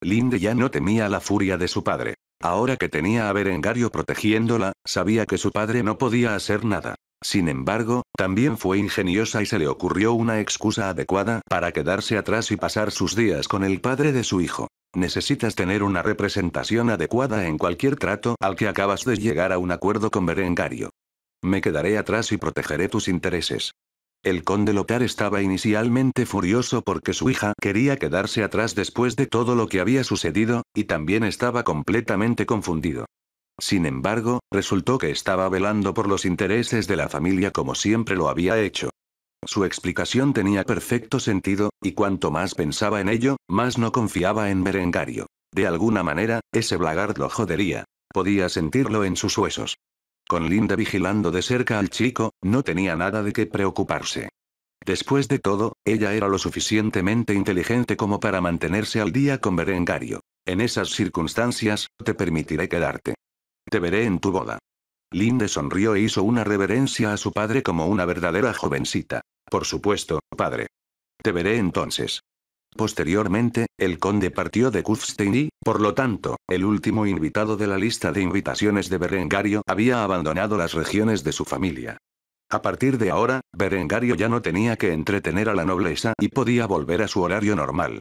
Linde ya no temía la furia de su padre. Ahora que tenía a Berengario protegiéndola, sabía que su padre no podía hacer nada. Sin embargo, también fue ingeniosa y se le ocurrió una excusa adecuada para quedarse atrás y pasar sus días con el padre de su hijo. Necesitas tener una representación adecuada en cualquier trato al que acabas de llegar a un acuerdo con Berengario. Me quedaré atrás y protegeré tus intereses. El conde Lothar estaba inicialmente furioso porque su hija quería quedarse atrás después de todo lo que había sucedido, y también estaba completamente confundido. Sin embargo, resultó que estaba velando por los intereses de la familia como siempre lo había hecho. Su explicación tenía perfecto sentido, y cuanto más pensaba en ello, más no confiaba en Berengario. De alguna manera, ese blagard lo jodería. Podía sentirlo en sus huesos. Con Linda vigilando de cerca al chico, no tenía nada de qué preocuparse. Después de todo, ella era lo suficientemente inteligente como para mantenerse al día con Berengario. En esas circunstancias, te permitiré quedarte. Te veré en tu boda. Linda sonrió e hizo una reverencia a su padre como una verdadera jovencita. Por supuesto, padre. Te veré entonces. Posteriormente, el conde partió de Kufstein y, por lo tanto, el último invitado de la lista de invitaciones de Berengario había abandonado las regiones de su familia. A partir de ahora, Berengario ya no tenía que entretener a la nobleza y podía volver a su horario normal.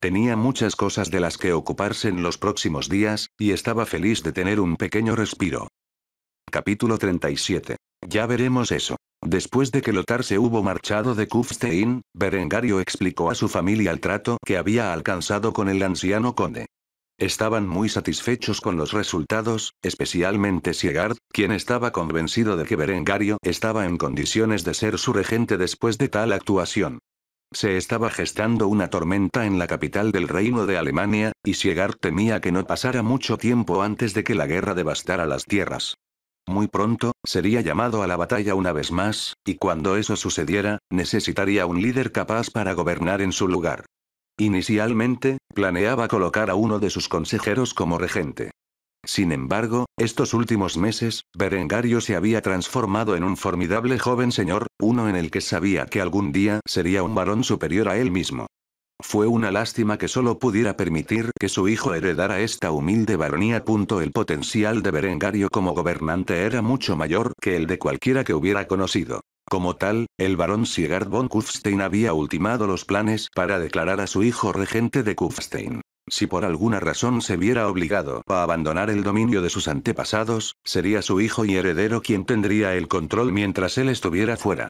Tenía muchas cosas de las que ocuparse en los próximos días, y estaba feliz de tener un pequeño respiro. Capítulo 37. Ya veremos eso. Después de que Lothar se hubo marchado de Kufstein, Berengario explicó a su familia el trato que había alcanzado con el anciano conde. Estaban muy satisfechos con los resultados, especialmente Siegard, quien estaba convencido de que Berengario estaba en condiciones de ser su regente después de tal actuación. Se estaba gestando una tormenta en la capital del reino de Alemania, y Siegard temía que no pasara mucho tiempo antes de que la guerra devastara las tierras. Muy pronto, sería llamado a la batalla una vez más, y cuando eso sucediera, necesitaría un líder capaz para gobernar en su lugar. Inicialmente, planeaba colocar a uno de sus consejeros como regente. Sin embargo, estos últimos meses, Berengario se había transformado en un formidable joven señor, uno en el que sabía que algún día sería un varón superior a él mismo. Fue una lástima que solo pudiera permitir que su hijo heredara esta humilde baronía. El potencial de Berengario como gobernante era mucho mayor que el de cualquiera que hubiera conocido. Como tal, el barón Sigurd von Kufstein había ultimado los planes para declarar a su hijo regente de Kufstein. Si por alguna razón se viera obligado a abandonar el dominio de sus antepasados, sería su hijo y heredero quien tendría el control mientras él estuviera fuera.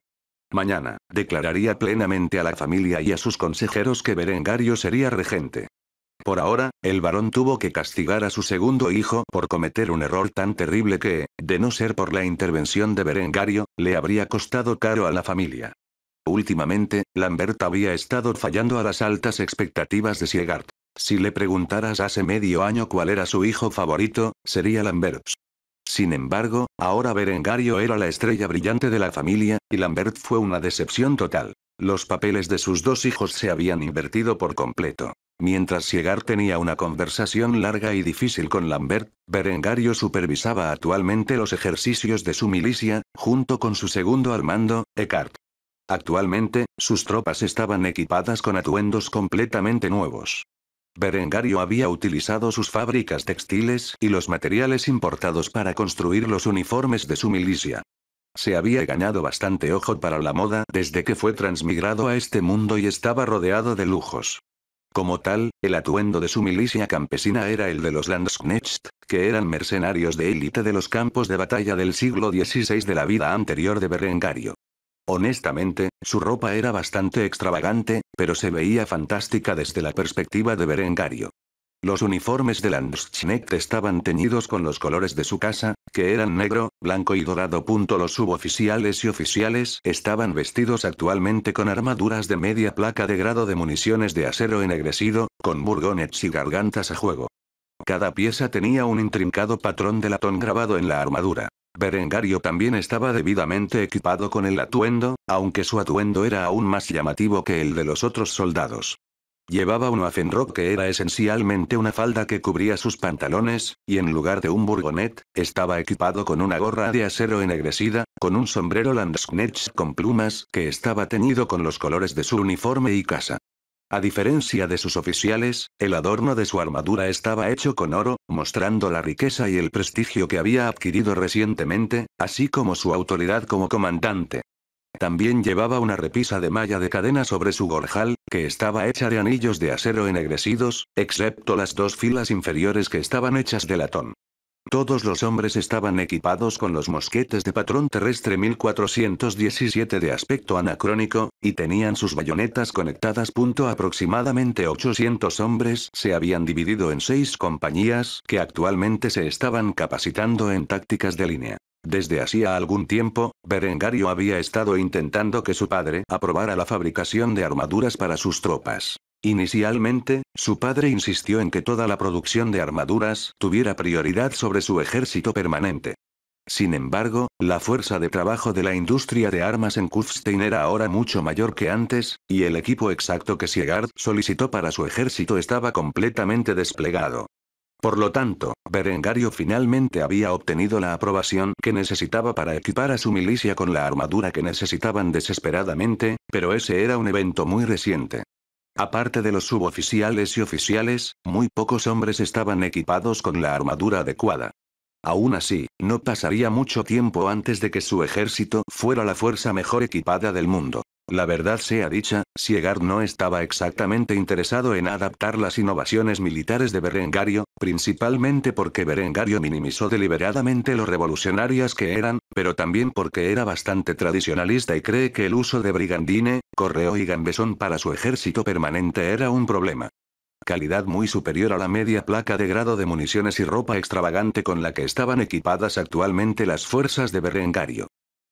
Mañana, declararía plenamente a la familia y a sus consejeros que Berengario sería regente. Por ahora, el varón tuvo que castigar a su segundo hijo por cometer un error tan terrible que, de no ser por la intervención de Berengario, le habría costado caro a la familia. Últimamente, Lambert había estado fallando a las altas expectativas de Siegart. Si le preguntaras hace medio año cuál era su hijo favorito, sería Lambert. Sin embargo, ahora Berengario era la estrella brillante de la familia, y Lambert fue una decepción total. Los papeles de sus dos hijos se habían invertido por completo. Mientras Siegar tenía una conversación larga y difícil con Lambert, Berengario supervisaba actualmente los ejercicios de su milicia, junto con su segundo al mando, Eckhart. Actualmente, sus tropas estaban equipadas con atuendos completamente nuevos. Berengario había utilizado sus fábricas textiles y los materiales importados para construir los uniformes de su milicia. Se había ganado bastante ojo para la moda desde que fue transmigrado a este mundo y estaba rodeado de lujos. Como tal, el atuendo de su milicia campesina era el de los Landsknecht, que eran mercenarios de élite de los campos de batalla del siglo XVI de la vida anterior de Berengario. Honestamente, su ropa era bastante extravagante, pero se veía fantástica desde la perspectiva de Berengario. Los uniformes de Landschnecht estaban teñidos con los colores de su casa, que eran negro, blanco y dorado. Los suboficiales y oficiales estaban vestidos actualmente con armaduras de media placa de grado de municiones de acero ennegrecido, con burgonets y gargantas a juego. Cada pieza tenía un intrincado patrón de latón grabado en la armadura. Berengario también estaba debidamente equipado con el atuendo, aunque su atuendo era aún más llamativo que el de los otros soldados. Llevaba un waffenrock que era esencialmente una falda que cubría sus pantalones, y en lugar de un burgonet, estaba equipado con una gorra de acero ennegrecida, con un sombrero landsknecht con plumas que estaba teñido con los colores de su uniforme y casa. A diferencia de sus oficiales, el adorno de su armadura estaba hecho con oro, mostrando la riqueza y el prestigio que había adquirido recientemente, así como su autoridad como comandante. También llevaba una repisa de malla de cadena sobre su gorjal, que estaba hecha de anillos de acero ennegrecidos, excepto las dos filas inferiores que estaban hechas de latón. Todos los hombres estaban equipados con los mosquetes de patrón terrestre 1417 de aspecto anacrónico, y tenían sus bayonetas conectadas. Aproximadamente 800 hombres se habían dividido en seis compañías que actualmente se estaban capacitando en tácticas de línea. Desde hacía algún tiempo, Berengario había estado intentando que su padre aprobara la fabricación de armaduras para sus tropas. Inicialmente, su padre insistió en que toda la producción de armaduras tuviera prioridad sobre su ejército permanente. Sin embargo, la fuerza de trabajo de la industria de armas en Kufstein era ahora mucho mayor que antes, y el equipo exacto que Siegard solicitó para su ejército estaba completamente desplegado. Por lo tanto, Berengario finalmente había obtenido la aprobación que necesitaba para equipar a su milicia con la armadura que necesitaban desesperadamente, pero ese era un evento muy reciente. Aparte de los suboficiales y oficiales, muy pocos hombres estaban equipados con la armadura adecuada. Aún así, no pasaría mucho tiempo antes de que su ejército fuera la fuerza mejor equipada del mundo. La verdad sea dicha, Siegard no estaba exactamente interesado en adaptar las innovaciones militares de Berengario, principalmente porque Berengario minimizó deliberadamente lo revolucionarias que eran, pero también porque era bastante tradicionalista y cree que el uso de brigandine, correo y gambesón para su ejército permanente era un problema calidad muy superior a la media placa de grado de municiones y ropa extravagante con la que estaban equipadas actualmente las fuerzas de Berengario.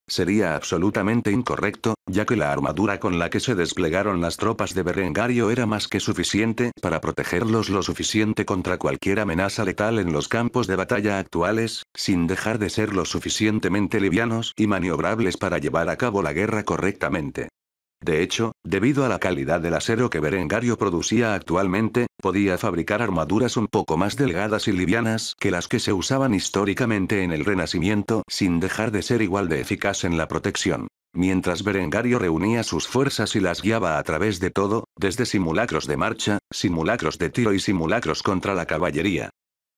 Sería absolutamente incorrecto, ya que la armadura con la que se desplegaron las tropas de Berengario era más que suficiente para protegerlos lo suficiente contra cualquier amenaza letal en los campos de batalla actuales, sin dejar de ser lo suficientemente livianos y maniobrables para llevar a cabo la guerra correctamente. De hecho, debido a la calidad del acero que Berengario producía actualmente, podía fabricar armaduras un poco más delgadas y livianas que las que se usaban históricamente en el Renacimiento, sin dejar de ser igual de eficaz en la protección. Mientras Berengario reunía sus fuerzas y las guiaba a través de todo, desde simulacros de marcha, simulacros de tiro y simulacros contra la caballería.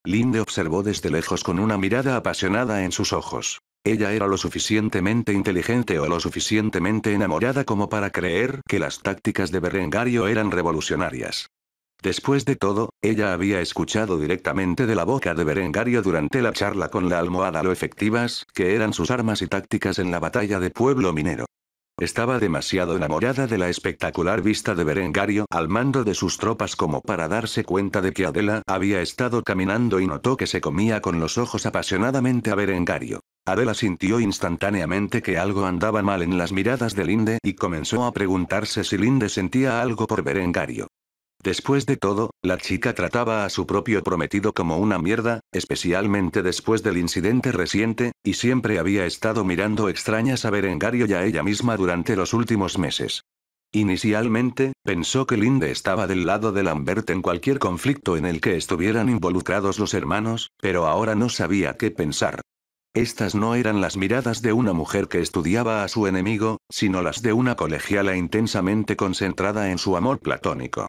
Linde observó desde lejos con una mirada apasionada en sus ojos. Ella era lo suficientemente inteligente o lo suficientemente enamorada como para creer que las tácticas de Berengario eran revolucionarias. Después de todo, ella había escuchado directamente de la boca de Berengario durante la charla con la almohada lo efectivas que eran sus armas y tácticas en la batalla de Pueblo Minero. Estaba demasiado enamorada de la espectacular vista de Berengario al mando de sus tropas como para darse cuenta de que Adela había estado caminando y notó que se comía con los ojos apasionadamente a Berengario. Adela sintió instantáneamente que algo andaba mal en las miradas de Linde y comenzó a preguntarse si Linde sentía algo por Berengario. Después de todo, la chica trataba a su propio prometido como una mierda, especialmente después del incidente reciente, y siempre había estado mirando extrañas a Berengario y a ella misma durante los últimos meses. Inicialmente, pensó que Linde estaba del lado de Lambert en cualquier conflicto en el que estuvieran involucrados los hermanos, pero ahora no sabía qué pensar. Estas no eran las miradas de una mujer que estudiaba a su enemigo, sino las de una colegiala intensamente concentrada en su amor platónico.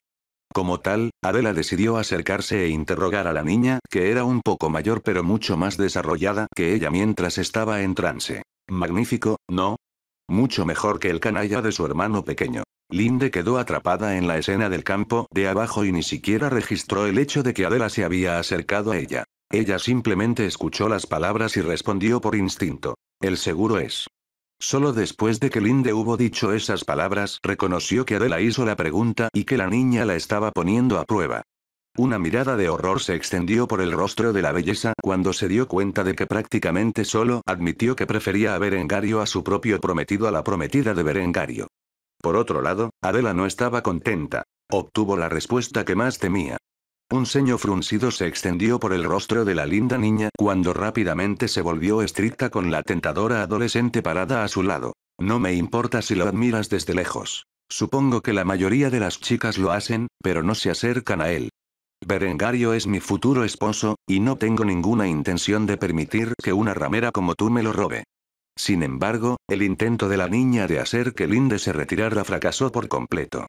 Como tal, Adela decidió acercarse e interrogar a la niña, que era un poco mayor pero mucho más desarrollada que ella mientras estaba en trance. Magnífico, ¿no? Mucho mejor que el canalla de su hermano pequeño. Linde quedó atrapada en la escena del campo de abajo y ni siquiera registró el hecho de que Adela se había acercado a ella. Ella simplemente escuchó las palabras y respondió por instinto. El seguro es. Solo después de que Linde hubo dicho esas palabras, reconoció que Adela hizo la pregunta y que la niña la estaba poniendo a prueba. Una mirada de horror se extendió por el rostro de la belleza cuando se dio cuenta de que prácticamente solo admitió que prefería a Berengario a su propio prometido a la prometida de Berengario. Por otro lado, Adela no estaba contenta. Obtuvo la respuesta que más temía. Un ceño fruncido se extendió por el rostro de la linda niña cuando rápidamente se volvió estricta con la tentadora adolescente parada a su lado. No me importa si lo admiras desde lejos. Supongo que la mayoría de las chicas lo hacen, pero no se acercan a él. Berengario es mi futuro esposo, y no tengo ninguna intención de permitir que una ramera como tú me lo robe. Sin embargo, el intento de la niña de hacer que Linde se retirara fracasó por completo.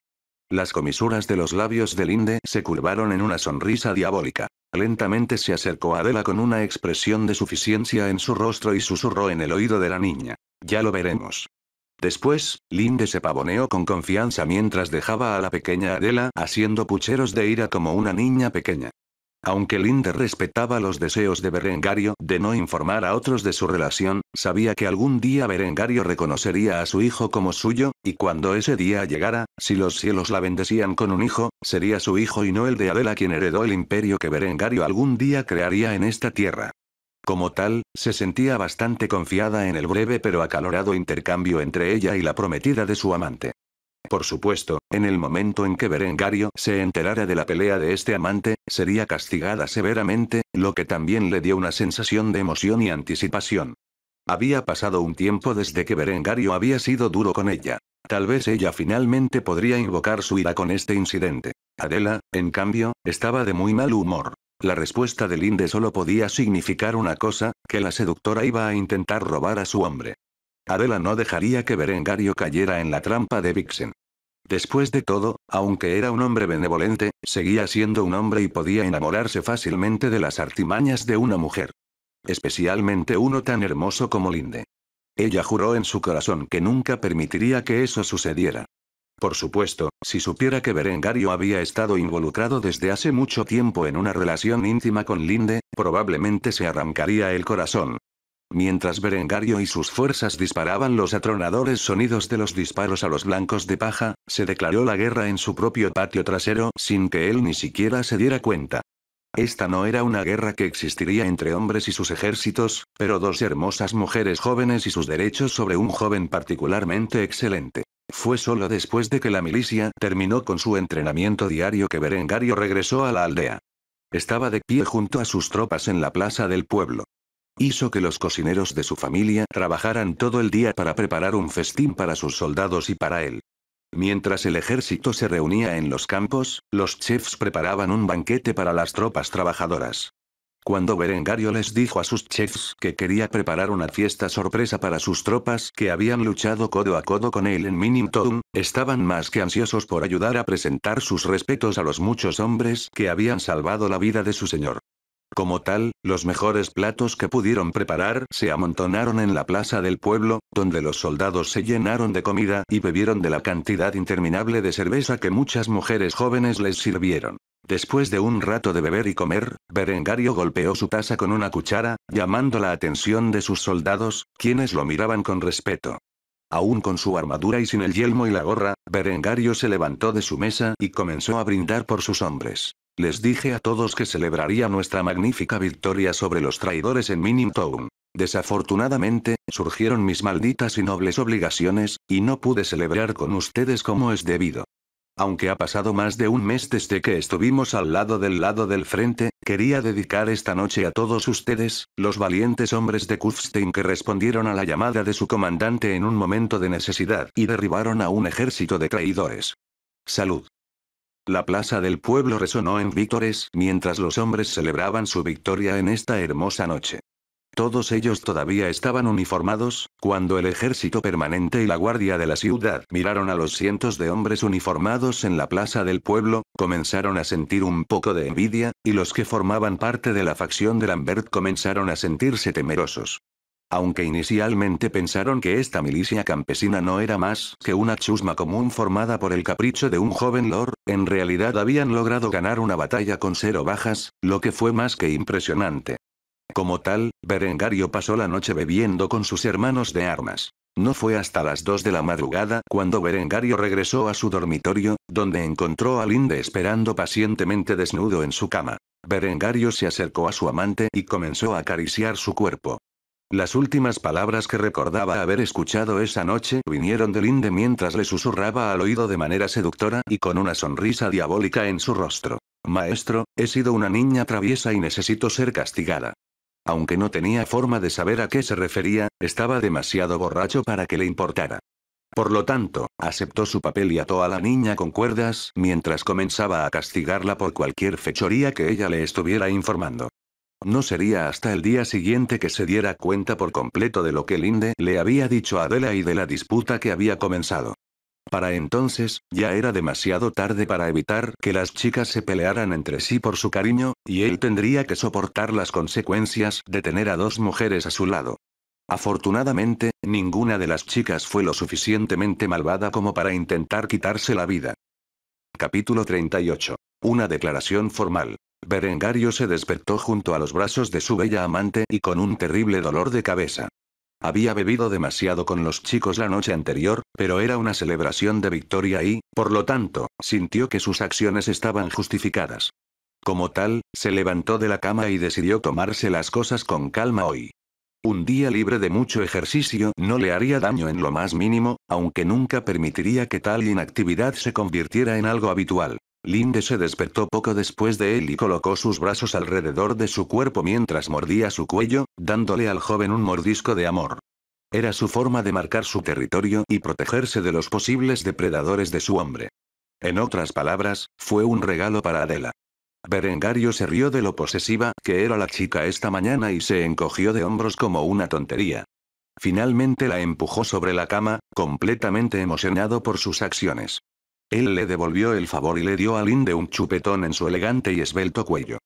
Las comisuras de los labios de Linde se curvaron en una sonrisa diabólica. Lentamente se acercó a Adela con una expresión de suficiencia en su rostro y susurró en el oído de la niña. Ya lo veremos. Después, Linde se pavoneó con confianza mientras dejaba a la pequeña Adela haciendo pucheros de ira como una niña pequeña. Aunque Linda respetaba los deseos de Berengario de no informar a otros de su relación, sabía que algún día Berengario reconocería a su hijo como suyo, y cuando ese día llegara, si los cielos la bendecían con un hijo, sería su hijo y no el de Adela quien heredó el imperio que Berengario algún día crearía en esta tierra. Como tal, se sentía bastante confiada en el breve pero acalorado intercambio entre ella y la prometida de su amante. Por supuesto, en el momento en que Berengario se enterara de la pelea de este amante, sería castigada severamente, lo que también le dio una sensación de emoción y anticipación. Había pasado un tiempo desde que Berengario había sido duro con ella. Tal vez ella finalmente podría invocar su ira con este incidente. Adela, en cambio, estaba de muy mal humor. La respuesta de Linde solo podía significar una cosa, que la seductora iba a intentar robar a su hombre. Adela no dejaría que Berengario cayera en la trampa de Vixen. Después de todo, aunque era un hombre benevolente, seguía siendo un hombre y podía enamorarse fácilmente de las artimañas de una mujer. Especialmente uno tan hermoso como Linde. Ella juró en su corazón que nunca permitiría que eso sucediera. Por supuesto, si supiera que Berengario había estado involucrado desde hace mucho tiempo en una relación íntima con Linde, probablemente se arrancaría el corazón, Mientras Berengario y sus fuerzas disparaban los atronadores sonidos de los disparos a los blancos de paja, se declaró la guerra en su propio patio trasero sin que él ni siquiera se diera cuenta. Esta no era una guerra que existiría entre hombres y sus ejércitos, pero dos hermosas mujeres jóvenes y sus derechos sobre un joven particularmente excelente. Fue solo después de que la milicia terminó con su entrenamiento diario que Berengario regresó a la aldea. Estaba de pie junto a sus tropas en la plaza del pueblo hizo que los cocineros de su familia trabajaran todo el día para preparar un festín para sus soldados y para él. Mientras el ejército se reunía en los campos, los chefs preparaban un banquete para las tropas trabajadoras. Cuando Berengario les dijo a sus chefs que quería preparar una fiesta sorpresa para sus tropas que habían luchado codo a codo con él en Minimtown, estaban más que ansiosos por ayudar a presentar sus respetos a los muchos hombres que habían salvado la vida de su señor. Como tal, los mejores platos que pudieron preparar se amontonaron en la plaza del pueblo, donde los soldados se llenaron de comida y bebieron de la cantidad interminable de cerveza que muchas mujeres jóvenes les sirvieron. Después de un rato de beber y comer, Berengario golpeó su taza con una cuchara, llamando la atención de sus soldados, quienes lo miraban con respeto. Aún con su armadura y sin el yelmo y la gorra, Berengario se levantó de su mesa y comenzó a brindar por sus hombres. Les dije a todos que celebraría nuestra magnífica victoria sobre los traidores en Minim Desafortunadamente, surgieron mis malditas y nobles obligaciones, y no pude celebrar con ustedes como es debido. Aunque ha pasado más de un mes desde que estuvimos al lado del lado del frente, quería dedicar esta noche a todos ustedes, los valientes hombres de Kufstein que respondieron a la llamada de su comandante en un momento de necesidad y derribaron a un ejército de traidores. Salud. La plaza del pueblo resonó en vítores mientras los hombres celebraban su victoria en esta hermosa noche. Todos ellos todavía estaban uniformados, cuando el ejército permanente y la guardia de la ciudad miraron a los cientos de hombres uniformados en la plaza del pueblo, comenzaron a sentir un poco de envidia, y los que formaban parte de la facción de Lambert comenzaron a sentirse temerosos. Aunque inicialmente pensaron que esta milicia campesina no era más que una chusma común formada por el capricho de un joven lord, en realidad habían logrado ganar una batalla con cero bajas, lo que fue más que impresionante. Como tal, Berengario pasó la noche bebiendo con sus hermanos de armas. No fue hasta las 2 de la madrugada cuando Berengario regresó a su dormitorio, donde encontró a Linde esperando pacientemente desnudo en su cama. Berengario se acercó a su amante y comenzó a acariciar su cuerpo. Las últimas palabras que recordaba haber escuchado esa noche vinieron de Linde mientras le susurraba al oído de manera seductora y con una sonrisa diabólica en su rostro. Maestro, he sido una niña traviesa y necesito ser castigada. Aunque no tenía forma de saber a qué se refería, estaba demasiado borracho para que le importara. Por lo tanto, aceptó su papel y ató a la niña con cuerdas mientras comenzaba a castigarla por cualquier fechoría que ella le estuviera informando. No sería hasta el día siguiente que se diera cuenta por completo de lo que Linde le había dicho a Adela y de la disputa que había comenzado. Para entonces, ya era demasiado tarde para evitar que las chicas se pelearan entre sí por su cariño, y él tendría que soportar las consecuencias de tener a dos mujeres a su lado. Afortunadamente, ninguna de las chicas fue lo suficientemente malvada como para intentar quitarse la vida. Capítulo 38. Una declaración formal. Berengario se despertó junto a los brazos de su bella amante y con un terrible dolor de cabeza. Había bebido demasiado con los chicos la noche anterior, pero era una celebración de victoria y, por lo tanto, sintió que sus acciones estaban justificadas. Como tal, se levantó de la cama y decidió tomarse las cosas con calma hoy. Un día libre de mucho ejercicio no le haría daño en lo más mínimo, aunque nunca permitiría que tal inactividad se convirtiera en algo habitual. Linde se despertó poco después de él y colocó sus brazos alrededor de su cuerpo mientras mordía su cuello, dándole al joven un mordisco de amor. Era su forma de marcar su territorio y protegerse de los posibles depredadores de su hombre. En otras palabras, fue un regalo para Adela. Berengario se rió de lo posesiva que era la chica esta mañana y se encogió de hombros como una tontería. Finalmente la empujó sobre la cama, completamente emocionado por sus acciones. Él le devolvió el favor y le dio a Linde un chupetón en su elegante y esbelto cuello.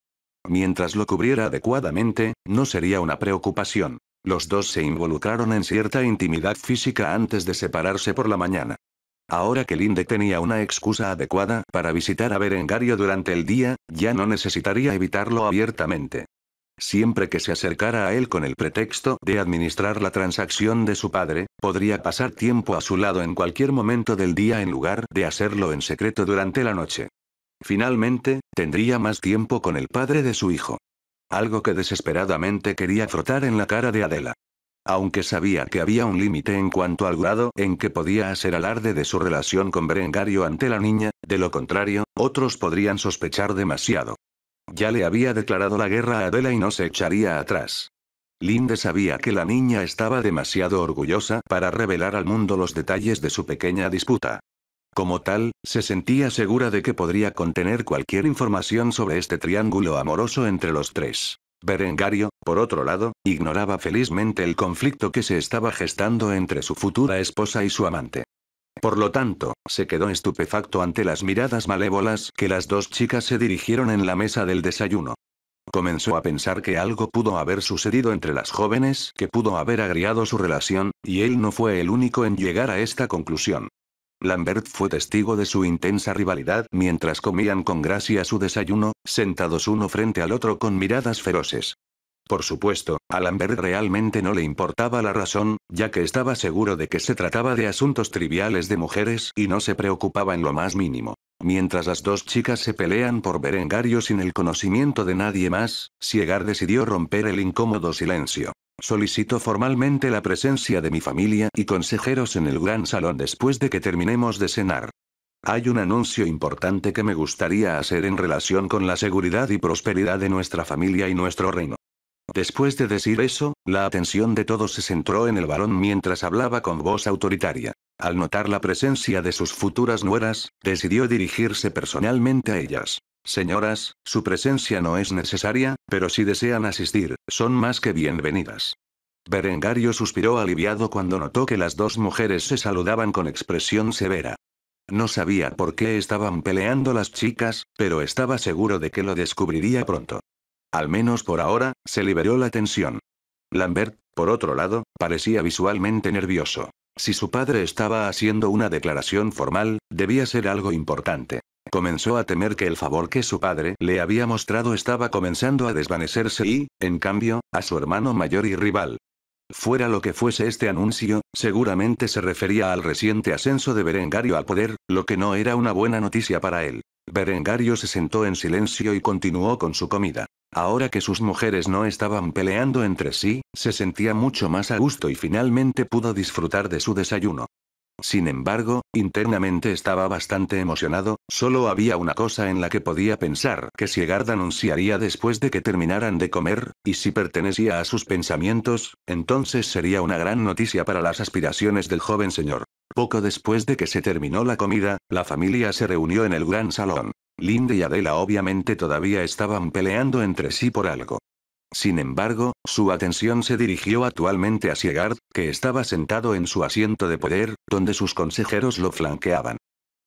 Mientras lo cubriera adecuadamente, no sería una preocupación. Los dos se involucraron en cierta intimidad física antes de separarse por la mañana. Ahora que Linde tenía una excusa adecuada para visitar a Berengario durante el día, ya no necesitaría evitarlo abiertamente. Siempre que se acercara a él con el pretexto de administrar la transacción de su padre, podría pasar tiempo a su lado en cualquier momento del día en lugar de hacerlo en secreto durante la noche. Finalmente, tendría más tiempo con el padre de su hijo. Algo que desesperadamente quería frotar en la cara de Adela. Aunque sabía que había un límite en cuanto al grado en que podía hacer alarde de su relación con Berengario ante la niña, de lo contrario, otros podrían sospechar demasiado. Ya le había declarado la guerra a Adela y no se echaría atrás. Linde sabía que la niña estaba demasiado orgullosa para revelar al mundo los detalles de su pequeña disputa. Como tal, se sentía segura de que podría contener cualquier información sobre este triángulo amoroso entre los tres. Berengario, por otro lado, ignoraba felizmente el conflicto que se estaba gestando entre su futura esposa y su amante. Por lo tanto, se quedó estupefacto ante las miradas malévolas que las dos chicas se dirigieron en la mesa del desayuno. Comenzó a pensar que algo pudo haber sucedido entre las jóvenes que pudo haber agriado su relación, y él no fue el único en llegar a esta conclusión. Lambert fue testigo de su intensa rivalidad mientras comían con gracia su desayuno, sentados uno frente al otro con miradas feroces. Por supuesto, a Lambert realmente no le importaba la razón, ya que estaba seguro de que se trataba de asuntos triviales de mujeres y no se preocupaba en lo más mínimo. Mientras las dos chicas se pelean por Berengario sin el conocimiento de nadie más, Siegar decidió romper el incómodo silencio. Solicito formalmente la presencia de mi familia y consejeros en el gran salón después de que terminemos de cenar. Hay un anuncio importante que me gustaría hacer en relación con la seguridad y prosperidad de nuestra familia y nuestro reino. Después de decir eso, la atención de todos se centró en el varón mientras hablaba con voz autoritaria. Al notar la presencia de sus futuras nueras, decidió dirigirse personalmente a ellas. Señoras, su presencia no es necesaria, pero si desean asistir, son más que bienvenidas. Berengario suspiró aliviado cuando notó que las dos mujeres se saludaban con expresión severa. No sabía por qué estaban peleando las chicas, pero estaba seguro de que lo descubriría pronto. Al menos por ahora, se liberó la tensión. Lambert, por otro lado, parecía visualmente nervioso. Si su padre estaba haciendo una declaración formal, debía ser algo importante. Comenzó a temer que el favor que su padre le había mostrado estaba comenzando a desvanecerse y, en cambio, a su hermano mayor y rival. Fuera lo que fuese este anuncio, seguramente se refería al reciente ascenso de Berengario al poder, lo que no era una buena noticia para él. Berengario se sentó en silencio y continuó con su comida. Ahora que sus mujeres no estaban peleando entre sí, se sentía mucho más a gusto y finalmente pudo disfrutar de su desayuno. Sin embargo, internamente estaba bastante emocionado, solo había una cosa en la que podía pensar que si Egard anunciaría después de que terminaran de comer, y si pertenecía a sus pensamientos, entonces sería una gran noticia para las aspiraciones del joven señor. Poco después de que se terminó la comida, la familia se reunió en el gran salón. Linda y Adela obviamente todavía estaban peleando entre sí por algo. Sin embargo, su atención se dirigió actualmente a Siegard, que estaba sentado en su asiento de poder, donde sus consejeros lo flanqueaban.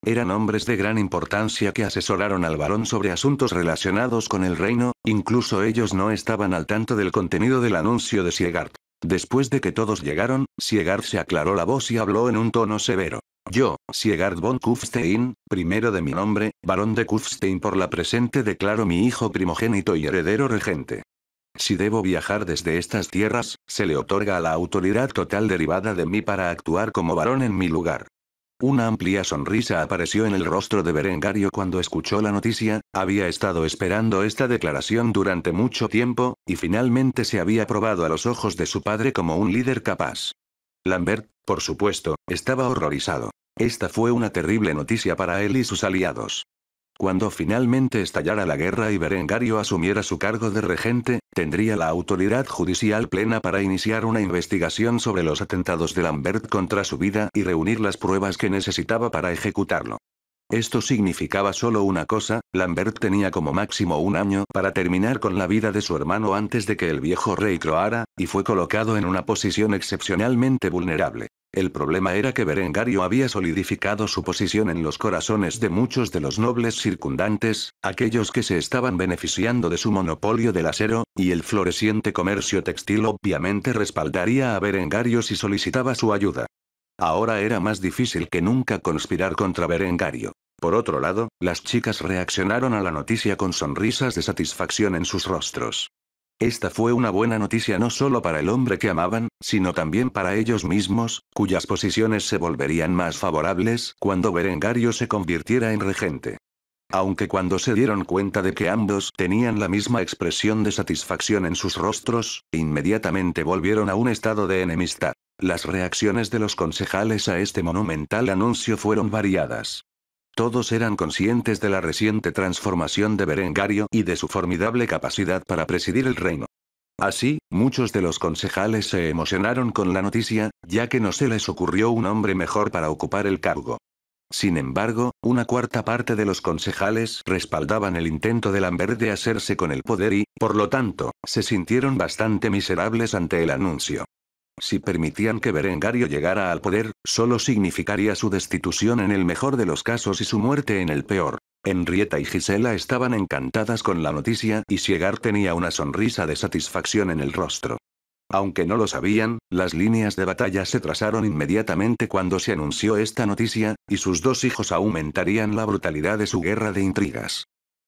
Eran hombres de gran importancia que asesoraron al varón sobre asuntos relacionados con el reino, incluso ellos no estaban al tanto del contenido del anuncio de Siegard. Después de que todos llegaron, Siegard se aclaró la voz y habló en un tono severo. Yo, Siegard von Kufstein, primero de mi nombre, varón de Kufstein por la presente declaro mi hijo primogénito y heredero regente. Si debo viajar desde estas tierras, se le otorga la autoridad total derivada de mí para actuar como varón en mi lugar. Una amplia sonrisa apareció en el rostro de Berengario cuando escuchó la noticia, había estado esperando esta declaración durante mucho tiempo, y finalmente se había probado a los ojos de su padre como un líder capaz. Lambert, por supuesto, estaba horrorizado. Esta fue una terrible noticia para él y sus aliados. Cuando finalmente estallara la guerra y Berengario asumiera su cargo de regente, tendría la autoridad judicial plena para iniciar una investigación sobre los atentados de Lambert contra su vida y reunir las pruebas que necesitaba para ejecutarlo. Esto significaba solo una cosa, Lambert tenía como máximo un año para terminar con la vida de su hermano antes de que el viejo rey croara, y fue colocado en una posición excepcionalmente vulnerable. El problema era que Berengario había solidificado su posición en los corazones de muchos de los nobles circundantes, aquellos que se estaban beneficiando de su monopolio del acero, y el floreciente comercio textil obviamente respaldaría a Berengario si solicitaba su ayuda. Ahora era más difícil que nunca conspirar contra Berengario. Por otro lado, las chicas reaccionaron a la noticia con sonrisas de satisfacción en sus rostros. Esta fue una buena noticia no solo para el hombre que amaban, sino también para ellos mismos, cuyas posiciones se volverían más favorables cuando Berengario se convirtiera en regente. Aunque cuando se dieron cuenta de que ambos tenían la misma expresión de satisfacción en sus rostros, inmediatamente volvieron a un estado de enemistad. Las reacciones de los concejales a este monumental anuncio fueron variadas. Todos eran conscientes de la reciente transformación de Berengario y de su formidable capacidad para presidir el reino. Así, muchos de los concejales se emocionaron con la noticia, ya que no se les ocurrió un hombre mejor para ocupar el cargo. Sin embargo, una cuarta parte de los concejales respaldaban el intento de Lambert de hacerse con el poder y, por lo tanto, se sintieron bastante miserables ante el anuncio. Si permitían que Berengario llegara al poder, solo significaría su destitución en el mejor de los casos y su muerte en el peor. Henrietta y Gisela estaban encantadas con la noticia y Siegar tenía una sonrisa de satisfacción en el rostro. Aunque no lo sabían, las líneas de batalla se trazaron inmediatamente cuando se anunció esta noticia, y sus dos hijos aumentarían la brutalidad de su guerra de intrigas.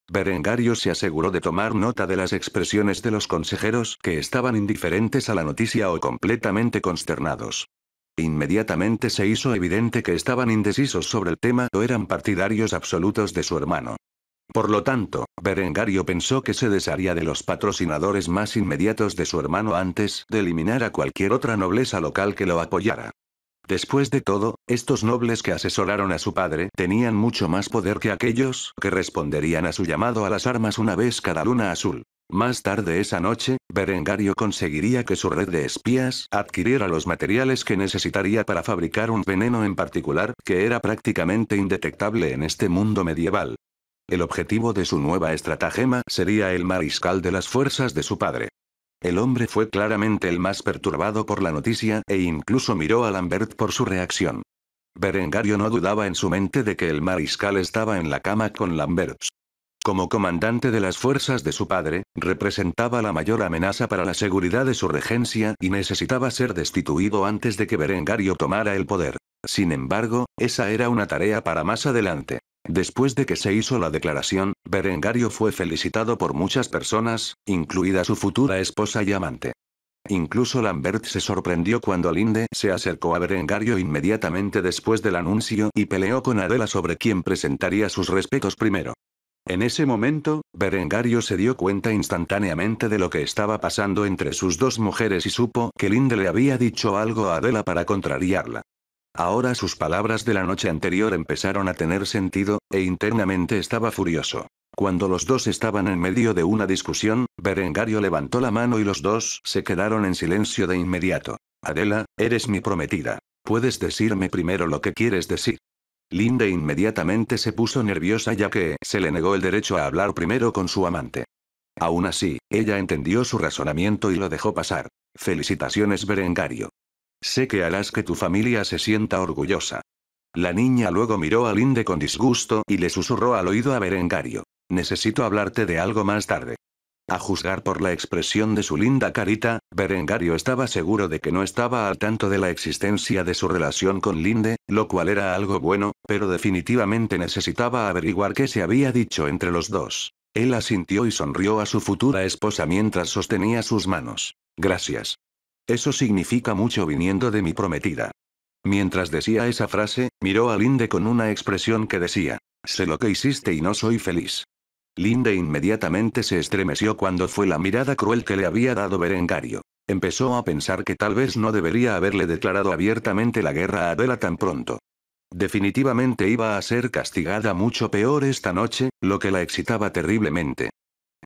Berengario se aseguró de tomar nota de las expresiones de los consejeros que estaban indiferentes a la noticia o completamente consternados. Inmediatamente se hizo evidente que estaban indecisos sobre el tema o eran partidarios absolutos de su hermano. Por lo tanto, Berengario pensó que se desharía de los patrocinadores más inmediatos de su hermano antes de eliminar a cualquier otra nobleza local que lo apoyara. Después de todo, estos nobles que asesoraron a su padre tenían mucho más poder que aquellos que responderían a su llamado a las armas una vez cada luna azul. Más tarde esa noche, Berengario conseguiría que su red de espías adquiriera los materiales que necesitaría para fabricar un veneno en particular, que era prácticamente indetectable en este mundo medieval. El objetivo de su nueva estratagema sería el mariscal de las fuerzas de su padre. El hombre fue claramente el más perturbado por la noticia e incluso miró a Lambert por su reacción. Berengario no dudaba en su mente de que el mariscal estaba en la cama con Lambert. Como comandante de las fuerzas de su padre, representaba la mayor amenaza para la seguridad de su regencia y necesitaba ser destituido antes de que Berengario tomara el poder. Sin embargo, esa era una tarea para más adelante. Después de que se hizo la declaración, Berengario fue felicitado por muchas personas, incluida su futura esposa y amante. Incluso Lambert se sorprendió cuando Linde se acercó a Berengario inmediatamente después del anuncio y peleó con Adela sobre quién presentaría sus respetos primero. En ese momento, Berengario se dio cuenta instantáneamente de lo que estaba pasando entre sus dos mujeres y supo que Linde le había dicho algo a Adela para contrariarla. Ahora sus palabras de la noche anterior empezaron a tener sentido, e internamente estaba furioso. Cuando los dos estaban en medio de una discusión, Berengario levantó la mano y los dos se quedaron en silencio de inmediato. Adela, eres mi prometida. Puedes decirme primero lo que quieres decir. Linda inmediatamente se puso nerviosa ya que se le negó el derecho a hablar primero con su amante. Aún así, ella entendió su razonamiento y lo dejó pasar. Felicitaciones Berengario. Sé que harás que tu familia se sienta orgullosa. La niña luego miró a Linde con disgusto y le susurró al oído a Berengario. Necesito hablarte de algo más tarde. A juzgar por la expresión de su linda carita, Berengario estaba seguro de que no estaba al tanto de la existencia de su relación con Linde, lo cual era algo bueno, pero definitivamente necesitaba averiguar qué se había dicho entre los dos. Él asintió y sonrió a su futura esposa mientras sostenía sus manos. Gracias. Eso significa mucho viniendo de mi prometida. Mientras decía esa frase, miró a Linde con una expresión que decía, sé lo que hiciste y no soy feliz. Linde inmediatamente se estremeció cuando fue la mirada cruel que le había dado Berengario. Empezó a pensar que tal vez no debería haberle declarado abiertamente la guerra a Adela tan pronto. Definitivamente iba a ser castigada mucho peor esta noche, lo que la excitaba terriblemente.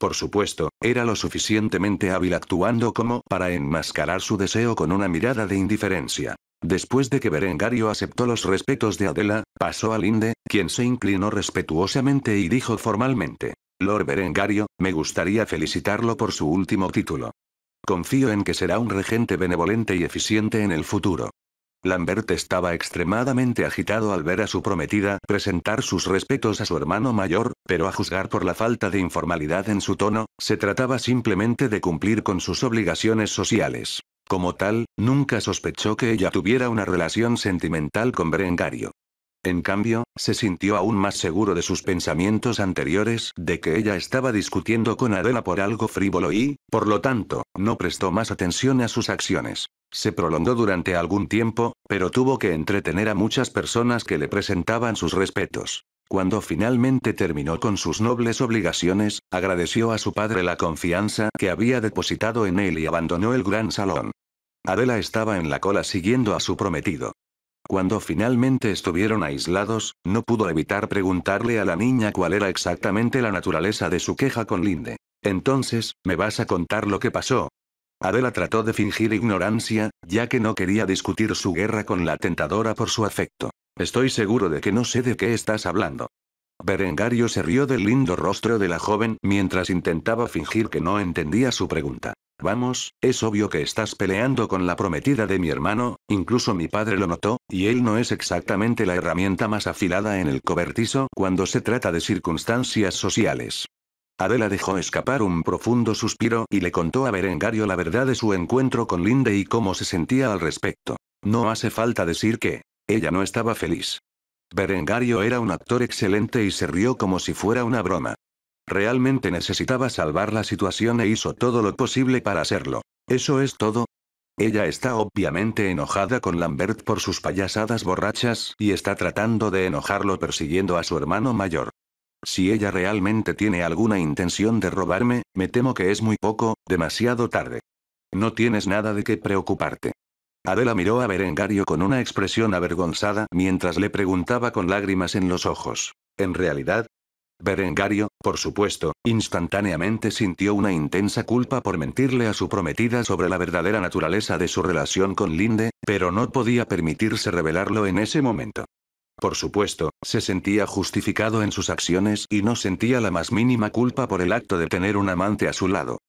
Por supuesto, era lo suficientemente hábil actuando como para enmascarar su deseo con una mirada de indiferencia. Después de que Berengario aceptó los respetos de Adela, pasó a Linde, quien se inclinó respetuosamente y dijo formalmente. Lord Berengario, me gustaría felicitarlo por su último título. Confío en que será un regente benevolente y eficiente en el futuro. Lambert estaba extremadamente agitado al ver a su prometida presentar sus respetos a su hermano mayor, pero a juzgar por la falta de informalidad en su tono, se trataba simplemente de cumplir con sus obligaciones sociales. Como tal, nunca sospechó que ella tuviera una relación sentimental con Brengario. En cambio, se sintió aún más seguro de sus pensamientos anteriores, de que ella estaba discutiendo con Adela por algo frívolo y, por lo tanto, no prestó más atención a sus acciones. Se prolongó durante algún tiempo, pero tuvo que entretener a muchas personas que le presentaban sus respetos. Cuando finalmente terminó con sus nobles obligaciones, agradeció a su padre la confianza que había depositado en él y abandonó el gran salón. Adela estaba en la cola siguiendo a su prometido. Cuando finalmente estuvieron aislados, no pudo evitar preguntarle a la niña cuál era exactamente la naturaleza de su queja con Linde. Entonces, ¿me vas a contar lo que pasó? Adela trató de fingir ignorancia, ya que no quería discutir su guerra con la tentadora por su afecto. Estoy seguro de que no sé de qué estás hablando. Berengario se rió del lindo rostro de la joven mientras intentaba fingir que no entendía su pregunta. Vamos, es obvio que estás peleando con la prometida de mi hermano, incluso mi padre lo notó, y él no es exactamente la herramienta más afilada en el cobertizo cuando se trata de circunstancias sociales. Adela dejó escapar un profundo suspiro y le contó a Berengario la verdad de su encuentro con Linde y cómo se sentía al respecto. No hace falta decir que, ella no estaba feliz. Berengario era un actor excelente y se rió como si fuera una broma. Realmente necesitaba salvar la situación e hizo todo lo posible para hacerlo. ¿Eso es todo? Ella está obviamente enojada con Lambert por sus payasadas borrachas, y está tratando de enojarlo persiguiendo a su hermano mayor. Si ella realmente tiene alguna intención de robarme, me temo que es muy poco, demasiado tarde. No tienes nada de qué preocuparte. Adela miró a Berengario con una expresión avergonzada mientras le preguntaba con lágrimas en los ojos. En realidad, Berengario, por supuesto, instantáneamente sintió una intensa culpa por mentirle a su prometida sobre la verdadera naturaleza de su relación con Linde, pero no podía permitirse revelarlo en ese momento. Por supuesto, se sentía justificado en sus acciones y no sentía la más mínima culpa por el acto de tener un amante a su lado.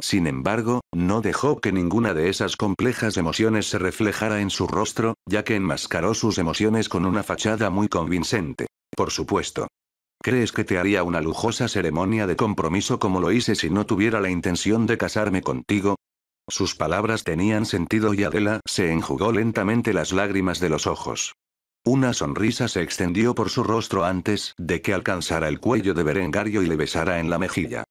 Sin embargo, no dejó que ninguna de esas complejas emociones se reflejara en su rostro, ya que enmascaró sus emociones con una fachada muy convincente. Por supuesto, ¿Crees que te haría una lujosa ceremonia de compromiso como lo hice si no tuviera la intención de casarme contigo? Sus palabras tenían sentido y Adela se enjugó lentamente las lágrimas de los ojos. Una sonrisa se extendió por su rostro antes de que alcanzara el cuello de Berengario y le besara en la mejilla.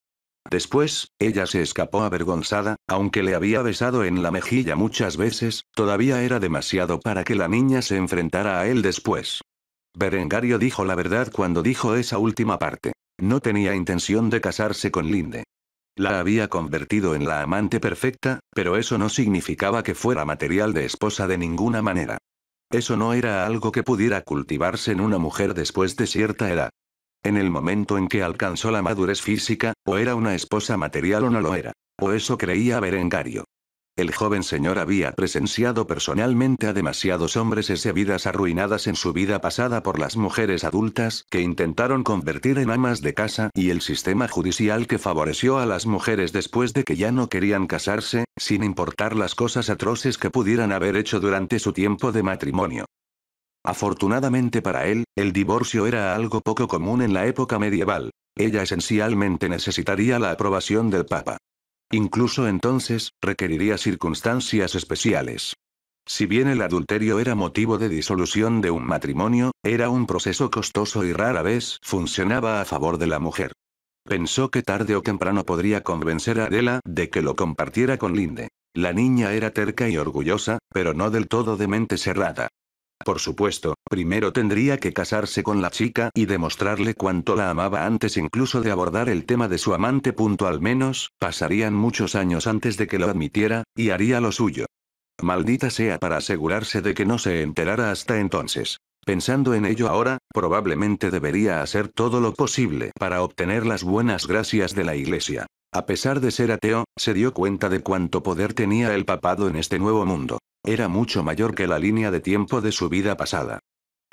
Después, ella se escapó avergonzada, aunque le había besado en la mejilla muchas veces, todavía era demasiado para que la niña se enfrentara a él después. Berengario dijo la verdad cuando dijo esa última parte. No tenía intención de casarse con Linde. La había convertido en la amante perfecta, pero eso no significaba que fuera material de esposa de ninguna manera. Eso no era algo que pudiera cultivarse en una mujer después de cierta edad. En el momento en que alcanzó la madurez física, o era una esposa material o no lo era. O eso creía Berengario. El joven señor había presenciado personalmente a demasiados hombres ese vidas arruinadas en su vida pasada por las mujeres adultas que intentaron convertir en amas de casa y el sistema judicial que favoreció a las mujeres después de que ya no querían casarse, sin importar las cosas atroces que pudieran haber hecho durante su tiempo de matrimonio. Afortunadamente para él, el divorcio era algo poco común en la época medieval. Ella esencialmente necesitaría la aprobación del Papa. Incluso entonces, requeriría circunstancias especiales. Si bien el adulterio era motivo de disolución de un matrimonio, era un proceso costoso y rara vez funcionaba a favor de la mujer. Pensó que tarde o temprano podría convencer a Adela de que lo compartiera con Linde. La niña era terca y orgullosa, pero no del todo de mente cerrada. Por supuesto, primero tendría que casarse con la chica y demostrarle cuánto la amaba antes incluso de abordar el tema de su amante. Punto al menos, pasarían muchos años antes de que lo admitiera, y haría lo suyo. Maldita sea para asegurarse de que no se enterara hasta entonces. Pensando en ello ahora, probablemente debería hacer todo lo posible para obtener las buenas gracias de la iglesia. A pesar de ser ateo, se dio cuenta de cuánto poder tenía el papado en este nuevo mundo. Era mucho mayor que la línea de tiempo de su vida pasada.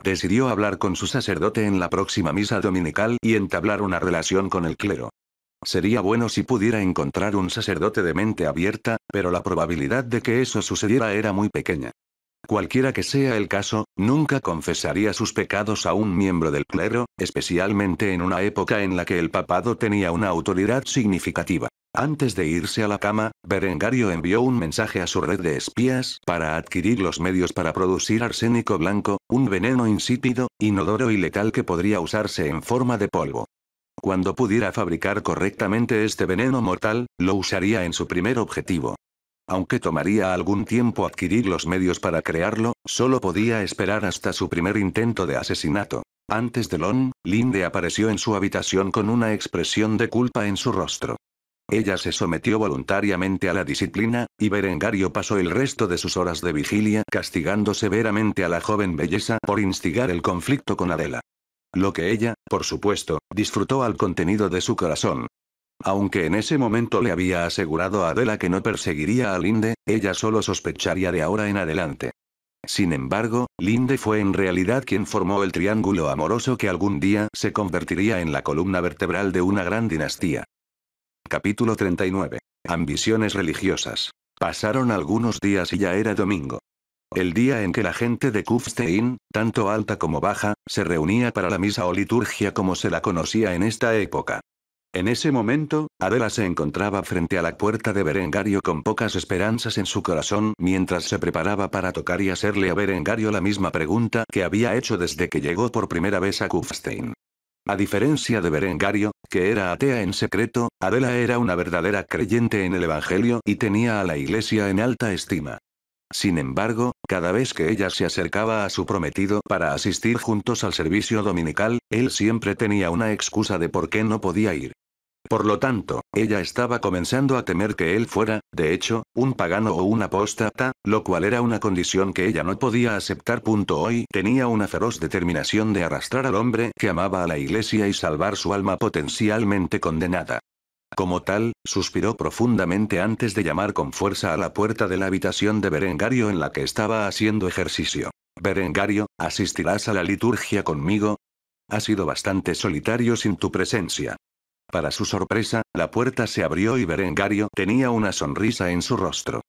Decidió hablar con su sacerdote en la próxima misa dominical y entablar una relación con el clero. Sería bueno si pudiera encontrar un sacerdote de mente abierta, pero la probabilidad de que eso sucediera era muy pequeña. Cualquiera que sea el caso, nunca confesaría sus pecados a un miembro del clero, especialmente en una época en la que el papado tenía una autoridad significativa. Antes de irse a la cama, Berengario envió un mensaje a su red de espías para adquirir los medios para producir arsénico blanco, un veneno insípido, inodoro y letal que podría usarse en forma de polvo. Cuando pudiera fabricar correctamente este veneno mortal, lo usaría en su primer objetivo, aunque tomaría algún tiempo adquirir los medios para crearlo, solo podía esperar hasta su primer intento de asesinato. Antes de Lon, Linde apareció en su habitación con una expresión de culpa en su rostro. Ella se sometió voluntariamente a la disciplina, y Berengario pasó el resto de sus horas de vigilia castigando severamente a la joven belleza por instigar el conflicto con Adela. Lo que ella, por supuesto, disfrutó al contenido de su corazón. Aunque en ese momento le había asegurado a Adela que no perseguiría a Linde, ella solo sospecharía de ahora en adelante. Sin embargo, Linde fue en realidad quien formó el triángulo amoroso que algún día se convertiría en la columna vertebral de una gran dinastía. Capítulo 39. Ambiciones religiosas. Pasaron algunos días y ya era domingo. El día en que la gente de Kufstein, tanto alta como baja, se reunía para la misa o liturgia como se la conocía en esta época. En ese momento, Adela se encontraba frente a la puerta de Berengario con pocas esperanzas en su corazón mientras se preparaba para tocar y hacerle a Berengario la misma pregunta que había hecho desde que llegó por primera vez a Kufstein. A diferencia de Berengario, que era atea en secreto, Adela era una verdadera creyente en el Evangelio y tenía a la iglesia en alta estima. Sin embargo, cada vez que ella se acercaba a su prometido para asistir juntos al servicio dominical, él siempre tenía una excusa de por qué no podía ir. Por lo tanto, ella estaba comenzando a temer que él fuera, de hecho, un pagano o un apóstata, lo cual era una condición que ella no podía aceptar. Hoy tenía una feroz determinación de arrastrar al hombre que amaba a la iglesia y salvar su alma potencialmente condenada. Como tal, suspiró profundamente antes de llamar con fuerza a la puerta de la habitación de Berengario en la que estaba haciendo ejercicio. Berengario, ¿asistirás a la liturgia conmigo? Ha sido bastante solitario sin tu presencia. Para su sorpresa, la puerta se abrió y Berengario tenía una sonrisa en su rostro.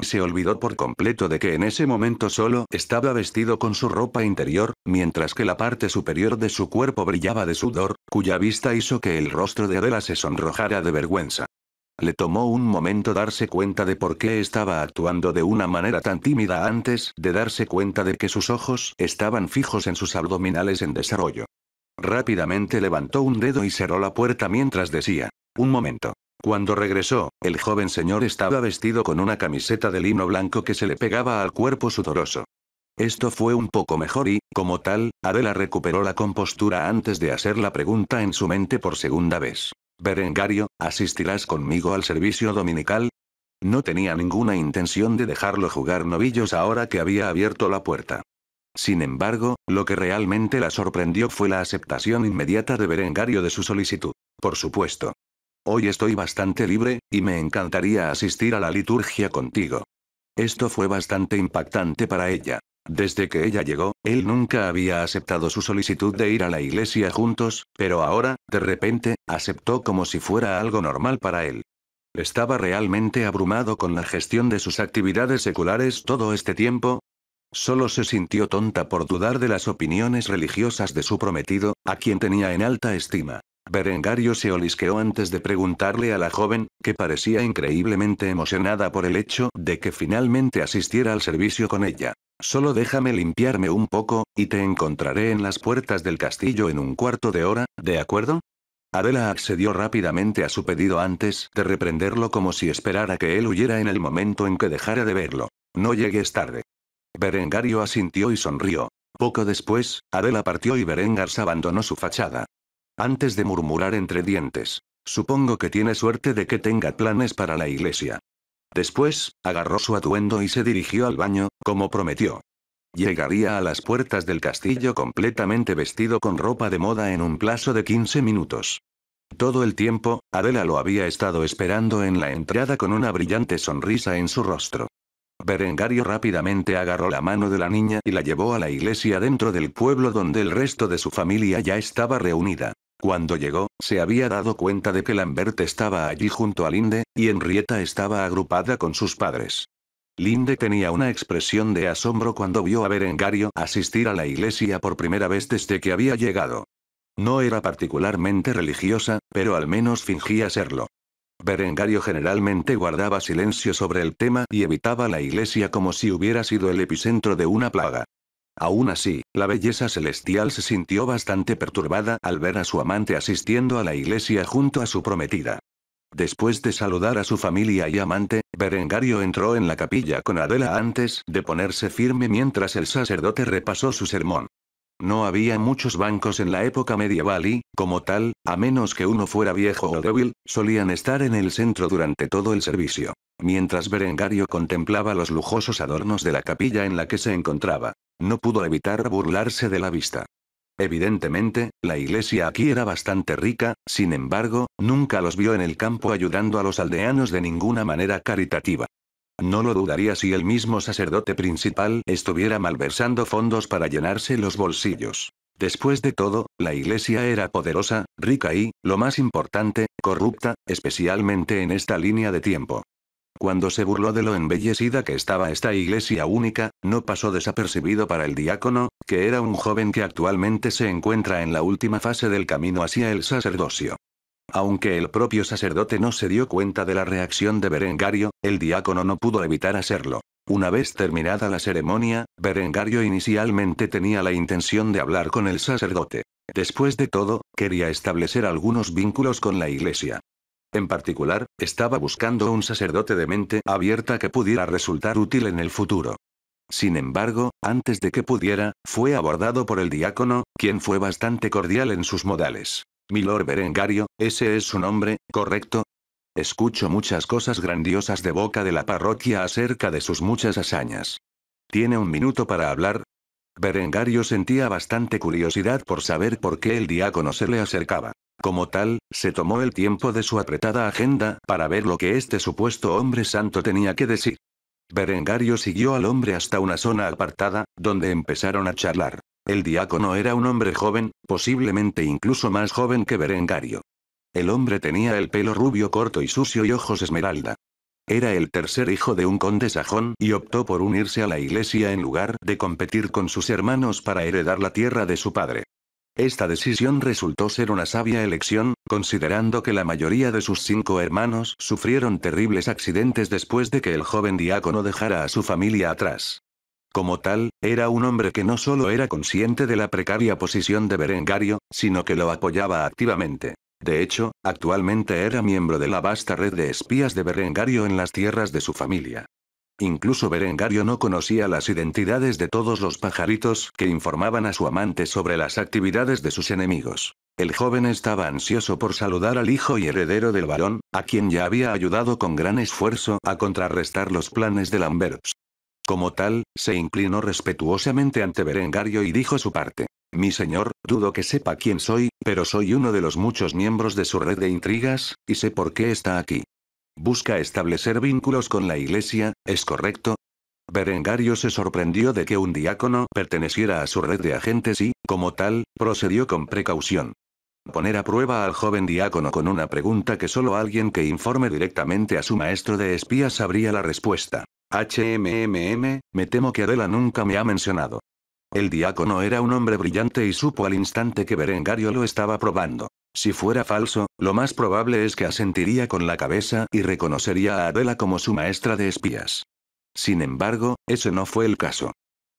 Se olvidó por completo de que en ese momento solo estaba vestido con su ropa interior, mientras que la parte superior de su cuerpo brillaba de sudor, cuya vista hizo que el rostro de Adela se sonrojara de vergüenza. Le tomó un momento darse cuenta de por qué estaba actuando de una manera tan tímida antes de darse cuenta de que sus ojos estaban fijos en sus abdominales en desarrollo. Rápidamente levantó un dedo y cerró la puerta mientras decía. Un momento. Cuando regresó, el joven señor estaba vestido con una camiseta de lino blanco que se le pegaba al cuerpo sudoroso. Esto fue un poco mejor y, como tal, Adela recuperó la compostura antes de hacer la pregunta en su mente por segunda vez. Berengario, ¿asistirás conmigo al servicio dominical? No tenía ninguna intención de dejarlo jugar novillos ahora que había abierto la puerta. Sin embargo, lo que realmente la sorprendió fue la aceptación inmediata de Berengario de su solicitud. Por supuesto. Hoy estoy bastante libre, y me encantaría asistir a la liturgia contigo. Esto fue bastante impactante para ella. Desde que ella llegó, él nunca había aceptado su solicitud de ir a la iglesia juntos, pero ahora, de repente, aceptó como si fuera algo normal para él. Estaba realmente abrumado con la gestión de sus actividades seculares todo este tiempo, Solo se sintió tonta por dudar de las opiniones religiosas de su prometido, a quien tenía en alta estima. Berengario se olisqueó antes de preguntarle a la joven, que parecía increíblemente emocionada por el hecho de que finalmente asistiera al servicio con ella. Solo déjame limpiarme un poco, y te encontraré en las puertas del castillo en un cuarto de hora, ¿de acuerdo? Adela accedió rápidamente a su pedido antes de reprenderlo como si esperara que él huyera en el momento en que dejara de verlo. No llegues tarde. Berengario asintió y sonrió. Poco después, Adela partió y se abandonó su fachada. Antes de murmurar entre dientes. Supongo que tiene suerte de que tenga planes para la iglesia. Después, agarró su atuendo y se dirigió al baño, como prometió. Llegaría a las puertas del castillo completamente vestido con ropa de moda en un plazo de 15 minutos. Todo el tiempo, Adela lo había estado esperando en la entrada con una brillante sonrisa en su rostro. Berengario rápidamente agarró la mano de la niña y la llevó a la iglesia dentro del pueblo donde el resto de su familia ya estaba reunida. Cuando llegó, se había dado cuenta de que Lambert estaba allí junto a Linde, y Henrietta estaba agrupada con sus padres. Linde tenía una expresión de asombro cuando vio a Berengario asistir a la iglesia por primera vez desde que había llegado. No era particularmente religiosa, pero al menos fingía serlo. Berengario generalmente guardaba silencio sobre el tema y evitaba la iglesia como si hubiera sido el epicentro de una plaga. Aún así, la belleza celestial se sintió bastante perturbada al ver a su amante asistiendo a la iglesia junto a su prometida. Después de saludar a su familia y amante, Berengario entró en la capilla con Adela antes de ponerse firme mientras el sacerdote repasó su sermón. No había muchos bancos en la época medieval y, como tal, a menos que uno fuera viejo o débil, solían estar en el centro durante todo el servicio. Mientras Berengario contemplaba los lujosos adornos de la capilla en la que se encontraba, no pudo evitar burlarse de la vista. Evidentemente, la iglesia aquí era bastante rica, sin embargo, nunca los vio en el campo ayudando a los aldeanos de ninguna manera caritativa. No lo dudaría si el mismo sacerdote principal estuviera malversando fondos para llenarse los bolsillos. Después de todo, la iglesia era poderosa, rica y, lo más importante, corrupta, especialmente en esta línea de tiempo. Cuando se burló de lo embellecida que estaba esta iglesia única, no pasó desapercibido para el diácono, que era un joven que actualmente se encuentra en la última fase del camino hacia el sacerdocio. Aunque el propio sacerdote no se dio cuenta de la reacción de Berengario, el diácono no pudo evitar hacerlo. Una vez terminada la ceremonia, Berengario inicialmente tenía la intención de hablar con el sacerdote. Después de todo, quería establecer algunos vínculos con la iglesia. En particular, estaba buscando un sacerdote de mente abierta que pudiera resultar útil en el futuro. Sin embargo, antes de que pudiera, fue abordado por el diácono, quien fue bastante cordial en sus modales. Milord Berengario, ese es su nombre, ¿correcto? Escucho muchas cosas grandiosas de boca de la parroquia acerca de sus muchas hazañas. ¿Tiene un minuto para hablar? Berengario sentía bastante curiosidad por saber por qué el diácono se le acercaba. Como tal, se tomó el tiempo de su apretada agenda para ver lo que este supuesto hombre santo tenía que decir. Berengario siguió al hombre hasta una zona apartada, donde empezaron a charlar. El diácono era un hombre joven, posiblemente incluso más joven que Berengario. El hombre tenía el pelo rubio corto y sucio y ojos esmeralda. Era el tercer hijo de un conde sajón y optó por unirse a la iglesia en lugar de competir con sus hermanos para heredar la tierra de su padre. Esta decisión resultó ser una sabia elección, considerando que la mayoría de sus cinco hermanos sufrieron terribles accidentes después de que el joven diácono dejara a su familia atrás. Como tal, era un hombre que no solo era consciente de la precaria posición de Berengario, sino que lo apoyaba activamente. De hecho, actualmente era miembro de la vasta red de espías de Berengario en las tierras de su familia. Incluso Berengario no conocía las identidades de todos los pajaritos que informaban a su amante sobre las actividades de sus enemigos. El joven estaba ansioso por saludar al hijo y heredero del varón, a quien ya había ayudado con gran esfuerzo a contrarrestar los planes de Lambert como tal, se inclinó respetuosamente ante Berengario y dijo su parte. Mi señor, dudo que sepa quién soy, pero soy uno de los muchos miembros de su red de intrigas, y sé por qué está aquí. Busca establecer vínculos con la iglesia, ¿es correcto? Berengario se sorprendió de que un diácono perteneciera a su red de agentes y, como tal, procedió con precaución. Poner a prueba al joven diácono con una pregunta que solo alguien que informe directamente a su maestro de espías sabría la respuesta. HMMM, me temo que Adela nunca me ha mencionado. El diácono era un hombre brillante y supo al instante que Berengario lo estaba probando. Si fuera falso, lo más probable es que asentiría con la cabeza y reconocería a Adela como su maestra de espías. Sin embargo, ese no fue el caso.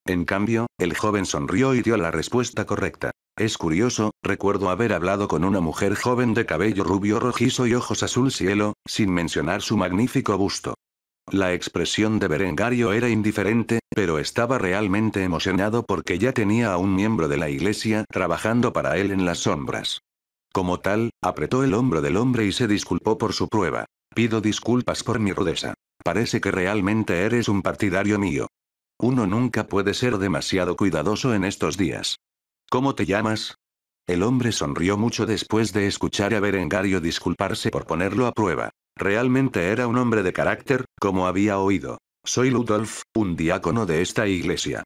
En cambio, el joven sonrió y dio la respuesta correcta. Es curioso, recuerdo haber hablado con una mujer joven de cabello rubio rojizo y ojos azul cielo, sin mencionar su magnífico busto. La expresión de Berengario era indiferente, pero estaba realmente emocionado porque ya tenía a un miembro de la iglesia trabajando para él en las sombras. Como tal, apretó el hombro del hombre y se disculpó por su prueba. Pido disculpas por mi rudeza. Parece que realmente eres un partidario mío. Uno nunca puede ser demasiado cuidadoso en estos días. ¿Cómo te llamas? El hombre sonrió mucho después de escuchar a Berengario disculparse por ponerlo a prueba. Realmente era un hombre de carácter, como había oído. Soy Ludolf, un diácono de esta iglesia.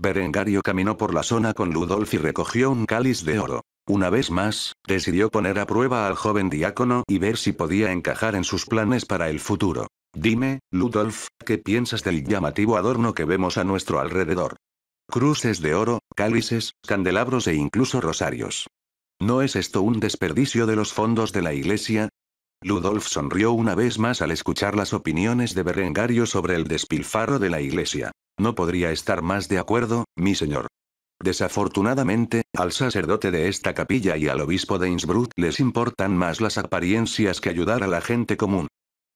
Berengario caminó por la zona con Ludolf y recogió un cáliz de oro. Una vez más, decidió poner a prueba al joven diácono y ver si podía encajar en sus planes para el futuro. Dime, Ludolf, ¿qué piensas del llamativo adorno que vemos a nuestro alrededor? Cruces de oro, cálices, candelabros e incluso rosarios. ¿No es esto un desperdicio de los fondos de la iglesia? Ludolf sonrió una vez más al escuchar las opiniones de Berengario sobre el despilfarro de la iglesia. No podría estar más de acuerdo, mi señor. Desafortunadamente, al sacerdote de esta capilla y al obispo de Innsbruck les importan más las apariencias que ayudar a la gente común.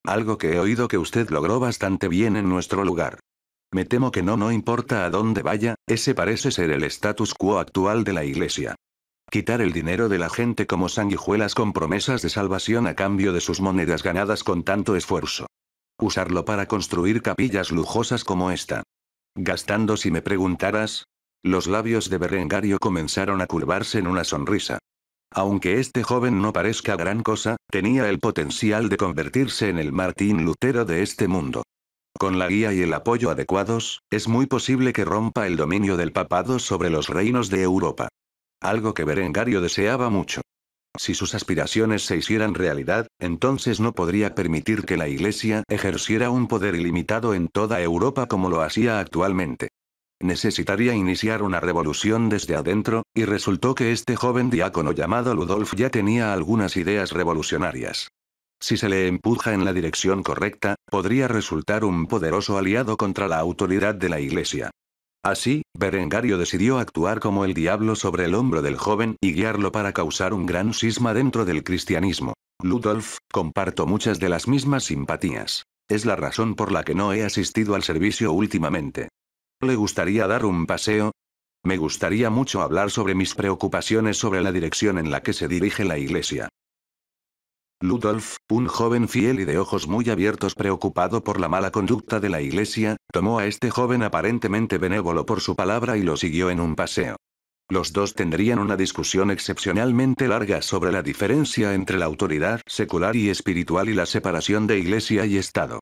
Algo que he oído que usted logró bastante bien en nuestro lugar. Me temo que no, no importa a dónde vaya, ese parece ser el status quo actual de la iglesia. Quitar el dinero de la gente como sanguijuelas con promesas de salvación a cambio de sus monedas ganadas con tanto esfuerzo. Usarlo para construir capillas lujosas como esta. Gastando si me preguntaras. Los labios de Berengario comenzaron a curvarse en una sonrisa. Aunque este joven no parezca gran cosa, tenía el potencial de convertirse en el Martín Lutero de este mundo. Con la guía y el apoyo adecuados, es muy posible que rompa el dominio del papado sobre los reinos de Europa. Algo que Berengario deseaba mucho. Si sus aspiraciones se hicieran realidad, entonces no podría permitir que la Iglesia ejerciera un poder ilimitado en toda Europa como lo hacía actualmente. Necesitaría iniciar una revolución desde adentro, y resultó que este joven diácono llamado Ludolf ya tenía algunas ideas revolucionarias. Si se le empuja en la dirección correcta, podría resultar un poderoso aliado contra la autoridad de la Iglesia. Así, Berengario decidió actuar como el diablo sobre el hombro del joven y guiarlo para causar un gran sisma dentro del cristianismo. Ludolf, comparto muchas de las mismas simpatías. Es la razón por la que no he asistido al servicio últimamente. ¿Le gustaría dar un paseo? Me gustaría mucho hablar sobre mis preocupaciones sobre la dirección en la que se dirige la iglesia. Ludolf, un joven fiel y de ojos muy abiertos preocupado por la mala conducta de la iglesia, tomó a este joven aparentemente benévolo por su palabra y lo siguió en un paseo. Los dos tendrían una discusión excepcionalmente larga sobre la diferencia entre la autoridad secular y espiritual y la separación de iglesia y Estado.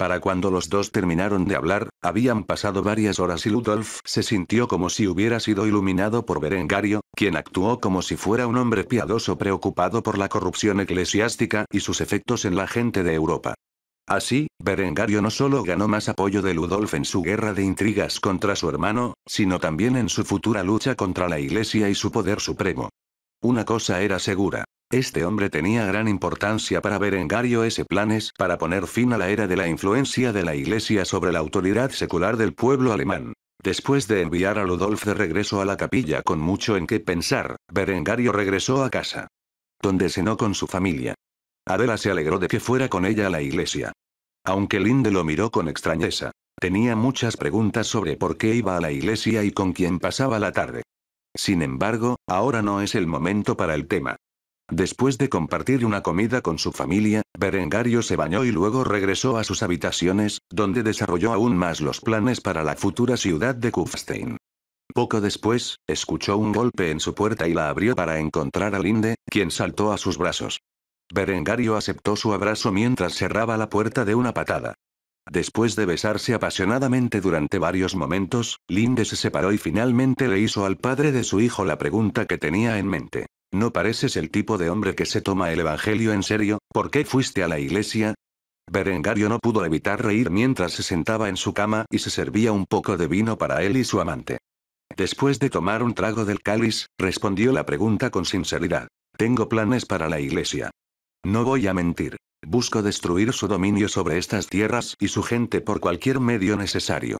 Para cuando los dos terminaron de hablar, habían pasado varias horas y Ludolf se sintió como si hubiera sido iluminado por Berengario, quien actuó como si fuera un hombre piadoso preocupado por la corrupción eclesiástica y sus efectos en la gente de Europa. Así, Berengario no solo ganó más apoyo de Ludolf en su guerra de intrigas contra su hermano, sino también en su futura lucha contra la Iglesia y su poder supremo. Una cosa era segura, este hombre tenía gran importancia para Berengario S. Planes para poner fin a la era de la influencia de la Iglesia sobre la autoridad secular del pueblo alemán. Después de enviar a Ludolf de regreso a la capilla con mucho en qué pensar, Berengario regresó a casa. Donde cenó con su familia. Adela se alegró de que fuera con ella a la iglesia. Aunque Linde lo miró con extrañeza. Tenía muchas preguntas sobre por qué iba a la iglesia y con quién pasaba la tarde. Sin embargo, ahora no es el momento para el tema. Después de compartir una comida con su familia, Berengario se bañó y luego regresó a sus habitaciones, donde desarrolló aún más los planes para la futura ciudad de Kufstein. Poco después, escuchó un golpe en su puerta y la abrió para encontrar a Linde, quien saltó a sus brazos. Berengario aceptó su abrazo mientras cerraba la puerta de una patada. Después de besarse apasionadamente durante varios momentos, Linde se separó y finalmente le hizo al padre de su hijo la pregunta que tenía en mente. No pareces el tipo de hombre que se toma el Evangelio en serio, ¿por qué fuiste a la iglesia? Berengario no pudo evitar reír mientras se sentaba en su cama y se servía un poco de vino para él y su amante. Después de tomar un trago del cáliz, respondió la pregunta con sinceridad. Tengo planes para la iglesia. No voy a mentir. Busco destruir su dominio sobre estas tierras y su gente por cualquier medio necesario.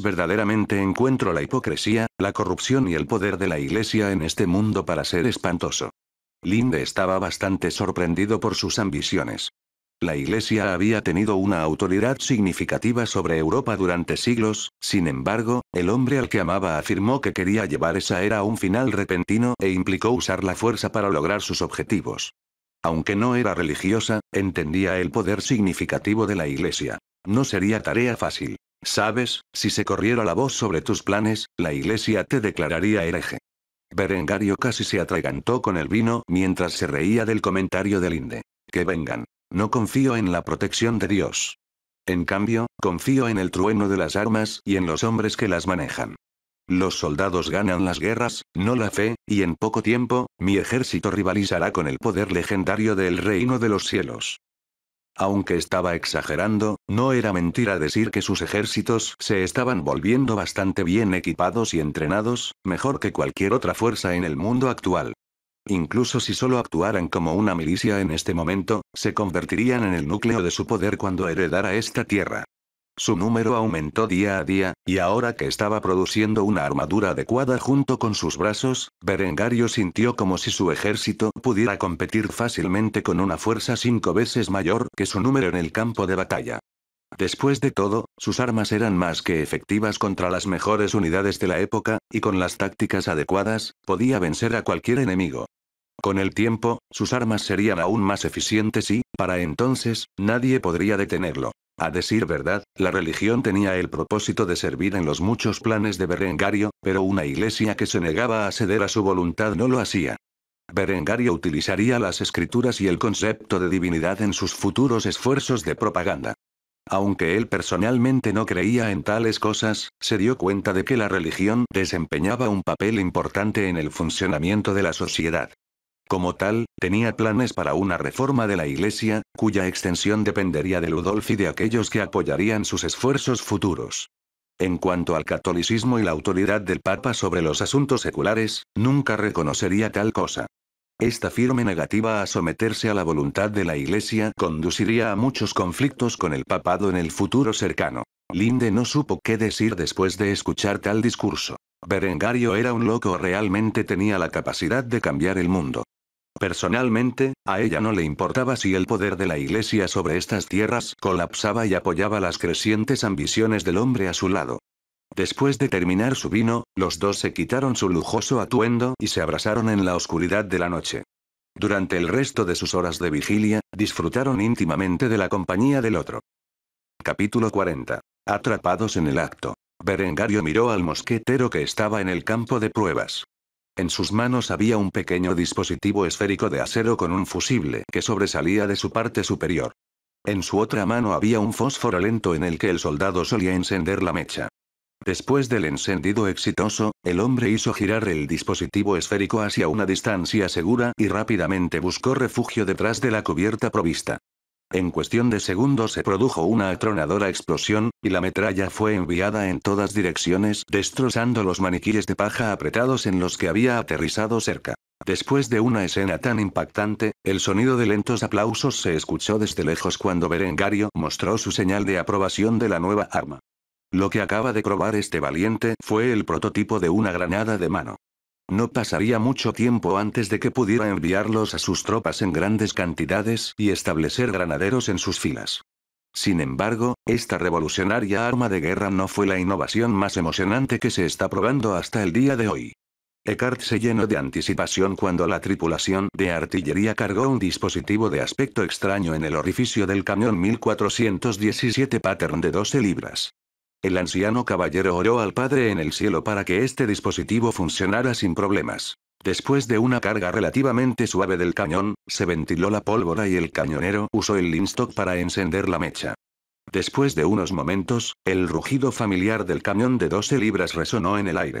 Verdaderamente encuentro la hipocresía, la corrupción y el poder de la Iglesia en este mundo para ser espantoso. Linde estaba bastante sorprendido por sus ambiciones. La Iglesia había tenido una autoridad significativa sobre Europa durante siglos, sin embargo, el hombre al que amaba afirmó que quería llevar esa era a un final repentino e implicó usar la fuerza para lograr sus objetivos. Aunque no era religiosa, entendía el poder significativo de la Iglesia. No sería tarea fácil. Sabes, si se corriera la voz sobre tus planes, la iglesia te declararía hereje. Berengario casi se atragantó con el vino mientras se reía del comentario de Linde. Que vengan. No confío en la protección de Dios. En cambio, confío en el trueno de las armas y en los hombres que las manejan. Los soldados ganan las guerras, no la fe, y en poco tiempo, mi ejército rivalizará con el poder legendario del reino de los cielos. Aunque estaba exagerando, no era mentira decir que sus ejércitos se estaban volviendo bastante bien equipados y entrenados, mejor que cualquier otra fuerza en el mundo actual. Incluso si solo actuaran como una milicia en este momento, se convertirían en el núcleo de su poder cuando heredara esta tierra. Su número aumentó día a día, y ahora que estaba produciendo una armadura adecuada junto con sus brazos, Berengario sintió como si su ejército pudiera competir fácilmente con una fuerza cinco veces mayor que su número en el campo de batalla. Después de todo, sus armas eran más que efectivas contra las mejores unidades de la época, y con las tácticas adecuadas, podía vencer a cualquier enemigo. Con el tiempo, sus armas serían aún más eficientes y, para entonces, nadie podría detenerlo. A decir verdad, la religión tenía el propósito de servir en los muchos planes de Berengario, pero una iglesia que se negaba a ceder a su voluntad no lo hacía. Berengario utilizaría las escrituras y el concepto de divinidad en sus futuros esfuerzos de propaganda. Aunque él personalmente no creía en tales cosas, se dio cuenta de que la religión desempeñaba un papel importante en el funcionamiento de la sociedad. Como tal, tenía planes para una reforma de la Iglesia, cuya extensión dependería de Ludolf y de aquellos que apoyarían sus esfuerzos futuros. En cuanto al catolicismo y la autoridad del Papa sobre los asuntos seculares, nunca reconocería tal cosa. Esta firme negativa a someterse a la voluntad de la Iglesia conduciría a muchos conflictos con el papado en el futuro cercano. Linde no supo qué decir después de escuchar tal discurso. Berengario era un loco, realmente tenía la capacidad de cambiar el mundo. Personalmente, a ella no le importaba si el poder de la iglesia sobre estas tierras colapsaba y apoyaba las crecientes ambiciones del hombre a su lado. Después de terminar su vino, los dos se quitaron su lujoso atuendo y se abrazaron en la oscuridad de la noche. Durante el resto de sus horas de vigilia, disfrutaron íntimamente de la compañía del otro. Capítulo 40. Atrapados en el acto. Berengario miró al mosquetero que estaba en el campo de pruebas. En sus manos había un pequeño dispositivo esférico de acero con un fusible que sobresalía de su parte superior. En su otra mano había un fósforo lento en el que el soldado solía encender la mecha. Después del encendido exitoso, el hombre hizo girar el dispositivo esférico hacia una distancia segura y rápidamente buscó refugio detrás de la cubierta provista. En cuestión de segundos se produjo una atronadora explosión, y la metralla fue enviada en todas direcciones, destrozando los maniquíes de paja apretados en los que había aterrizado cerca. Después de una escena tan impactante, el sonido de lentos aplausos se escuchó desde lejos cuando Berengario mostró su señal de aprobación de la nueva arma. Lo que acaba de probar este valiente fue el prototipo de una granada de mano. No pasaría mucho tiempo antes de que pudiera enviarlos a sus tropas en grandes cantidades y establecer granaderos en sus filas. Sin embargo, esta revolucionaria arma de guerra no fue la innovación más emocionante que se está probando hasta el día de hoy. Eckhart se llenó de anticipación cuando la tripulación de artillería cargó un dispositivo de aspecto extraño en el orificio del camión 1417 pattern de 12 libras. El anciano caballero oró al Padre en el cielo para que este dispositivo funcionara sin problemas. Después de una carga relativamente suave del cañón, se ventiló la pólvora y el cañonero usó el linstock para encender la mecha. Después de unos momentos, el rugido familiar del cañón de 12 libras resonó en el aire.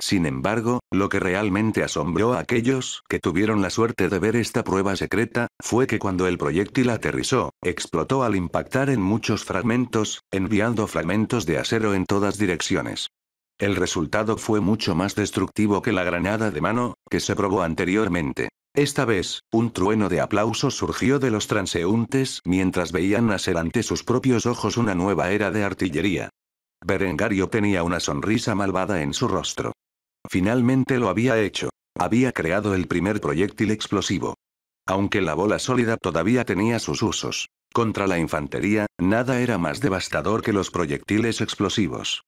Sin embargo, lo que realmente asombró a aquellos que tuvieron la suerte de ver esta prueba secreta, fue que cuando el proyectil aterrizó, explotó al impactar en muchos fragmentos, enviando fragmentos de acero en todas direcciones. El resultado fue mucho más destructivo que la granada de mano, que se probó anteriormente. Esta vez, un trueno de aplausos surgió de los transeúntes mientras veían nacer ante sus propios ojos una nueva era de artillería. Berengario tenía una sonrisa malvada en su rostro. Finalmente lo había hecho. Había creado el primer proyectil explosivo. Aunque la bola sólida todavía tenía sus usos. Contra la infantería, nada era más devastador que los proyectiles explosivos.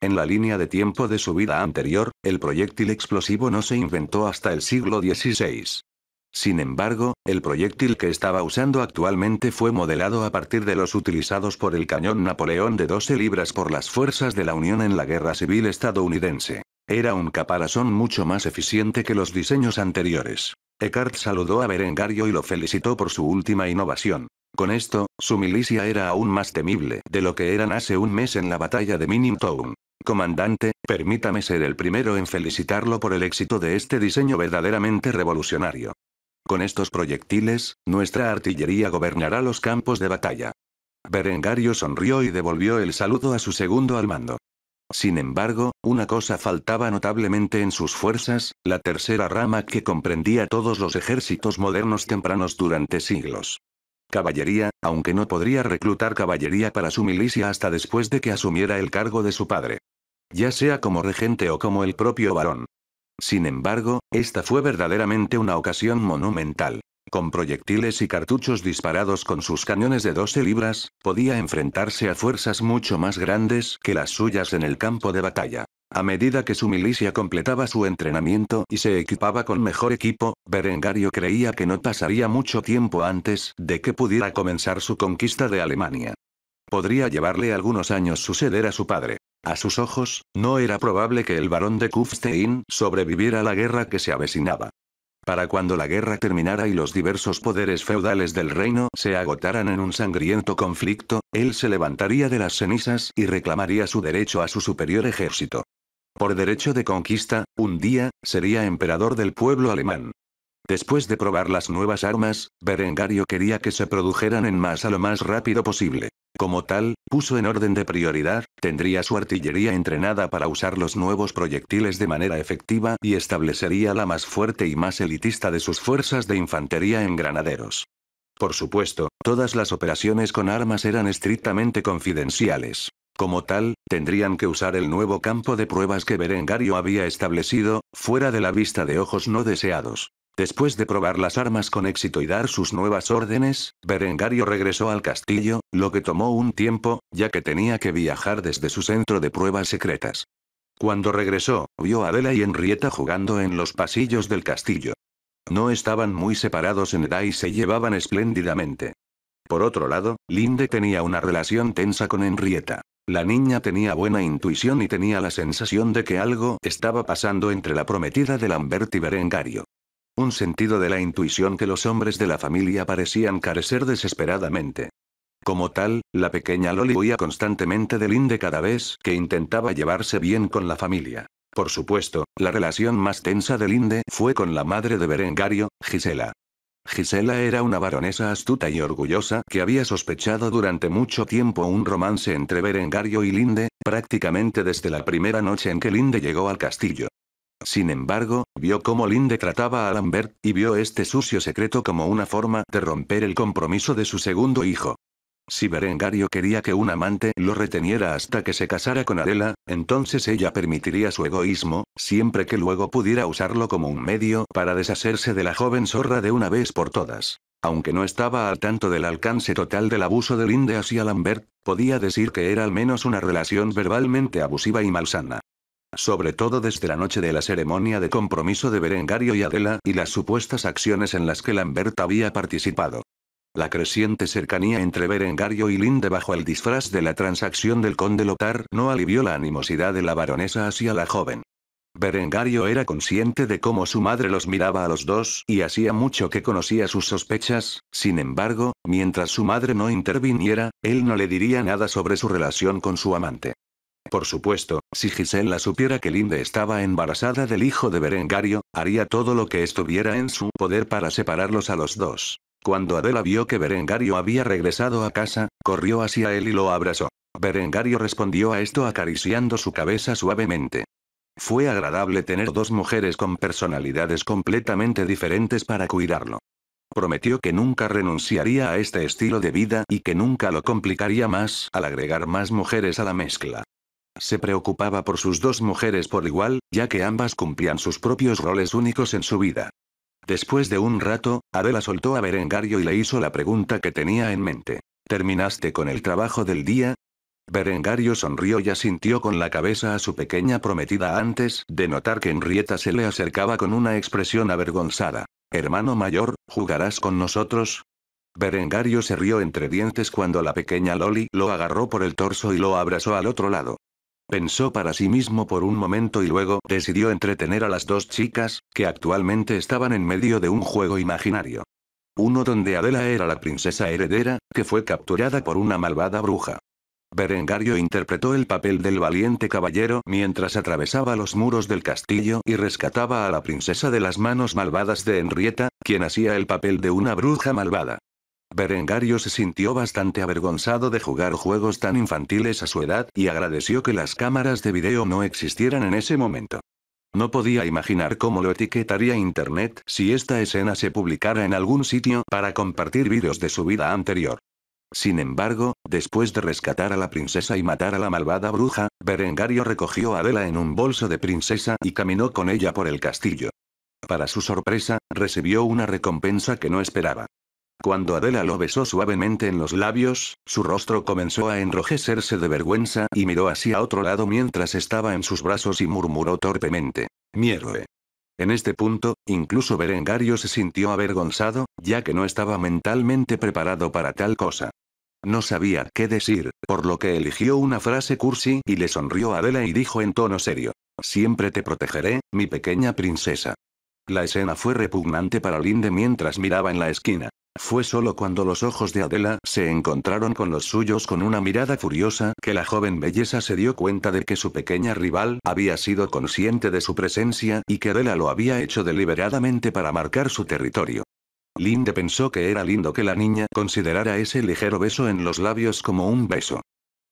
En la línea de tiempo de su vida anterior, el proyectil explosivo no se inventó hasta el siglo XVI. Sin embargo, el proyectil que estaba usando actualmente fue modelado a partir de los utilizados por el cañón Napoleón de 12 libras por las fuerzas de la Unión en la Guerra Civil estadounidense. Era un caparazón mucho más eficiente que los diseños anteriores. Eckhart saludó a Berengario y lo felicitó por su última innovación. Con esto, su milicia era aún más temible de lo que eran hace un mes en la batalla de Minimtown. Comandante, permítame ser el primero en felicitarlo por el éxito de este diseño verdaderamente revolucionario. Con estos proyectiles, nuestra artillería gobernará los campos de batalla. Berengario sonrió y devolvió el saludo a su segundo al mando. Sin embargo, una cosa faltaba notablemente en sus fuerzas, la tercera rama que comprendía todos los ejércitos modernos tempranos durante siglos. Caballería, aunque no podría reclutar caballería para su milicia hasta después de que asumiera el cargo de su padre. Ya sea como regente o como el propio varón. Sin embargo, esta fue verdaderamente una ocasión monumental. Con proyectiles y cartuchos disparados con sus cañones de 12 libras, podía enfrentarse a fuerzas mucho más grandes que las suyas en el campo de batalla. A medida que su milicia completaba su entrenamiento y se equipaba con mejor equipo, Berengario creía que no pasaría mucho tiempo antes de que pudiera comenzar su conquista de Alemania. Podría llevarle algunos años suceder a su padre. A sus ojos, no era probable que el barón de Kufstein sobreviviera a la guerra que se avecinaba para cuando la guerra terminara y los diversos poderes feudales del reino se agotaran en un sangriento conflicto, él se levantaría de las cenizas y reclamaría su derecho a su superior ejército. Por derecho de conquista, un día, sería emperador del pueblo alemán. Después de probar las nuevas armas, Berengario quería que se produjeran en masa lo más rápido posible. Como tal, puso en orden de prioridad, tendría su artillería entrenada para usar los nuevos proyectiles de manera efectiva y establecería la más fuerte y más elitista de sus fuerzas de infantería en granaderos. Por supuesto, todas las operaciones con armas eran estrictamente confidenciales. Como tal, tendrían que usar el nuevo campo de pruebas que Berengario había establecido, fuera de la vista de ojos no deseados. Después de probar las armas con éxito y dar sus nuevas órdenes, Berengario regresó al castillo, lo que tomó un tiempo, ya que tenía que viajar desde su centro de pruebas secretas. Cuando regresó, vio a Adela y Henrietta jugando en los pasillos del castillo. No estaban muy separados en edad y se llevaban espléndidamente. Por otro lado, Linde tenía una relación tensa con Henrietta. La niña tenía buena intuición y tenía la sensación de que algo estaba pasando entre la prometida de Lambert y Berengario. Un sentido de la intuición que los hombres de la familia parecían carecer desesperadamente. Como tal, la pequeña Loli huía constantemente de Linde cada vez que intentaba llevarse bien con la familia. Por supuesto, la relación más tensa de Linde fue con la madre de Berengario, Gisela. Gisela era una baronesa astuta y orgullosa que había sospechado durante mucho tiempo un romance entre Berengario y Linde, prácticamente desde la primera noche en que Linde llegó al castillo. Sin embargo, vio cómo Linde trataba a Lambert, y vio este sucio secreto como una forma de romper el compromiso de su segundo hijo. Si Berengario quería que un amante lo reteniera hasta que se casara con Adela, entonces ella permitiría su egoísmo, siempre que luego pudiera usarlo como un medio para deshacerse de la joven zorra de una vez por todas. Aunque no estaba al tanto del alcance total del abuso de Linde hacia Lambert, podía decir que era al menos una relación verbalmente abusiva y malsana sobre todo desde la noche de la ceremonia de compromiso de Berengario y Adela y las supuestas acciones en las que Lambert había participado. La creciente cercanía entre Berengario y Linde bajo el disfraz de la transacción del conde Lothar no alivió la animosidad de la baronesa hacia la joven. Berengario era consciente de cómo su madre los miraba a los dos y hacía mucho que conocía sus sospechas, sin embargo, mientras su madre no interviniera, él no le diría nada sobre su relación con su amante. Por supuesto, si Gisela supiera que Linde estaba embarazada del hijo de Berengario, haría todo lo que estuviera en su poder para separarlos a los dos. Cuando Adela vio que Berengario había regresado a casa, corrió hacia él y lo abrazó. Berengario respondió a esto acariciando su cabeza suavemente. Fue agradable tener dos mujeres con personalidades completamente diferentes para cuidarlo. Prometió que nunca renunciaría a este estilo de vida y que nunca lo complicaría más al agregar más mujeres a la mezcla. Se preocupaba por sus dos mujeres por igual, ya que ambas cumplían sus propios roles únicos en su vida. Después de un rato, Adela soltó a Berengario y le hizo la pregunta que tenía en mente. ¿Terminaste con el trabajo del día? Berengario sonrió y asintió con la cabeza a su pequeña prometida antes de notar que Enrieta se le acercaba con una expresión avergonzada. Hermano mayor, ¿jugarás con nosotros? Berengario se rió entre dientes cuando la pequeña Loli lo agarró por el torso y lo abrazó al otro lado. Pensó para sí mismo por un momento y luego decidió entretener a las dos chicas, que actualmente estaban en medio de un juego imaginario. Uno donde Adela era la princesa heredera, que fue capturada por una malvada bruja. Berengario interpretó el papel del valiente caballero mientras atravesaba los muros del castillo y rescataba a la princesa de las manos malvadas de Henrietta, quien hacía el papel de una bruja malvada. Berengario se sintió bastante avergonzado de jugar juegos tan infantiles a su edad y agradeció que las cámaras de video no existieran en ese momento. No podía imaginar cómo lo etiquetaría Internet si esta escena se publicara en algún sitio para compartir vídeos de su vida anterior. Sin embargo, después de rescatar a la princesa y matar a la malvada bruja, Berengario recogió a Adela en un bolso de princesa y caminó con ella por el castillo. Para su sorpresa, recibió una recompensa que no esperaba. Cuando Adela lo besó suavemente en los labios, su rostro comenzó a enrojecerse de vergüenza y miró hacia otro lado mientras estaba en sus brazos y murmuró torpemente. Mi héroe. En este punto, incluso Berengario se sintió avergonzado, ya que no estaba mentalmente preparado para tal cosa. No sabía qué decir, por lo que eligió una frase cursi y le sonrió a Adela y dijo en tono serio, Siempre te protegeré, mi pequeña princesa. La escena fue repugnante para Linde mientras miraba en la esquina. Fue solo cuando los ojos de Adela se encontraron con los suyos con una mirada furiosa que la joven belleza se dio cuenta de que su pequeña rival había sido consciente de su presencia y que Adela lo había hecho deliberadamente para marcar su territorio. Linde pensó que era lindo que la niña considerara ese ligero beso en los labios como un beso.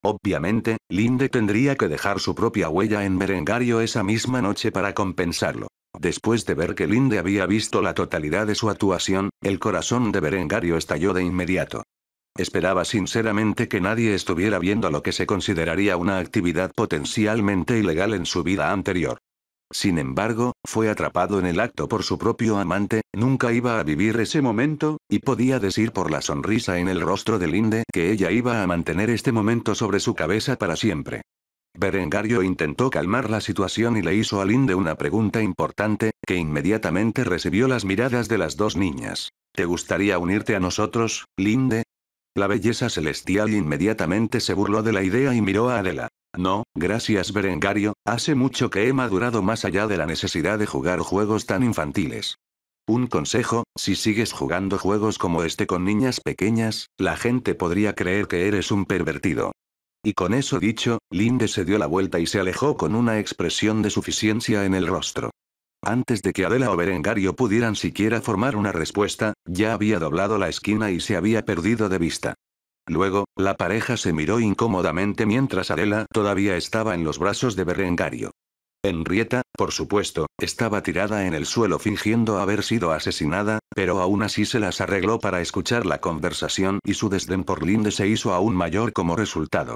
Obviamente, Linde tendría que dejar su propia huella en Berengario esa misma noche para compensarlo. Después de ver que Linde había visto la totalidad de su actuación, el corazón de Berengario estalló de inmediato. Esperaba sinceramente que nadie estuviera viendo lo que se consideraría una actividad potencialmente ilegal en su vida anterior. Sin embargo, fue atrapado en el acto por su propio amante, nunca iba a vivir ese momento, y podía decir por la sonrisa en el rostro de Linde que ella iba a mantener este momento sobre su cabeza para siempre. Berengario intentó calmar la situación y le hizo a Linde una pregunta importante, que inmediatamente recibió las miradas de las dos niñas. ¿Te gustaría unirte a nosotros, Linde? La belleza celestial inmediatamente se burló de la idea y miró a Adela. No, gracias Berengario, hace mucho que he madurado más allá de la necesidad de jugar juegos tan infantiles. Un consejo, si sigues jugando juegos como este con niñas pequeñas, la gente podría creer que eres un pervertido. Y con eso dicho, Linde se dio la vuelta y se alejó con una expresión de suficiencia en el rostro. Antes de que Adela o Berengario pudieran siquiera formar una respuesta, ya había doblado la esquina y se había perdido de vista. Luego, la pareja se miró incómodamente mientras Adela todavía estaba en los brazos de Berengario. Enrieta, por supuesto, estaba tirada en el suelo fingiendo haber sido asesinada, pero aún así se las arregló para escuchar la conversación y su desdén por Linde se hizo aún mayor como resultado.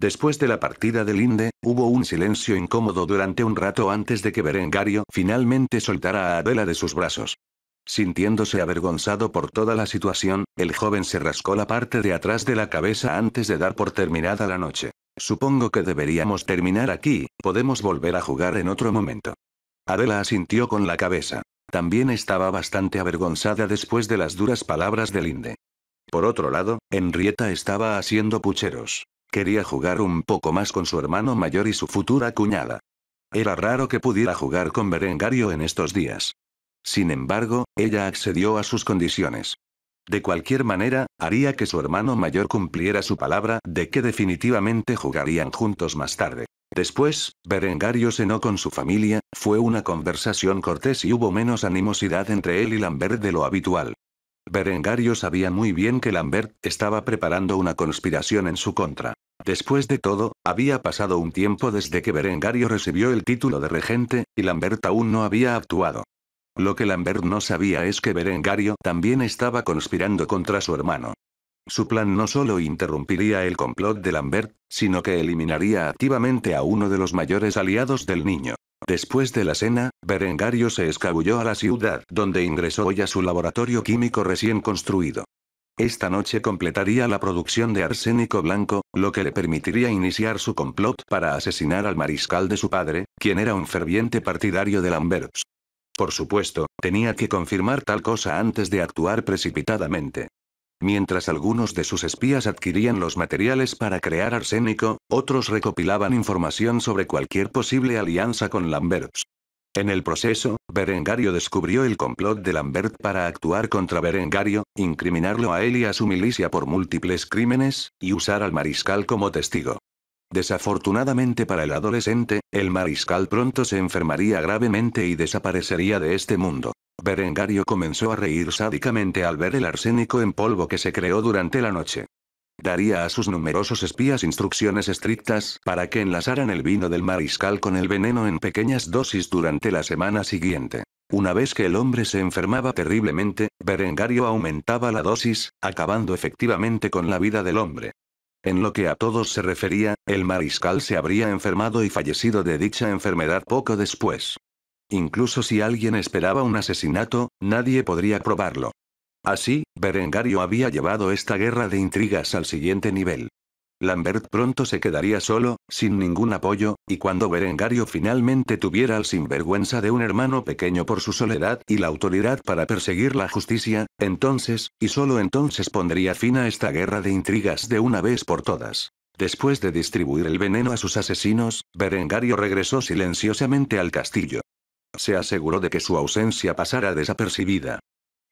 Después de la partida de Linde, hubo un silencio incómodo durante un rato antes de que Berengario finalmente soltara a Adela de sus brazos. Sintiéndose avergonzado por toda la situación, el joven se rascó la parte de atrás de la cabeza antes de dar por terminada la noche. Supongo que deberíamos terminar aquí, podemos volver a jugar en otro momento. Adela asintió con la cabeza. También estaba bastante avergonzada después de las duras palabras de Linde. Por otro lado, Henrietta estaba haciendo pucheros. Quería jugar un poco más con su hermano mayor y su futura cuñada. Era raro que pudiera jugar con Berengario en estos días. Sin embargo, ella accedió a sus condiciones. De cualquier manera, haría que su hermano mayor cumpliera su palabra de que definitivamente jugarían juntos más tarde. Después, Berengario cenó con su familia, fue una conversación cortés y hubo menos animosidad entre él y Lambert de lo habitual. Berengario sabía muy bien que Lambert estaba preparando una conspiración en su contra. Después de todo, había pasado un tiempo desde que Berengario recibió el título de regente, y Lambert aún no había actuado. Lo que Lambert no sabía es que Berengario también estaba conspirando contra su hermano. Su plan no solo interrumpiría el complot de Lambert, sino que eliminaría activamente a uno de los mayores aliados del niño. Después de la cena, Berengario se escabulló a la ciudad, donde ingresó hoy a su laboratorio químico recién construido. Esta noche completaría la producción de Arsénico Blanco, lo que le permitiría iniciar su complot para asesinar al mariscal de su padre, quien era un ferviente partidario de Lamberts. Por supuesto, tenía que confirmar tal cosa antes de actuar precipitadamente. Mientras algunos de sus espías adquirían los materiales para crear arsénico, otros recopilaban información sobre cualquier posible alianza con Lamberts. En el proceso, Berengario descubrió el complot de Lambert para actuar contra Berengario, incriminarlo a él y a su milicia por múltiples crímenes, y usar al mariscal como testigo. Desafortunadamente para el adolescente, el mariscal pronto se enfermaría gravemente y desaparecería de este mundo. Berengario comenzó a reír sádicamente al ver el arsénico en polvo que se creó durante la noche. Daría a sus numerosos espías instrucciones estrictas para que enlazaran el vino del mariscal con el veneno en pequeñas dosis durante la semana siguiente. Una vez que el hombre se enfermaba terriblemente, Berengario aumentaba la dosis, acabando efectivamente con la vida del hombre. En lo que a todos se refería, el mariscal se habría enfermado y fallecido de dicha enfermedad poco después. Incluso si alguien esperaba un asesinato, nadie podría probarlo. Así, Berengario había llevado esta guerra de intrigas al siguiente nivel. Lambert pronto se quedaría solo, sin ningún apoyo, y cuando Berengario finalmente tuviera al sinvergüenza de un hermano pequeño por su soledad y la autoridad para perseguir la justicia, entonces, y solo entonces pondría fin a esta guerra de intrigas de una vez por todas. Después de distribuir el veneno a sus asesinos, Berengario regresó silenciosamente al castillo. Se aseguró de que su ausencia pasara desapercibida.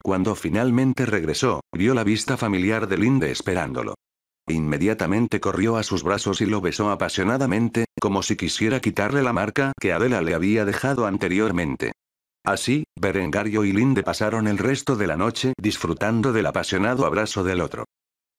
Cuando finalmente regresó, vio la vista familiar de Linde esperándolo. Inmediatamente corrió a sus brazos y lo besó apasionadamente, como si quisiera quitarle la marca que Adela le había dejado anteriormente. Así, Berengario y Linde pasaron el resto de la noche disfrutando del apasionado abrazo del otro.